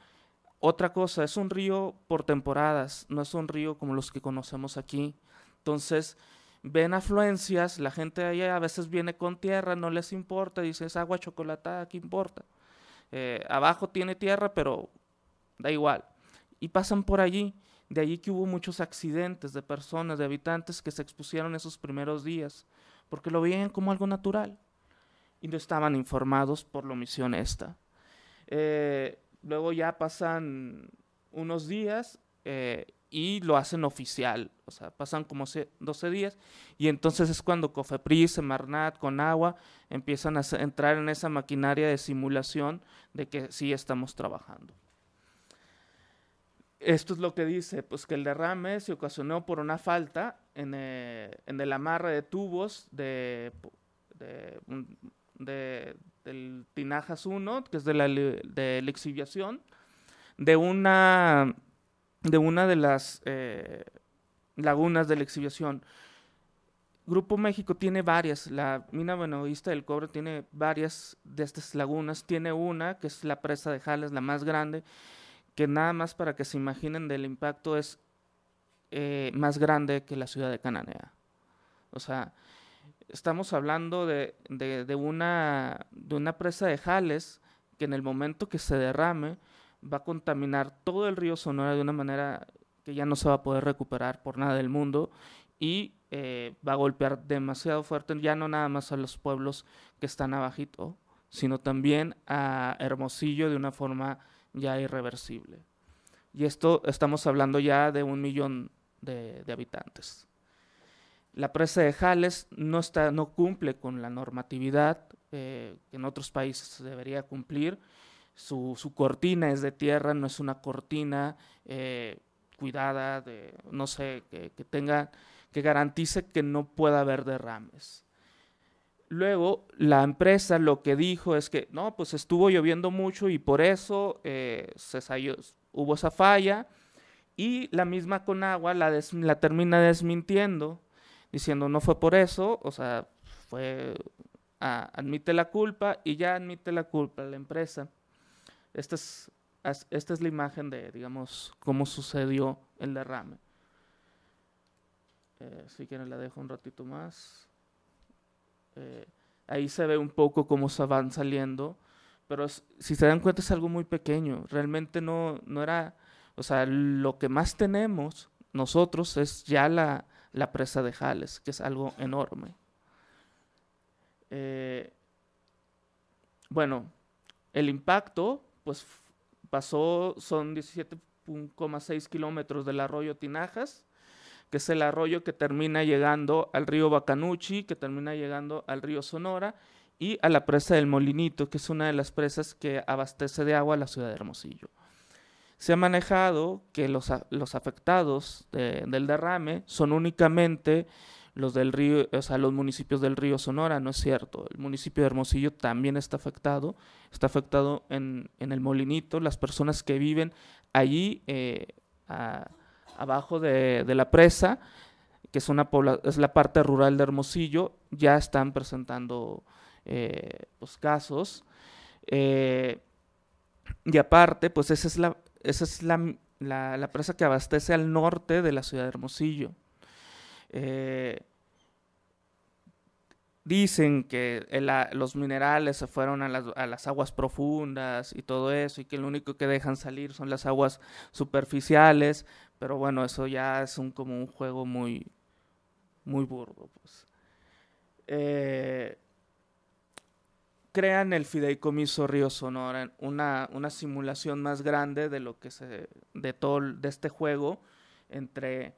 Otra cosa, es un río por temporadas, no es un río como los que conocemos aquí. Entonces, ven afluencias, la gente de allá a veces viene con tierra, no les importa, dice es agua chocolatada, ¿qué importa? Eh, abajo tiene tierra, pero da igual. Y pasan por allí. De allí que hubo muchos accidentes de personas, de habitantes que se expusieron esos primeros días, porque lo veían como algo natural y no estaban informados por la omisión esta. Eh, luego ya pasan unos días eh, y lo hacen oficial, o sea, pasan como 12 días y entonces es cuando Cofepris, con Conagua empiezan a entrar en esa maquinaria de simulación de que sí estamos trabajando esto es lo que dice, pues que el derrame se ocasionó por una falta en, eh, en el amarre de tubos de, de, del Tinajas 1, que es de la, de exhibición, de una de, una de las eh, lagunas de la exhibición. Grupo México tiene varias, la mina buenoísta del cobre tiene varias de estas lagunas, tiene una que es la presa de Jales, la más grande, que nada más para que se imaginen del impacto es eh, más grande que la ciudad de Cananea. O sea, estamos hablando de, una, de una presa de jales que en el momento que se derrame va a contaminar todo el río Sonora de una manera que ya no se va a poder recuperar por nada del mundo y eh, va a golpear demasiado fuerte ya no nada más a los pueblos que están abajito, sino también a Hermosillo de una forma ya irreversible. Y esto estamos hablando ya de un millón de, habitantes. La presa de Jales no, está, no cumple con la normatividad eh, que en otros países debería cumplir. Su, cortina es de tierra, no es una cortina eh, cuidada, no sé, que tenga, que garantice que no pueda haber derrames. Luego, la empresa lo que dijo es que, no, pues estuvo lloviendo mucho y por eso eh, se hubo esa falla. Y la misma Conagua la, la termina desmintiendo, diciendo, no fue por eso, o sea, fue, admite la culpa y ya admite la culpa la empresa. Esta es, la imagen de, digamos, cómo sucedió el derrame. Eh, si quieren la dejo un ratito más. Eh, ahí se ve un poco cómo se van saliendo, pero si se dan cuenta es algo muy pequeño. Realmente no, no era, o sea, lo que más tenemos nosotros es ya la, presa de Jales, que es algo enorme. Eh, bueno, el impacto, pues pasó, son 17,6 kilómetros del arroyo Tinajas que es el arroyo que termina llegando al río Bacanuchi, que termina llegando al río Sonora y a la presa del Molinito, que es una de las presas que abastece de agua a la ciudad de Hermosillo. Se ha manejado que los, los afectados del derrame son únicamente los del río, o sea, los municipios del río Sonora, no es cierto. El municipio de Hermosillo también está afectado, está afectado en, el Molinito, las personas que viven allí eh, abajo de, la presa, que es, una es la parte rural de Hermosillo, ya están presentando los eh, pues, casos. Eh, y aparte, pues esa es, la, esa es la, presa que abastece al norte de la ciudad de Hermosillo. Eh, dicen que los minerales se fueron a las, a las, aguas profundas y todo eso, y que lo único que dejan salir son las aguas superficiales, pero bueno, eso ya es un, como un juego muy, muy burdo, pues. eh, crean el fideicomiso Río Sonora, una, una simulación más grande de lo que se, de de este juego, entre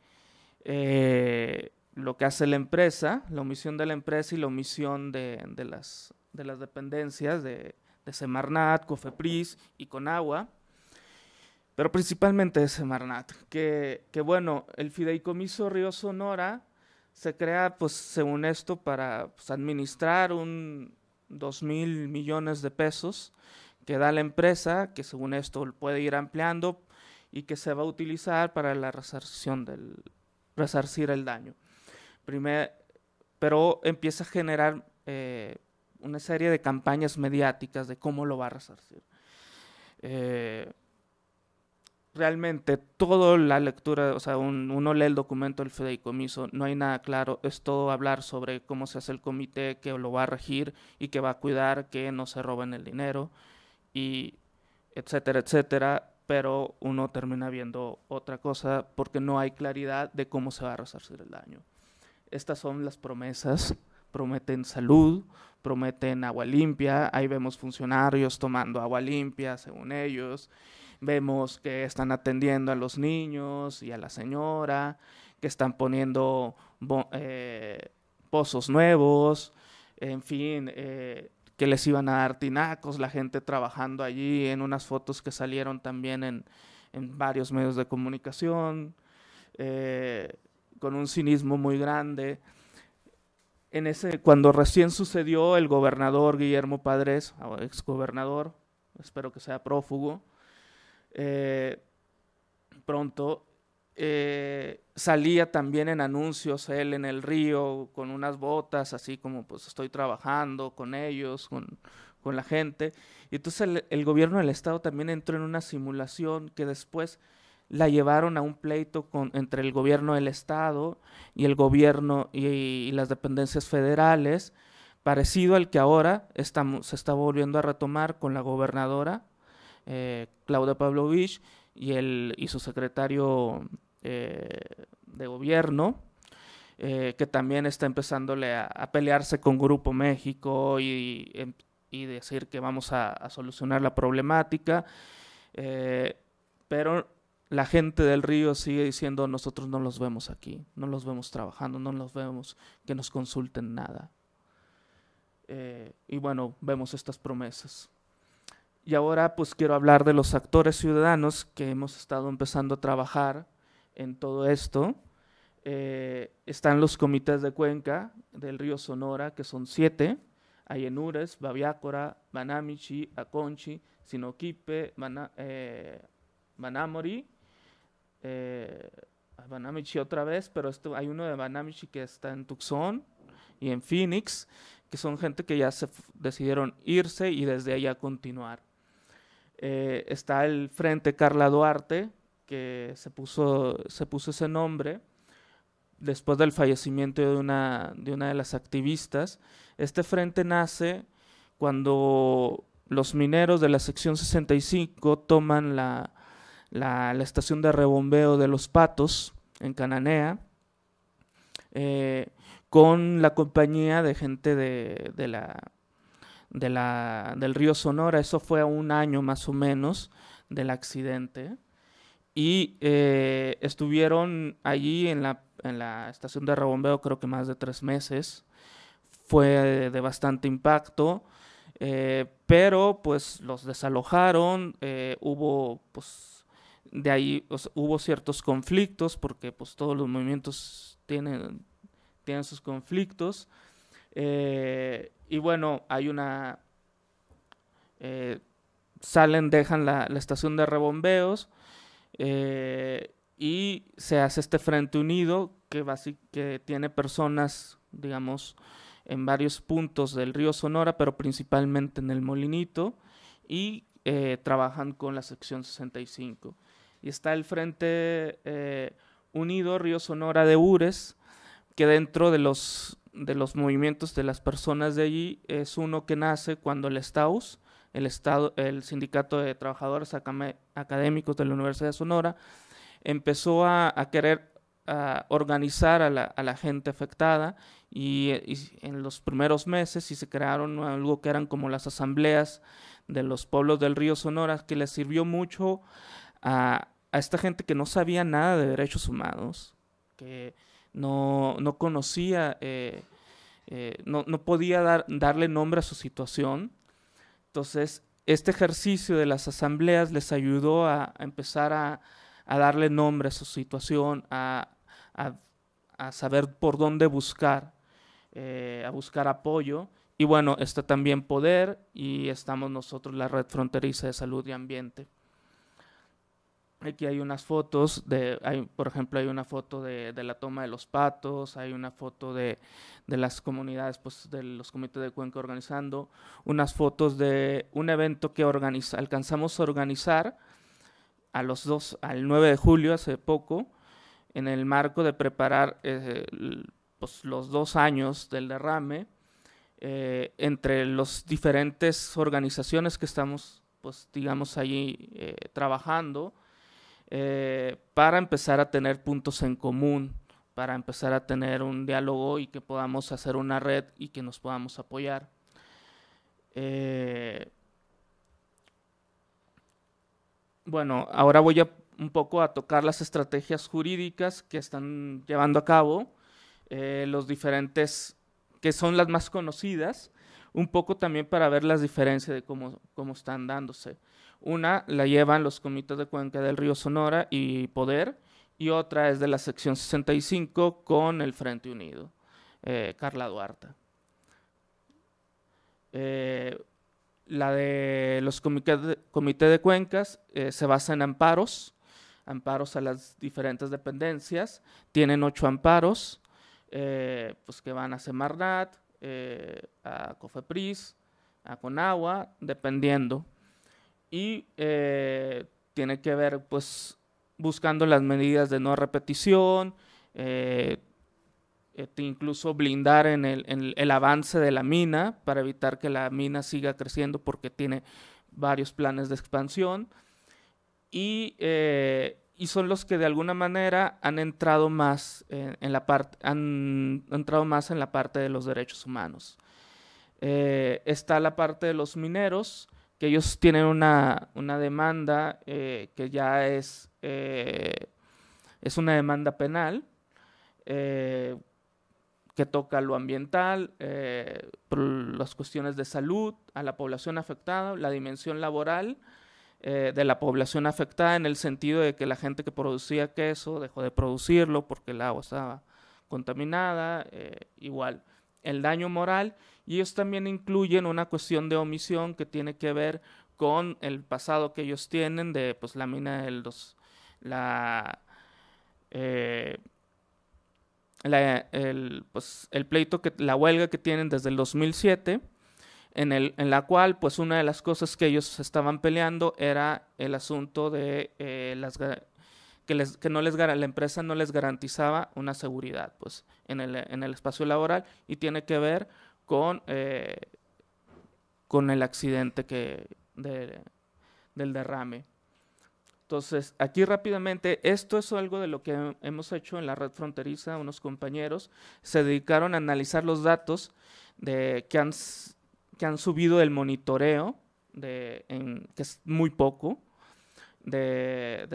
eh, lo que hace la empresa, la omisión de la empresa y la omisión de, de las, dependencias de, de Semarnat, Cofepris y Conagua pero principalmente ese Marnat, Que, bueno, el Fideicomiso Río Sonora se crea, pues, según esto, para pues, administrar un 2 mil millones de pesos que da la empresa, que según esto puede ir ampliando y que se va a utilizar para la resarción del, resarcir el daño. Primer, pero empieza a generar eh, una serie de campañas mediáticas de cómo lo va a resarcir. Eh, realmente toda la lectura, o sea, uno lee el documento del fideicomiso, no hay nada claro, es todo hablar sobre cómo se hace el comité, que lo va a regir y que va a cuidar que no se roben el dinero y etcétera, etcétera, pero uno termina viendo otra cosa porque no hay claridad de cómo se va a resarcir el daño. Estas son las promesas, prometen salud, prometen agua limpia, ahí vemos funcionarios tomando agua limpia según ellos, Vemos que están atendiendo a los niños y a la señora, que están poniendo eh, pozos nuevos, en fin, eh, que les iban a dar tinacos, la gente trabajando allí en unas fotos que salieron también en, varios medios de comunicación, eh, con un cinismo muy grande. En ese, cuando recién sucedió, el gobernador Guillermo Padres, exgobernador, espero que sea prófugo, eh, pronto. Eh, salía también en anuncios él en el río con unas botas, así como pues estoy trabajando con ellos, con, la gente. Y entonces el, gobierno del estado también entró en una simulación que después la llevaron a un pleito con, entre el gobierno del estado y el gobierno y, y las dependencias federales, parecido al que ahora estamos, se está volviendo a retomar con la gobernadora eh, Claudia Pavlovich y, su secretario eh, de gobierno, eh, que también está empezándole a, pelearse con Grupo México y, decir que vamos a, solucionar la problemática. Eh, pero la gente del río sigue diciendo, nosotros no los vemos aquí, no los vemos trabajando, no los vemos que nos consulten nada. y bueno, vemos estas promesas. Y ahora pues quiero hablar de los actores ciudadanos que hemos estado empezando a trabajar en todo esto. Eh, están los comités de cuenca del río Sonora, que son siete, Ayenures, Babiácora, Banamichi, Aconchi, Sinoquipe, Banamori, eh, Banamichi eh, otra vez, pero esto, hay uno de Banamichi que está en Tucson y en Phoenix, que son gente que ya se decidieron irse y desde allá continuar. Eh, está el Frente Carla Duarte, que se puso, se puso ese nombre después del fallecimiento de una, de las activistas. Este frente nace cuando los mineros de la sección 65 toman la, estación de rebombeo de Los Patos en Cananea eh, con la compañía de gente de, la, de la, del río Sonora. Eso fue un año más o menos del accidente. Y eh, estuvieron allí en la, en la estación de rebombeo creo que más de tres meses. Fue de bastante impacto. Eh, pero pues los desalojaron, eh, hubo pues de ahí hubo ciertos conflictos porque pues todos los movimientos tienen, tienen sus conflictos eh, y bueno, hay una... Eh, salen, dejan la, estación de rebombeos eh, y se hace este frente unido que, tiene personas, digamos, en varios puntos del río Sonora, pero principalmente en el Molinito, y trabajan con la sección 65. Y está el Frente Unido Río Sonora de Ures, que dentro de los de los movimientos de las personas de allí es uno que nace cuando el Estaus, el, Estado, el Sindicato de Trabajadores Académicos de la Universidad de Sonora, empezó a, querer organizar a la, gente afectada y, en los primeros meses se crearon algo que eran como las asambleas de los pueblos del río Sonora, que les sirvió mucho a, a esta gente que no sabía nada de derechos humanos, que no, no conocía, eh, eh, no, podía darle nombre a su situación. Entonces, este ejercicio de las asambleas les ayudó a, empezar a, darle nombre a su situación, a, saber por dónde buscar, eh, a buscar apoyo. Y bueno, está también Poder y estamos nosotros, la Red Fronteriza de Salud y Ambiente. Aquí hay unas fotos, de, por ejemplo, hay una foto de, la toma de los patos, hay una foto de, las comunidades, pues, de los comités de cuenca organizando, unas fotos de un evento que alcanzamos a organizar a los dos, al 9 de julio, hace poco, en el marco de preparar eh, pues, los dos años del derrame, eh, entre las diferentes organizaciones que estamos, pues, digamos, allí eh, trabajando eh, para empezar a tener puntos en común, para empezar a tener un diálogo y que podamos hacer una red y que nos podamos apoyar. Eh, bueno, ahora voy un poco a tocar las estrategias jurídicas que están llevando a cabo, eh, los diferentes, que son las más conocidas, un poco también para ver las diferencias de cómo están dándose. Una la llevan los comités de cuenca del río Sonora y Poder, y otra es de la sección 65 con el Frente Unido, eh, Carla Duarte. Eh, la de los comités de, comité de cuencas eh, se basa en amparos, amparos a las diferentes dependencias, tienen ocho amparos, pues que van a Semarnat, a Cofepris, a Conagua, dependiendo y eh, tiene que ver pues buscando las medidas de no repetición, eh, este, incluso blindar en el, avance de la mina para evitar que la mina siga creciendo porque tiene varios planes de expansión. Y, eh, y son los que de alguna manera han entrado más en, la parte han entrado más en la parte de los derechos humanos. está la parte de los mineros, que ellos tienen una, demanda eh, que ya es, eh, es una demanda penal eh, que toca lo ambiental, las cuestiones de salud, a la población afectada, la dimensión laboral de la población afectada en el sentido de que la gente que producía queso dejó de producirlo porque el agua estaba contaminada, igual el daño moral y ellos también incluyen una cuestión de omisión que tiene que ver con el pasado que ellos tienen de pues la mina de los la eh, pues, el, pleito, que, la huelga que tienen desde el 2007, en, el, en la cual pues una de las cosas que ellos estaban peleando era el asunto de eh, las, que, que no les, la empresa no les garantizaba una seguridad pues, en, el, en el espacio laboral y tiene que ver con, eh, con el accidente que, del derrame. Entonces, aquí rápidamente, esto es algo de lo que hemos hecho en la red fronteriza, unos compañeros se dedicaron a analizar los datos de, que, han, subido el monitoreo, de, que es muy poco, de,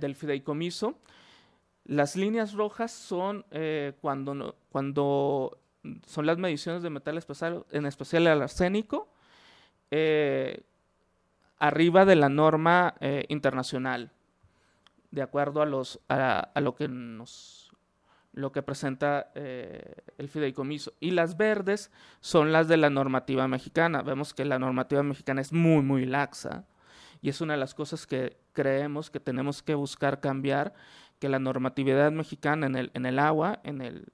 del fideicomiso. Las líneas rojas son eh, cuando, cuando son las mediciones de metal especial, en especial el arsénico, eh, arriba de la norma eh, internacional, de acuerdo a, los, a, lo, que nos, lo que presenta eh, el fideicomiso. Y las verdes son las de la normativa mexicana. Vemos que la normativa mexicana es muy, muy laxa y es una de las cosas que creemos que tenemos que buscar cambiar, que la normatividad mexicana en el, en el agua, en el,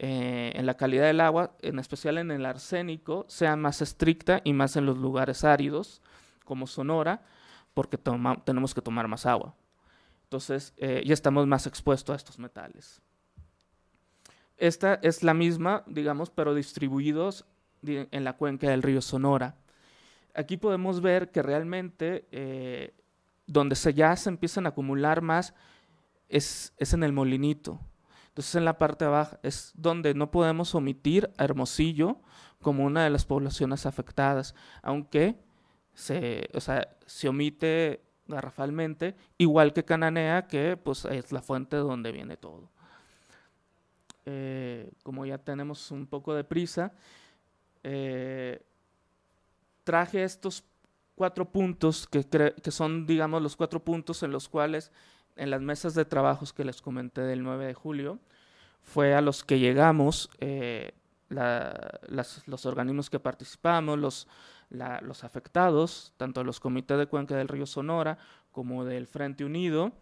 eh, en la calidad del agua, en especial en el arsénico, sea más estricta y más en los lugares áridos, como Sonora, porque tenemos que tomar más agua. Entonces, eh, ya estamos más expuestos a estos metales. Esta es la misma, digamos, pero distribuidos en la cuenca del río Sonora. Aquí podemos ver que realmente eh, donde se ya se empiezan a acumular más es en el molinito, entonces en la parte baja es donde no podemos omitir a Hermosillo como una de las poblaciones afectadas, aunque se, o sea, omite garrafalmente, igual que Cananea, que pues es la fuente donde viene todo. Eh, como ya tenemos un poco de prisa, eh, traje estos cuatro puntos que, que son, digamos, los cuatro puntos en los cuales en las mesas de trabajos que les comenté del 9 de julio, fue a los que llegamos, eh, los organismos que participamos, los, afectados, tanto los comités de cuenca del río Sonora como del Frente Unido,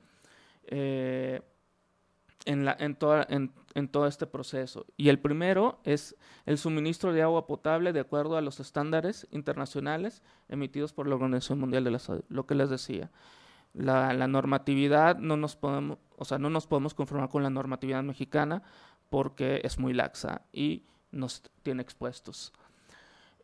eh, en, en, todo este proceso. Y el primero es el suministro de agua potable de acuerdo a los estándares internacionales emitidos por la Organización Mundial de la Salud, lo que les decía la, normatividad, no nos podemos, o sea, no nos podemos conformar con la normatividad mexicana porque es muy laxa y nos tiene expuestos.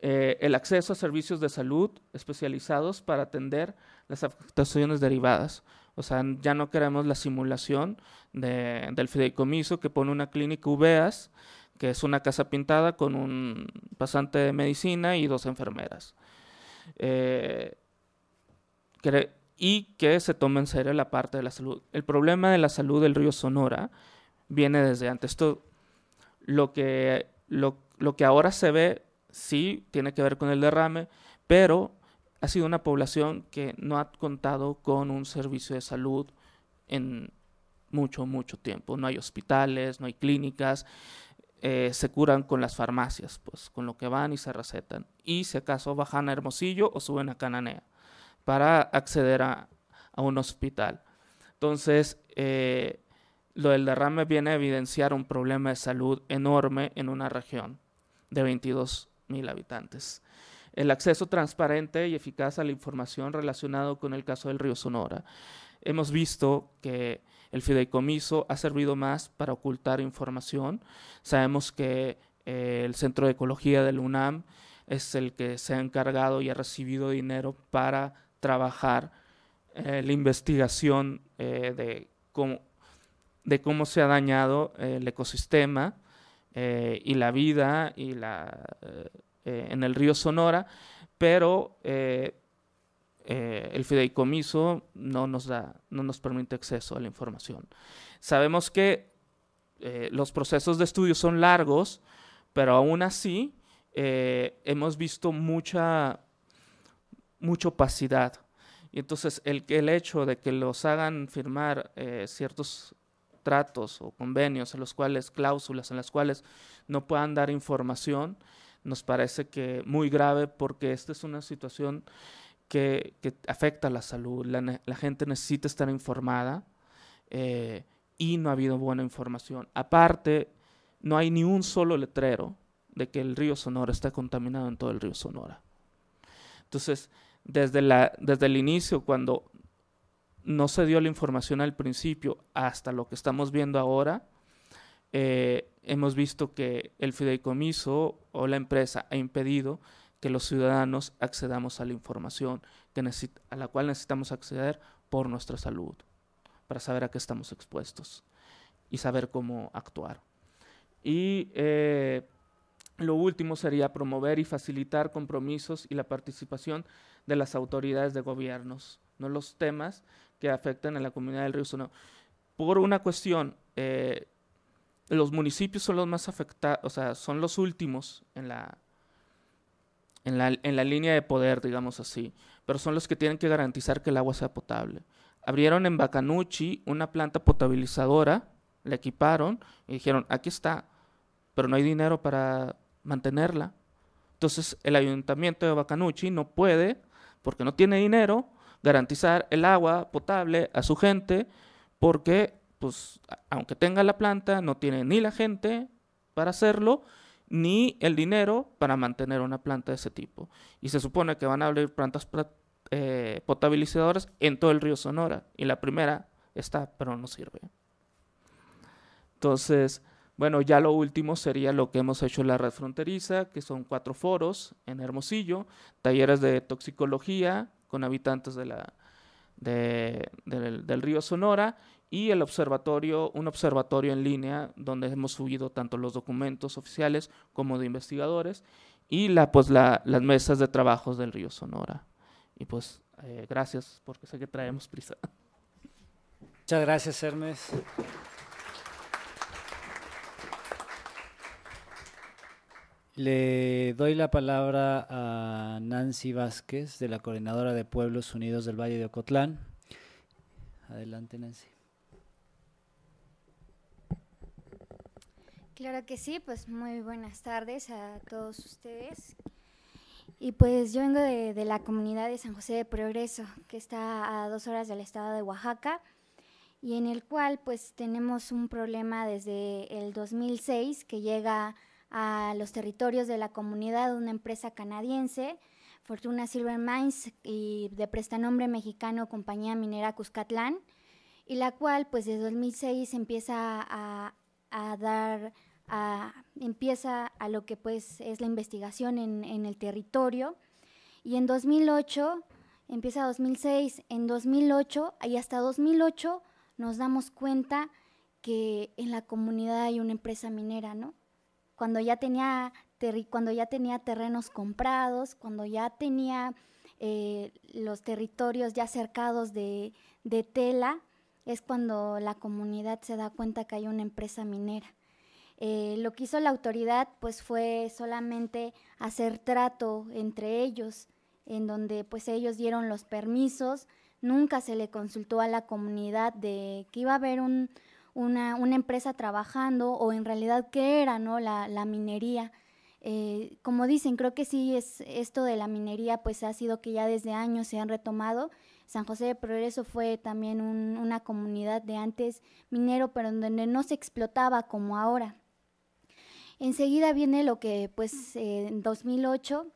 Eh, el acceso a servicios de salud especializados para atender las afectaciones derivadas. O sea, ya no queremos la simulación de, del fideicomiso que pone una clínica UVEAS, que es una casa pintada con un pasante de medicina y dos enfermeras. Eh, y que se tome en serio la parte de la salud. El problema de la salud del río Sonora viene desde antes. todo lo que, lo, que ahora se ve, sí, tiene que ver con el derrame, pero ha sido una población que no ha contado con un servicio de salud en mucho, mucho tiempo. No hay hospitales, no hay clínicas, eh, se curan con las farmacias, pues con lo que van y se recetan. Y si acaso bajan a Hermosillo o suben a Cananea para acceder a, un hospital. Entonces, eh, lo del derrame viene a evidenciar un problema de salud enorme en una región de 22 mil habitantes. El acceso transparente y eficaz a la información relacionado con el caso del río Sonora. Hemos visto que el fideicomiso ha servido más para ocultar información. Sabemos que eh, el Centro de Ecología del UNAM es el que se ha encargado y ha recibido dinero para trabajar eh, la investigación eh, de, cómo, de cómo se ha dañado eh, el ecosistema y la vida y la, en el río Sonora, pero el fideicomiso no nos, no nos permite acceso a la información. Sabemos que los procesos de estudio son largos, pero aún así hemos visto mucha mucha opacidad. Y entonces el, el hecho de que los hagan firmar eh, ciertos tratos o convenios en los cuales, cláusulas en las cuales no puedan dar información, nos parece que muy grave porque esta es una situación que, afecta a la salud. La, gente necesita estar informada eh, y no ha habido buena información. Aparte, no hay ni un solo letrero de que el río Sonora está contaminado en todo el río Sonora. Entonces, desde, la, desde el inicio, cuando no se dio la información al principio hasta lo que estamos viendo ahora, eh, hemos visto que el fideicomiso o la empresa ha impedido que los ciudadanos accedamos a la información que a la cual necesitamos acceder por nuestra salud, para saber a qué estamos expuestos y saber cómo actuar. Y eh, lo último sería promover y facilitar compromisos y la participación de las autoridades de gobiernos, no los temas que afectan a la comunidad del río Por una cuestión, eh, los municipios son los más afectados, o sea, son los últimos en la, en en la línea de poder, digamos así, pero son los que tienen que garantizar que el agua sea potable. Abrieron en Bacanuchi una planta potabilizadora, la equiparon y dijeron, aquí está, pero no hay dinero para mantenerla. Entonces el ayuntamiento de Bacanuchi no puede porque no tiene dinero, garantizar el agua potable a su gente, porque pues aunque tenga la planta, no tiene ni la gente para hacerlo, ni el dinero para mantener una planta de ese tipo. Y se supone que van a abrir plantas eh, potabilizadoras en todo el río Sonora, y la primera está, pero no sirve. Entonces, bueno, ya lo último sería lo que hemos hecho en la red fronteriza, que son cuatro foros en Hermosillo, talleres de toxicología con habitantes del, río Sonora y el observatorio, un observatorio en línea donde hemos subido tanto los documentos oficiales como de investigadores y pues, las mesas de trabajos del río Sonora. Y pues eh, gracias porque sé que traemos prisa. Muchas gracias, Hermes. Le doy la palabra a Nancy Vázquez, de la Coordinadora de Pueblos Unidos del Valle de Ocotlán. Adelante, Nancy. Claro que sí, pues muy buenas tardes a todos ustedes. Y pues yo vengo de, la comunidad de San José de Progreso, que está a dos horas del estado de Oaxaca y en el cual pues tenemos un problema desde el 2006 que llega a los territorios de la comunidad una empresa canadiense, Fortuna Silver Mines y de prestanombre mexicano Compañía Minera Cuscatlán, y la cual pues desde 2006 empieza a, dar, empieza a lo que pues es la investigación en, en el territorio, y en 2008, empieza 2006, en 2008 y hasta 2008 nos damos cuenta que en la comunidad hay una empresa minera, ¿no? cuando ya tenía, cuando ya tenía terrenos comprados, cuando ya tenía eh, los territorios ya cercados de, tela, es cuando la comunidad se da cuenta que hay una empresa minera. Eh, lo que hizo la autoridad pues fue solamente hacer trato entre ellos, en donde pues ellos dieron los permisos, nunca se le consultó a la comunidad de que iba a haber un, una, empresa trabajando o en realidad qué era ¿no? la, minería. Eh, como dicen, creo que sí es esto de la minería, pues ha sido que ya desde años se han retomado. San José de Progreso fue también una comunidad de antes minero, pero donde no se explotaba como ahora. Enseguida viene lo que, pues, eh, en 2008,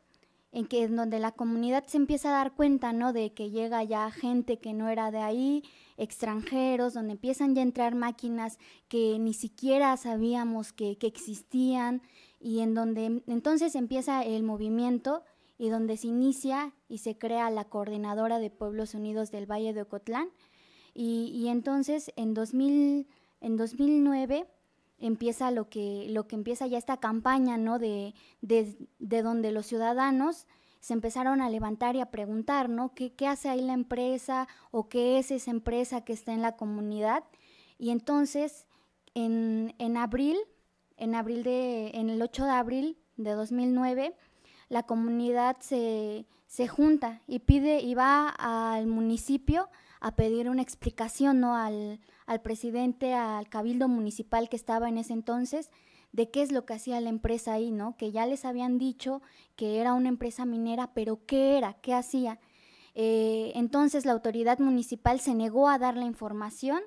en que en donde la comunidad se empieza a dar cuenta, ¿no? De que llega ya gente que no era de ahí, extranjeros, donde empiezan ya a entrar máquinas que ni siquiera sabíamos que, existían y en donde entonces empieza el movimiento y donde se inicia y se crea la Coordinadora de Pueblos Unidos del Valle de Ocotlán. Y, entonces en, en 2009 empieza lo que, lo que empieza ya esta campaña, ¿no? de donde los ciudadanos se empezaron a levantar y a preguntar, ¿no? ¿Qué, hace ahí la empresa o qué es esa empresa que está en la comunidad? Y entonces, en, abril, en abril en el 8 de abril de 2009, la comunidad se, junta y pide y va al municipio a pedir una explicación ¿no? al presidente, al cabildo municipal que estaba en ese entonces, de qué es lo que hacía la empresa ahí, ¿no? Que ya les habían dicho que era una empresa minera, pero ¿qué era? ¿Qué hacía? Eh, entonces la autoridad municipal se negó a dar la información.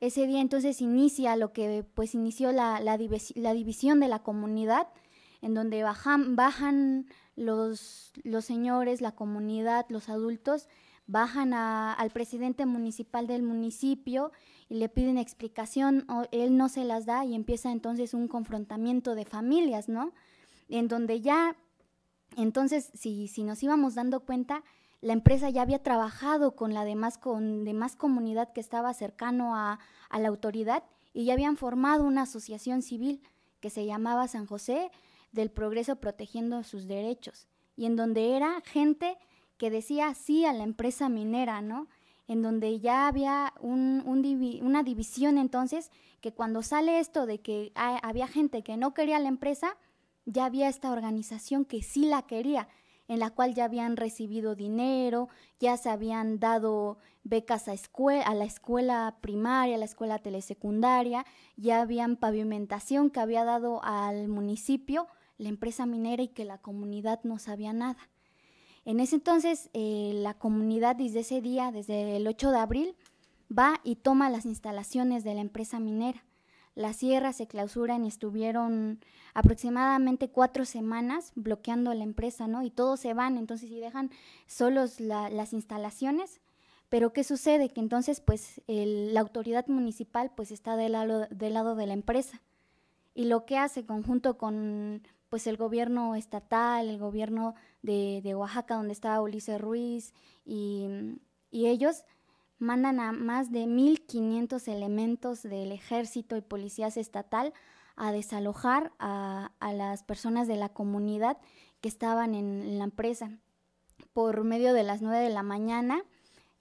Ese día entonces inicia lo que pues inició la, división de la comunidad, en donde bajan, bajan los, los señores, la comunidad, los adultos, bajan al presidente municipal del municipio y le piden explicación, él no se las da y empieza entonces un confrontamiento de familias, ¿no? En donde ya, entonces, si, si nos íbamos dando cuenta, la empresa ya había trabajado con la demás, con demás comunidad que estaba cercano a, a la autoridad y ya habían formado una asociación civil que se llamaba San José del Progreso Protegiendo sus Derechos, y en donde era gente que decía sí a la empresa minera, ¿no? En donde ya había una división entonces, que cuando sale esto de que había gente que no quería la empresa, ya había esta organización que sí la quería, en la cual ya habían recibido dinero, ya se habían dado becas a, a la escuela primaria, a la escuela telesecundaria, ya habían pavimentación que había dado al municipio la empresa minera y que la comunidad no sabía nada. En ese entonces, eh, la comunidad desde ese día, desde el 8 de abril, va y toma las instalaciones de la empresa minera. Las sierras se clausuran y estuvieron aproximadamente cuatro semanas bloqueando la empresa, ¿no? Y todos se van, entonces, y dejan solos las instalaciones. Pero ¿qué sucede? Que entonces, pues, la autoridad municipal, pues, está del lado, del lado de la empresa. Y lo que hace conjunto con, pues, el gobierno estatal, el gobierno de, Oaxaca, donde estaba Ulises Ruiz, y, ellos mandan a más de 1.500 elementos del ejército y policías estatal a desalojar a, las personas de la comunidad que estaban en, la empresa por medio de las 9 de la mañana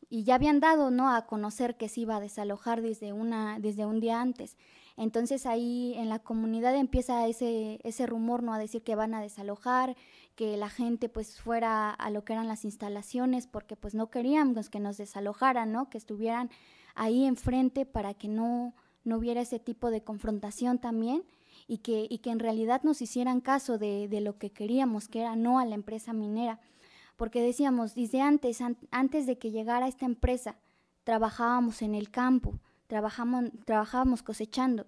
y ya habían dado ¿no? a conocer que se iba a desalojar desde, una, desde un día antes. Entonces ahí en la comunidad empieza ese, rumor, ¿no? A decir que van a desalojar, que la gente pues fuera a lo que eran las instalaciones, porque pues no queríamos pues, que nos desalojaran, ¿no? Que estuvieran ahí enfrente para que no, no hubiera ese tipo de confrontación también y que, que en realidad nos hicieran caso de, de lo que queríamos, que era no a la empresa minera. Porque decíamos, desde antes, antes de que llegara esta empresa, trabajábamos en el campo trabajamos, trabajábamos cosechando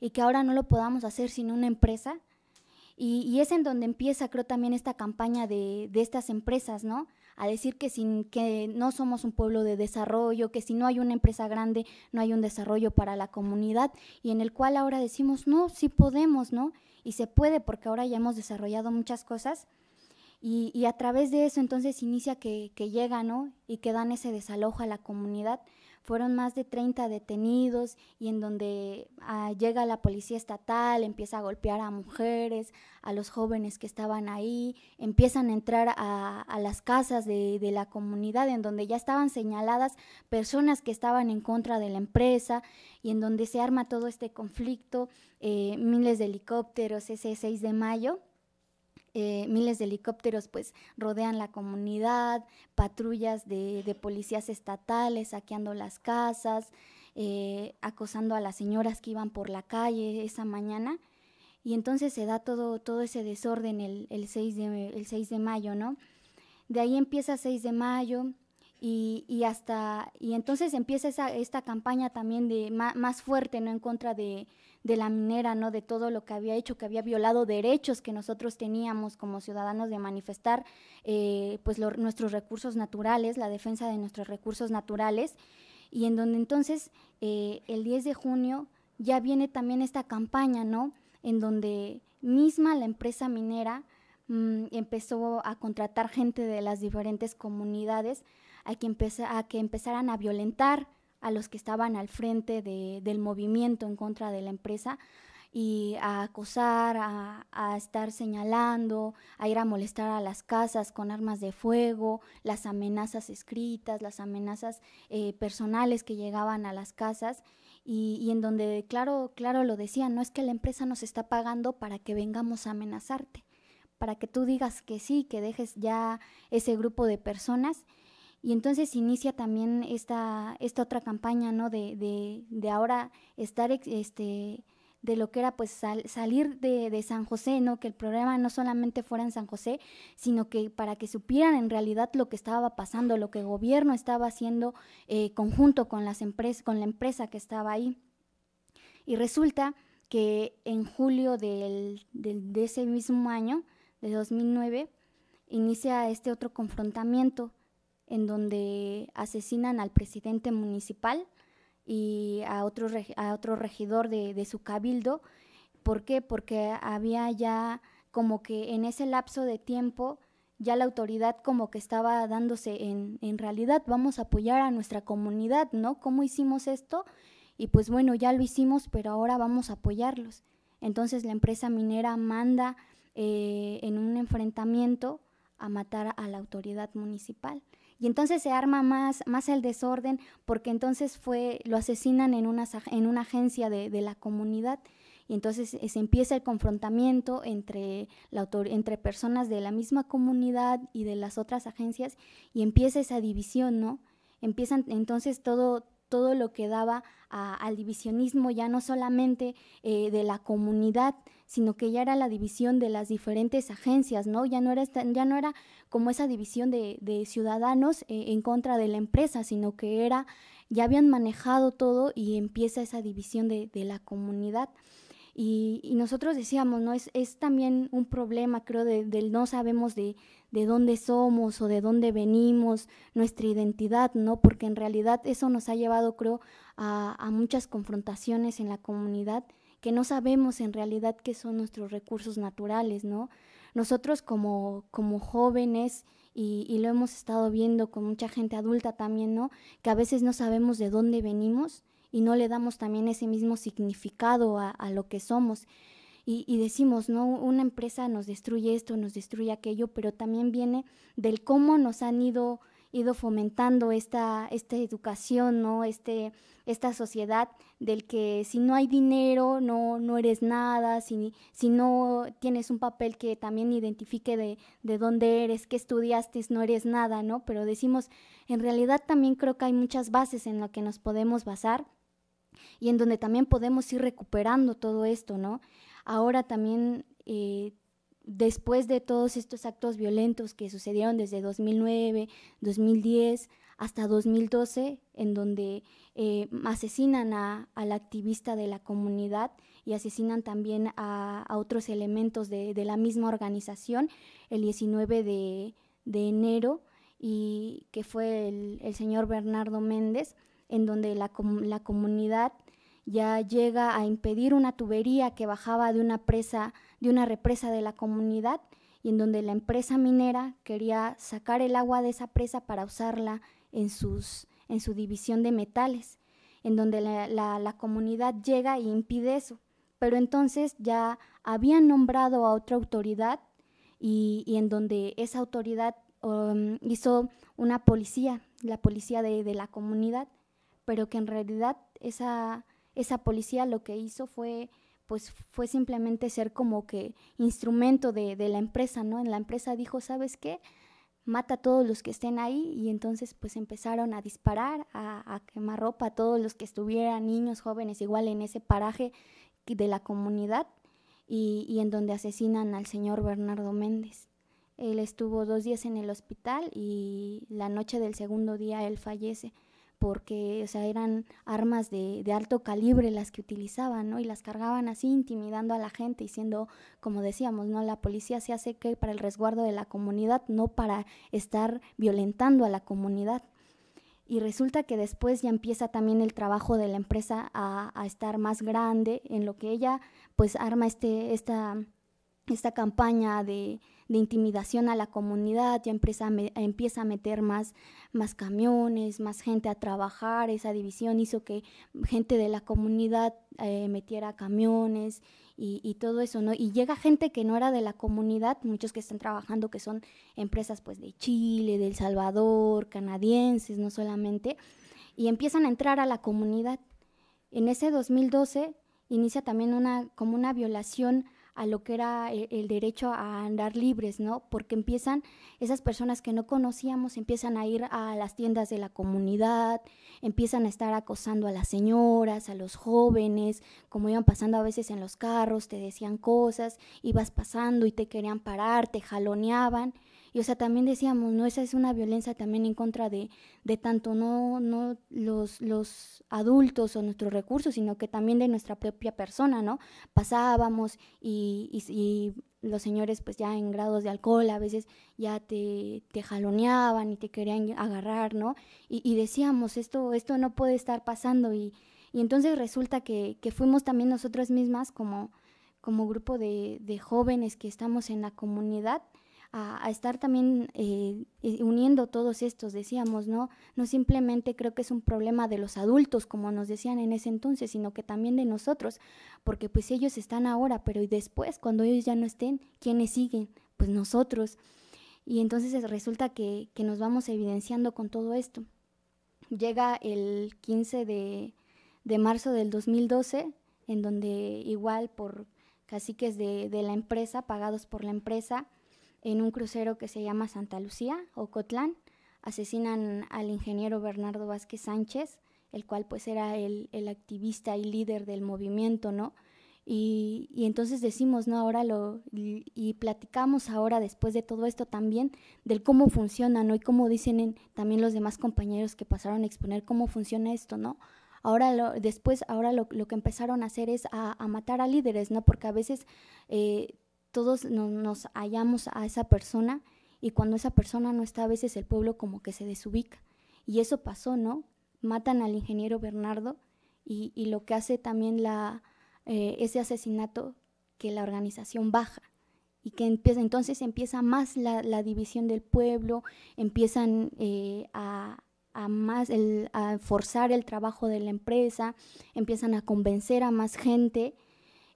y que ahora no lo podamos hacer sin una empresa. Y, es en donde empieza, creo, también esta campaña de, estas empresas, ¿no? A decir que, sin, que no somos un pueblo de desarrollo, que si no hay una empresa grande, no hay un desarrollo para la comunidad, y en el cual ahora decimos, no, sí podemos, ¿no? Y se puede porque ahora ya hemos desarrollado muchas cosas. Y, a través de eso entonces inicia que, que llega, ¿no? Y que dan ese desalojo a la comunidad. Fueron más de 30 detenidos y en donde ah, llega la policía estatal, empieza a golpear a mujeres, a los jóvenes que estaban ahí, empiezan a entrar a, las casas de, la comunidad en donde ya estaban señaladas personas que estaban en contra de la empresa y en donde se arma todo este conflicto, eh, miles de helicópteros, ese 6 de mayo. Eh, miles de helicópteros pues rodean la comunidad, patrullas de, policías estatales saqueando las casas, eh, acosando a las señoras que iban por la calle esa mañana. Y entonces se da todo, todo ese desorden el, 6 de, el de mayo, ¿no? De ahí empieza 6 de mayo, y, hasta y entonces empieza esta campaña también de más, más fuerte no en contra de, de la minera, ¿no? De todo lo que había hecho, que había violado derechos que nosotros teníamos como ciudadanos de manifestar, eh, pues nuestros recursos naturales, la defensa de nuestros recursos naturales, y en donde entonces eh, el 10 de junio ya viene también esta campaña, ¿no? En donde misma la empresa minera mm, empezó a contratar gente de las diferentes comunidades a que, a que empezaran a violentar a los que estaban al frente de, del movimiento en contra de la empresa y a acosar, a, estar señalando, a ir a molestar a las casas con armas de fuego, las amenazas escritas, las amenazas eh, personales que llegaban a las casas y, en donde, claro, claro lo decían, no es que la empresa nos está pagando para que vengamos a amenazarte, para que tú digas que sí, que dejes ya ese grupo de personas y entonces inicia también esta, esta otra campaña, ¿no? De, de, de ahora estar, este, de lo que era pues salir de, de, San José, ¿no? Que el programa no solamente fuera en San José, sino que para que supieran en realidad lo que estaba pasando, lo que el gobierno estaba haciendo eh, conjunto con, las empresas con la empresa que estaba ahí. Y resulta que en julio del, de ese mismo año, de 2009, inicia este otro confrontamiento en donde asesinan al presidente municipal y a otro, regidor de, su cabildo. ¿Por qué? Porque había ya como que en ese lapso de tiempo ya la autoridad como que estaba dándose en, realidad vamos a apoyar a nuestra comunidad, ¿no? ¿Cómo hicimos esto? Y pues bueno, ya lo hicimos, pero ahora vamos a apoyarlos. Entonces la empresa minera manda eh, en un enfrentamiento a matar a la autoridad municipal. Y entonces se arma más, más el desorden porque entonces fue, lo asesinan en una, en una agencia de, la comunidad. Y entonces eh, se empieza el confrontamiento entre, la entre personas de la misma comunidad y de las otras agencias y empieza esa división, ¿no? Empiezan entonces todo, todo lo que daba al divisionismo ya no solamente eh, de la comunidad, sino que ya era la división de las diferentes agencias, ¿no? Ya no era, ya no era como esa división de, ciudadanos eh, en contra de la empresa, sino que era, ya habían manejado todo y empieza esa división de, la comunidad. Y, nosotros decíamos, ¿no? Es, también un problema, creo, del no sabemos de, dónde somos o de dónde venimos, nuestra identidad, ¿no? Porque en realidad eso nos ha llevado, creo, a, a muchas confrontaciones en la comunidad que no sabemos en realidad qué son nuestros recursos naturales, ¿no? Nosotros como, jóvenes, y, lo hemos estado viendo con mucha gente adulta también, ¿no? Que a veces no sabemos de dónde venimos y no le damos también ese mismo significado a, lo que somos. Y, y, decimos, ¿no? Una empresa nos destruye esto, nos destruye aquello, pero también viene del cómo nos han ido ido fomentando esta, esta educación, ¿no? Este, esta sociedad del que si no hay dinero no, no eres nada, si, si no tienes un papel que también identifique de, de dónde eres, qué estudiaste, no eres nada, ¿no? Pero decimos, en realidad también creo que hay muchas bases en las que nos podemos basar y en donde también podemos ir recuperando todo esto, ¿no? Ahora también eh, después de todos estos actos violentos que sucedieron desde 2009, 2010 hasta 2012, en donde eh, asesinan a, al activista de la comunidad y asesinan también a, otros elementos de, la misma organización el 19 de, enero, y que fue el, señor Bernardo Méndez, en donde la, la comunidad ya llega a impedir una tubería que bajaba de una presa, de una represa de la comunidad y en donde la empresa minera quería sacar el agua de esa presa para usarla en, sus, en su división de metales, en donde la, comunidad llega y e impide eso. Pero entonces ya habían nombrado a otra autoridad y, en donde esa autoridad um, hizo una policía, la policía de la comunidad, pero que en realidad esa, esa policía lo que hizo fue pues fue simplemente ser como que instrumento de, la empresa, ¿no? En la empresa dijo, ¿sabes qué? Mata a todos los que estén ahí y entonces pues empezaron a disparar, a, quemar ropa a todos los que estuvieran, niños, jóvenes, igual en ese paraje de la comunidad y, y en donde asesinan al señor Bernardo Méndez. Él estuvo dos días en el hospital y la noche del segundo día él fallece porque o sea, eran armas de, alto calibre las que utilizaban, Y las cargaban así, intimidando a la gente y siendo, como decíamos, ¿no? La policía se hace que para el resguardo de la comunidad, no para estar violentando a la comunidad. Y resulta que después ya empieza también el trabajo de la empresa a, estar más grande, en lo que ella pues arma este, esta, esta campaña de, de intimidación a la comunidad, ya empieza a, empieza a meter más, más camiones, más gente a trabajar, esa división hizo que gente de la comunidad eh, metiera camiones y, todo eso, ¿no? Y llega gente que no era de la comunidad, muchos que están trabajando, que son empresas pues de Chile, de El Salvador, canadienses, no solamente, y empiezan a entrar a la comunidad. En ese 2012 inicia también una, como una violación a lo que era eh, el, derecho a andar libres, ¿no? Porque empiezan, esas personas que no conocíamos empiezan a ir a las tiendas de la comunidad, empiezan a estar acosando a las señoras, a los jóvenes, como iban pasando a veces en los carros, te decían cosas, ibas pasando y te querían parar, te jaloneaban. Y o sea, también decíamos, no, esa es una violencia también en contra de, tanto no, no los, los adultos o nuestros recursos, sino que también de nuestra propia persona, ¿no? Pasábamos y, los señores pues ya en grados de alcohol a veces ya te, jaloneaban y te querían agarrar, ¿no? Y, decíamos, esto, esto no puede estar pasando y, entonces resulta que, fuimos también nosotras mismas como, como grupo de, de jóvenes que estamos en la comunidad a, estar también eh, eh, uniendo todos estos, decíamos, ¿no? No simplemente creo que es un problema de los adultos, como nos decían en ese entonces, sino que también de nosotros, porque pues ellos están ahora, pero ¿y después, cuando ellos ya no estén, ¿quiénes siguen? Pues nosotros. Y entonces resulta que, nos vamos evidenciando con todo esto. Llega el 15 de, marzo del 2012, en donde igual por caciques de la empresa, pagados por la empresa, en un crucero que se llama Santa Lucía o Cotlán. Asesinan al ingeniero Bernardo Vázquez Sánchez, el cual pues era el, el activista y líder del movimiento, ¿no? Y, y, entonces decimos, ¿no? Ahora lo, y, platicamos ahora después de todo esto también del cómo funciona, ¿no? Y cómo dicen también los demás compañeros que pasaron a exponer cómo funciona esto, ¿no? Ahora lo, después, ahora lo, lo que empezaron a hacer es a, matar a líderes, ¿no? Porque a veces eh, todos nos hallamos a esa persona y cuando esa persona no está, a veces el pueblo como que se desubica. Y eso pasó, ¿no? Matan al ingeniero Bernardo y, lo que hace también la, eh, ese asesinato que la organización baja y que empieza, entonces empieza más la, división del pueblo, empiezan eh, a, más a forzar el trabajo de la empresa, empiezan a convencer a más gente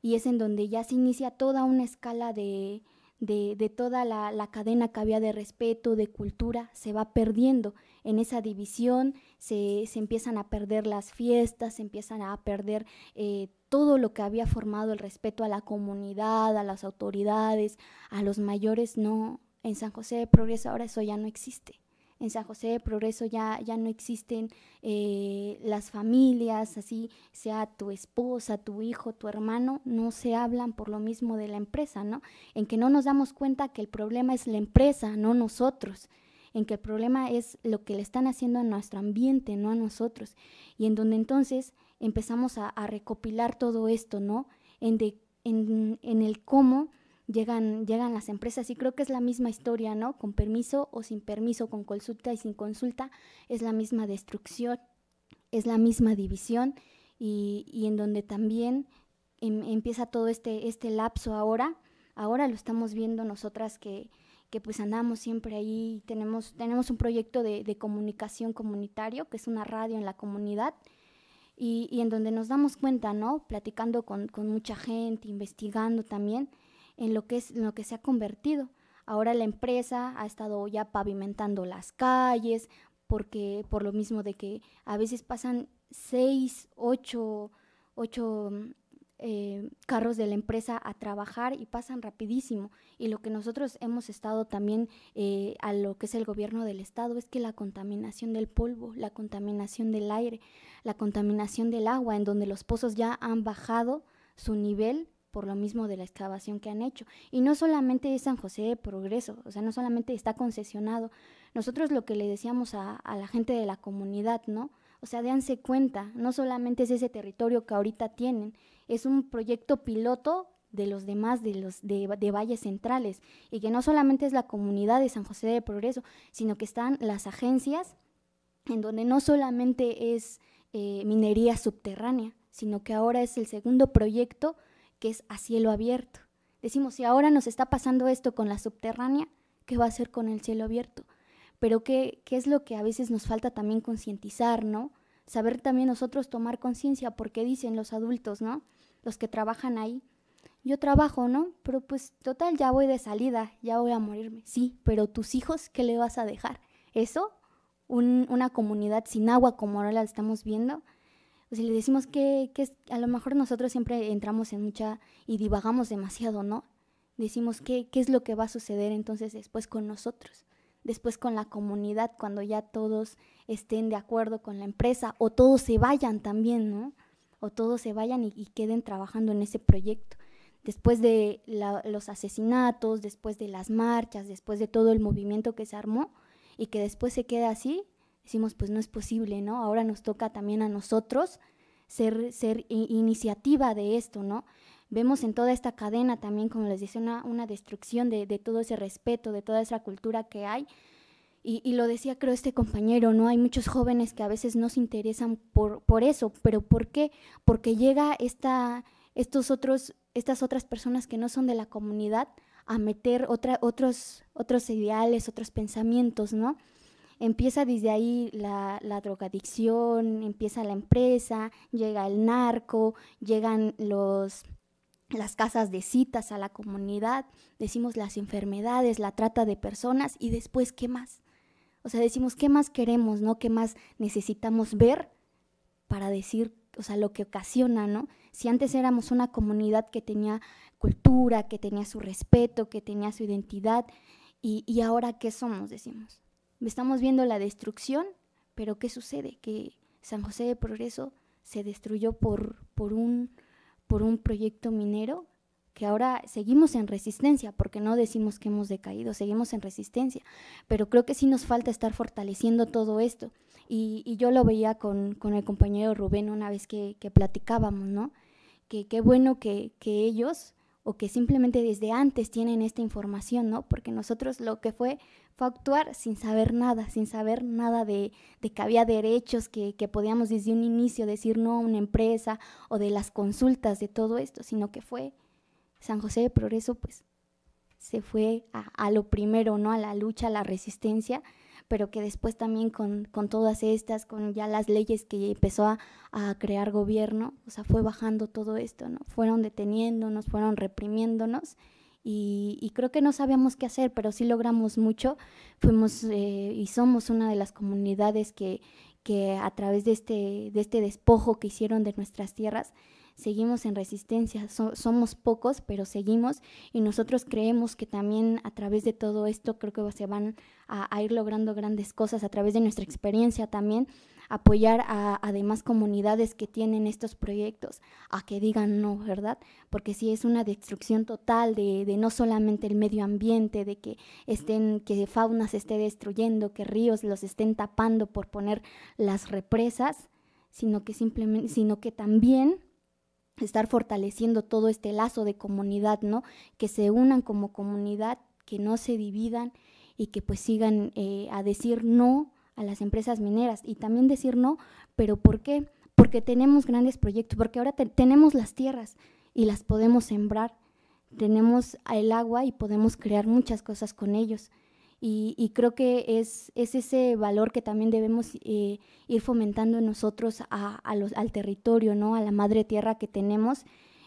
y es en donde ya se inicia toda una escala de, de, toda la, cadena que había de respeto, de cultura, se va perdiendo. En esa división se, se empiezan a perder las fiestas, se empiezan a perder eh, todo lo que había formado el respeto a la comunidad, a las autoridades, a los mayores. No, en San José de Progreso ahora eso ya no existe en San José de Progreso ya, ya no existen eh, las familias, así sea tu esposa, tu hijo, tu hermano, no se hablan por lo mismo de la empresa, ¿no? En que no nos damos cuenta que el problema es la empresa, no nosotros en que el problema es lo que le están haciendo a nuestro ambiente, no a nosotros, y en donde entonces empezamos a, recopilar todo esto, ¿no? En, en, en el cómo llegan, las empresas y creo que es la misma historia, ¿no? Con permiso o sin permiso, con consulta y sin consulta, es la misma destrucción, es la misma división y, en donde también em, empieza todo este, este, lapso ahora, ahora lo estamos viendo nosotras que, pues andamos siempre ahí, tenemos, un proyecto de, comunicación comunitario, que es una radio en la comunidad, y, en donde nos damos cuenta, ¿no? Platicando con mucha gente, investigando también, en lo que, es, lo que se ha convertido. Ahora la empresa ha estado ya pavimentando las calles, porque por lo mismo de que a veces pasan seis, ocho, ocho mm, eh, carros de la empresa a trabajar y pasan rapidísimo. Y lo que nosotros hemos estado también eh, a lo que es el gobierno del estado es que la contaminación del polvo, la contaminación del aire, la contaminación del agua, en donde los pozos ya han bajado su nivel por lo mismo de la excavación que han hecho. Y no solamente es San José de Progreso, o sea, no solamente está concesionado. Nosotros lo que le decíamos a, la gente de la comunidad, ¿no? O sea, déanse cuenta, no solamente es ese territorio que ahorita tienen, es un proyecto piloto de los demás de los de, valles centrales y que no solamente es la comunidad de San José de Progreso, sino que están las agencias en donde no solamente es eh, minería subterránea, sino que ahora es el segundo proyecto que es a cielo abierto. Decimos, si ahora nos está pasando esto con la subterránea, ¿qué va a hacer con el cielo abierto? Pero ¿qué, es lo que a veces nos falta también concientizar, ¿no? Saber también nosotros tomar conciencia, porque dicen los adultos, ¿no? Los que trabajan ahí, yo trabajo, ¿no? Pero pues total, ya voy de salida, ya voy a morirme. Sí, pero tus hijos, ¿qué le vas a dejar? Eso, una comunidad sin agua como ahora la estamos viendo, si pues, le decimos que, que a lo mejor nosotros siempre entramos en mucha y divagamos demasiado, ¿no? Decimos qué, es lo que va a suceder entonces después con nosotros, después con la comunidad, cuando ya todos estén de acuerdo con la empresa o todos se vayan también, ¿no? O todos se vayan y, queden trabajando en ese proyecto después de los asesinatos, después de las marchas, después de todo el movimiento que se armó y que después se queda así, decimos, pues no es posible, ¿no? Ahora nos toca también a nosotros ser, ser iniciativa de esto, ¿no? Vemos en toda esta cadena también, como les decía, una, destrucción de, todo ese respeto, de toda esa cultura que hay. Y, lo decía, creo, este compañero, ¿no? Hay muchos jóvenes que a veces no se interesan por, por eso, pero ¿por qué? Porque llega esta, estos otros, estas otras personas que no son de la comunidad a meter otra, otros, otros ideales, otros pensamientos, ¿no? empieza desde ahí la, drogadicción, empieza la empresa, llega el narco, llegan los, las casas de citas a la comunidad, decimos las enfermedades, la trata de personas y después, ¿qué más? O sea, decimos, ¿qué más queremos, no? ¿Qué más necesitamos ver para decir, o sea, lo que ocasiona, ¿no? Si antes éramos una comunidad que tenía cultura, que tenía su respeto, que tenía su identidad, y, y ahora, ¿qué somos? Decimos. Estamos viendo la destrucción, pero ¿qué sucede? Que San José de Progreso se destruyó por, por, un, por un proyecto minero que ahora seguimos en resistencia, porque no decimos que hemos decaído, seguimos en resistencia, pero creo que sí nos falta estar fortaleciendo todo esto. Y, yo lo veía con, el compañero Rubén una vez que, platicábamos, ¿no? Que qué bueno que, que ellos o que simplemente desde antes tienen esta información, ¿no? Porque nosotros lo que fue fue actuar sin saber nada, sin saber nada de, que había derechos que, podíamos desde un inicio decir no a una empresa o de las consultas, de todo esto, sino que fue San José de Progreso, pues se fue a, a lo primero, ¿no? A la lucha, a la resistencia pero que después también con, todas estas, con ya las leyes que empezó a, crear gobierno, o sea, fue bajando todo esto, ¿no? Fueron deteniéndonos, fueron reprimiéndonos. Y, creo que no sabíamos qué hacer, pero sí logramos mucho. Fuimos eh, y somos una de las comunidades que, a través este, de este despojo que hicieron de nuestras tierras, seguimos en resistencia, somos pocos, pero seguimos y nosotros creemos que también a través de todo esto creo que se van a, ir logrando grandes cosas a través de nuestra experiencia también, apoyar a, demás comunidades que tienen estos proyectos, a que digan no, ¿verdad? Porque si es una destrucción total de, no solamente el medio ambiente, de que estén, que fauna se esté destruyendo, que ríos los estén tapando por poner las represas, sino que simplemente, sino que también estar fortaleciendo todo este lazo de comunidad, ¿no? Que se unan como comunidad, que no se dividan y que pues sigan eh, a decir no a las empresas mineras y también decir no, pero ¿por qué? Porque tenemos grandes proyectos, porque ahora tenemos las tierras y las podemos sembrar, tenemos el agua y podemos crear muchas cosas con ellos. Y, creo que es, es, ese valor que también debemos eh, ir fomentando en nosotros a, los, al territorio, ¿no? a la madre tierra que tenemos,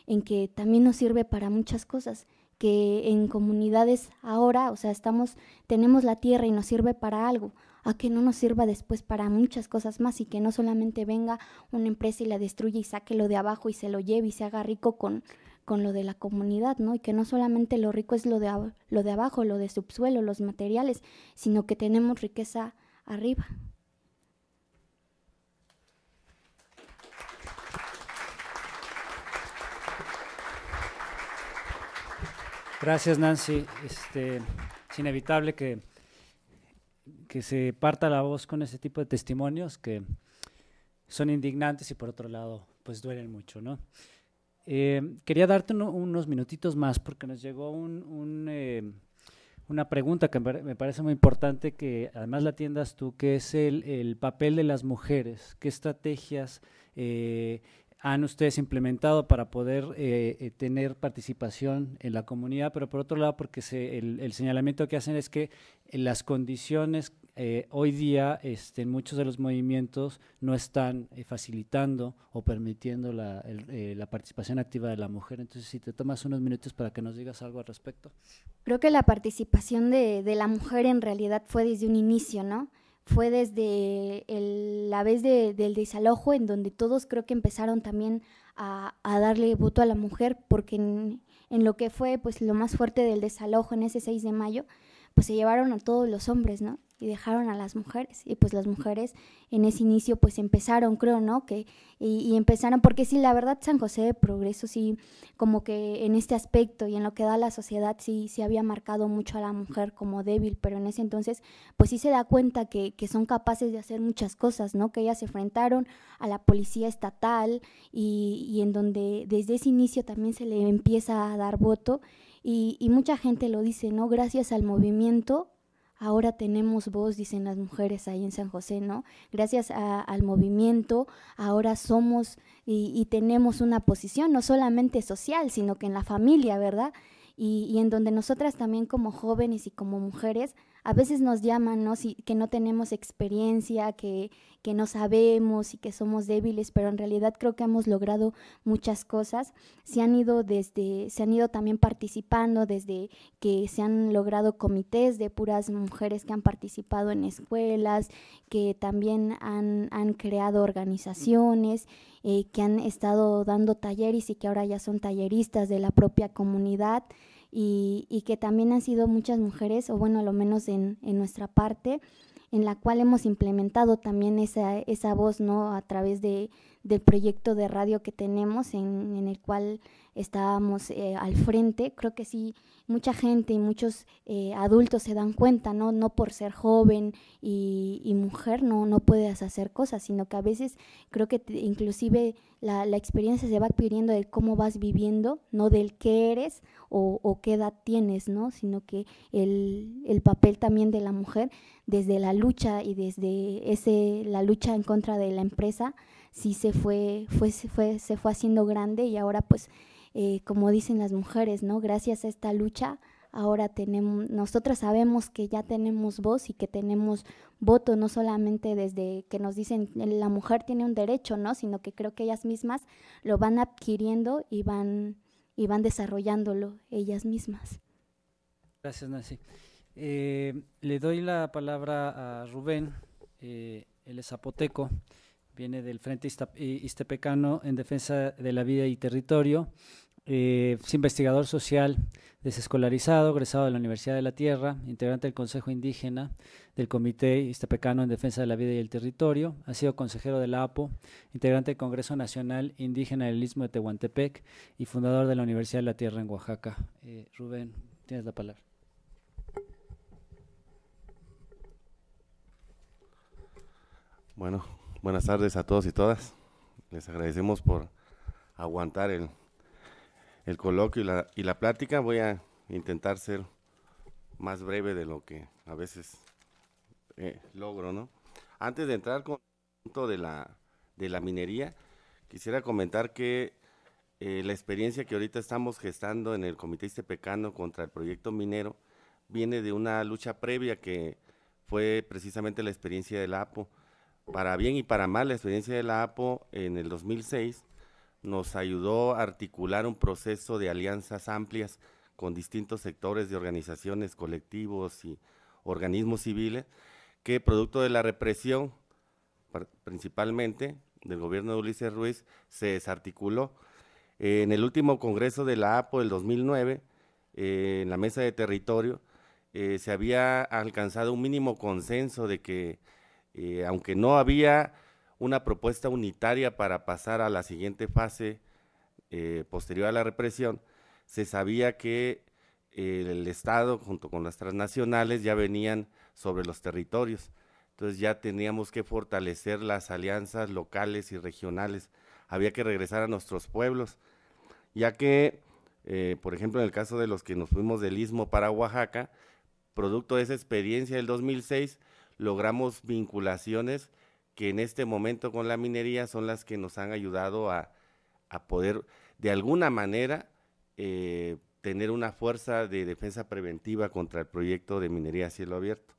en que también nos sirve para muchas cosas que en comunidades ahora, o sea, estamos, tenemos la tierra y nos sirve para algo, a que no nos sirva después para muchas cosas más y que no solamente venga una empresa y la destruya y saque lo de abajo y se lo lleve y se haga rico con con lo de la comunidad, ¿no? Y que no solamente lo rico es lo de, lo de abajo, lo de subsuelo, los materiales, sino que tenemos riqueza arriba. Gracias, Nancy. Este, es inevitable que, que se parta la voz con ese tipo de testimonios que son indignantes y por otro lado, pues duelen mucho, ¿no? Eh, quería darte unos minutitos más porque nos llegó eh, una pregunta que me parece muy importante que además la atiendas tú, que es el, papel de las mujeres. ¿Qué estrategias eh, han ustedes implementado para poder eh, eh, tener participación en la comunidad, pero por otro lado, porque el, señalamiento que hacen es que eh, las condiciones hoy día este, en muchos de los movimientos no están facilitando o permitiendo la, participación activa de la mujer. Entonces, si te tomas unos minutos para que nos digas algo al respecto. Creo que la participación de la mujer en realidad fue desde un inicio, ¿no? fue desde el, la vez del desalojo, en donde todos creo que empezaron también a, darle voto a la mujer, porque en, lo que fue pues lo más fuerte del desalojo en ese 6 de mayo, pues se llevaron a todos los hombres, ¿no? y dejaron a las mujeres. Y pues las mujeres en ese inicio pues empezaron, creo, ¿no? Que, y, empezaron, porque sí, la verdad San José de Progreso sí, como que en este aspecto y en lo que da la sociedad sí, se había marcado mucho a la mujer como débil, pero en ese entonces pues sí se da cuenta que, son capaces de hacer muchas cosas, ¿no? Que ellas se enfrentaron a la policía estatal y, en donde desde ese inicio también se le empieza a dar voto. Y, y mucha gente lo dice, ¿no? Gracias al movimiento ahora tenemos voz, dicen las mujeres ahí en San José, ¿no? Gracias al movimiento, ahora somos y, tenemos una posición, no solamente social, sino que en la familia, ¿verdad? Y, y en donde nosotras también como jóvenes y como mujeres a veces nos llaman, ¿no? que no tenemos experiencia, que, no sabemos y que somos débiles, pero en realidad creo que hemos logrado muchas cosas. Se han ido desde, se han ido también participando desde que se han logrado comités de puras mujeres que han participado en escuelas, que también han, creado organizaciones, eh, que han estado dando talleres y que ahora ya son talleristas de la propia comunidad y, y, que también han sido muchas mujeres, o bueno, a lo menos en, nuestra parte, en la cual hemos implementado también esa, esa voz, ¿no? A través de, del proyecto de radio que tenemos, en, en el cual estábamos eh, al frente. Creo que sí mucha gente y muchos eh, adultos se dan cuenta, ¿no? No por ser joven y, mujer no, no puedes hacer cosas, sino que a veces creo que inclusive la, experiencia se va pidiendo de cómo vas viviendo, no del qué eres o, o qué edad tienes, ¿no? Sino que el, el, papel también de la mujer desde la lucha y desde ese, la lucha en contra de la empresa, sí se fue, fue, fue, se fue haciendo grande y ahora pues eh, como dicen las mujeres, ¿no? Gracias a esta lucha, ahora tenemos, nosotras sabemos que ya tenemos voz y que tenemos voto, no solamente desde que nos dicen la mujer tiene un derecho, ¿no? Sino que creo que ellas mismas lo van adquiriendo y van, y van desarrollándolo ellas mismas. Gracias, Nancy. Eh, le doy la palabra a Rubén, eh, él es zapoteco, viene del Frente Istepecano en Defensa de la Vida y Territorio. Eh, es investigador social desescolarizado, egresado de la Universidad de la Tierra, integrante del Consejo Indígena del Comité Iztapecano en Defensa de la Vida y el Territorio, ha sido consejero de la APO, integrante del Congreso Nacional Indígena del Istmo de Tehuantepec y fundador de la Universidad de la Tierra en Oaxaca. Eh, Rubén, tienes la palabra. Bueno, buenas tardes a todos y todas. Les agradecemos por aguantar el el coloquio y la, y la plática. Voy a intentar ser más breve de lo que a veces eh, logro, ¿no? Antes de entrar con el punto de la, de la minería, quisiera comentar que eh, la experiencia que ahorita estamos gestando en el Comité Istepecano contra el proyecto minero viene de una lucha previa que fue precisamente la experiencia del APO. Para bien y para mal, la experiencia del APO en el 2006 nos ayudó a articular un proceso de alianzas amplias con distintos sectores de organizaciones, colectivos y organismos civiles, que producto de la represión, principalmente del gobierno de Ulises Ruiz, se desarticuló. en el último congreso de la APO del 2009, eh, en la mesa de territorio, eh, se había alcanzado un mínimo consenso de que, eh, aunque no había una propuesta unitaria para pasar a la siguiente fase eh, posterior a la represión, se sabía que eh, el Estado junto con las transnacionales ya venían sobre los territorios. Entonces ya teníamos que fortalecer las alianzas locales y regionales. Había que regresar a nuestros pueblos, ya que, eh, por ejemplo, en el caso de los que nos fuimos del Istmo para Oaxaca, producto de esa experiencia del 2006, logramos vinculaciones que en este momento con la minería son las que nos han ayudado a, poder de alguna manera eh, tener una fuerza de defensa preventiva contra el proyecto de minería a cielo abierto.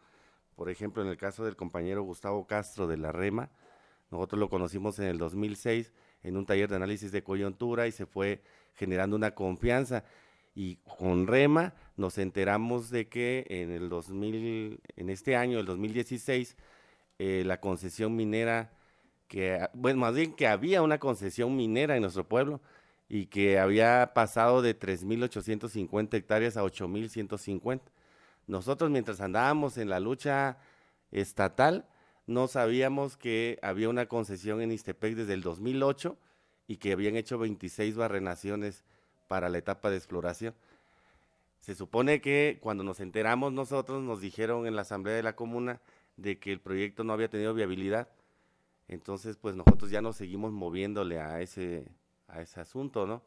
Por ejemplo, en el caso del compañero Gustavo Castro de la REMA, nosotros lo conocimos en el 2006 en un taller de análisis de coyuntura y se fue generando una confianza. Y con REMA nos enteramos de que en el 2000, en este año, el 2016, eh, la concesión minera, que, bueno, más bien que había una concesión minera en nuestro pueblo y que había pasado de 3.850 hectáreas a 8.150. Nosotros mientras andábamos en la lucha estatal, no sabíamos que había una concesión en Istepec desde el 2008 y que habían hecho 26 barrenaciones para la etapa de exploración. Se supone que cuando nos enteramos nosotros nos dijeron en la asamblea de la comuna de que el proyecto no había tenido viabilidad. Entonces, pues nosotros ya nos seguimos moviéndole a ese, a ese asunto, ¿no?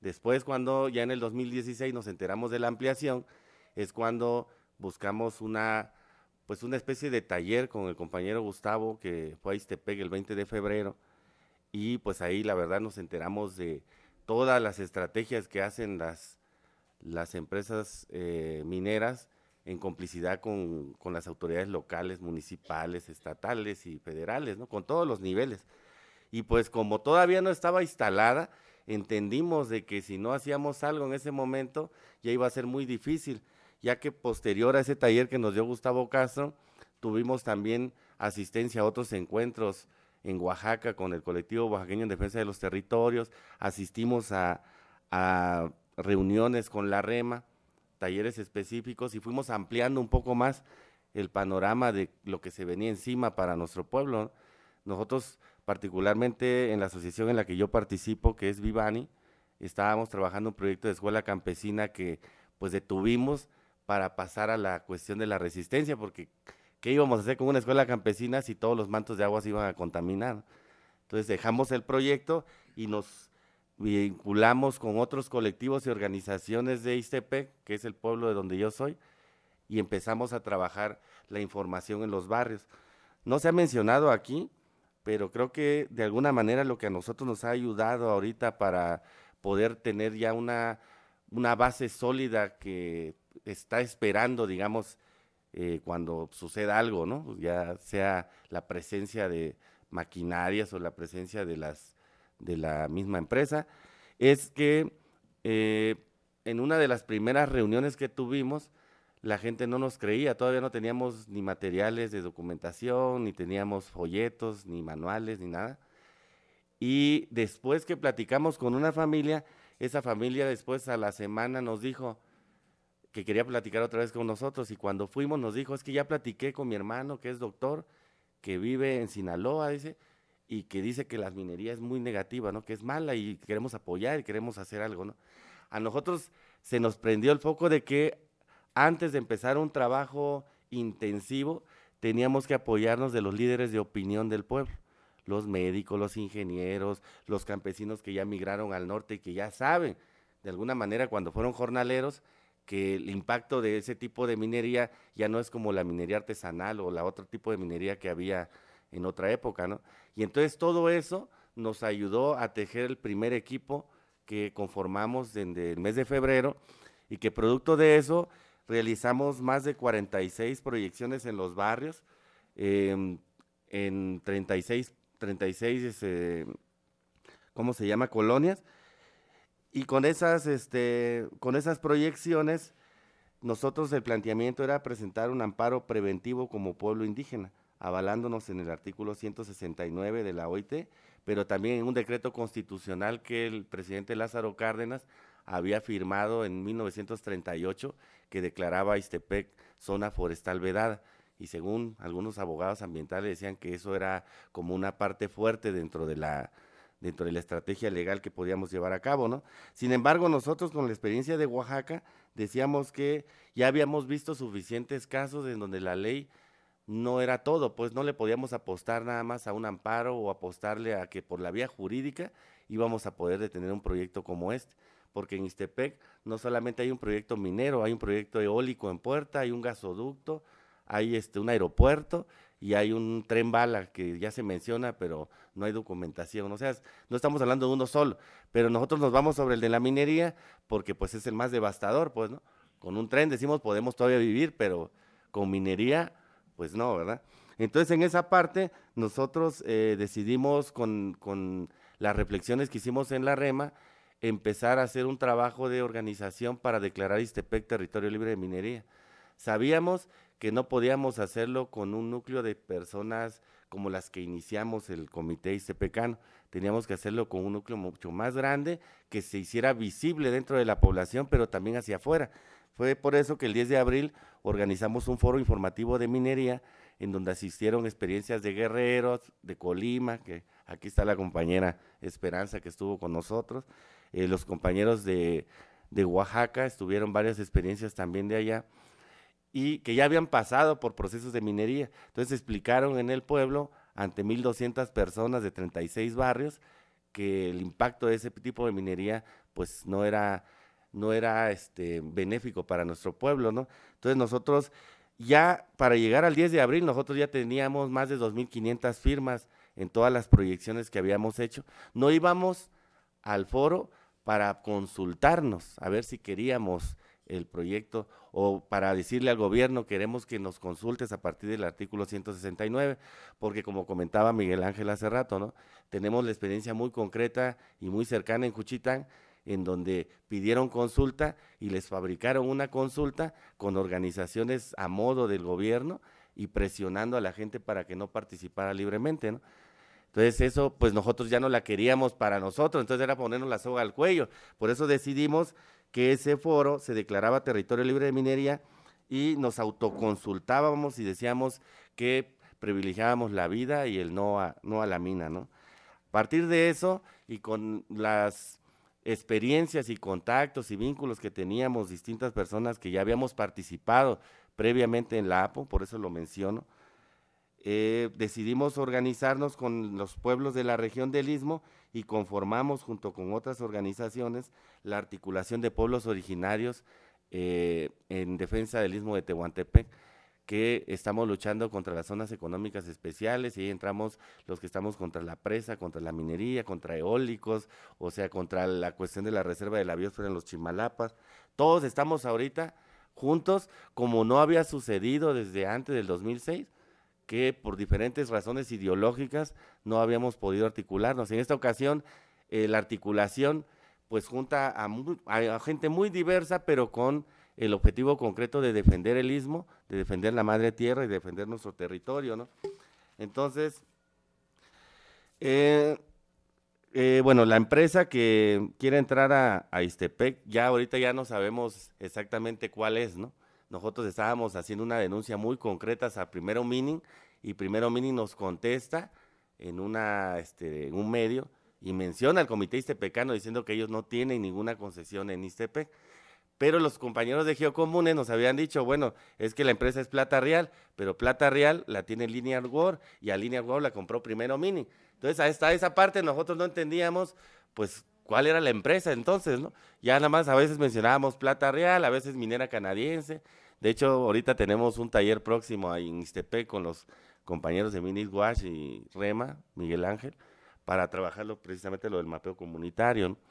Después, cuando ya en el 2016 nos enteramos de la ampliación, es cuando buscamos una, pues una especie de taller con el compañero Gustavo, que fue a Istepec el 20 de febrero, y pues ahí la verdad nos enteramos de todas las estrategias que hacen las, las empresas eh, mineras en complicidad con, las autoridades locales, municipales, estatales y federales, ¿no? Con todos los niveles. Y pues como todavía no estaba instalada, entendimos de que si no hacíamos algo en ese momento, ya iba a ser muy difícil, ya que posterior a ese taller que nos dio Gustavo Castro, tuvimos también asistencia a otros encuentros en Oaxaca con el colectivo oaxaqueño en defensa de los territorios, asistimos a reuniones con la REMA, talleres específicos y fuimos ampliando un poco más el panorama de lo que se venía encima para nuestro pueblo. Nosotros, particularmente en la asociación en la que yo participo, que es Vivani, estábamos trabajando un proyecto de escuela campesina que pues detuvimos para pasar a la cuestión de la resistencia, porque ¿qué íbamos a hacer con una escuela campesina si todos los mantos de agua se iban a contaminar? Entonces dejamos el proyecto y nos vinculamos con otros colectivos y organizaciones de ICP, que es el pueblo de donde yo soy, y empezamos a trabajar la información en los barrios. No se ha mencionado aquí, pero creo que de alguna manera lo que a nosotros nos ha ayudado ahorita para poder tener ya una, una base sólida que está esperando, digamos, eh, cuando suceda algo, ¿no? Ya sea la presencia de maquinarias o la presencia de las de la misma empresa, es que eh, en una de las primeras reuniones que tuvimos, la gente no nos creía, todavía no teníamos ni materiales de documentación, ni teníamos folletos, ni manuales, ni nada. Y después que platicamos con una familia, esa familia después a la semana nos dijo que quería platicar otra vez con nosotros y cuando fuimos nos dijo, es que ya platiqué con mi hermano que es doctor, que vive en Sinaloa, dice, y que dice que la minería es muy negativa, ¿no? Que es mala y queremos apoyar y queremos hacer algo, ¿no? A nosotros se nos prendió el foco de que antes de empezar un trabajo intensivo teníamos que apoyarnos de los líderes de opinión del pueblo, los médicos, los ingenieros, los campesinos que ya migraron al norte y que ya saben, de alguna manera, cuando fueron jornaleros, que el impacto de ese tipo de minería ya no es como la minería artesanal o la otro tipo de minería que había en otra época, ¿no? Y entonces todo eso nos ayudó a tejer el primer equipo que conformamos desde el mes de febrero y que producto de eso realizamos más de 46 proyecciones en los barrios, em, en 36, 36 este, ¿cómo se llama? Colonias. Y con esas, este, con esas proyecciones, nosotros el planteamiento era presentar un amparo preventivo como pueblo indígena avalándonos en el artículo 169 de la OIT, pero también en un decreto constitucional que el presidente Lázaro Cárdenas había firmado en 1938 que declaraba a zona forestal vedada. Y según algunos abogados ambientales decían que eso era como una parte fuerte dentro de la dentro de la estrategia legal que podíamos llevar a cabo, ¿no? Sin embargo, nosotros con la experiencia de Oaxaca decíamos que ya habíamos visto suficientes casos en donde la ley no era todo, pues no le podíamos apostar nada más a un amparo o apostarle a que por la vía jurídica íbamos a poder detener un proyecto como este, porque en Istepec no solamente hay un proyecto minero, hay un proyecto eólico en puerta, hay un gasoducto, hay este, un aeropuerto y hay un tren bala que ya se menciona, pero no hay documentación. O sea, no estamos hablando de uno solo, pero nosotros nos vamos sobre el de la minería porque pues es el más devastador, pues, ¿no? Con un tren decimos podemos todavía vivir, pero con minería pues no, ¿verdad? Entonces en esa parte nosotros eh, decidimos con, con las reflexiones que hicimos en la REMA, empezar a hacer un trabajo de organización para declarar Istepec territorio libre de minería. Sabíamos que no podíamos hacerlo con un núcleo de personas como las que iniciamos el comité Istepecano. Teníamos que hacerlo con un núcleo mucho más grande, que se hiciera visible dentro de la población, pero también hacia afuera. Fue por eso que el 10 de abril organizamos un foro informativo de minería en donde asistieron experiencias de guerreros, de Colima, que aquí está la compañera Esperanza que estuvo con nosotros, eh, los compañeros de, de Oaxaca estuvieron varias experiencias también de allá y que ya habían pasado por procesos de minería. Entonces explicaron en el pueblo ante 1.200 personas de 36 barrios que el impacto de ese tipo de minería pues no era no era este, benéfico para nuestro pueblo, ¿no? Entonces nosotros ya para llegar al 10 de abril nosotros ya teníamos más de 2.500 firmas en todas las proyecciones que habíamos hecho. No íbamos al foro para consultarnos, a ver si queríamos el proyecto o para decirle al gobierno queremos que nos consultes a partir del artículo 169, porque como comentaba Miguel Ángel hace rato, ¿no? Tenemos la experiencia muy concreta y muy cercana en Cuchitán en donde pidieron consulta y les fabricaron una consulta con organizaciones a modo del gobierno y presionando a la gente para que no participara libremente, Entonces eso, pues nosotros ya no la queríamos para nosotros, entonces era ponernos la soga al cuello. Por eso decidimos que ese foro se declaraba territorio libre de minería y nos autoconsultábamos y decíamos que privilegiábamos la vida y el no a, no a la mina, ¿no? A partir de eso y con las experiencias y contactos y vínculos que teníamos distintas personas que ya habíamos participado previamente en la APO, por eso lo menciono, eh, decidimos organizarnos con los pueblos de la región del Istmo y conformamos junto con otras organizaciones la articulación de pueblos originarios eh, en defensa del Istmo de Tehuantepec que estamos luchando contra las zonas económicas especiales y ahí entramos los que estamos contra la presa, contra la minería, contra eólicos, o sea, contra la cuestión de la reserva de la biosfera en los Chimalapas. Todos estamos ahorita juntos como no había sucedido desde antes del 2006 que por diferentes razones ideológicas no habíamos podido articularnos. En esta ocasión, eh, la articulación pues junta a gente muy diversa, pero con el objetivo concreto de defender el istmo, de defender la madre tierra y defender nuestro territorio, ¿no? Entonces, eh, eh, bueno, la empresa que quiere entrar a, a, Istepec, ya ahorita ya no sabemos exactamente cuál es, ¿no? Nosotros estábamos haciendo una denuncia muy concreta a Primero Mining y Primero Mining nos contesta en, una, este, en un medio y menciona al Comité Istepecano diciendo que ellos no tienen ninguna concesión en Istepec pero los compañeros de Geocomunes nos habían dicho, bueno, es que la empresa es Plata Real, pero Plata Real la tiene Linear War y a Linear War la compró primero Mini. Entonces, esta esa parte nosotros no entendíamos, pues, cuál era la empresa entonces, ¿no? Ya nada más a veces mencionábamos Plata Real, a veces Minera Canadiense. De hecho, ahorita tenemos un taller próximo en Istepe con los compañeros de Mini Wash y Rema, Miguel Ángel, para trabajarlo precisamente lo del mapeo comunitario, ¿no?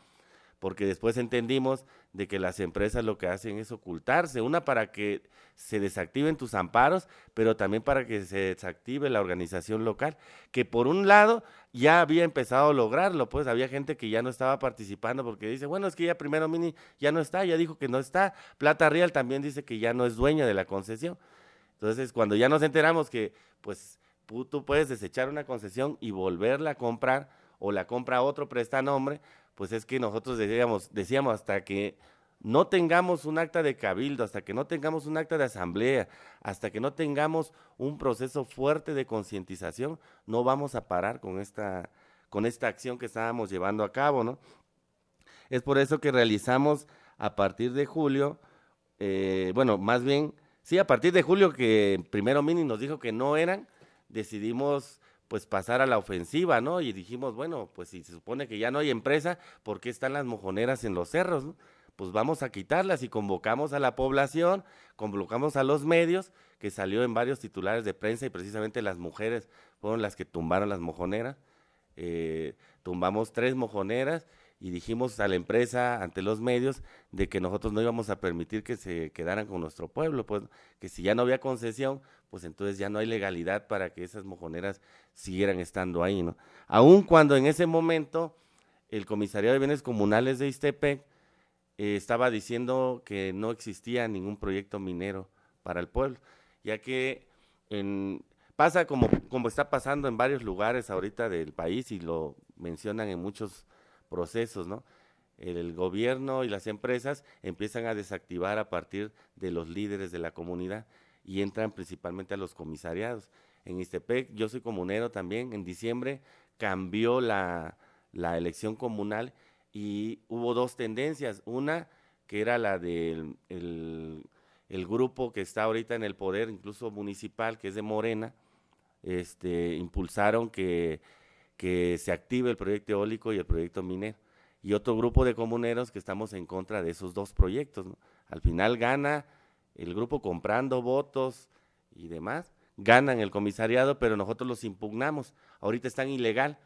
porque después entendimos de que las empresas lo que hacen es ocultarse, una para que se desactiven tus amparos, pero también para que se desactive la organización local, que por un lado ya había empezado a lograrlo, pues había gente que ya no estaba participando porque dice, bueno, es que ya primero Mini ya no está, ya dijo que no está, Plata Real también dice que ya no es dueña de la concesión. Entonces, cuando ya nos enteramos que, pues, tú puedes desechar una concesión y volverla a comprar, o la compra a otro prestanombre, pues es que nosotros decíamos, decíamos hasta que no tengamos un acta de cabildo, hasta que no tengamos un acta de asamblea, hasta que no tengamos un proceso fuerte de concientización, no vamos a parar con esta, con esta acción que estábamos llevando a cabo, ¿no? Es por eso que realizamos a partir de julio, eh, bueno, más bien, sí, a partir de julio que primero Mini nos dijo que no eran, decidimos pues pasar a la ofensiva, ¿no? Y dijimos, bueno, pues si se supone que ya no hay empresa, ¿por qué están las mojoneras en los cerros? Pues vamos a quitarlas y convocamos a la población, convocamos a los medios, que salió en varios titulares de prensa y precisamente las mujeres fueron las que tumbaron las mojoneras. Eh, tumbamos tres mojoneras y dijimos a la empresa, ante los medios, de que nosotros no íbamos a permitir que se quedaran con nuestro pueblo, pues que si ya no había concesión, pues entonces ya no hay legalidad para que esas mojoneras siguieran estando ahí, ¿no? Aun cuando en ese momento el comisariado de bienes comunales de Istepec eh, estaba diciendo que no existía ningún proyecto minero para el pueblo, ya que pasa como, como está pasando en varios lugares ahorita del país y lo mencionan en muchos procesos, ¿no? El gobierno y las empresas empiezan a desactivar a partir de los líderes de la comunidad y entran principalmente a los comisariados. En Istepec, yo soy comunero también, en diciembre cambió la, elección comunal y hubo dos tendencias. Una que era la del grupo que está ahorita en el poder, incluso municipal, que es de Morena, este, impulsaron que que se active el proyecto eólico y el proyecto minero. Y otro grupo de comuneros que estamos en contra de esos dos proyectos. Al final gana el grupo comprando votos y demás, ganan el comisariado, pero nosotros los impugnamos. Ahorita están ilegal.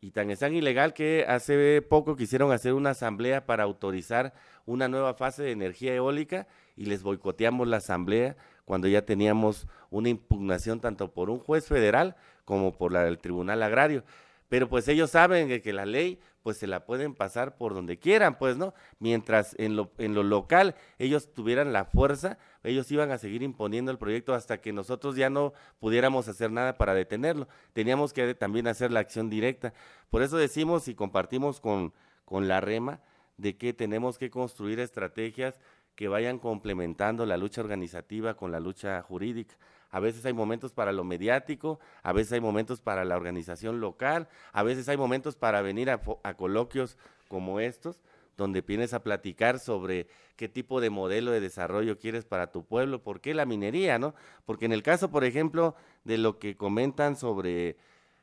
Y tan están ilegal que hace poco quisieron hacer una asamblea para autorizar una nueva fase de energía eólica y les boicoteamos la asamblea cuando ya teníamos una impugnación tanto por un juez federal como por la del Tribunal Agrario. Pero pues ellos saben que, la ley pues se la pueden pasar por donde quieran, pues, ¿no? Mientras en lo, en lo local ellos tuvieran la fuerza, ellos iban a seguir imponiendo el proyecto hasta que nosotros ya no pudiéramos hacer nada para detenerlo. Teníamos que también hacer la acción directa. Por eso decimos y compartimos con, con la REMA de que tenemos que construir estrategias que vayan complementando la lucha organizativa con la lucha jurídica. A veces hay momentos para lo mediático, a veces hay momentos para la organización local, a veces hay momentos para venir a, coloquios como estos, donde vienes a platicar sobre qué tipo de modelo de desarrollo quieres para tu pueblo, por qué la minería, ¿no? Porque en el caso, por ejemplo, de lo que comentan sobre,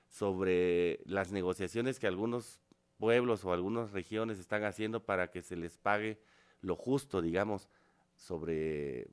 sobre las negociaciones que algunos pueblos o algunas regiones están haciendo para que se les pague lo justo, digamos, sobre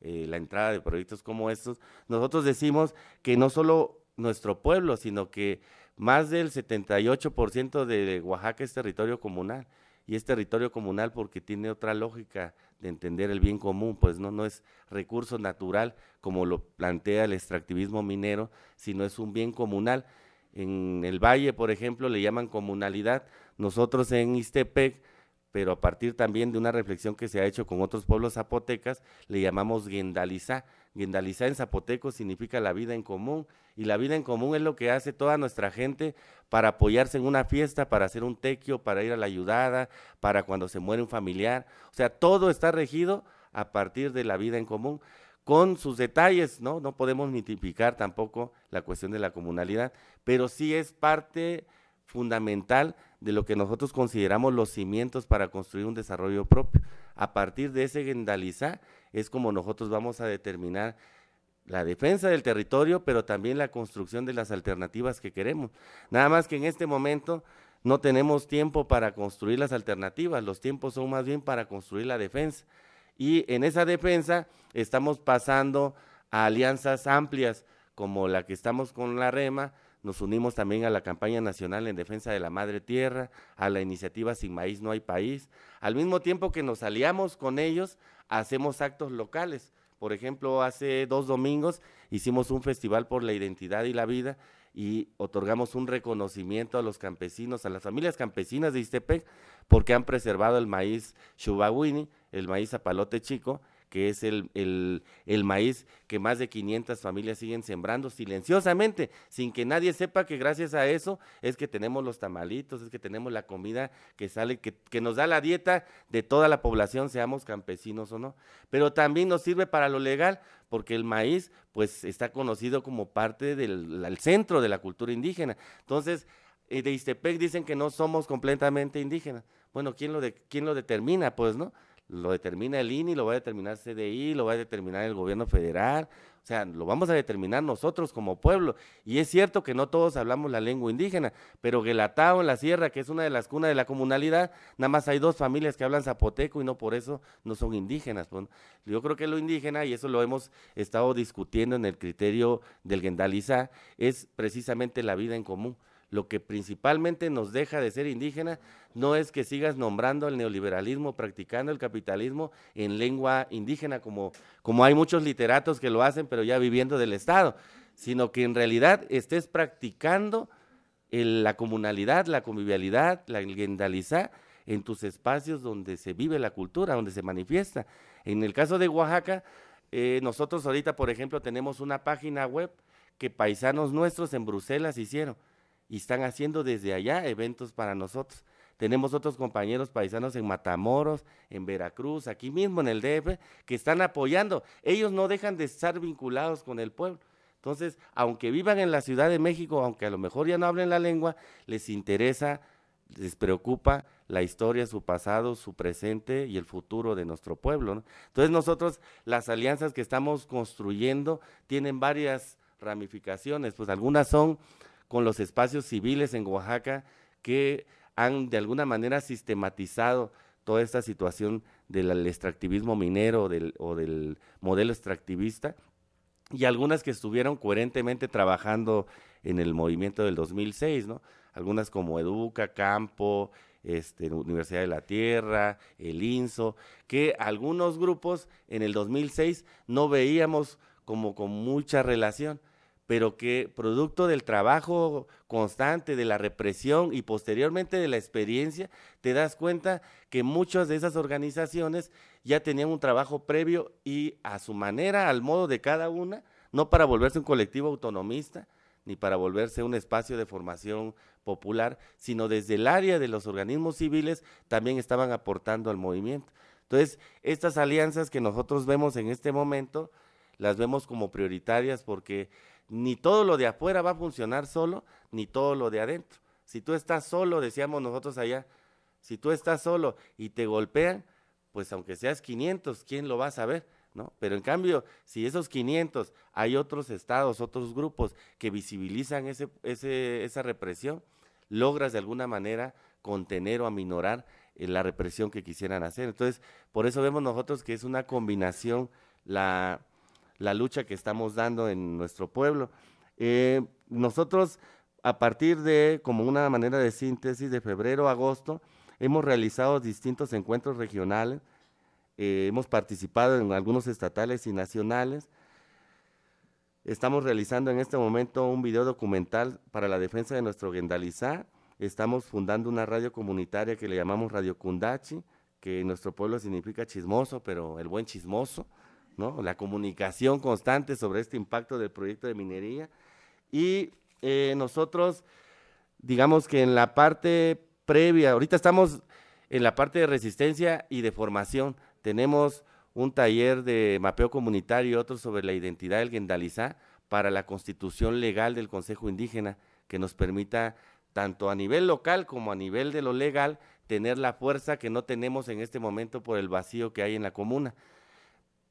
eh, la entrada de proyectos como estos, nosotros decimos que no solo nuestro pueblo, sino que más del 78% de Oaxaca es territorio comunal. Y es territorio comunal porque tiene otra lógica de entender el bien común, pues no, no es recurso natural como lo plantea el extractivismo minero, sino es un bien comunal. En el valle, por ejemplo, le llaman comunalidad. Nosotros en Istepec pero a partir también de una reflexión que se ha hecho con otros pueblos zapotecas, le llamamos guendalizá. gendaliza en zapoteco significa la vida en común, y la vida en común es lo que hace toda nuestra gente para apoyarse en una fiesta, para hacer un tequio, para ir a la ayudada, para cuando se muere un familiar. O sea, todo está regido a partir de la vida en común, con sus detalles, ¿no? No podemos mitificar tampoco la cuestión de la comunalidad, pero sí es parte fundamental de lo que nosotros consideramos los cimientos para construir un desarrollo propio. A partir de ese gendaliza es como nosotros vamos a determinar la defensa del territorio, pero también la construcción de las alternativas que queremos. Nada más que en este momento no tenemos tiempo para construir las alternativas, los tiempos son más bien para construir la defensa. Y en esa defensa estamos pasando a alianzas amplias como la que estamos con la REMA, nos unimos también a la campaña nacional en defensa de la madre tierra, a la iniciativa Sin Maíz No Hay País. Al mismo tiempo que nos aliamos con ellos, hacemos actos locales. Por ejemplo, hace dos domingos hicimos un festival por la identidad y la vida y otorgamos un reconocimiento a los campesinos, a las familias campesinas de Istepec, porque han preservado el maíz chubawini, el maíz zapalote chico, que es el, maíz que más de 500 familias siguen sembrando silenciosamente, sin que nadie sepa que gracias a eso es que tenemos los tamalitos, es que tenemos la comida que sale, que, nos da la dieta de toda la población, seamos campesinos o no. Pero también nos sirve para lo legal, porque el maíz pues está conocido como parte del centro de la cultura indígena. Entonces, eh, de Istepec dicen que no somos completamente indígenas. Bueno, ¿quién lo, de, quién lo determina? Pues, ¿no? lo determina el INI, lo va a determinar CDI, lo va a determinar el gobierno federal, o sea, lo vamos a determinar nosotros como pueblo. Y es cierto que no todos hablamos la lengua indígena, pero Guelatao en la sierra, que es una de las cunas de la comunalidad, nada más hay dos familias que hablan zapoteco y no por eso no son indígenas. yo creo que lo indígena, y eso lo hemos estado discutiendo en el criterio del Gendaliza es precisamente la vida en común. Lo que principalmente nos deja de ser indígena no es que sigas nombrando el neoliberalismo, practicando el capitalismo en lengua indígena, como, como hay muchos literatos que lo hacen, pero ya viviendo del Estado, sino que en realidad estés practicando la comunalidad, la convivialidad, la lindaliza en tus espacios donde se vive la cultura, donde se manifiesta. En el caso de Oaxaca, eh, nosotros ahorita, por ejemplo, tenemos una página web que paisanos nuestros en Bruselas hicieron y están haciendo desde allá eventos para nosotros. Tenemos otros compañeros paisanos en Matamoros, en Veracruz, aquí mismo en el DF, que están apoyando. Ellos no dejan de estar vinculados con el pueblo. Entonces, aunque vivan en la Ciudad de México, aunque a lo mejor ya no hablen la lengua, les interesa, les preocupa la historia, su pasado, su presente y el futuro de nuestro pueblo. Entonces, nosotros las alianzas que estamos construyendo tienen varias ramificaciones, pues algunas son con los espacios civiles en Oaxaca que han de alguna manera sistematizado toda esta situación del extractivismo minero o del modelo extractivista y algunas que estuvieron coherentemente trabajando en el movimiento del 2006, ¿no? Algunas como Educa, Campo, este, Universidad de la Tierra, el INSO, que algunos grupos en el 2006 no veíamos como con mucha relación, pero que producto del trabajo constante, de la represión y posteriormente de la experiencia, te das cuenta que muchas de esas organizaciones ya tenían un trabajo previo y a su manera, al modo de cada una, no para volverse un colectivo autonomista, ni para volverse un espacio de formación popular, sino desde el área de los organismos civiles también estaban aportando al movimiento. Entonces, estas alianzas que nosotros vemos en este momento, las vemos como prioritarias porque ni todo lo de afuera va a funcionar solo, ni todo lo de adentro. Si tú estás solo, decíamos nosotros allá, si tú estás solo y te golpean, pues aunque seas 500, ¿quién lo va a saber? ¿No? Pero en cambio, si esos 500 hay otros estados, otros grupos que visibilizan ese, esa represión, logras de alguna manera contener o aminorar eh, la represión que quisieran hacer. Entonces, por eso vemos nosotros que es una combinación la, la lucha que estamos dando en nuestro pueblo. Eh, nosotros, a partir de, como una manera de síntesis, de febrero a agosto, hemos realizado distintos encuentros regionales, eh, hemos participado en algunos estatales y nacionales. Estamos realizando en este momento un video documental para la defensa de nuestro Gendalizá. Estamos fundando una radio comunitaria que le llamamos Radio Kundachi, que en nuestro pueblo significa chismoso, pero el buen chismoso. La comunicación constante sobre este impacto del proyecto de minería. Y eh, nosotros, digamos que en la parte previa, ahorita estamos en la parte de resistencia y de formación. Tenemos un taller de mapeo comunitario y otro sobre la identidad del Gendalizá para la constitución legal del Consejo Indígena, que nos permita, tanto a nivel local como a nivel de lo legal, tener la fuerza que no tenemos en este momento por el vacío que hay en la comuna.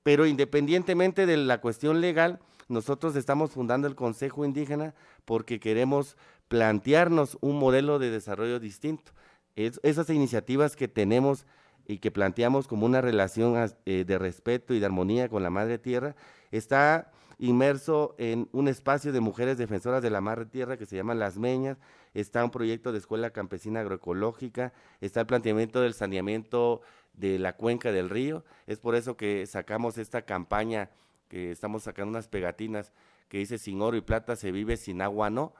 Pero independientemente de la cuestión legal, nosotros estamos fundando el Consejo Indígena porque queremos plantearnos un modelo de desarrollo distinto. esas iniciativas que tenemos y que planteamos como una relación eh, de respeto y de armonía con la Madre Tierra, está inmerso en un espacio de mujeres defensoras de la Madre Tierra que se llama Las Meñas, está un proyecto de escuela campesina agroecológica, está el planteamiento del saneamiento de la cuenca del río. Es por eso que sacamos esta campaña, que estamos sacando unas pegatinas que dice sin oro y plata se vive, sin agua no,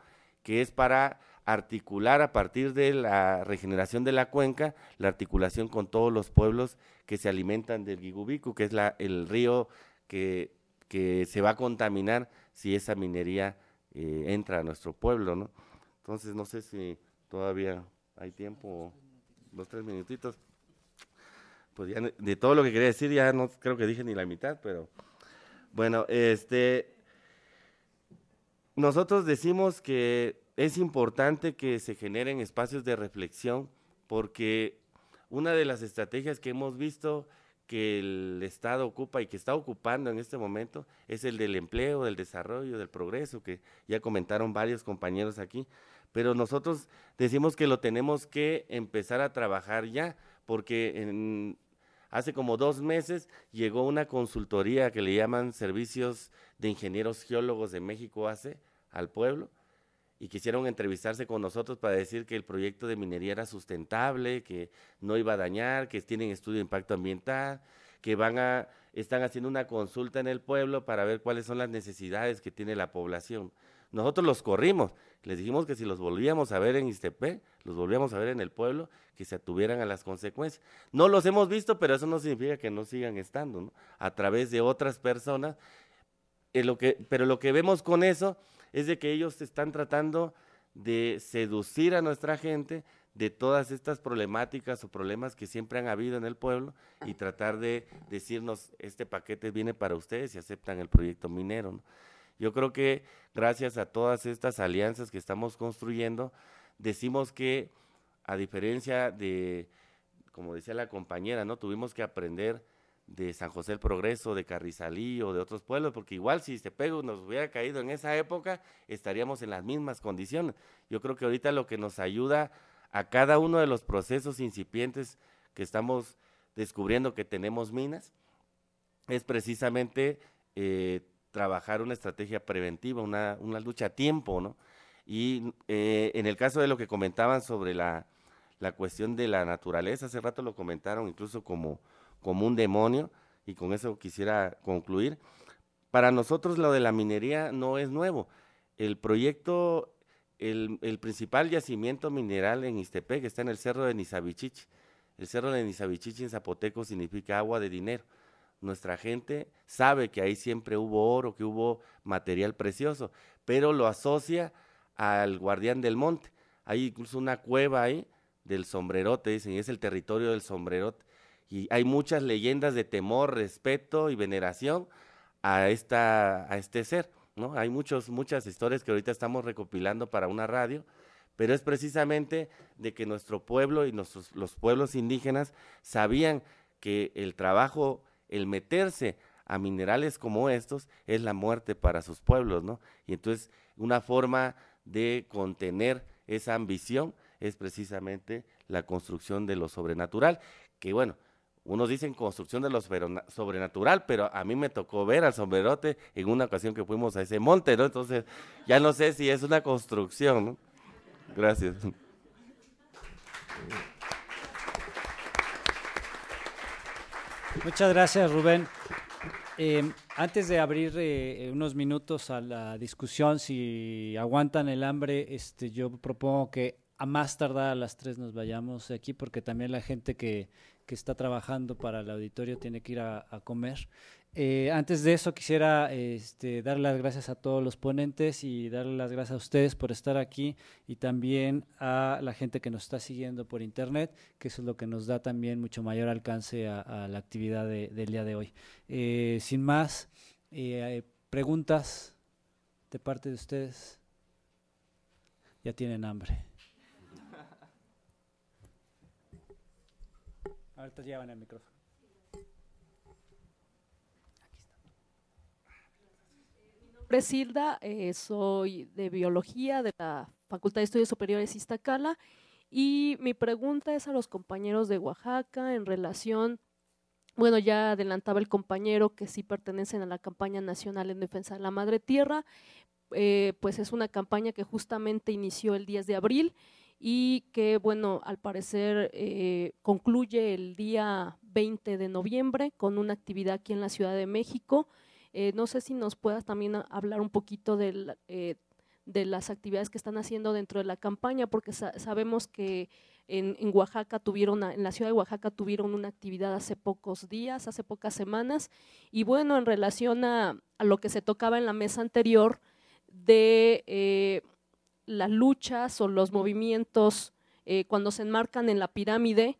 que es para articular a partir de la regeneración de la cuenca, la articulación con todos los pueblos que se alimentan del Gigubicu, que es la, el río que, se va a contaminar si esa minería eh, entra a nuestro pueblo, Entonces, no sé si todavía hay tiempo, dos, tres minutitos de pues, todo lo que quería decir ya no creo que dije ni la mitad, pero bueno, este nosotros decimos que es importante que se generen espacios de reflexión porque una de las estrategias que hemos visto que el Estado ocupa y que está ocupando en este momento es el del empleo, del desarrollo, del progreso, que ya comentaron varios compañeros aquí, pero nosotros decimos que lo tenemos que empezar a trabajar ya, porque en, Hace como dos meses llegó una consultoría que le llaman Servicios de Ingenieros Geólogos de México hace al pueblo y quisieron entrevistarse con nosotros para decir que el proyecto de minería era sustentable, que no iba a dañar, que tienen estudio de impacto ambiental, que van están haciendo una consulta en el pueblo para ver cuáles son las necesidades que tiene la población. Nosotros los corrimos, les dijimos que si los volvíamos a ver en Istepec, los volvíamos a ver en el pueblo, que se atuvieran a las consecuencias. No los hemos visto, pero eso no significa que no sigan estando, ¿no? A través de otras personas. en eh, lo que, pero lo que vemos con eso es de que ellos están tratando de seducir a nuestra gente de todas estas problemáticas o problemas que siempre han habido en el pueblo y tratar de decirnos, este paquete viene para ustedes y aceptan el proyecto minero. ¿no? Yo creo que gracias a todas estas alianzas que estamos construyendo, decimos que, a diferencia de, como decía la compañera, ¿no? Tuvimos que aprender de San José el Progreso, de Carrizalí o de otros pueblos, porque igual si este pego nos hubiera caído en esa época, estaríamos en las mismas condiciones. Yo creo que ahorita lo que nos ayuda a cada uno de los procesos incipientes que estamos descubriendo que tenemos minas es precisamente eh, trabajar una estrategia preventiva, una, una lucha a tiempo, ¿no? Y mm, eh, en el caso de lo que comentaban sobre la, la, cuestión de la naturaleza, hace rato lo comentaron incluso como, como un demonio, y con eso quisiera concluir. Para nosotros lo de la minería no es nuevo. El proyecto, el, el principal yacimiento mineral en Ixtepec está en el cerro de Nizabichich. El cerro de Nizabichich en zapoteco significa agua de dinero. Nuestra gente sabe que ahí siempre hubo oro, que hubo material precioso, pero lo asocia al guardián del monte. Hay incluso una cueva ahí del sombrerote, dicen, y es el territorio del sombrerote. Y hay muchas leyendas de temor, respeto y veneración a, esta, a este ser. ¿no? Hay muchos, muchas historias que ahorita estamos recopilando para una radio, pero es precisamente de que nuestro pueblo y nuestros, los pueblos indígenas sabían que el trabajo, el meterse a minerales como estos, es la muerte para sus pueblos, ¿no? Y entonces una forma de contener esa ambición es precisamente la construcción de lo sobrenatural, que bueno, unos dicen construcción de lo sobrenatural, pero a mí me tocó ver al sombrerote en una ocasión que fuimos a ese monte, ¿no? Entonces, ya no sé si es una construcción, ¿no? Gracias. Muchas gracias, Rubén. Em, antes de abrir eh, unos minutos a la discusión, si aguantan el hambre, este, yo propongo que a más tardar a las 3 nos vayamos de aquí, porque también la gente que, está trabajando para el auditorio tiene que ir a comer. Eh, antes de eso, quisiera este, dar las gracias a todos los ponentes y darle las gracias a ustedes por estar aquí y también a la gente que nos está siguiendo por internet, que eso es lo que nos da también mucho mayor alcance a, la actividad del día de hoy. Eh, sin más, eh, preguntas de parte de ustedes. Ya tienen hambre. Ahorita llevan el micrófono. Presilda, eh, soy de biología de la Facultad de Estudios Superiores Iztacala y mi pregunta es a los compañeros de Oaxaca en relación, bueno, ya adelantaba el compañero que sí pertenecen a la campaña nacional en defensa de la madre tierra, eh, pues es una campaña que justamente inició el 10 de abril y que, bueno, al parecer eh, concluye el día 20 de noviembre con una actividad aquí en la Ciudad de México. Eh, no sé si nos puedas también hablar un poquito eh, de las actividades que están haciendo dentro de la campaña, porque sabemos que en, Oaxaca tuvieron, en la ciudad de Oaxaca tuvieron una actividad hace pocos días, hace pocas semanas, y bueno, en relación a, lo que se tocaba en la mesa anterior de eh, las luchas o los movimientos cuando se enmarcan en la pirámide,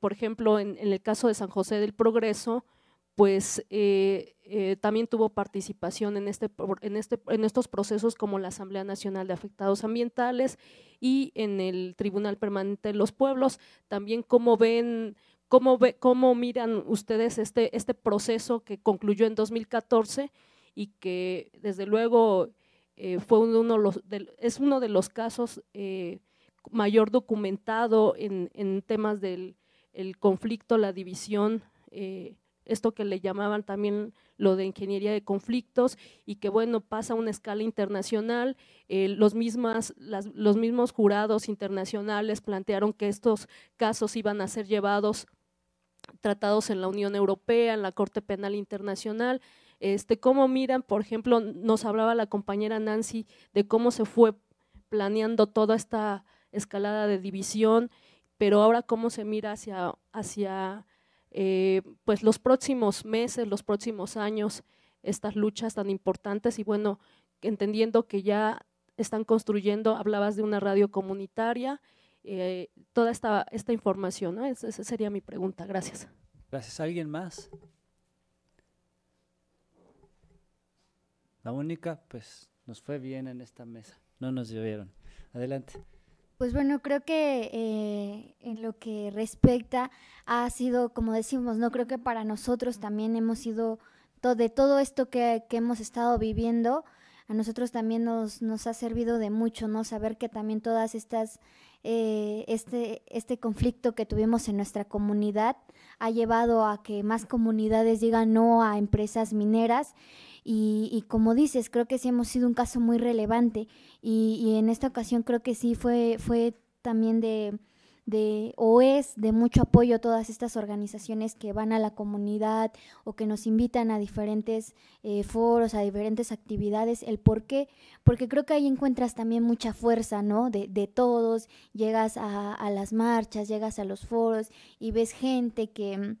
por ejemplo, en, el caso de San José del Progreso, pues eh, eh, también tuvo participación en, este, en, este, en estos procesos como la Asamblea Nacional de Afectados Ambientales y en el Tribunal Permanente de los Pueblos. También cómo ven, cómo, cómo miran ustedes este, este proceso que concluyó en 2014 y que desde luego eh, fue uno los, es uno de los casos mayor documentado en, temas del conflicto, la división esto que le llamaban también lo de ingeniería de conflictos y que bueno pasa a una escala internacional eh, los mismas los mismos jurados internacionales plantearon que estos casos iban a ser llevados tratados en la Unión Europea en la Corte Penal Internacional este cómo miran por ejemplo nos hablaba la compañera Nancy de cómo se fue planeando toda esta escalada de división pero ahora cómo se mira hacia hacia eh, pues los próximos meses, los próximos años, estas luchas tan importantes y bueno, entendiendo que ya están construyendo, hablabas de una radio comunitaria, eh, toda esta, esta información, ¿no? esa sería mi pregunta, gracias. Gracias, ¿alguien más? La única, pues nos fue bien en esta mesa, no nos llevaron. Adelante. Pues bueno, creo que eh, en lo que respecta ha sido, como decimos, no creo que para nosotros también hemos sido, de todo esto que, hemos estado viviendo, a nosotros también nos, nos ha servido de mucho, ¿no? Saber que también todas estas, eh, este, este conflicto que tuvimos en nuestra comunidad ha llevado a que más comunidades digan no a empresas mineras y, como dices, creo que sí hemos sido un caso muy relevante y, en esta ocasión creo que sí fue, fue también de, de, o es de mucho apoyo a todas estas organizaciones que van a la comunidad o que nos invitan a diferentes eh, foros, a diferentes actividades, el por qué, porque creo que ahí encuentras también mucha fuerza, ¿no? De, de todos, llegas a, las marchas, llegas a los foros y ves gente que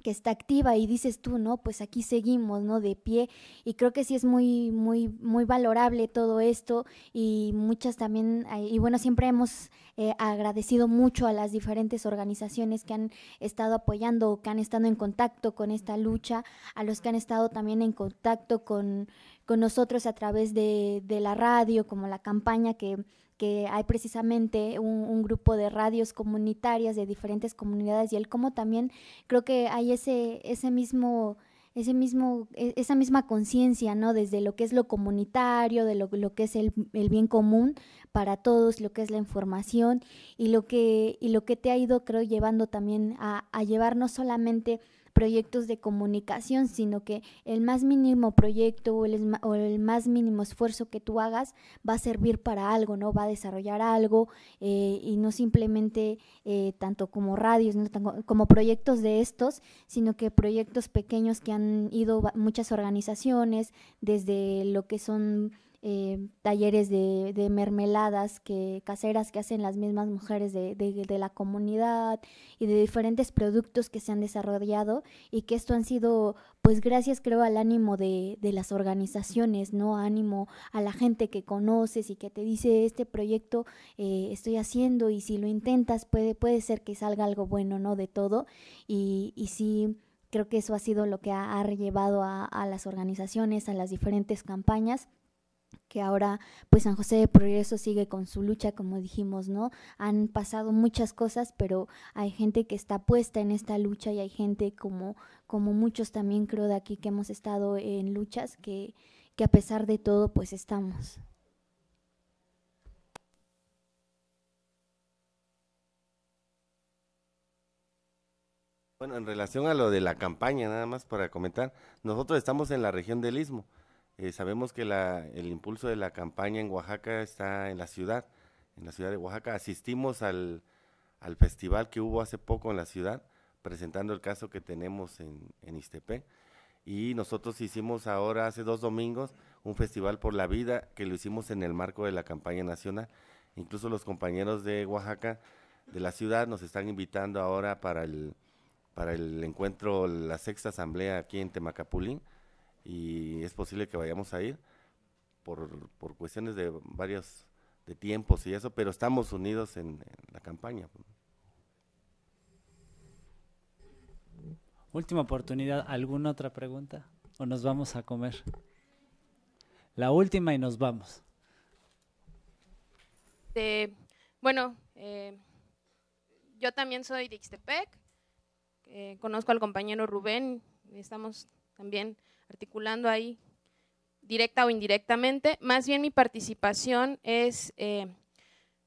que está activa y dices tú, ¿no? Pues aquí seguimos, ¿no? De pie y creo que sí es muy, muy, muy valorable todo esto y muchas también, eh, y bueno, siempre hemos eh, agradecido mucho a las diferentes organizaciones que han estado apoyando o que han estado en contacto con esta lucha, a los que han estado también en contacto con, nosotros a través de, de la radio, como la campaña que que hay precisamente un, grupo de radios comunitarias de diferentes comunidades y el como también creo que hay ese, ese mismo... Ese mismo, e, esa misma conciencia, ¿no? Desde lo que es lo comunitario, de lo, que es el, bien común para todos, lo que es la información y lo que, lo que te ha ido, creo, llevando también a, a llevar no solamente proyectos de comunicación, sino que el más mínimo proyecto o el, más mínimo esfuerzo que tú hagas va a servir para algo, ¿no? Va a desarrollar algo eh, y no simplemente eh, tanto como radios, ¿no? como proyectos de estos, sino que proyectos pequeños que han ido muchas organizaciones, desde lo que son Em, talleres de, mermeladas que, caseras que hacen las mismas mujeres de, la comunidad y de diferentes productos que se han desarrollado y que esto han sido, pues gracias creo al ánimo de, las organizaciones, ¿no? Ánimo a la gente que conoces y que te dice este proyecto eh, estoy haciendo y si lo intentas puede, puede ser que salga algo bueno, ¿no? De todo y, y sí creo que eso ha sido lo que ha, llevado a, las organizaciones, a las diferentes campañas que ahora pues San José de Progreso sigue con su lucha, como dijimos, ¿no? Han pasado muchas cosas, pero hay gente que está puesta en esta lucha y hay gente como, muchos también creo de aquí que hemos estado en luchas, que, que a pesar de todo pues estamos. Bueno, en relación a lo de la campaña, nada más para comentar, nosotros estamos en la región del Istmo. Eh, sabemos que el impulso de la campaña en Oaxaca está en la ciudad, en la ciudad de Oaxaca. Asistimos al, festival que hubo hace poco en la ciudad, presentando el caso que tenemos en, en Y nosotros hicimos ahora, hace dos domingos, un festival por la vida que lo hicimos en el marco de la campaña nacional. Incluso los compañeros de Oaxaca, de la ciudad, nos están invitando ahora para el, para el encuentro, la sexta asamblea aquí en Temacapulín y es posible que vayamos a ir por, cuestiones de varios de tiempos y eso, pero estamos unidos en, la campaña. Última oportunidad, ¿alguna otra pregunta? ¿O nos vamos a comer? La última y nos vamos. bueno, eh, yo también soy de Ixtepec, eh, conozco al compañero Rubén, estamos también articulando ahí directa o indirectamente. Más bien mi participación es eh,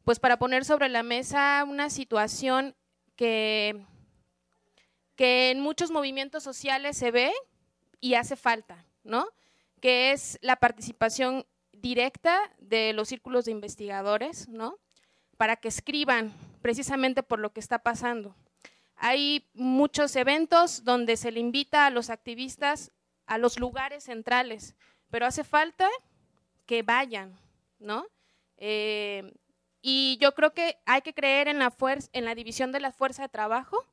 pues para poner sobre la mesa una situación que, que en muchos movimientos sociales se ve y hace falta, ¿no? Que es la participación directa de los círculos de investigadores, ¿no? Para que escriban precisamente por lo que está pasando. Hay muchos eventos donde se le invita a los activistas a los lugares centrales, pero hace falta que vayan, ¿no? Eh, y yo creo que hay que creer en la, en la división de la fuerza de trabajo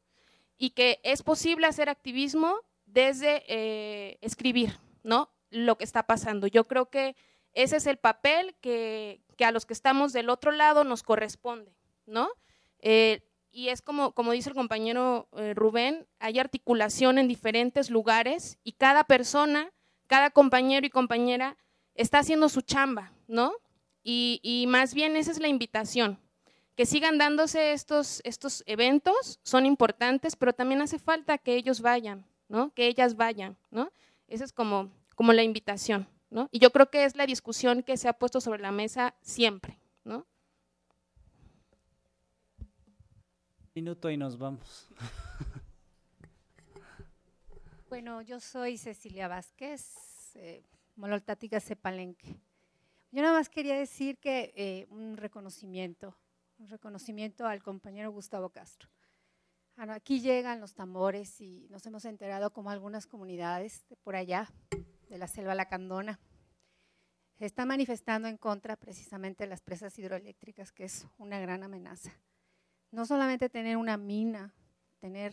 y que es posible hacer activismo desde eh, escribir, ¿no? Lo que está pasando. Yo creo que ese es el papel que, a los que estamos del otro lado nos corresponde, ¿no? Eh, y es como, como dice el compañero eh, Rubén, hay articulación en diferentes lugares y cada persona, cada compañero y compañera está haciendo su chamba, ¿no? Y, más bien esa es la invitación, que sigan dándose estos, estos eventos, son importantes, pero también hace falta que ellos vayan, ¿no? Que ellas vayan, ¿no? Esa es como, como la invitación, ¿no? Y yo creo que es la discusión que se ha puesto sobre la mesa siempre, ¿no? minuto y nos vamos. Bueno, yo soy Cecilia Vázquez, eh, Cepalenque. Yo nada más quería decir que eh, un reconocimiento, un reconocimiento al compañero Gustavo Castro. Aquí llegan los tambores y nos hemos enterado como algunas comunidades de por allá, de la selva lacandona, se están manifestando en contra precisamente de las presas hidroeléctricas, que es una gran amenaza no solamente tener una mina, tener